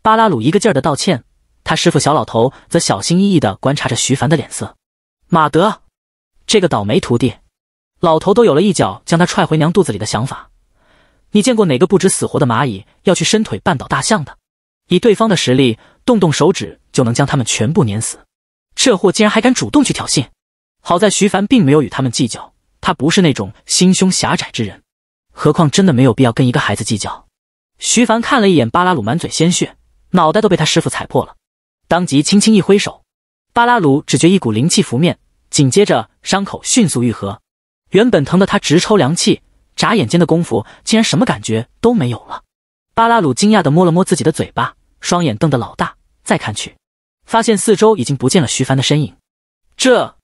巴拉鲁一个劲儿的道歉。他师傅小老头则小心翼翼地观察着徐凡的脸色。马德，这个倒霉徒弟，老头都有了一脚将他踹回娘肚子里的想法。你见过哪个不知死活的蚂蚁要去伸腿绊倒大象的？以对方的实力，动动手指就能将他们全部碾死。这货竟然还敢主动去挑衅！好在徐凡并没有与他们计较，他不是那种心胸狭窄之人。何况真的没有必要跟一个孩子计较。徐凡看了一眼巴拉鲁，满嘴鲜血，脑袋都被他师傅踩破了。当即轻轻一挥手，巴拉鲁只觉一股灵气拂面，紧接着伤口迅速愈合。原本疼得他直抽凉气，眨眼间的功夫竟然什么感觉都没有了。巴拉鲁惊讶地摸了摸自己的嘴巴，双眼瞪得老大。再看去，发现四周已经不见了徐凡的身影。这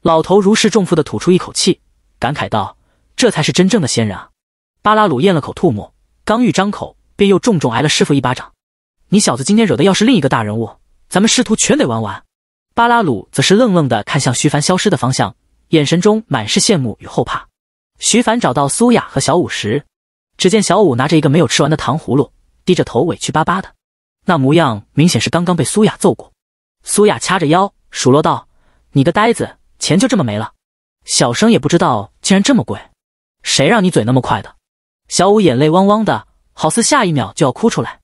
老头如释重负地吐出一口气，感慨道：“这才是真正的仙人啊！”巴拉鲁咽了口吐沫，刚欲张口，便又重重挨了师傅一巴掌：“你小子今天惹的要是另一个大人物！”咱们师徒全得玩完，巴拉鲁则是愣愣的看向徐凡消失的方向，眼神中满是羡慕与后怕。徐凡找到苏雅和小五时，只见小五拿着一个没有吃完的糖葫芦，低着头委屈巴巴的，那模样明显是刚刚被苏雅揍过。苏雅掐着腰数落道：“你个呆子，钱就这么没了，小生也不知道竟然这么贵，谁让你嘴那么快的。”小五眼泪汪汪的，好似下一秒就要哭出来。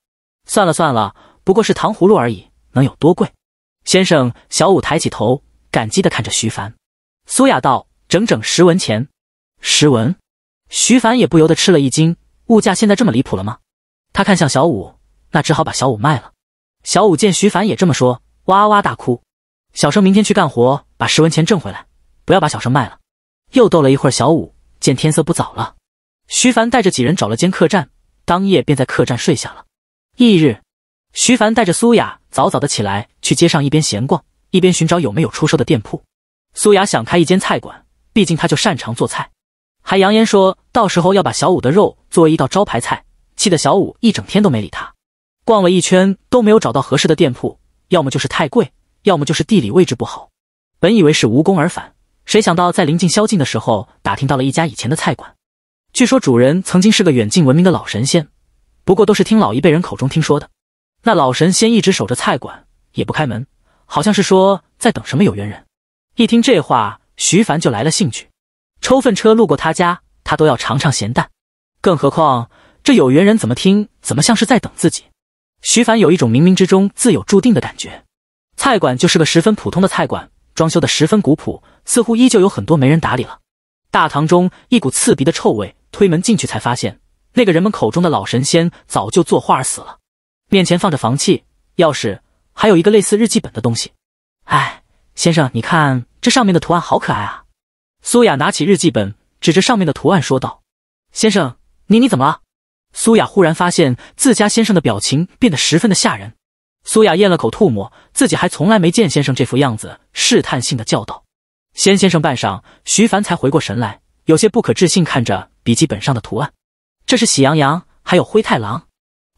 算了算了，不过是糖葫芦而已。能有多贵，先生？小五抬起头，感激的看着徐凡。苏雅道：“整整十文钱，十文。”徐凡也不由得吃了一惊，物价现在这么离谱了吗？他看向小五，那只好把小五卖了。小五见徐凡也这么说，哇哇大哭：“小生明天去干活，把十文钱挣回来，不要把小生卖了。”又逗了一会儿，小五见天色不早了，徐凡带着几人找了间客栈，当夜便在客栈睡下了。翌日。徐凡带着苏雅早早的起来，去街上一边闲逛，一边寻找有没有出售的店铺。苏雅想开一间菜馆，毕竟他就擅长做菜，还扬言说到时候要把小五的肉作为一道招牌菜，气得小五一整天都没理他。逛了一圈都没有找到合适的店铺，要么就是太贵，要么就是地理位置不好。本以为是无功而返，谁想到在临近宵禁的时候打听到了一家以前的菜馆，据说主人曾经是个远近闻名的老神仙，不过都是听老一辈人口中听说的。那老神仙一直守着菜馆，也不开门，好像是说在等什么有缘人。一听这话，徐凡就来了兴趣。抽粪车路过他家，他都要尝尝咸淡。更何况这有缘人怎么听怎么像是在等自己。徐凡有一种冥冥之中自有注定的感觉。菜馆就是个十分普通的菜馆，装修的十分古朴，似乎依旧有很多没人打理了。大堂中一股刺鼻的臭味，推门进去才发现，那个人们口中的老神仙早就作画而死了。面前放着房契、钥匙，还有一个类似日记本的东西。哎，先生，你看这上面的图案好可爱啊！苏雅拿起日记本，指着上面的图案说道：“先生，你你怎么了？”苏雅忽然发现自家先生的表情变得十分的吓人。苏雅咽了口唾沫，自己还从来没见先生这副样子，试探性的叫道：“先先生。”半晌，徐凡才回过神来，有些不可置信看着笔记本上的图案：“这是喜羊羊，还有灰太狼。”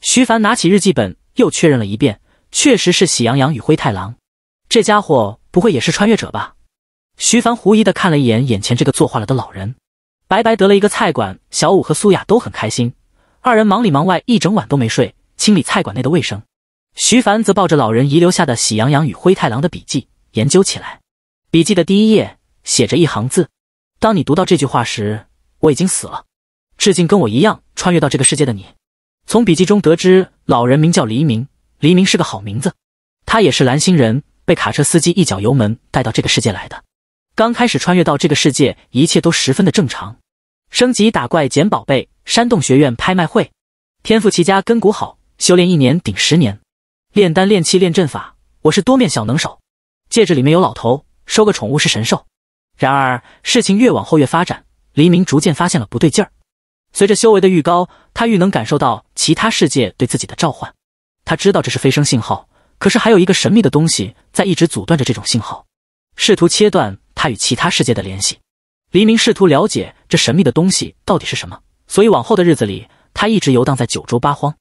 徐凡拿起日记本，又确认了一遍，确实是《喜羊羊与灰太狼》。这家伙不会也是穿越者吧？徐凡狐疑的看了一眼眼前这个作画了的老人。白白得了一个菜馆，小五和苏雅都很开心。二人忙里忙外一整晚都没睡，清理菜馆内的卫生。徐凡则抱着老人遗留下的《喜羊羊与灰太狼》的笔记研究起来。笔记的第一页写着一行字：“当你读到这句话时，我已经死了。致敬跟我一样穿越到这个世界的你。”从笔记中得知，老人名叫黎明，黎明是个好名字。他也是蓝星人，被卡车司机一脚油门带到这个世界来的。刚开始穿越到这个世界，一切都十分的正常，升级、打怪、捡宝贝，山洞学院拍卖会，天赋奇佳，根骨好，修炼一年顶十年。炼丹、炼气炼阵法，我是多面小能手。戒指里面有老头，收个宠物是神兽。然而，事情越往后越发展，黎明逐渐发现了不对劲儿。随着修为的愈高，他愈能感受到其他世界对自己的召唤。他知道这是飞升信号，可是还有一个神秘的东西在一直阻断着这种信号，试图切断他与其他世界的联系。黎明试图了解这神秘的东西到底是什么，所以往后的日子里，他一直游荡在九州八荒，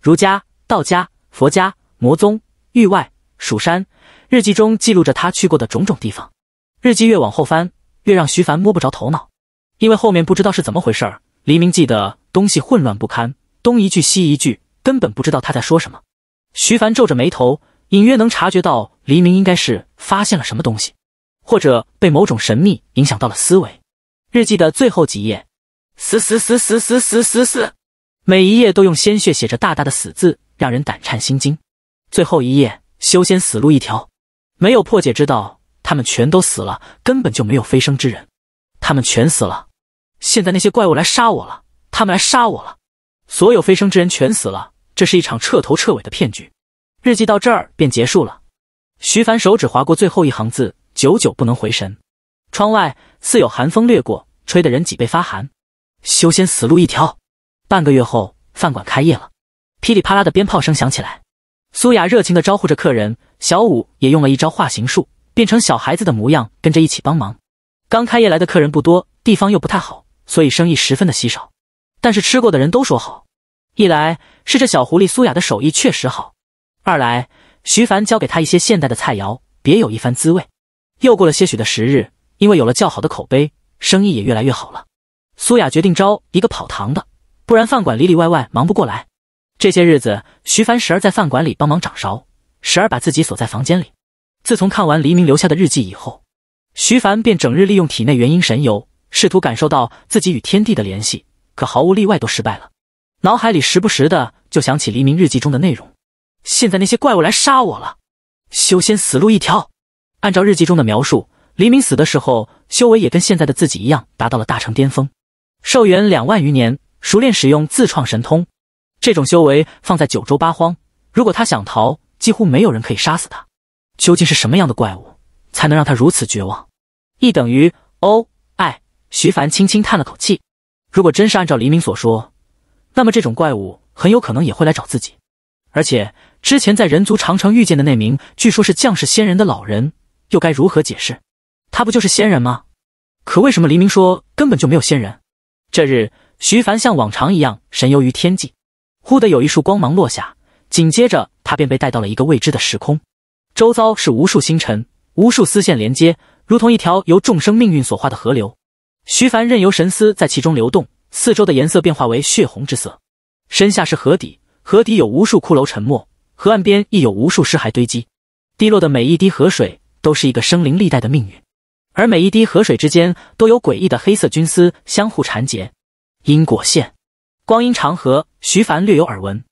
儒家、道家、佛家、魔宗、域外、蜀山。日记中记录着他去过的种种地方。日记越往后翻，越让徐凡摸不着头脑，因为后面不知道是怎么回事儿。黎明记得东西混乱不堪，东一句西一句，根本不知道他在说什么。徐凡皱着眉头，隐约能察觉到黎明应该是发现了什么东西，或者被某种神秘影响到了思维。日记的最后几页，死死死死死死死死，每一页都用鲜血写着大大的死字，让人胆颤心惊。最后一页，修仙死路一条，没有破解之道，他们全都死了，根本就没有飞升之人，他们全死了。现在那些怪物来杀我了，他们来杀我了！所有飞升之人全死了，这是一场彻头彻尾的骗局。日记到这儿便结束了。徐凡手指划过最后一行字，久久不能回神。窗外似有寒风掠过，吹得人脊背发寒。修仙死路一条。半个月后，饭馆开业了，噼里啪啦的鞭炮声响起来。苏雅热情地招呼着客人，小五也用了一招化形术，变成小孩子的模样，跟着一起帮忙。刚开业来的客人不多，地方又不太好。所以生意十分的稀少，但是吃过的人都说好。一来是这小狐狸苏雅的手艺确实好，二来徐凡教给她一些现代的菜肴，别有一番滋味。又过了些许的时日，因为有了较好的口碑，生意也越来越好了。苏雅决定招一个跑堂的，不然饭馆里里外外忙不过来。这些日子，徐凡时而在饭馆里帮忙掌勺，时而把自己锁在房间里。自从看完黎明留下的日记以后，徐凡便整日利用体内元婴神游。试图感受到自己与天地的联系，可毫无例外都失败了。脑海里时不时的就想起黎明日记中的内容。现在那些怪物来杀我了，修仙死路一条。按照日记中的描述，黎明死的时候修为也跟现在的自己一样，达到了大成巅峰，寿元两万余年，熟练使用自创神通。这种修为放在九州八荒，如果他想逃，几乎没有人可以杀死他。究竟是什么样的怪物，才能让他如此绝望？一等于 O。徐凡轻轻叹了口气，如果真是按照黎明所说，那么这种怪物很有可能也会来找自己。而且之前在人族长城遇见的那名据说是将士仙人的老人，又该如何解释？他不就是仙人吗？可为什么黎明说根本就没有仙人？这日，徐凡像往常一样神游于天际，忽的有一束光芒落下，紧接着他便被带到了一个未知的时空。周遭是无数星辰，无数丝线连接，如同一条由众生命运所化的河流。徐凡任由神思在其中流动，四周的颜色变化为血红之色。身下是河底，河底有无数骷髅沉没，河岸边亦有无数尸骸堆积。滴落的每一滴河水都是一个生灵历代的命运，而每一滴河水之间都有诡异的黑色菌丝相互缠结，因果线。光阴长河，徐凡略有耳闻。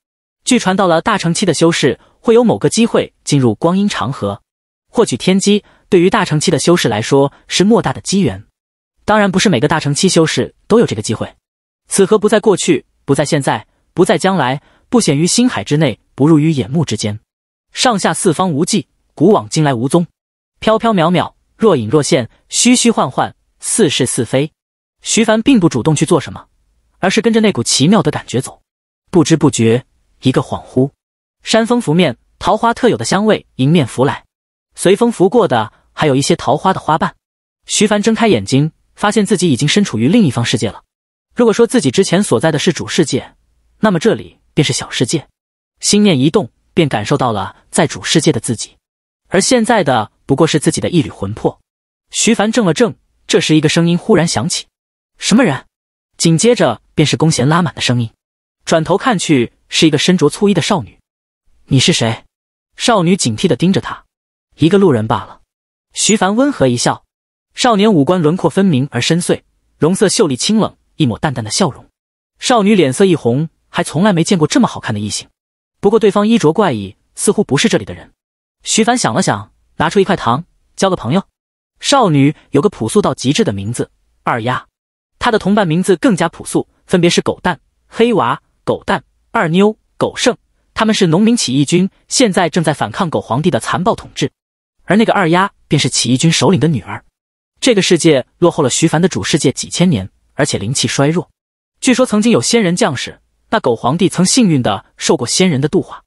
据传，到了大成期的修士，会有某个机会进入光阴长河，获取天机。对于大成期的修士来说，是莫大的机缘。当然不是每个大乘期修士都有这个机会。此河不在过去，不在现在，不在将来，不显于星海之内，不入于眼目之间，上下四方无际，古往今来无踪，飘飘渺渺，若隐若现，虚虚幻幻，似是似非。徐凡并不主动去做什么，而是跟着那股奇妙的感觉走。不知不觉，一个恍惚，山风拂面，桃花特有的香味迎面拂来，随风拂过的还有一些桃花的花瓣。徐凡睁开眼睛。发现自己已经身处于另一方世界了。如果说自己之前所在的是主世界，那么这里便是小世界。心念一动，便感受到了在主世界的自己，而现在的不过是自己的一缕魂魄。徐凡怔了怔，这时一个声音忽然响起：“什么人？”紧接着便是弓弦拉满的声音。转头看去，是一个身着粗衣的少女。“你是谁？”少女警惕地盯着他。“一个路人罢了。”徐凡温和一笑。少年五官轮廓分明而深邃，容色秀丽清冷，一抹淡淡的笑容。少女脸色一红，还从来没见过这么好看的异性。不过对方衣着怪异，似乎不是这里的人。徐凡想了想，拿出一块糖，交个朋友。少女有个朴素到极致的名字——二丫，她的同伴名字更加朴素，分别是狗蛋、黑娃、狗蛋、二妞、狗剩。他们是农民起义军，现在正在反抗狗皇帝的残暴统治。而那个二丫，便是起义军首领的女儿。这个世界落后了徐凡的主世界几千年，而且灵气衰弱。据说曾经有仙人降世，那狗皇帝曾幸运的受过仙人的度化。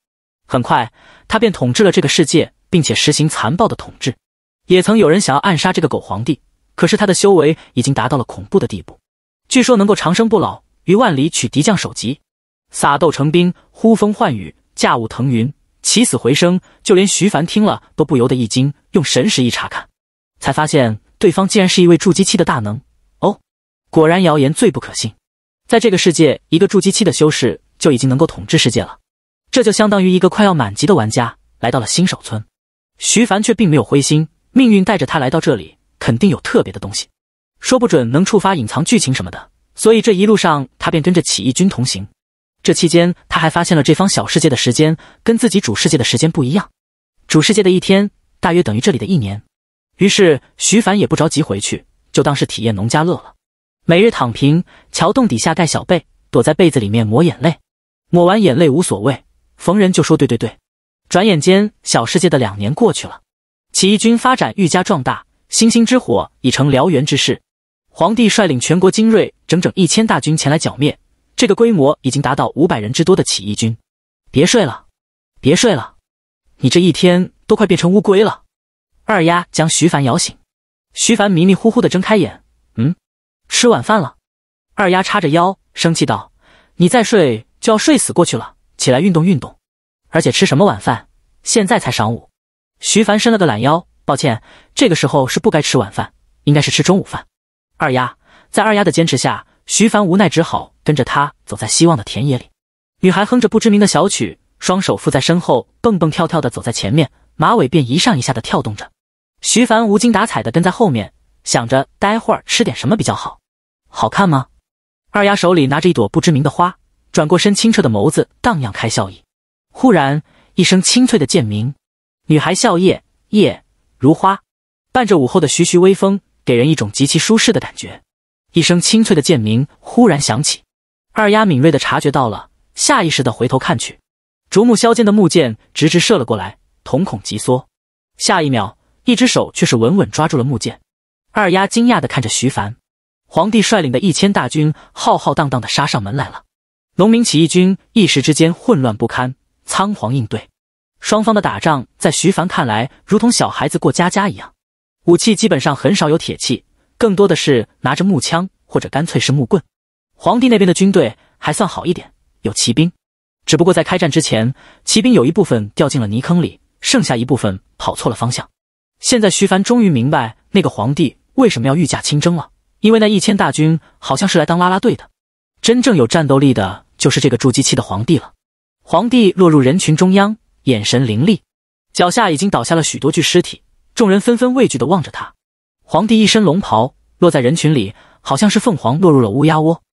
很快，他便统治了这个世界，并且实行残暴的统治。也曾有人想要暗杀这个狗皇帝，可是他的修为已经达到了恐怖的地步，据说能够长生不老，于万里取敌将首级，撒豆成兵，呼风唤雨，驾雾腾云，起死回生。就连徐凡听了都不由得一惊，用神识一查看，才发现。对方竟然是一位筑基期的大能哦，果然谣言最不可信。在这个世界，一个筑基期的修士就已经能够统治世界了，这就相当于一个快要满级的玩家来到了新手村。徐凡却并没有灰心，命运带着他来到这里，肯定有特别的东西，说不准能触发隐藏剧情什么的。所以这一路上，他便跟着起义军同行。这期间，他还发现了这方小世界的时间跟自己主世界的时间不一样，主世界的一天大约等于这里的一年。于是徐凡也不着急回去，就当是体验农家乐了。每日躺平，桥洞底下盖小被，躲在被子里面抹眼泪。抹完眼泪无所谓，逢人就说对对对。转眼间，小世界的两年过去了，起义军发展愈加壮大，星星之火已成燎原之势。皇帝率领全国精锐，整整一千大军前来剿灭这个规模已经达到五百人之多的起义军。别睡了，别睡了，你这一天都快变成乌龟了。二丫将徐凡摇醒，徐凡迷迷糊糊的睁开眼，嗯，吃晚饭了。二丫叉着腰，生气道：“你再睡就要睡死过去了，起来运动运动。而且吃什么晚饭？现在才晌午。”徐凡伸了个懒腰，抱歉：“这个时候是不该吃晚饭，应该是吃中午饭。”二丫在二丫的坚持下，徐凡无奈只好跟着她走在希望的田野里。女孩哼着不知名的小曲，双手附在身后，蹦蹦跳跳的走在前面，马尾辫一上一下的跳动着。徐凡无精打采的跟在后面，想着待会儿吃点什么比较好。好看吗？二丫手里拿着一朵不知名的花，转过身，清澈的眸子荡漾开笑意。忽然，一声清脆的剑鸣，女孩笑靥靥如花，伴着午后的徐徐微风，给人一种极其舒适的感觉。一声清脆的剑鸣忽然响起，二丫敏锐的察觉到了，下意识的回头看去，竹木削尖的木剑直直射了过来，瞳孔急缩，下一秒。一只手却是稳稳抓住了木剑，二丫惊讶的看着徐凡。皇帝率领的一千大军浩浩荡荡的杀上门来了，农民起义军一时之间混乱不堪，仓皇应对。双方的打仗在徐凡看来如同小孩子过家家一样，武器基本上很少有铁器，更多的是拿着木枪或者干脆是木棍。皇帝那边的军队还算好一点，有骑兵，只不过在开战之前，骑兵有一部分掉进了泥坑里，剩下一部分跑错了方向。现在徐凡终于明白那个皇帝为什么要御驾亲征了，因为那一千大军好像是来当拉拉队的，真正有战斗力的就是这个筑基期的皇帝了。皇帝落入人群中央，眼神凌厉，脚下已经倒下了许多具尸体，众人纷纷畏惧的望着他。皇帝一身龙袍，落在人群里好像是凤凰落入了乌鸦窝。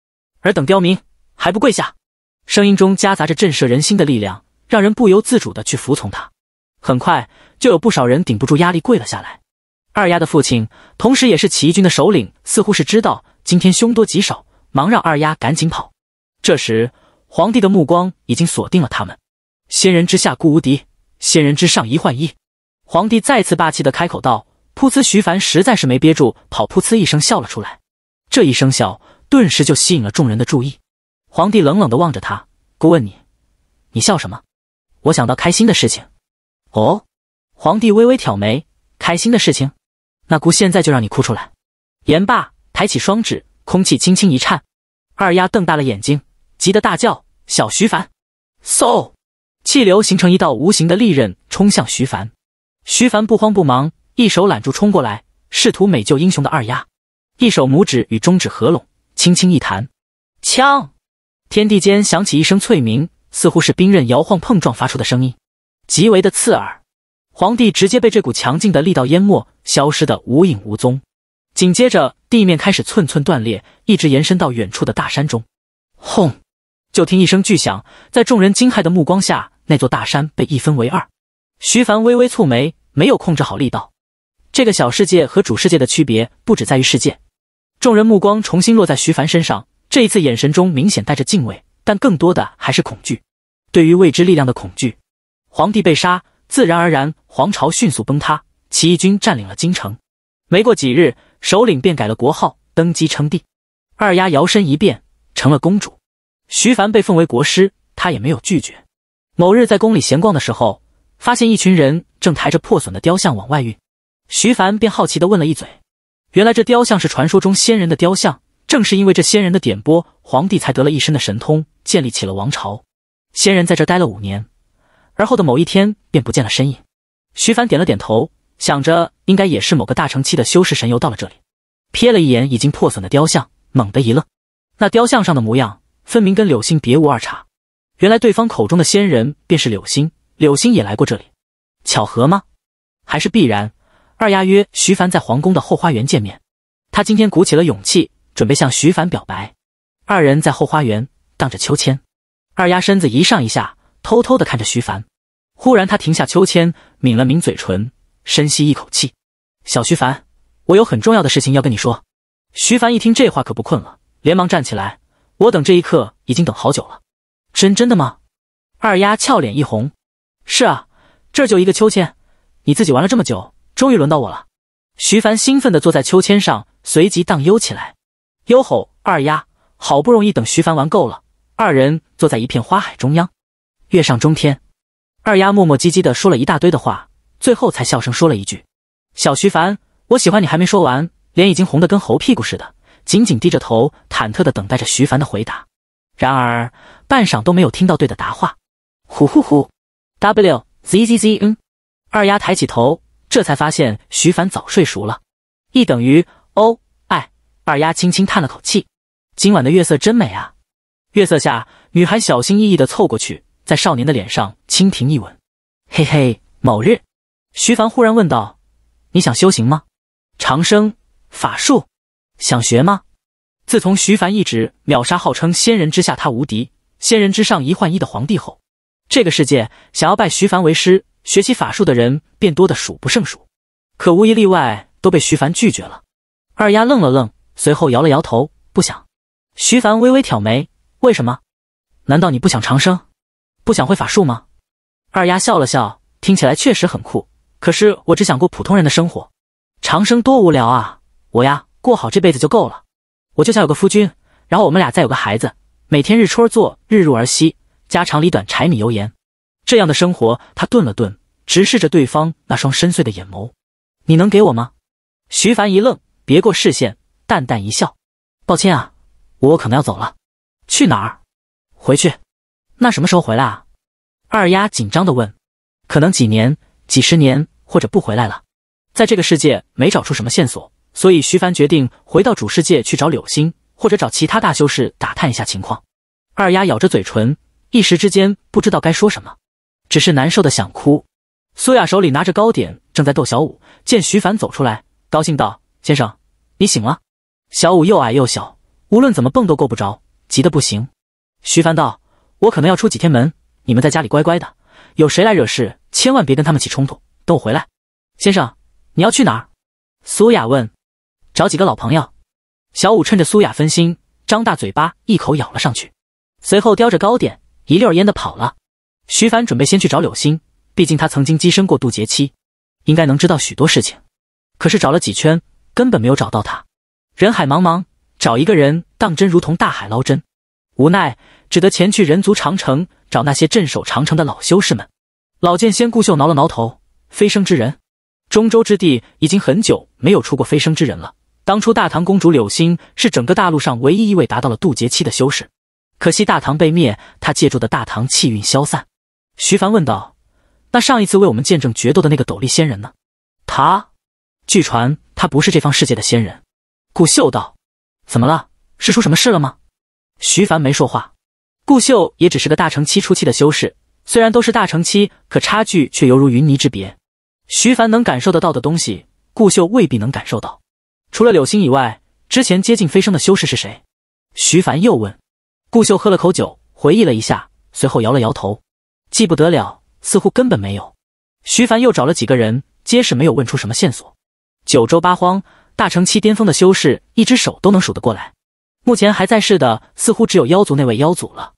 尔等刁民还不跪下？声音中夹杂着震慑人心的力量，让人不由自主的去服从他。很快就有不少人顶不住压力跪了下来。二丫的父亲，同时也是起义军的首领，似乎是知道今天凶多吉少，忙让二丫赶紧跑。这时，皇帝的目光已经锁定了他们。仙人之下固无敌，仙人之上一换一。皇帝再次霸气的开口道：“噗呲！”徐凡实在是没憋住，跑噗呲一声笑了出来。这一声笑顿时就吸引了众人的注意。皇帝冷冷的望着他，问你：“你笑什么？”“我想到开心的事情。”哦，皇帝微微挑眉，开心的事情？那姑现在就让你哭出来！言罢，抬起双指，空气轻轻一颤。二丫瞪大了眼睛，急得大叫：“小徐凡！”嗖，气流形成一道无形的利刃，冲向徐凡。徐凡不慌不忙，一手揽住冲过来、试图美救英雄的二丫，一手拇指与中指合拢，轻轻一弹。锵！天地间响起一声脆鸣，似乎是兵刃摇晃碰撞发出的声音。极为的刺耳，皇帝直接被这股强劲的力道淹没，消失的无影无踪。紧接着，地面开始寸寸断裂，一直延伸到远处的大山中。轰！就听一声巨响，在众人惊骇的目光下，那座大山被一分为二。徐凡微微蹙眉，没有控制好力道。这个小世界和主世界的区别，不止在于世界。众人目光重新落在徐凡身上，这一次眼神中明显带着敬畏，但更多的还是恐惧，对于未知力量的恐惧。皇帝被杀，自然而然，皇朝迅速崩塌，起义军占领了京城。没过几日，首领便改了国号，登基称帝。二丫摇身一变，成了公主。徐凡被奉为国师，他也没有拒绝。某日，在宫里闲逛的时候，发现一群人正抬着破损的雕像往外运，徐凡便好奇地问了一嘴。原来这雕像是传说中仙人的雕像，正是因为这仙人的点拨，皇帝才得了一身的神通，建立起了王朝。仙人在这待了五年。而后的某一天，便不见了身影。徐凡点了点头，想着应该也是某个大成期的修士神游到了这里。瞥了一眼已经破损的雕像，猛地一愣，那雕像上的模样分明跟柳星别无二差。原来对方口中的仙人便是柳星，柳星也来过这里，巧合吗？还是必然？二丫约徐凡在皇宫的后花园见面。他今天鼓起了勇气，准备向徐凡表白。二人在后花园荡着秋千，二丫身子一上一下。偷偷的看着徐凡，忽然他停下秋千，抿了抿嘴唇，深吸一口气：“小徐凡，我有很重要的事情要跟你说。”徐凡一听这话可不困了，连忙站起来：“我等这一刻已经等好久了，真真的吗？”二丫俏脸一红：“是啊，这就一个秋千，你自己玩了这么久，终于轮到我了。”徐凡兴奋的坐在秋千上，随即荡悠起来，悠吼。二丫好不容易等徐凡玩够了，二人坐在一片花海中央。月上中天，二丫磨磨唧唧的说了一大堆的话，最后才笑声说了一句：“小徐凡，我喜欢你。”还没说完，脸已经红得跟猴屁股似的，紧紧低着头，忐忑的等待着徐凡的回答。然而半晌都没有听到对的答话。呼呼呼，w z z z n，二丫抬起头，这才发现徐凡早睡熟了。e 等于 o，哎，二丫轻轻叹了口气：“今晚的月色真美啊！”月色下，女孩小心翼翼的凑过去。在少年的脸上蜻蜓一吻，嘿嘿。某日，徐凡忽然问道：“你想修行吗？长生法术想学吗？”自从徐凡一指秒杀号称仙人之下他无敌，仙人之上一换一的皇帝后，这个世界想要拜徐凡为师学习法术的人便多的数不胜数，可无一例外都被徐凡拒绝了。二丫愣了愣，随后摇了摇头，不想。徐凡微微挑眉：“为什么？难道你不想长生？”不想会法术吗？二丫笑了笑，听起来确实很酷。可是我只想过普通人的生活，长生多无聊啊！我呀，过好这辈子就够了。我就想有个夫君，然后我们俩再有个孩子，每天日出而作，日入而息，家长里短，柴米油盐，这样的生活。他顿了顿，直视着对方那双深邃的眼眸：“你能给我吗？”徐凡一愣，别过视线，淡淡一笑：“抱歉啊，我可能要走了。”“去哪儿？”“回去。”那什么时候回来啊？二丫紧张的问。可能几年、几十年，或者不回来了。在这个世界没找出什么线索，所以徐凡决定回到主世界去找柳星，或者找其他大修士打探一下情况。二丫咬着嘴唇，一时之间不知道该说什么，只是难受的想哭。苏雅手里拿着糕点，正在逗小五。见徐凡走出来，高兴道：“先生，你醒了。”小五又矮又小，无论怎么蹦都够不着，急得不行。徐凡道。我可能要出几天门，你们在家里乖乖的。有谁来惹事，千万别跟他们起冲突。等我回来，先生，你要去哪儿？苏雅问。找几个老朋友。小五趁着苏雅分心，张大嘴巴一口咬了上去，随后叼着糕点一溜烟的跑了。徐凡准备先去找柳星，毕竟他曾经跻身过渡劫期，应该能知道许多事情。可是找了几圈，根本没有找到他。人海茫茫，找一个人，当真如同大海捞针。无奈。只得前去人族长城找那些镇守长城的老修士们。老剑仙顾秀挠了挠头：“飞升之人，中州之地已经很久没有出过飞升之人了。当初大唐公主柳星是整个大陆上唯一一位达到了渡劫期的修士，可惜大唐被灭，她借助的大唐气运消散。”徐凡问道：“那上一次为我们见证决斗的那个斗笠仙人呢？”“他，据传他不是这方世界的仙人。”顾秀道。“怎么了？是出什么事了吗？”徐凡没说话。顾秀也只是个大乘期初期的修士，虽然都是大乘期，可差距却犹如云泥之别。徐凡能感受得到的东西，顾秀未必能感受到。除了柳星以外，之前接近飞升的修士是谁？徐凡又问。顾秀喝了口酒，回忆了一下，随后摇了摇头，记不得了，似乎根本没有。徐凡又找了几个人，皆是没有问出什么线索。九州八荒，大乘期巅峰的修士，一只手都能数得过来。目前还在世的，似乎只有妖族那位妖祖了。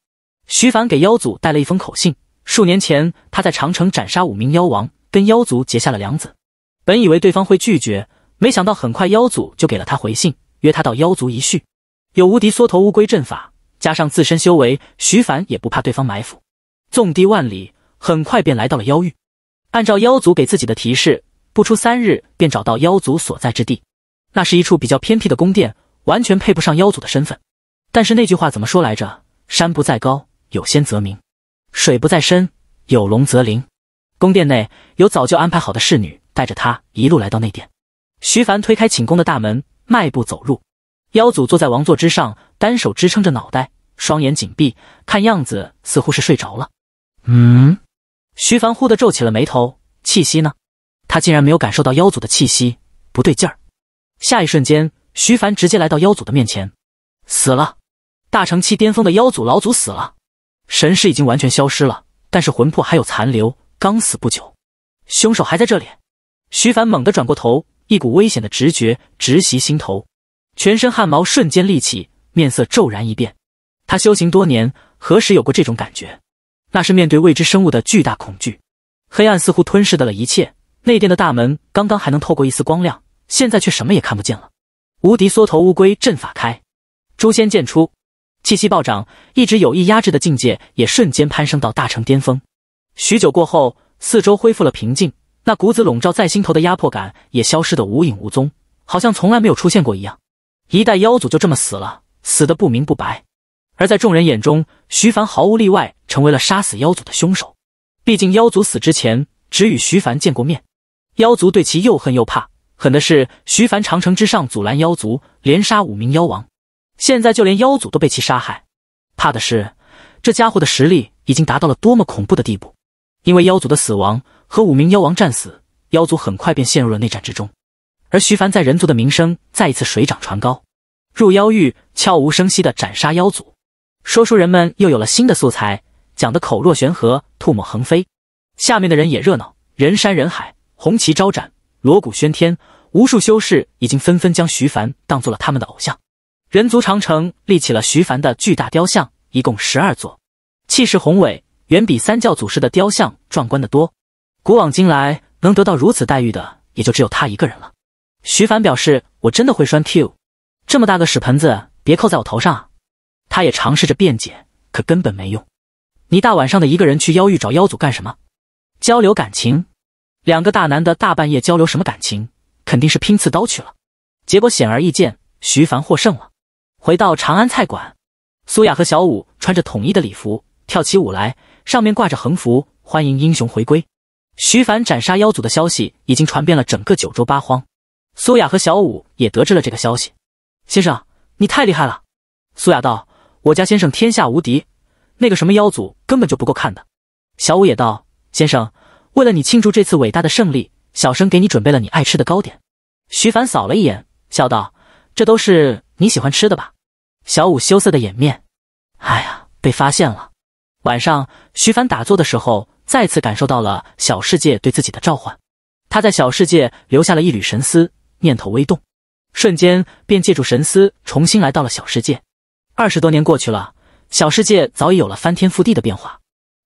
徐凡给妖族带了一封口信。数年前，他在长城斩杀五名妖王，跟妖族结下了梁子。本以为对方会拒绝，没想到很快妖族就给了他回信，约他到妖族一叙。有无敌缩头乌龟阵法，加上自身修为，徐凡也不怕对方埋伏。纵地万里，很快便来到了妖域。按照妖族给自己的提示，不出三日便找到妖族所在之地。那是一处比较偏僻的宫殿，完全配不上妖族的身份。但是那句话怎么说来着？山不在高。有仙则名，水不在深；有龙则灵。宫殿内有早就安排好的侍女带着他一路来到内殿。徐凡推开寝宫的大门，迈步走入。妖祖坐在王座之上，单手支撑着脑袋，双眼紧闭，看样子似乎是睡着了。嗯，徐凡忽地皱起了眉头，气息呢？他竟然没有感受到妖祖的气息，不对劲儿。下一瞬间，徐凡直接来到妖祖的面前。死了，大成期巅峰的妖祖老祖死了。神识已经完全消失了，但是魂魄还有残留。刚死不久，凶手还在这里。徐凡猛地转过头，一股危险的直觉直袭心头，全身汗毛瞬间立起，面色骤然一变。他修行多年，何时有过这种感觉？那是面对未知生物的巨大恐惧。黑暗似乎吞噬的了一切。内殿的大门刚刚还能透过一丝光亮，现在却什么也看不见了。无敌缩头乌龟阵法开，诛仙剑出。气息暴涨，一直有意压制的境界也瞬间攀升到大成巅峰。许久过后，四周恢复了平静，那股子笼罩在心头的压迫感也消失得无影无踪，好像从来没有出现过一样。一代妖祖就这么死了，死得不明不白。而在众人眼中，徐凡毫无例外成为了杀死妖祖的凶手。毕竟妖族死之前只与徐凡见过面，妖族对其又恨又怕，狠的是徐凡长城之上阻拦妖族，连杀五名妖王。现在就连妖祖都被其杀害，怕的是这家伙的实力已经达到了多么恐怖的地步。因为妖祖的死亡和五名妖王战死，妖族很快便陷入了内战之中。而徐凡在人族的名声再一次水涨船高，入妖域悄无声息地斩杀妖族。说书人们又有了新的素材，讲得口若悬河，唾沫横飞。下面的人也热闹，人山人海，红旗招展，锣鼓喧天，无数修士已经纷纷将徐凡当做了他们的偶像。人族长城立起了徐凡的巨大雕像，一共十二座，气势宏伟，远比三教祖师的雕像壮观得多。古往今来，能得到如此待遇的，也就只有他一个人了。徐凡表示：“我真的会栓 Q，这么大个屎盆子别扣在我头上啊！”他也尝试着辩解，可根本没用。你大晚上的一个人去妖域找妖祖干什么？交流感情？两个大男的大半夜交流什么感情？肯定是拼刺刀去了。结果显而易见，徐凡获胜了。回到长安菜馆，苏雅和小五穿着统一的礼服跳起舞来，上面挂着横幅“欢迎英雄回归”。徐凡斩杀妖祖的消息已经传遍了整个九州八荒，苏雅和小五也得知了这个消息。先生，你太厉害了！苏雅道：“我家先生天下无敌，那个什么妖祖根本就不够看的。”小五也道：“先生，为了你庆祝这次伟大的胜利，小生给你准备了你爱吃的糕点。”徐凡扫了一眼，笑道：“这都是。”你喜欢吃的吧？小五羞涩的掩面。哎呀，被发现了！晚上，徐凡打坐的时候，再次感受到了小世界对自己的召唤。他在小世界留下了一缕神思，念头微动，瞬间便借助神思重新来到了小世界。二十多年过去了，小世界早已有了翻天覆地的变化。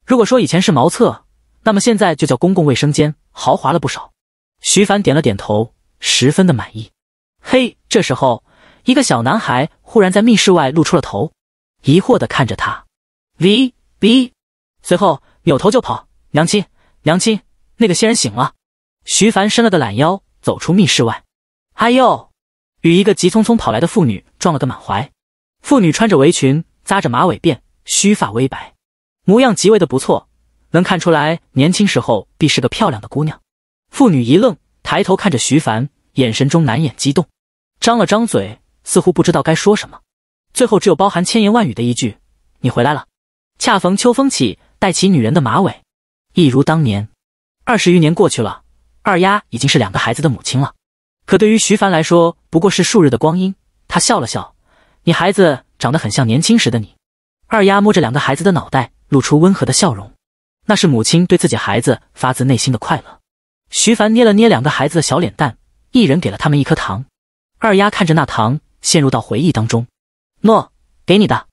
如果说以前是茅厕，那么现在就叫公共卫生间，豪华了不少。徐凡点了点头，十分的满意。嘿，这时候。一个小男孩忽然在密室外露出了头，疑惑的看着他，V B，随后扭头就跑。娘亲，娘亲，那个仙人醒了。徐凡伸了个懒腰，走出密室外，哎呦，与一个急匆匆跑来的妇女撞了个满怀。妇女穿着围裙，扎着马尾辫，须发微白，模样极为的不错，能看出来年轻时候必是个漂亮的姑娘。妇女一愣，抬头看着徐凡，眼神中难掩激动，张了张嘴。似乎不知道该说什么，最后只有包含千言万语的一句：“你回来了。”恰逢秋风起，带起女人的马尾，一如当年。二十余年过去了，二丫已经是两个孩子的母亲了，可对于徐凡来说，不过是数日的光阴。他笑了笑：“你孩子长得很像年轻时的你。”二丫摸着两个孩子的脑袋，露出温和的笑容，那是母亲对自己孩子发自内心的快乐。徐凡捏了捏两个孩子的小脸蛋，一人给了他们一颗糖。二丫看着那糖。陷入到回忆当中。诺，给你的。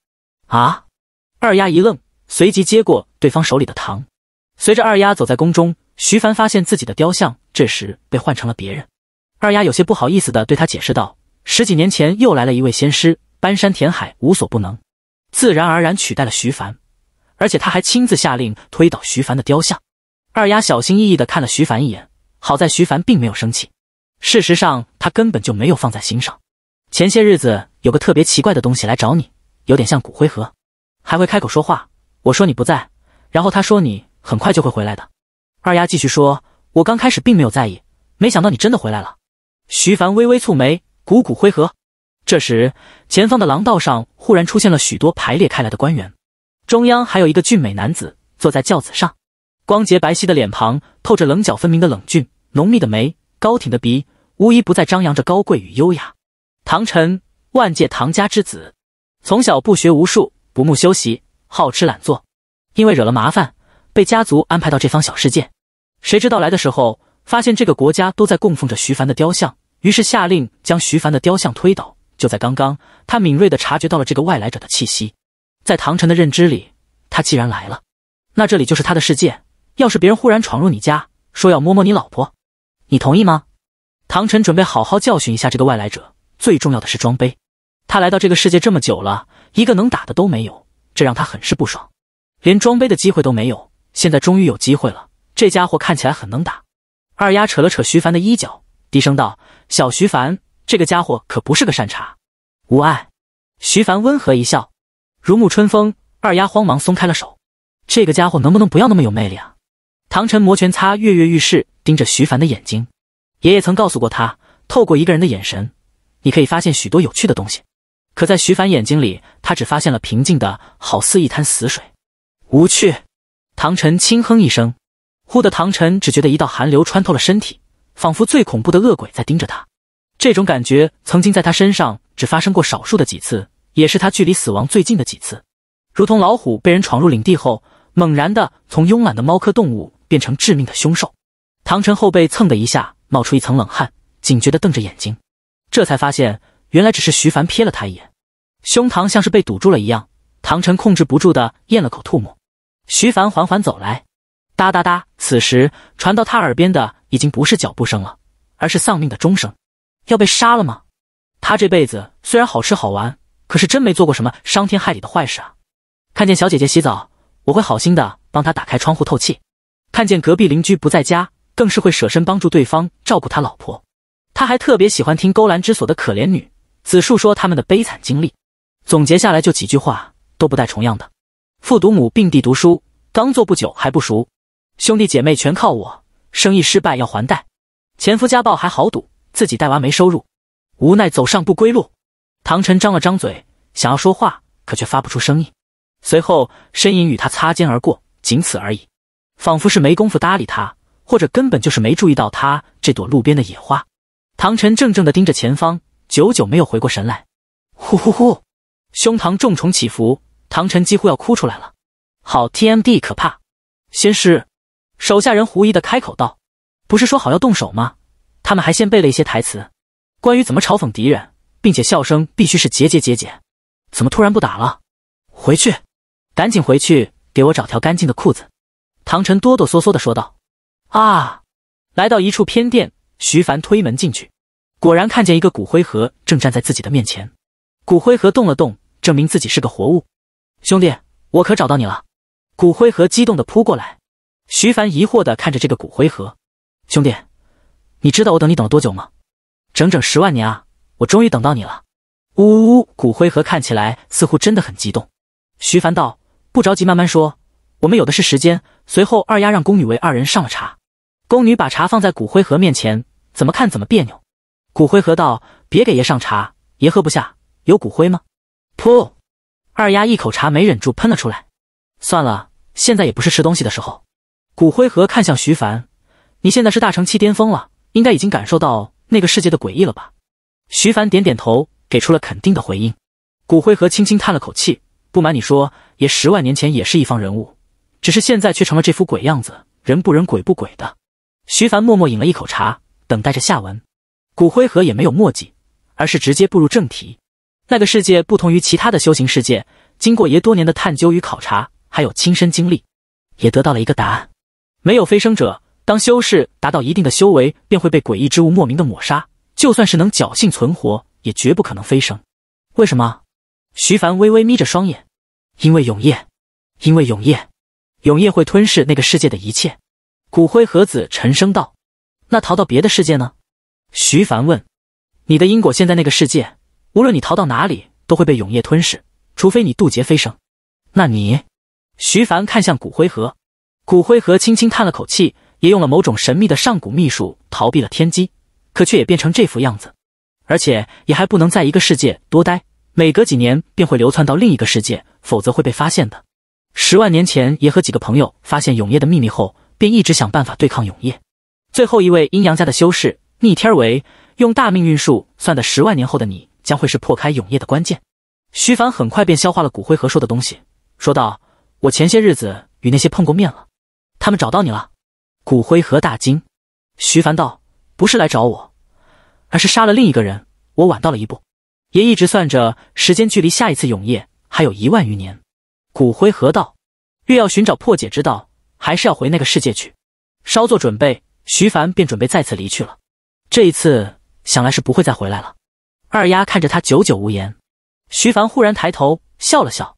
啊！二丫一愣，随即接过对方手里的糖。随着二丫走在宫中，徐凡发现自己的雕像这时被换成了别人。二丫有些不好意思的对他解释道：“十几年前又来了一位仙师，搬山填海无所不能，自然而然取代了徐凡。而且他还亲自下令推倒徐凡的雕像。”二丫小心翼翼的看了徐凡一眼，好在徐凡并没有生气。事实上，他根本就没有放在心上。前些日子有个特别奇怪的东西来找你，有点像骨灰盒，还会开口说话。我说你不在，然后他说你很快就会回来的。二丫继续说：“我刚开始并没有在意，没想到你真的回来了。”徐凡微微蹙眉，股骨灰盒。这时，前方的廊道上忽然出现了许多排列开来的官员，中央还有一个俊美男子坐在轿子上，光洁白皙的脸庞透着棱角分明的冷峻，浓密的眉，高挺的鼻，无一不再张扬着高贵与优雅。唐晨，万界唐家之子，从小不学无术，不慕修习，好吃懒做。因为惹了麻烦，被家族安排到这方小世界。谁知道来的时候，发现这个国家都在供奉着徐凡的雕像，于是下令将徐凡的雕像推倒。就在刚刚，他敏锐地察觉到了这个外来者的气息。在唐晨的认知里，他既然来了，那这里就是他的世界。要是别人忽然闯入你家，说要摸摸你老婆，你同意吗？唐晨准备好好教训一下这个外来者。最重要的是装杯。他来到这个世界这么久了，一个能打的都没有，这让他很是不爽。连装杯的机会都没有，现在终于有机会了。这家伙看起来很能打。二丫扯了扯徐凡的衣角，低声道：“小徐凡，这个家伙可不是个善茬。”无碍。徐凡温和一笑，如沐春风。二丫慌忙松开了手。这个家伙能不能不要那么有魅力啊？唐晨摩拳擦，跃跃欲试，盯着徐凡的眼睛。爷爷曾告诉过他，透过一个人的眼神。你可以发现许多有趣的东西，可在徐凡眼睛里，他只发现了平静的，好似一滩死水，无趣。唐晨轻哼一声，忽的，唐晨只觉得一道寒流穿透了身体，仿佛最恐怖的恶鬼在盯着他。这种感觉曾经在他身上只发生过少数的几次，也是他距离死亡最近的几次。如同老虎被人闯入领地后，猛然的从慵懒的猫科动物变成致命的凶兽。唐晨后背蹭的一下冒出一层冷汗，警觉地瞪着眼睛。这才发现，原来只是徐凡瞥了他一眼，胸膛像是被堵住了一样。唐晨控制不住的咽了口吐沫。徐凡缓缓走来，哒哒哒。此时传到他耳边的已经不是脚步声了，而是丧命的钟声。要被杀了吗？他这辈子虽然好吃好玩，可是真没做过什么伤天害理的坏事啊。看见小姐姐洗澡，我会好心的帮她打开窗户透气；看见隔壁邻居不在家，更是会舍身帮助对方照顾他老婆。他还特别喜欢听《勾栏之所》的可怜女子树说他们的悲惨经历，总结下来就几句话，都不带重样的。父读母并地读书，刚做不久还不熟，兄弟姐妹全靠我。生意失败要还贷，前夫家暴还好赌，自己带娃没收入，无奈走上不归路。唐晨张了张嘴，想要说话，可却发不出声音。随后身影与他擦肩而过，仅此而已，仿佛是没工夫搭理他，或者根本就是没注意到他这朵路边的野花。唐晨怔怔地盯着前方，久久没有回过神来。呼呼呼，胸膛重重起伏，唐晨几乎要哭出来了。好 TMD 可怕！先师，手下人狐疑地开口道：“不是说好要动手吗？他们还先背了一些台词，关于怎么嘲讽敌人，并且笑声必须是节节节节。怎么突然不打了？回去，赶紧回去，给我找条干净的裤子。”唐晨哆哆嗦嗦地说道：“啊！”来到一处偏殿，徐凡推门进去。果然看见一个骨灰盒正站在自己的面前，骨灰盒动了动，证明自己是个活物。兄弟，我可找到你了！骨灰盒激动地扑过来。徐凡疑惑地看着这个骨灰盒，兄弟，你知道我等你等了多久吗？整整十万年啊！我终于等到你了。呜呜呜！骨灰盒看起来似乎真的很激动。徐凡道：“不着急，慢慢说，我们有的是时间。”随后，二丫让宫女为二人上了茶。宫女把茶放在骨灰盒面前，怎么看怎么别扭。骨灰盒道：“别给爷上茶，爷喝不下。有骨灰吗？”噗，二丫一口茶没忍住喷了出来。算了，现在也不是吃东西的时候。骨灰盒看向徐凡：“你现在是大成期巅峰了，应该已经感受到那个世界的诡异了吧？”徐凡点点头，给出了肯定的回应。骨灰盒轻轻叹了口气：“不瞒你说，爷十万年前也是一方人物，只是现在却成了这副鬼样子，人不人，鬼不鬼的。”徐凡默默饮了一口茶，等待着下文。骨灰盒也没有墨迹，而是直接步入正题。那个世界不同于其他的修行世界，经过爷多年的探究与考察，还有亲身经历，也得到了一个答案：没有飞升者。当修士达到一定的修为，便会被诡异之物莫名的抹杀。就算是能侥幸存活，也绝不可能飞升。为什么？徐凡微微眯着双眼，因为永夜，因为永夜，永夜会吞噬那个世界的一切。骨灰盒子沉声道：“那逃到别的世界呢？”徐凡问：“你的因果现在那个世界，无论你逃到哪里，都会被永夜吞噬，除非你渡劫飞升。那你？”徐凡看向骨灰盒，骨灰盒轻轻叹了口气，也用了某种神秘的上古秘术逃避了天机，可却也变成这副样子，而且也还不能在一个世界多待，每隔几年便会流窜到另一个世界，否则会被发现的。十万年前也和几个朋友发现永夜的秘密后，便一直想办法对抗永夜。最后一位阴阳家的修士。逆天而为，用大命运术算的十万年后的你将会是破开永夜的关键。徐凡很快便消化了骨灰盒说的东西，说道：“我前些日子与那些碰过面了，他们找到你了。”骨灰盒大惊。徐凡道：“不是来找我，而是杀了另一个人。我晚到了一步，也一直算着时间，距离下一次永夜还有一万余年。”骨灰盒道：“越要寻找破解之道，还是要回那个世界去。”稍作准备，徐凡便准备再次离去了。这一次想来是不会再回来了。二丫看着他，久久无言。徐凡忽然抬头笑了笑，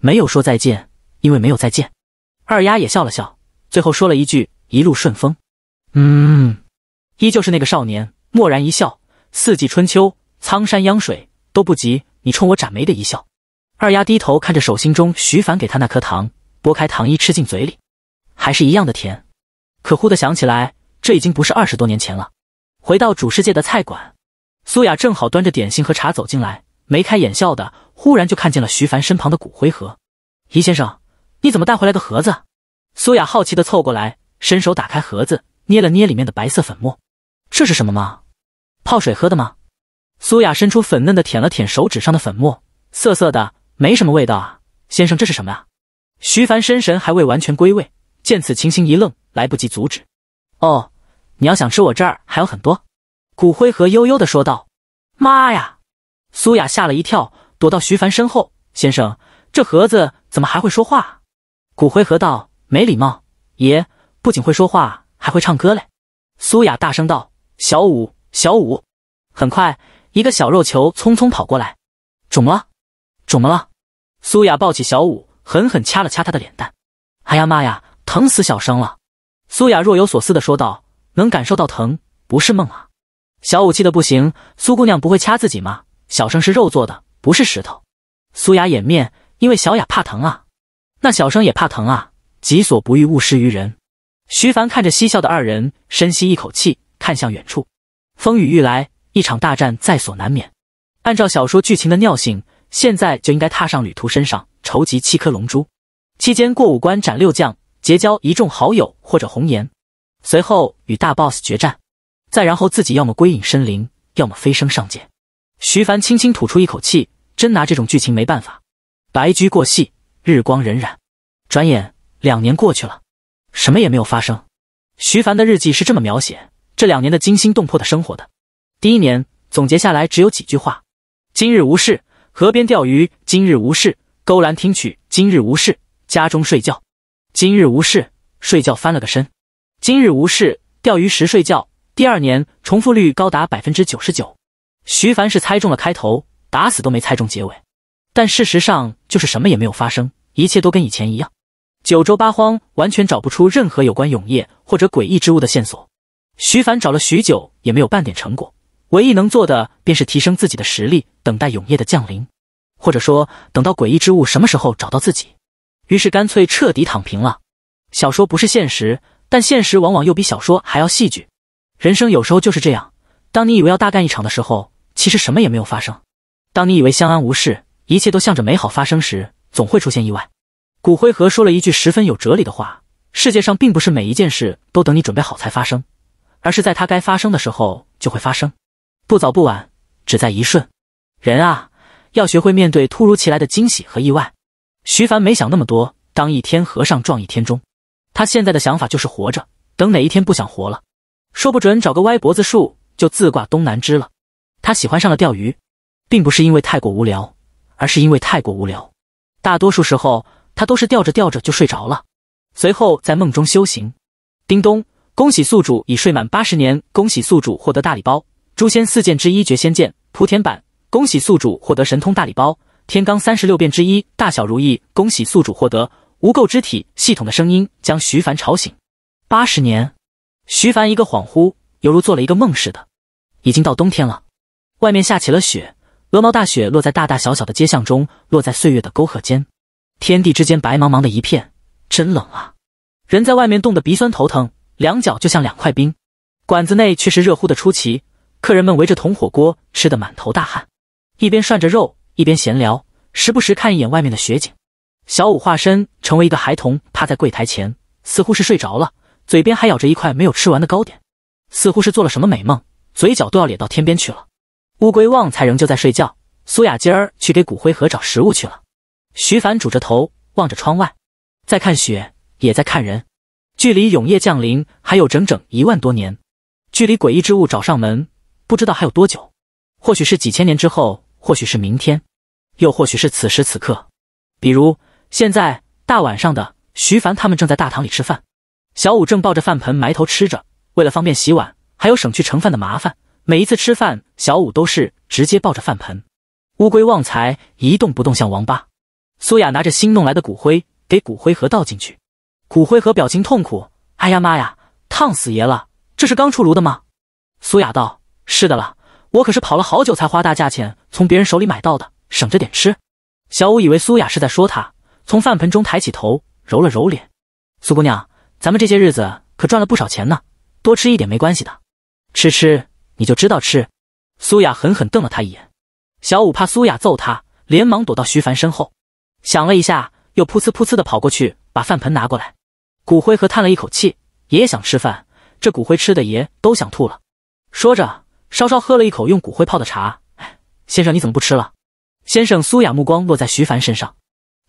没有说再见，因为没有再见。二丫也笑了笑，最后说了一句：“一路顺风。”嗯，依旧是那个少年，蓦然一笑。四季春秋，苍山泱水都不及你冲我展眉的一笑。二丫低头看着手心中徐凡给她那颗糖，剥开糖衣吃进嘴里，还是一样的甜。可忽的想起来，这已经不是二十多年前了。回到主世界的菜馆，苏雅正好端着点心和茶走进来，眉开眼笑的，忽然就看见了徐凡身旁的骨灰盒。仪先生，你怎么带回来个盒子？苏雅好奇的凑过来，伸手打开盒子，捏了捏里面的白色粉末，这是什么吗？泡水喝的吗？苏雅伸出粉嫩的舔了舔手指上的粉末，涩涩的，没什么味道啊，先生这是什么啊？徐凡身神还未完全归位，见此情形一愣，来不及阻止，哦。你要想吃，我这儿还有很多。”骨灰盒悠悠的说道。“妈呀！”苏雅吓了一跳，躲到徐凡身后。“先生，这盒子怎么还会说话？”骨灰盒道，“没礼貌，爷不仅会说话，还会唱歌嘞。”苏雅大声道：“小舞，小舞！”很快，一个小肉球匆匆跑过来。“肿了，肿了！”苏雅抱起小舞，狠狠掐了掐他的脸蛋。“哎呀妈呀，疼死小生了！”苏雅若有所思的说道。能感受到疼，不是梦啊！小舞气的不行，苏姑娘不会掐自己吗？小生是肉做的，不是石头。苏雅掩面，因为小雅怕疼啊，那小生也怕疼啊。己所不欲，勿施于人。徐凡看着嬉笑的二人，深吸一口气，看向远处。风雨欲来，一场大战在所难免。按照小说剧情的尿性，现在就应该踏上旅途，身上筹集七颗龙珠，期间过五关斩六将，结交一众好友或者红颜。随后与大 boss 决战，再然后自己要么归隐深林，要么飞升上界。徐凡轻轻吐出一口气，真拿这种剧情没办法。白驹过隙，日光荏苒，转眼两年过去了，什么也没有发生。徐凡的日记是这么描写这两年的惊心动魄的生活的：第一年总结下来只有几句话：今日无事，河边钓鱼；今日无事，勾栏听曲；今日无事，家中睡觉；今日无事，睡觉翻了个身。今日无事，钓鱼时睡觉。第二年重复率高达百分之九十九。徐凡是猜中了开头，打死都没猜中结尾。但事实上就是什么也没有发生，一切都跟以前一样。九州八荒完全找不出任何有关永夜或者诡异之物的线索。徐凡找了许久也没有半点成果，唯一能做的便是提升自己的实力，等待永夜的降临，或者说等到诡异之物什么时候找到自己。于是干脆彻底躺平了。小说不是现实。但现实往往又比小说还要戏剧。人生有时候就是这样，当你以为要大干一场的时候，其实什么也没有发生；当你以为相安无事，一切都向着美好发生时，总会出现意外。骨灰盒说了一句十分有哲理的话：世界上并不是每一件事都等你准备好才发生，而是在它该发生的时候就会发生，不早不晚，只在一瞬。人啊，要学会面对突如其来的惊喜和意外。徐凡没想那么多，当一天和尚撞一天钟。他现在的想法就是活着，等哪一天不想活了，说不准找个歪脖子树就自挂东南枝了。他喜欢上了钓鱼，并不是因为太过无聊，而是因为太过无聊。大多数时候，他都是钓着钓着就睡着了，随后在梦中修行。叮咚，恭喜宿主已睡满八十年，恭喜宿主获得大礼包《诛仙四剑之一绝仙剑·莆田版》。恭喜宿主获得神通大礼包《天罡三十六变之一大小如意》。恭喜宿主获得。无垢之体系统的声音将徐凡吵醒。八十年，徐凡一个恍惚，犹如做了一个梦似的。已经到冬天了，外面下起了雪，鹅毛大雪落在大大小小的街巷中，落在岁月的沟壑间，天地之间白茫茫的一片，真冷啊！人在外面冻得鼻酸头疼，两脚就像两块冰。馆子内却是热乎的出奇，客人们围着铜火锅吃得满头大汗，一边涮着肉，一边闲聊，时不时看一眼外面的雪景。小五化身成为一个孩童，趴在柜台前，似乎是睡着了，嘴边还咬着一块没有吃完的糕点，似乎是做了什么美梦，嘴角都要咧到天边去了。乌龟旺财仍旧在睡觉。苏雅今儿去给骨灰盒找食物去了。徐凡拄着头望着窗外，在看雪，也在看人。距离永夜降临还有整整一万多年，距离诡异之物找上门，不知道还有多久，或许是几千年之后，或许是明天，又或许是此时此刻，比如。现在大晚上的，徐凡他们正在大堂里吃饭，小五正抱着饭盆埋头吃着。为了方便洗碗，还有省去盛饭的麻烦，每一次吃饭，小五都是直接抱着饭盆。乌龟旺财一动不动，像王八。苏雅拿着新弄来的骨灰，给骨灰盒倒进去。骨灰盒表情痛苦。哎呀妈呀，烫死爷了！这是刚出炉的吗？苏雅道：“是的了，我可是跑了好久才花大价钱从别人手里买到的，省着点吃。”小五以为苏雅是在说他。从饭盆中抬起头，揉了揉脸。苏姑娘，咱们这些日子可赚了不少钱呢，多吃一点没关系的。吃吃，你就知道吃。苏雅狠狠瞪了他一眼。小五怕苏雅揍他，连忙躲到徐凡身后。想了一下，又扑呲扑呲的跑过去把饭盆拿过来。骨灰盒叹了一口气：“爷爷想吃饭，这骨灰吃的爷都想吐了。”说着，稍稍喝了一口用骨灰泡的茶。“哎，先生你怎么不吃了？”先生，苏雅目光落在徐凡身上。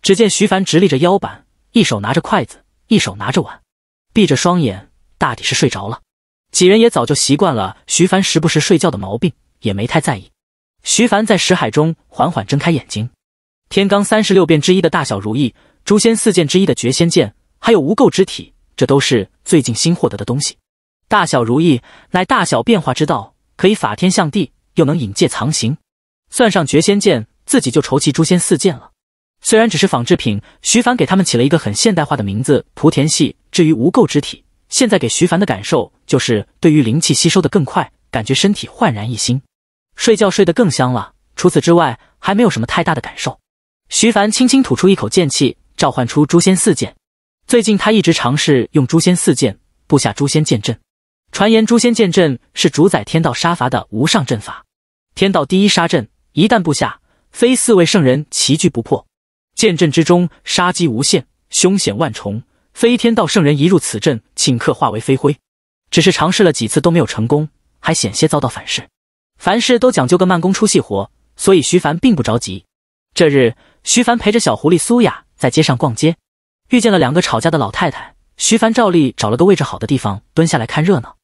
只见徐凡直立着腰板，一手拿着筷子，一手拿着碗，闭着双眼，大抵是睡着了。几人也早就习惯了徐凡时不时睡觉的毛病，也没太在意。徐凡在石海中缓缓睁开眼睛，天罡三十六变之一的大小如意，诛仙四剑之一的绝仙剑，还有无垢之体，这都是最近新获得的东西。大小如意乃大小变化之道，可以法天象地，又能引界藏形。算上绝仙剑，自己就筹齐诛仙四剑了。虽然只是仿制品，徐凡给他们起了一个很现代化的名字——莆田系。至于无垢之体，现在给徐凡的感受就是对于灵气吸收的更快，感觉身体焕然一新，睡觉睡得更香了。除此之外，还没有什么太大的感受。徐凡轻轻吐出一口剑气，召唤出诛仙四剑。最近他一直尝试用诛仙四剑布下诛仙剑阵。传言诛仙剑阵是主宰天道杀伐的无上阵法，天道第一杀阵，一旦布下，非四位圣人齐聚不破。剑阵之中，杀机无限，凶险万重。飞天道圣人一入此阵，顷刻化为飞灰。只是尝试了几次都没有成功，还险些遭到反噬。凡事都讲究个慢工出细活，所以徐凡并不着急。这日，徐凡陪着小狐狸苏雅在街上逛街，遇见了两个吵架的老太太。徐凡照例找了个位置好的地方蹲下来看热闹。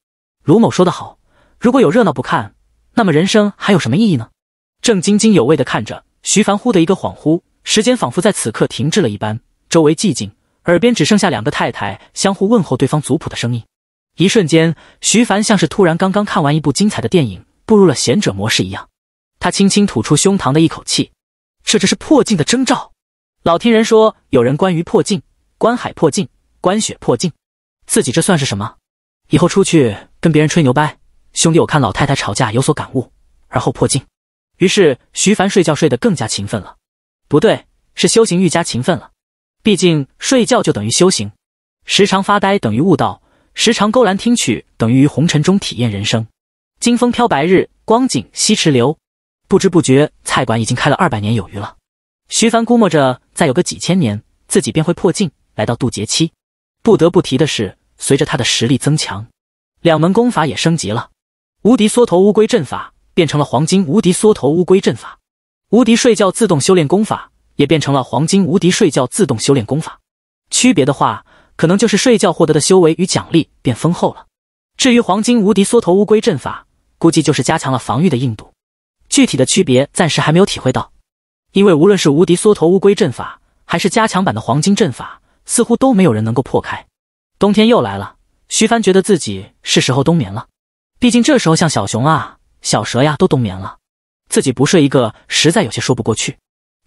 卢某说得好：“如果有热闹不看，那么人生还有什么意义呢？”正津津有味的看着，徐凡忽的一个恍惚。时间仿佛在此刻停滞了一般，周围寂静，耳边只剩下两个太太相互问候对方族谱的声音。一瞬间，徐凡像是突然刚刚看完一部精彩的电影，步入了贤者模式一样。他轻轻吐出胸膛的一口气，这这是破镜的征兆。老听人说有人关于破镜观海破镜观雪破镜，自己这算是什么？以后出去跟别人吹牛掰，兄弟，我看老太太吵架有所感悟，而后破镜。于是，徐凡睡觉睡得更加勤奋了。不对，是修行愈加勤奋了。毕竟睡觉就等于修行，时常发呆等于悟道，时常勾栏听曲等于于红尘中体验人生。金风飘白日，光景西池流。不知不觉，菜馆已经开了二百年有余了。徐凡估摸着，再有个几千年，自己便会破境来到渡劫期。不得不提的是，随着他的实力增强，两门功法也升级了。无敌缩头乌龟阵法变成了黄金无敌缩头乌龟阵法。无敌睡觉自动修炼功法也变成了黄金无敌睡觉自动修炼功法，区别的话，可能就是睡觉获得的修为与奖励变丰厚了。至于黄金无敌缩头乌龟阵法，估计就是加强了防御的硬度。具体的区别暂时还没有体会到，因为无论是无敌缩头乌龟阵法，还是加强版的黄金阵法，似乎都没有人能够破开。冬天又来了，徐帆觉得自己是时候冬眠了，毕竟这时候像小熊啊、小蛇呀都冬眠了。自己不睡一个，实在有些说不过去。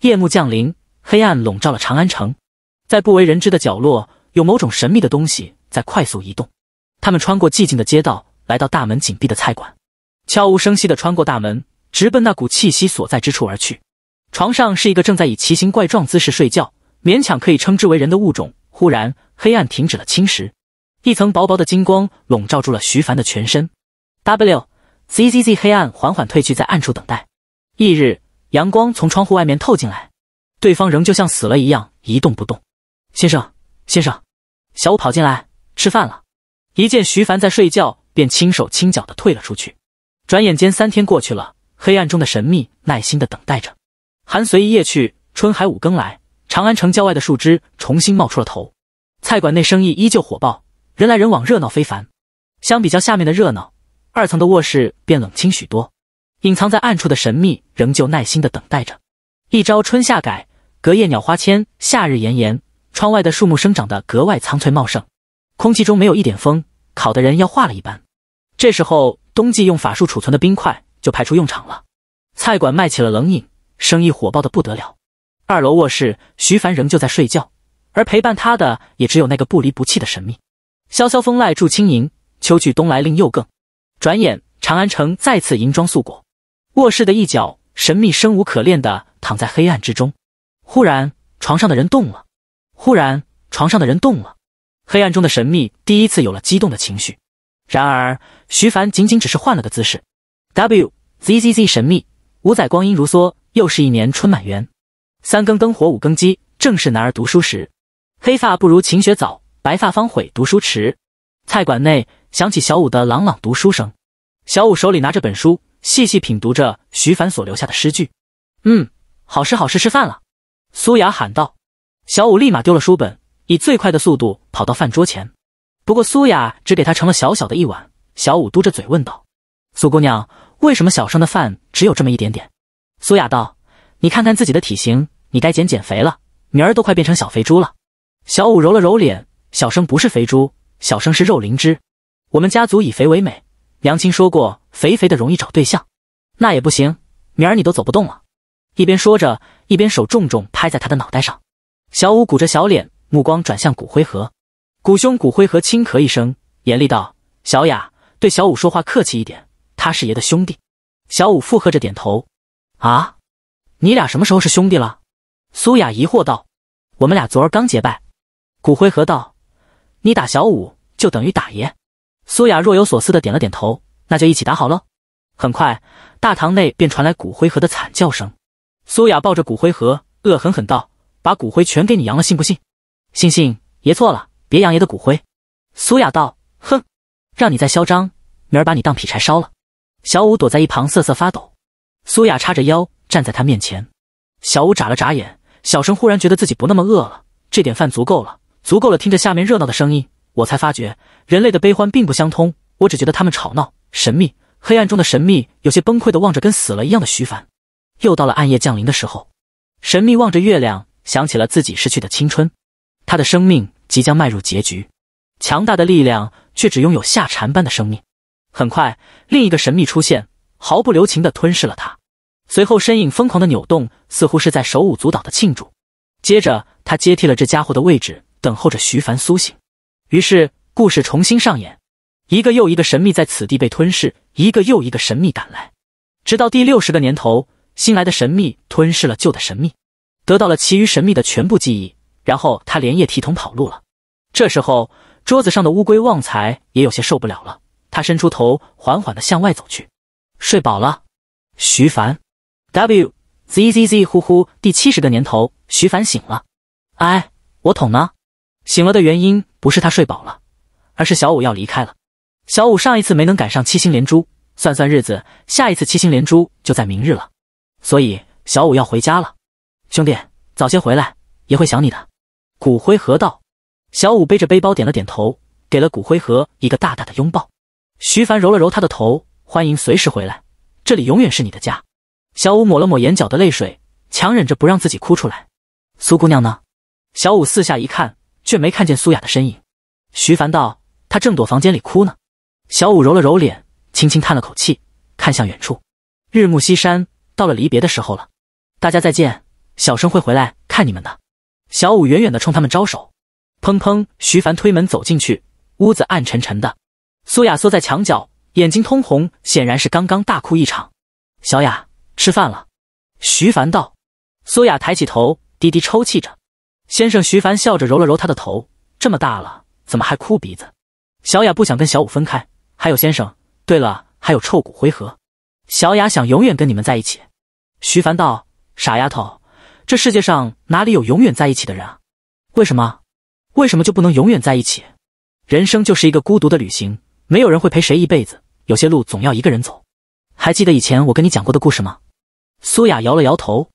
夜幕降临，黑暗笼罩了长安城，在不为人知的角落，有某种神秘的东西在快速移动。他们穿过寂静的街道，来到大门紧闭的菜馆，悄无声息地穿过大门，直奔那股气息所在之处而去。床上是一个正在以奇形怪状姿势睡觉，勉强可以称之为人的物种。忽然，黑暗停止了侵蚀，一层薄薄的金光笼罩住了徐凡的全身。W，zzz，黑暗缓缓退去，在暗处等待。翌日，阳光从窗户外面透进来，对方仍旧像死了一样一动不动。先生，先生，小五跑进来吃饭了。一见徐凡在睡觉，便轻手轻脚的退了出去。转眼间三天过去了，黑暗中的神秘耐心的等待着。寒随一夜去，春海五更来。长安城郊外的树枝重新冒出了头。菜馆内生意依旧火爆，人来人往，热闹非凡。相比较下面的热闹，二层的卧室便冷清许多。隐藏在暗处的神秘仍旧耐心的等待着。一朝春夏改，隔夜鸟花迁。夏日炎炎，窗外的树木生长得格外苍翠茂盛，空气中没有一点风，烤的人要化了一般。这时候，冬季用法术储存的冰块就派出用场了。菜馆卖起了冷饮，生意火爆的不得了。二楼卧室，徐凡仍旧在睡觉，而陪伴他的也只有那个不离不弃的神秘。萧萧风籁助轻盈，秋去冬来令又更。转眼，长安城再次银装素裹。卧室的一角，神秘生无可恋的躺在黑暗之中。忽然，床上的人动了。忽然，床上的人动了。黑暗中的神秘第一次有了激动的情绪。然而，徐凡仅仅只是换了个姿势。WZZZ 神秘，五载光阴如梭，又是一年春满园。三更灯火五更鸡，正是男儿读书时。黑发不如勤学早，白发方悔读书迟。菜馆内响起小五的朗朗读书声。小五手里拿着本书。细细品读着徐凡所留下的诗句，嗯，好诗好诗，吃饭了！苏雅喊道。小五立马丢了书本，以最快的速度跑到饭桌前。不过苏雅只给他盛了小小的一碗。小五嘟着嘴问道：“苏姑娘，为什么小生的饭只有这么一点点？”苏雅道：“你看看自己的体型，你该减减肥了，明儿都快变成小肥猪了。”小五揉了揉脸：“小生不是肥猪，小生是肉灵芝。我们家族以肥为美。”娘亲说过，肥肥的容易找对象，那也不行。明儿你都走不动了。一边说着，一边手重重拍在他的脑袋上。小五鼓着小脸，目光转向骨灰盒。古兄骨灰盒轻咳一声，严厉道：“小雅，对小五说话客气一点，他是爷的兄弟。”小五附和着点头。啊，你俩什么时候是兄弟了？苏雅疑惑道：“我们俩昨儿刚结拜。”骨灰盒道：“你打小五，就等于打爷。”苏雅若有所思的点了点头，那就一起打好喽。很快，大堂内便传来骨灰盒的惨叫声。苏雅抱着骨灰盒，恶狠狠道：“把骨灰全给你扬了，信不信？”“信信。”爷错了，别扬爷的骨灰。”苏雅道，“哼，让你再嚣张，明儿把你当劈柴烧了。”小五躲在一旁瑟瑟发抖。苏雅叉着腰站在他面前。小五眨了眨眼，小声忽然觉得自己不那么饿了，这点饭足够了，足够了。听着下面热闹的声音。我才发觉人类的悲欢并不相通。我只觉得他们吵闹、神秘，黑暗中的神秘有些崩溃的望着跟死了一样的徐凡。又到了暗夜降临的时候，神秘望着月亮，想起了自己失去的青春。他的生命即将迈入结局，强大的力量却只拥有下蝉般的生命。很快，另一个神秘出现，毫不留情的吞噬了他。随后身影疯狂的扭动，似乎是在手舞足蹈的庆祝。接着他接替了这家伙的位置，等候着徐凡苏醒。于是故事重新上演，一个又一个神秘在此地被吞噬，一个又一个神秘赶来，直到第六十个年头，新来的神秘吞噬了旧的神秘，得到了其余神秘的全部记忆，然后他连夜提桶跑路了。这时候桌子上的乌龟旺财也有些受不了了，他伸出头，缓缓地向外走去。睡饱了，徐凡，w z z z 呼呼，第七十个年头，徐凡醒了。哎，我桶呢？醒了的原因。不是他睡饱了，而是小五要离开了。小五上一次没能赶上七星连珠，算算日子，下一次七星连珠就在明日了，所以小五要回家了。兄弟，早些回来，也会想你的。骨灰盒道。小五背着背包点了点头，给了骨灰盒一个大大的拥抱。徐凡揉了揉他的头，欢迎随时回来，这里永远是你的家。小五抹了抹眼角的泪水，强忍着不让自己哭出来。苏姑娘呢？小五四下一看。却没看见苏雅的身影，徐凡道：“她正躲房间里哭呢。”小五揉了揉脸，轻轻叹了口气，看向远处。日暮西山，到了离别的时候了，大家再见，小生会回来看你们的。小五远远的冲他们招手。砰砰，徐凡推门走进去，屋子暗沉沉的。苏雅缩在墙角，眼睛通红，显然是刚刚大哭一场。小雅，吃饭了。徐凡道。苏雅抬起头，低低抽泣着。先生，徐凡笑着揉了揉他的头，这么大了，怎么还哭鼻子？小雅不想跟小五分开，还有先生，对了，还有臭骨灰盒。小雅想永远跟你们在一起。徐凡道：“傻丫头，这世界上哪里有永远在一起的人啊？为什么？为什么就不能永远在一起？人生就是一个孤独的旅行，没有人会陪谁一辈子，有些路总要一个人走。还记得以前我跟你讲过的故事吗？”苏雅摇了摇头。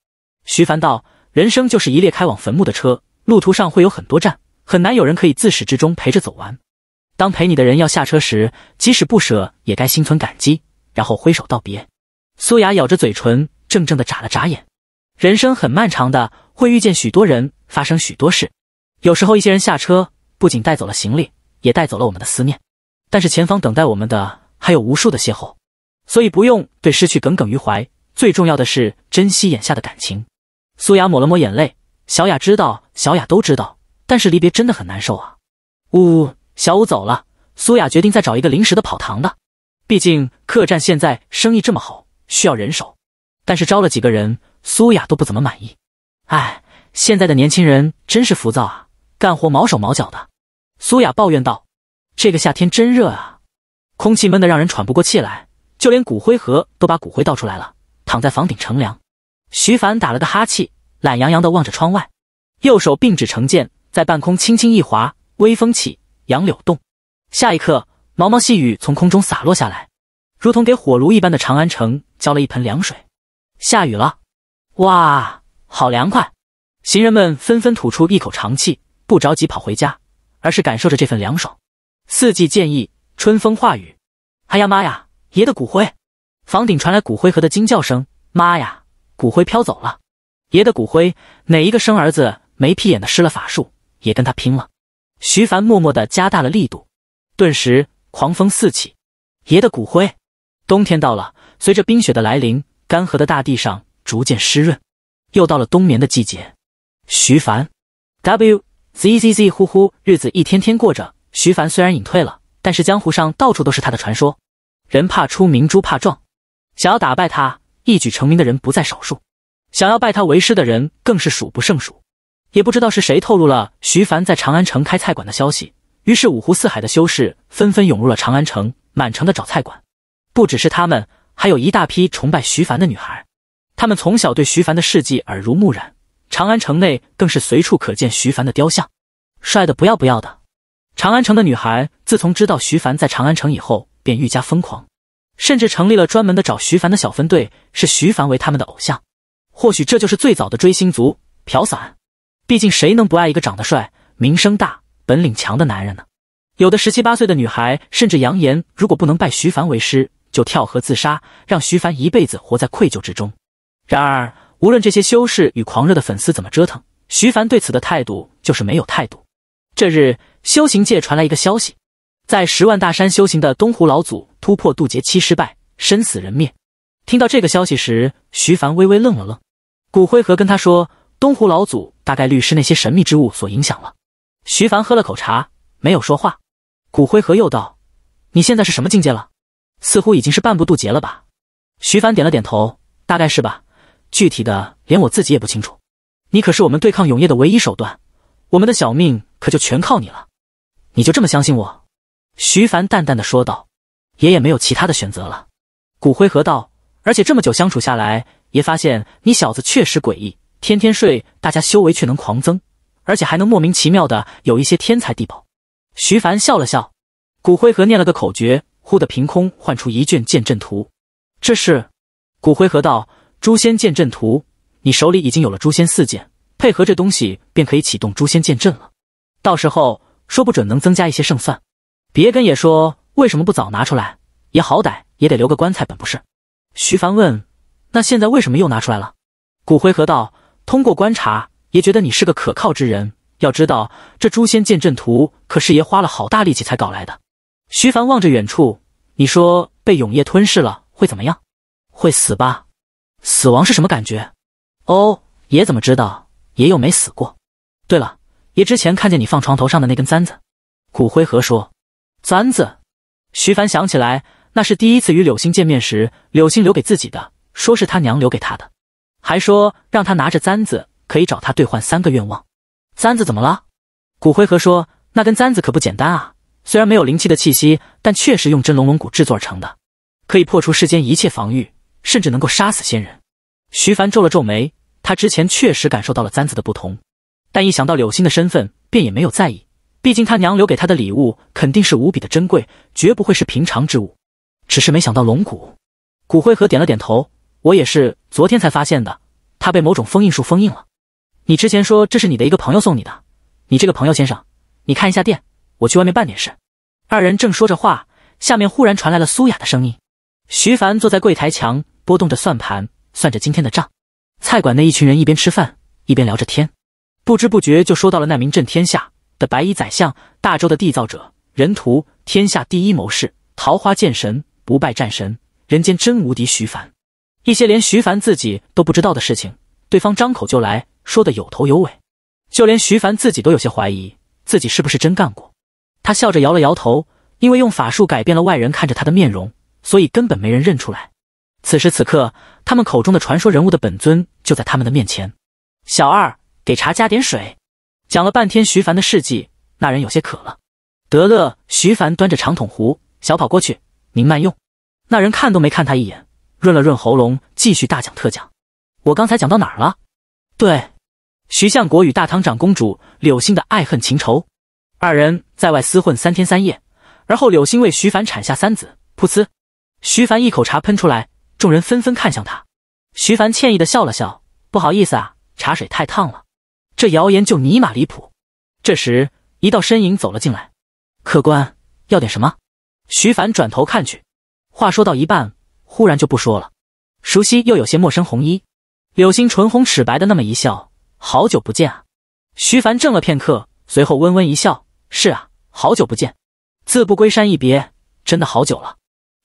徐凡道。人生就是一列开往坟墓的车，路途上会有很多站，很难有人可以自始至终陪着走完。当陪你的人要下车时，即使不舍，也该心存感激，然后挥手道别。苏雅咬着嘴唇，怔怔的眨了眨眼。人生很漫长，的会遇见许多人，发生许多事。有时候一些人下车，不仅带走了行李，也带走了我们的思念。但是前方等待我们的还有无数的邂逅，所以不用对失去耿耿于怀。最重要的是珍惜眼下的感情。苏雅抹了抹眼泪，小雅知道，小雅都知道，但是离别真的很难受啊。呜，小五走了，苏雅决定再找一个临时的跑堂的，毕竟客栈现在生意这么好，需要人手。但是招了几个人，苏雅都不怎么满意。哎，现在的年轻人真是浮躁啊，干活毛手毛脚的。苏雅抱怨道：“这个夏天真热啊，空气闷得让人喘不过气来，就连骨灰盒都把骨灰倒出来了，躺在房顶乘凉。”徐凡打了个哈气，懒洋洋地望着窗外，右手并指成剑，在半空轻轻一划，微风起，杨柳动。下一刻，毛毛细雨从空中洒落下来，如同给火炉一般的长安城浇了一盆凉水。下雨了，哇，好凉快！行人们纷纷吐出一口长气，不着急跑回家，而是感受着这份凉爽。四季建议：春风化雨。哎呀妈呀，爷的骨灰！房顶传来骨灰盒的惊叫声。妈呀！骨灰飘走了，爷的骨灰，哪一个生儿子没屁眼的施了法术也跟他拼了？徐凡默默地加大了力度，顿时狂风四起。爷的骨灰，冬天到了，随着冰雪的来临，干涸的大地上逐渐湿润。又到了冬眠的季节。徐凡，w z z z 呼呼，日子一天天过着。徐凡虽然隐退了，但是江湖上到处都是他的传说。人怕出名猪怕壮，想要打败他。一举成名的人不在少数，想要拜他为师的人更是数不胜数。也不知道是谁透露了徐凡在长安城开菜馆的消息，于是五湖四海的修士纷纷涌入了长安城，满城的找菜馆。不只是他们，还有一大批崇拜徐凡的女孩。他们从小对徐凡的事迹耳濡目染，长安城内更是随处可见徐凡的雕像，帅的不要不要的。长安城的女孩自从知道徐凡在长安城以后，便愈加疯狂。甚至成立了专门的找徐凡的小分队，视徐凡为他们的偶像。或许这就是最早的追星族朴散。毕竟谁能不爱一个长得帅、名声大、本领强的男人呢？有的十七八岁的女孩甚至扬言，如果不能拜徐凡为师，就跳河自杀，让徐凡一辈子活在愧疚之中。然而，无论这些修士与狂热的粉丝怎么折腾，徐凡对此的态度就是没有态度。这日，修行界传来一个消息，在十万大山修行的东湖老祖。突破渡劫期失败，身死人灭。听到这个消息时，徐凡微微愣了愣。骨灰盒跟他说：“东湖老祖大概率是那些神秘之物所影响了。”徐凡喝了口茶，没有说话。骨灰盒又道：“你现在是什么境界了？似乎已经是半步渡劫了吧？”徐凡点了点头：“大概是吧，具体的连我自己也不清楚。你可是我们对抗永夜的唯一手段，我们的小命可就全靠你了。”“你就这么相信我？”徐凡淡淡的说道。爷爷没有其他的选择了。骨灰盒道，而且这么久相处下来，爷发现你小子确实诡异，天天睡，大家修为却能狂增，而且还能莫名其妙的有一些天才地宝。徐凡笑了笑，骨灰盒念了个口诀，忽的凭空唤出一卷剑阵图。这是骨灰盒道诛仙剑阵图，你手里已经有了诛仙四剑，配合这东西便可以启动诛仙剑阵了，到时候说不准能增加一些胜算。别跟爷说。为什么不早拿出来？爷好歹也得留个棺材本不是？徐凡问。那现在为什么又拿出来了？骨灰盒道。通过观察，爷觉得你是个可靠之人。要知道，这诛仙剑阵图可是爷花了好大力气才搞来的。徐凡望着远处，你说被永夜吞噬了会怎么样？会死吧？死亡是什么感觉？哦，爷怎么知道？爷又没死过。对了，爷之前看见你放床头上的那根簪子。骨灰盒说，簪子。徐凡想起来，那是第一次与柳星见面时，柳星留给自己的，说是他娘留给他的，还说让他拿着簪子可以找他兑换三个愿望。簪子怎么了？骨灰盒说，那根簪子可不简单啊，虽然没有灵气的气息，但确实用真龙龙骨制作而成的，可以破除世间一切防御，甚至能够杀死仙人。徐凡皱了皱眉，他之前确实感受到了簪子的不同，但一想到柳星的身份，便也没有在意。毕竟他娘留给他的礼物肯定是无比的珍贵，绝不会是平常之物。只是没想到龙骨骨灰盒点了点头。我也是昨天才发现的，他被某种封印术封印了。你之前说这是你的一个朋友送你的，你这个朋友先生，你看一下店，我去外面办点事。二人正说着话，下面忽然传来了苏雅的声音。徐凡坐在柜台墙，拨动着算盘，算着今天的账。菜馆内一群人一边吃饭一边聊着天，不知不觉就说到了那名震天下。的白衣宰相，大周的缔造者，人屠，天下第一谋士，桃花剑神，不败战神，人间真无敌徐凡，一些连徐凡自己都不知道的事情，对方张口就来说的有头有尾，就连徐凡自己都有些怀疑自己是不是真干过。他笑着摇了摇头，因为用法术改变了外人看着他的面容，所以根本没人认出来。此时此刻，他们口中的传说人物的本尊就在他们的面前。小二，给茶加点水。讲了半天徐凡的事迹，那人有些渴了。得乐，徐凡端着长筒壶小跑过去，您慢用。那人看都没看他一眼，润了润喉咙，继续大讲特讲。我刚才讲到哪儿了？对，徐相国与大唐长公主柳星的爱恨情仇。二人在外厮混三天三夜，而后柳星为徐凡产下三子。噗呲！徐凡一口茶喷出来，众人纷纷看向他。徐凡歉意的笑了笑，不好意思啊，茶水太烫了。这谣言就尼玛离谱！这时，一道身影走了进来。客官要点什么？徐凡转头看去，话说到一半，忽然就不说了。熟悉又有些陌生，红衣，柳星唇红齿白的那么一笑：“好久不见啊！”徐凡怔了片刻，随后温温一笑：“是啊，好久不见。自不归山一别，真的好久了，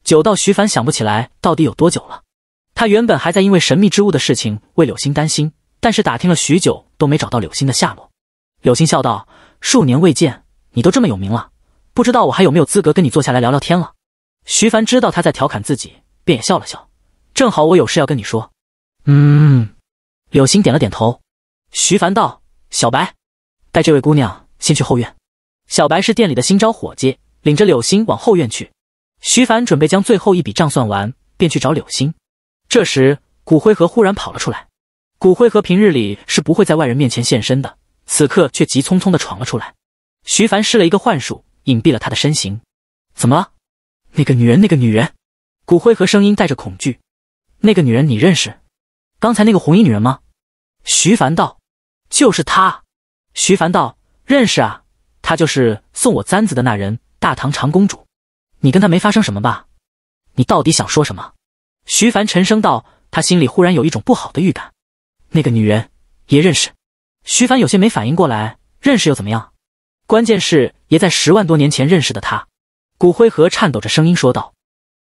久到徐凡想不起来到底有多久了。他原本还在因为神秘之物的事情为柳星担心。”但是打听了许久都没找到柳心的下落。柳心笑道：“数年未见，你都这么有名了，不知道我还有没有资格跟你坐下来聊聊天了？”徐凡知道他在调侃自己，便也笑了笑。正好我有事要跟你说。嗯，柳心点了点头。徐凡道：“小白，带这位姑娘先去后院。”小白是店里的新招伙计，领着柳心往后院去。徐凡准备将最后一笔账算完，便去找柳心。这时，骨灰盒忽然跑了出来。骨灰盒平日里是不会在外人面前现身的，此刻却急匆匆的闯了出来。徐凡施了一个幻术，隐蔽了他的身形。怎么了？那个女人，那个女人，骨灰盒声音带着恐惧。那个女人你认识？刚才那个红衣女人吗？徐凡道：“就是她。”徐凡道：“认识啊，她就是送我簪子的那人，大唐长公主。你跟她没发生什么吧？你到底想说什么？”徐凡沉声道，他心里忽然有一种不好的预感。那个女人也认识，徐凡有些没反应过来。认识又怎么样？关键是爷在十万多年前认识的她。骨灰盒颤抖着声音说道。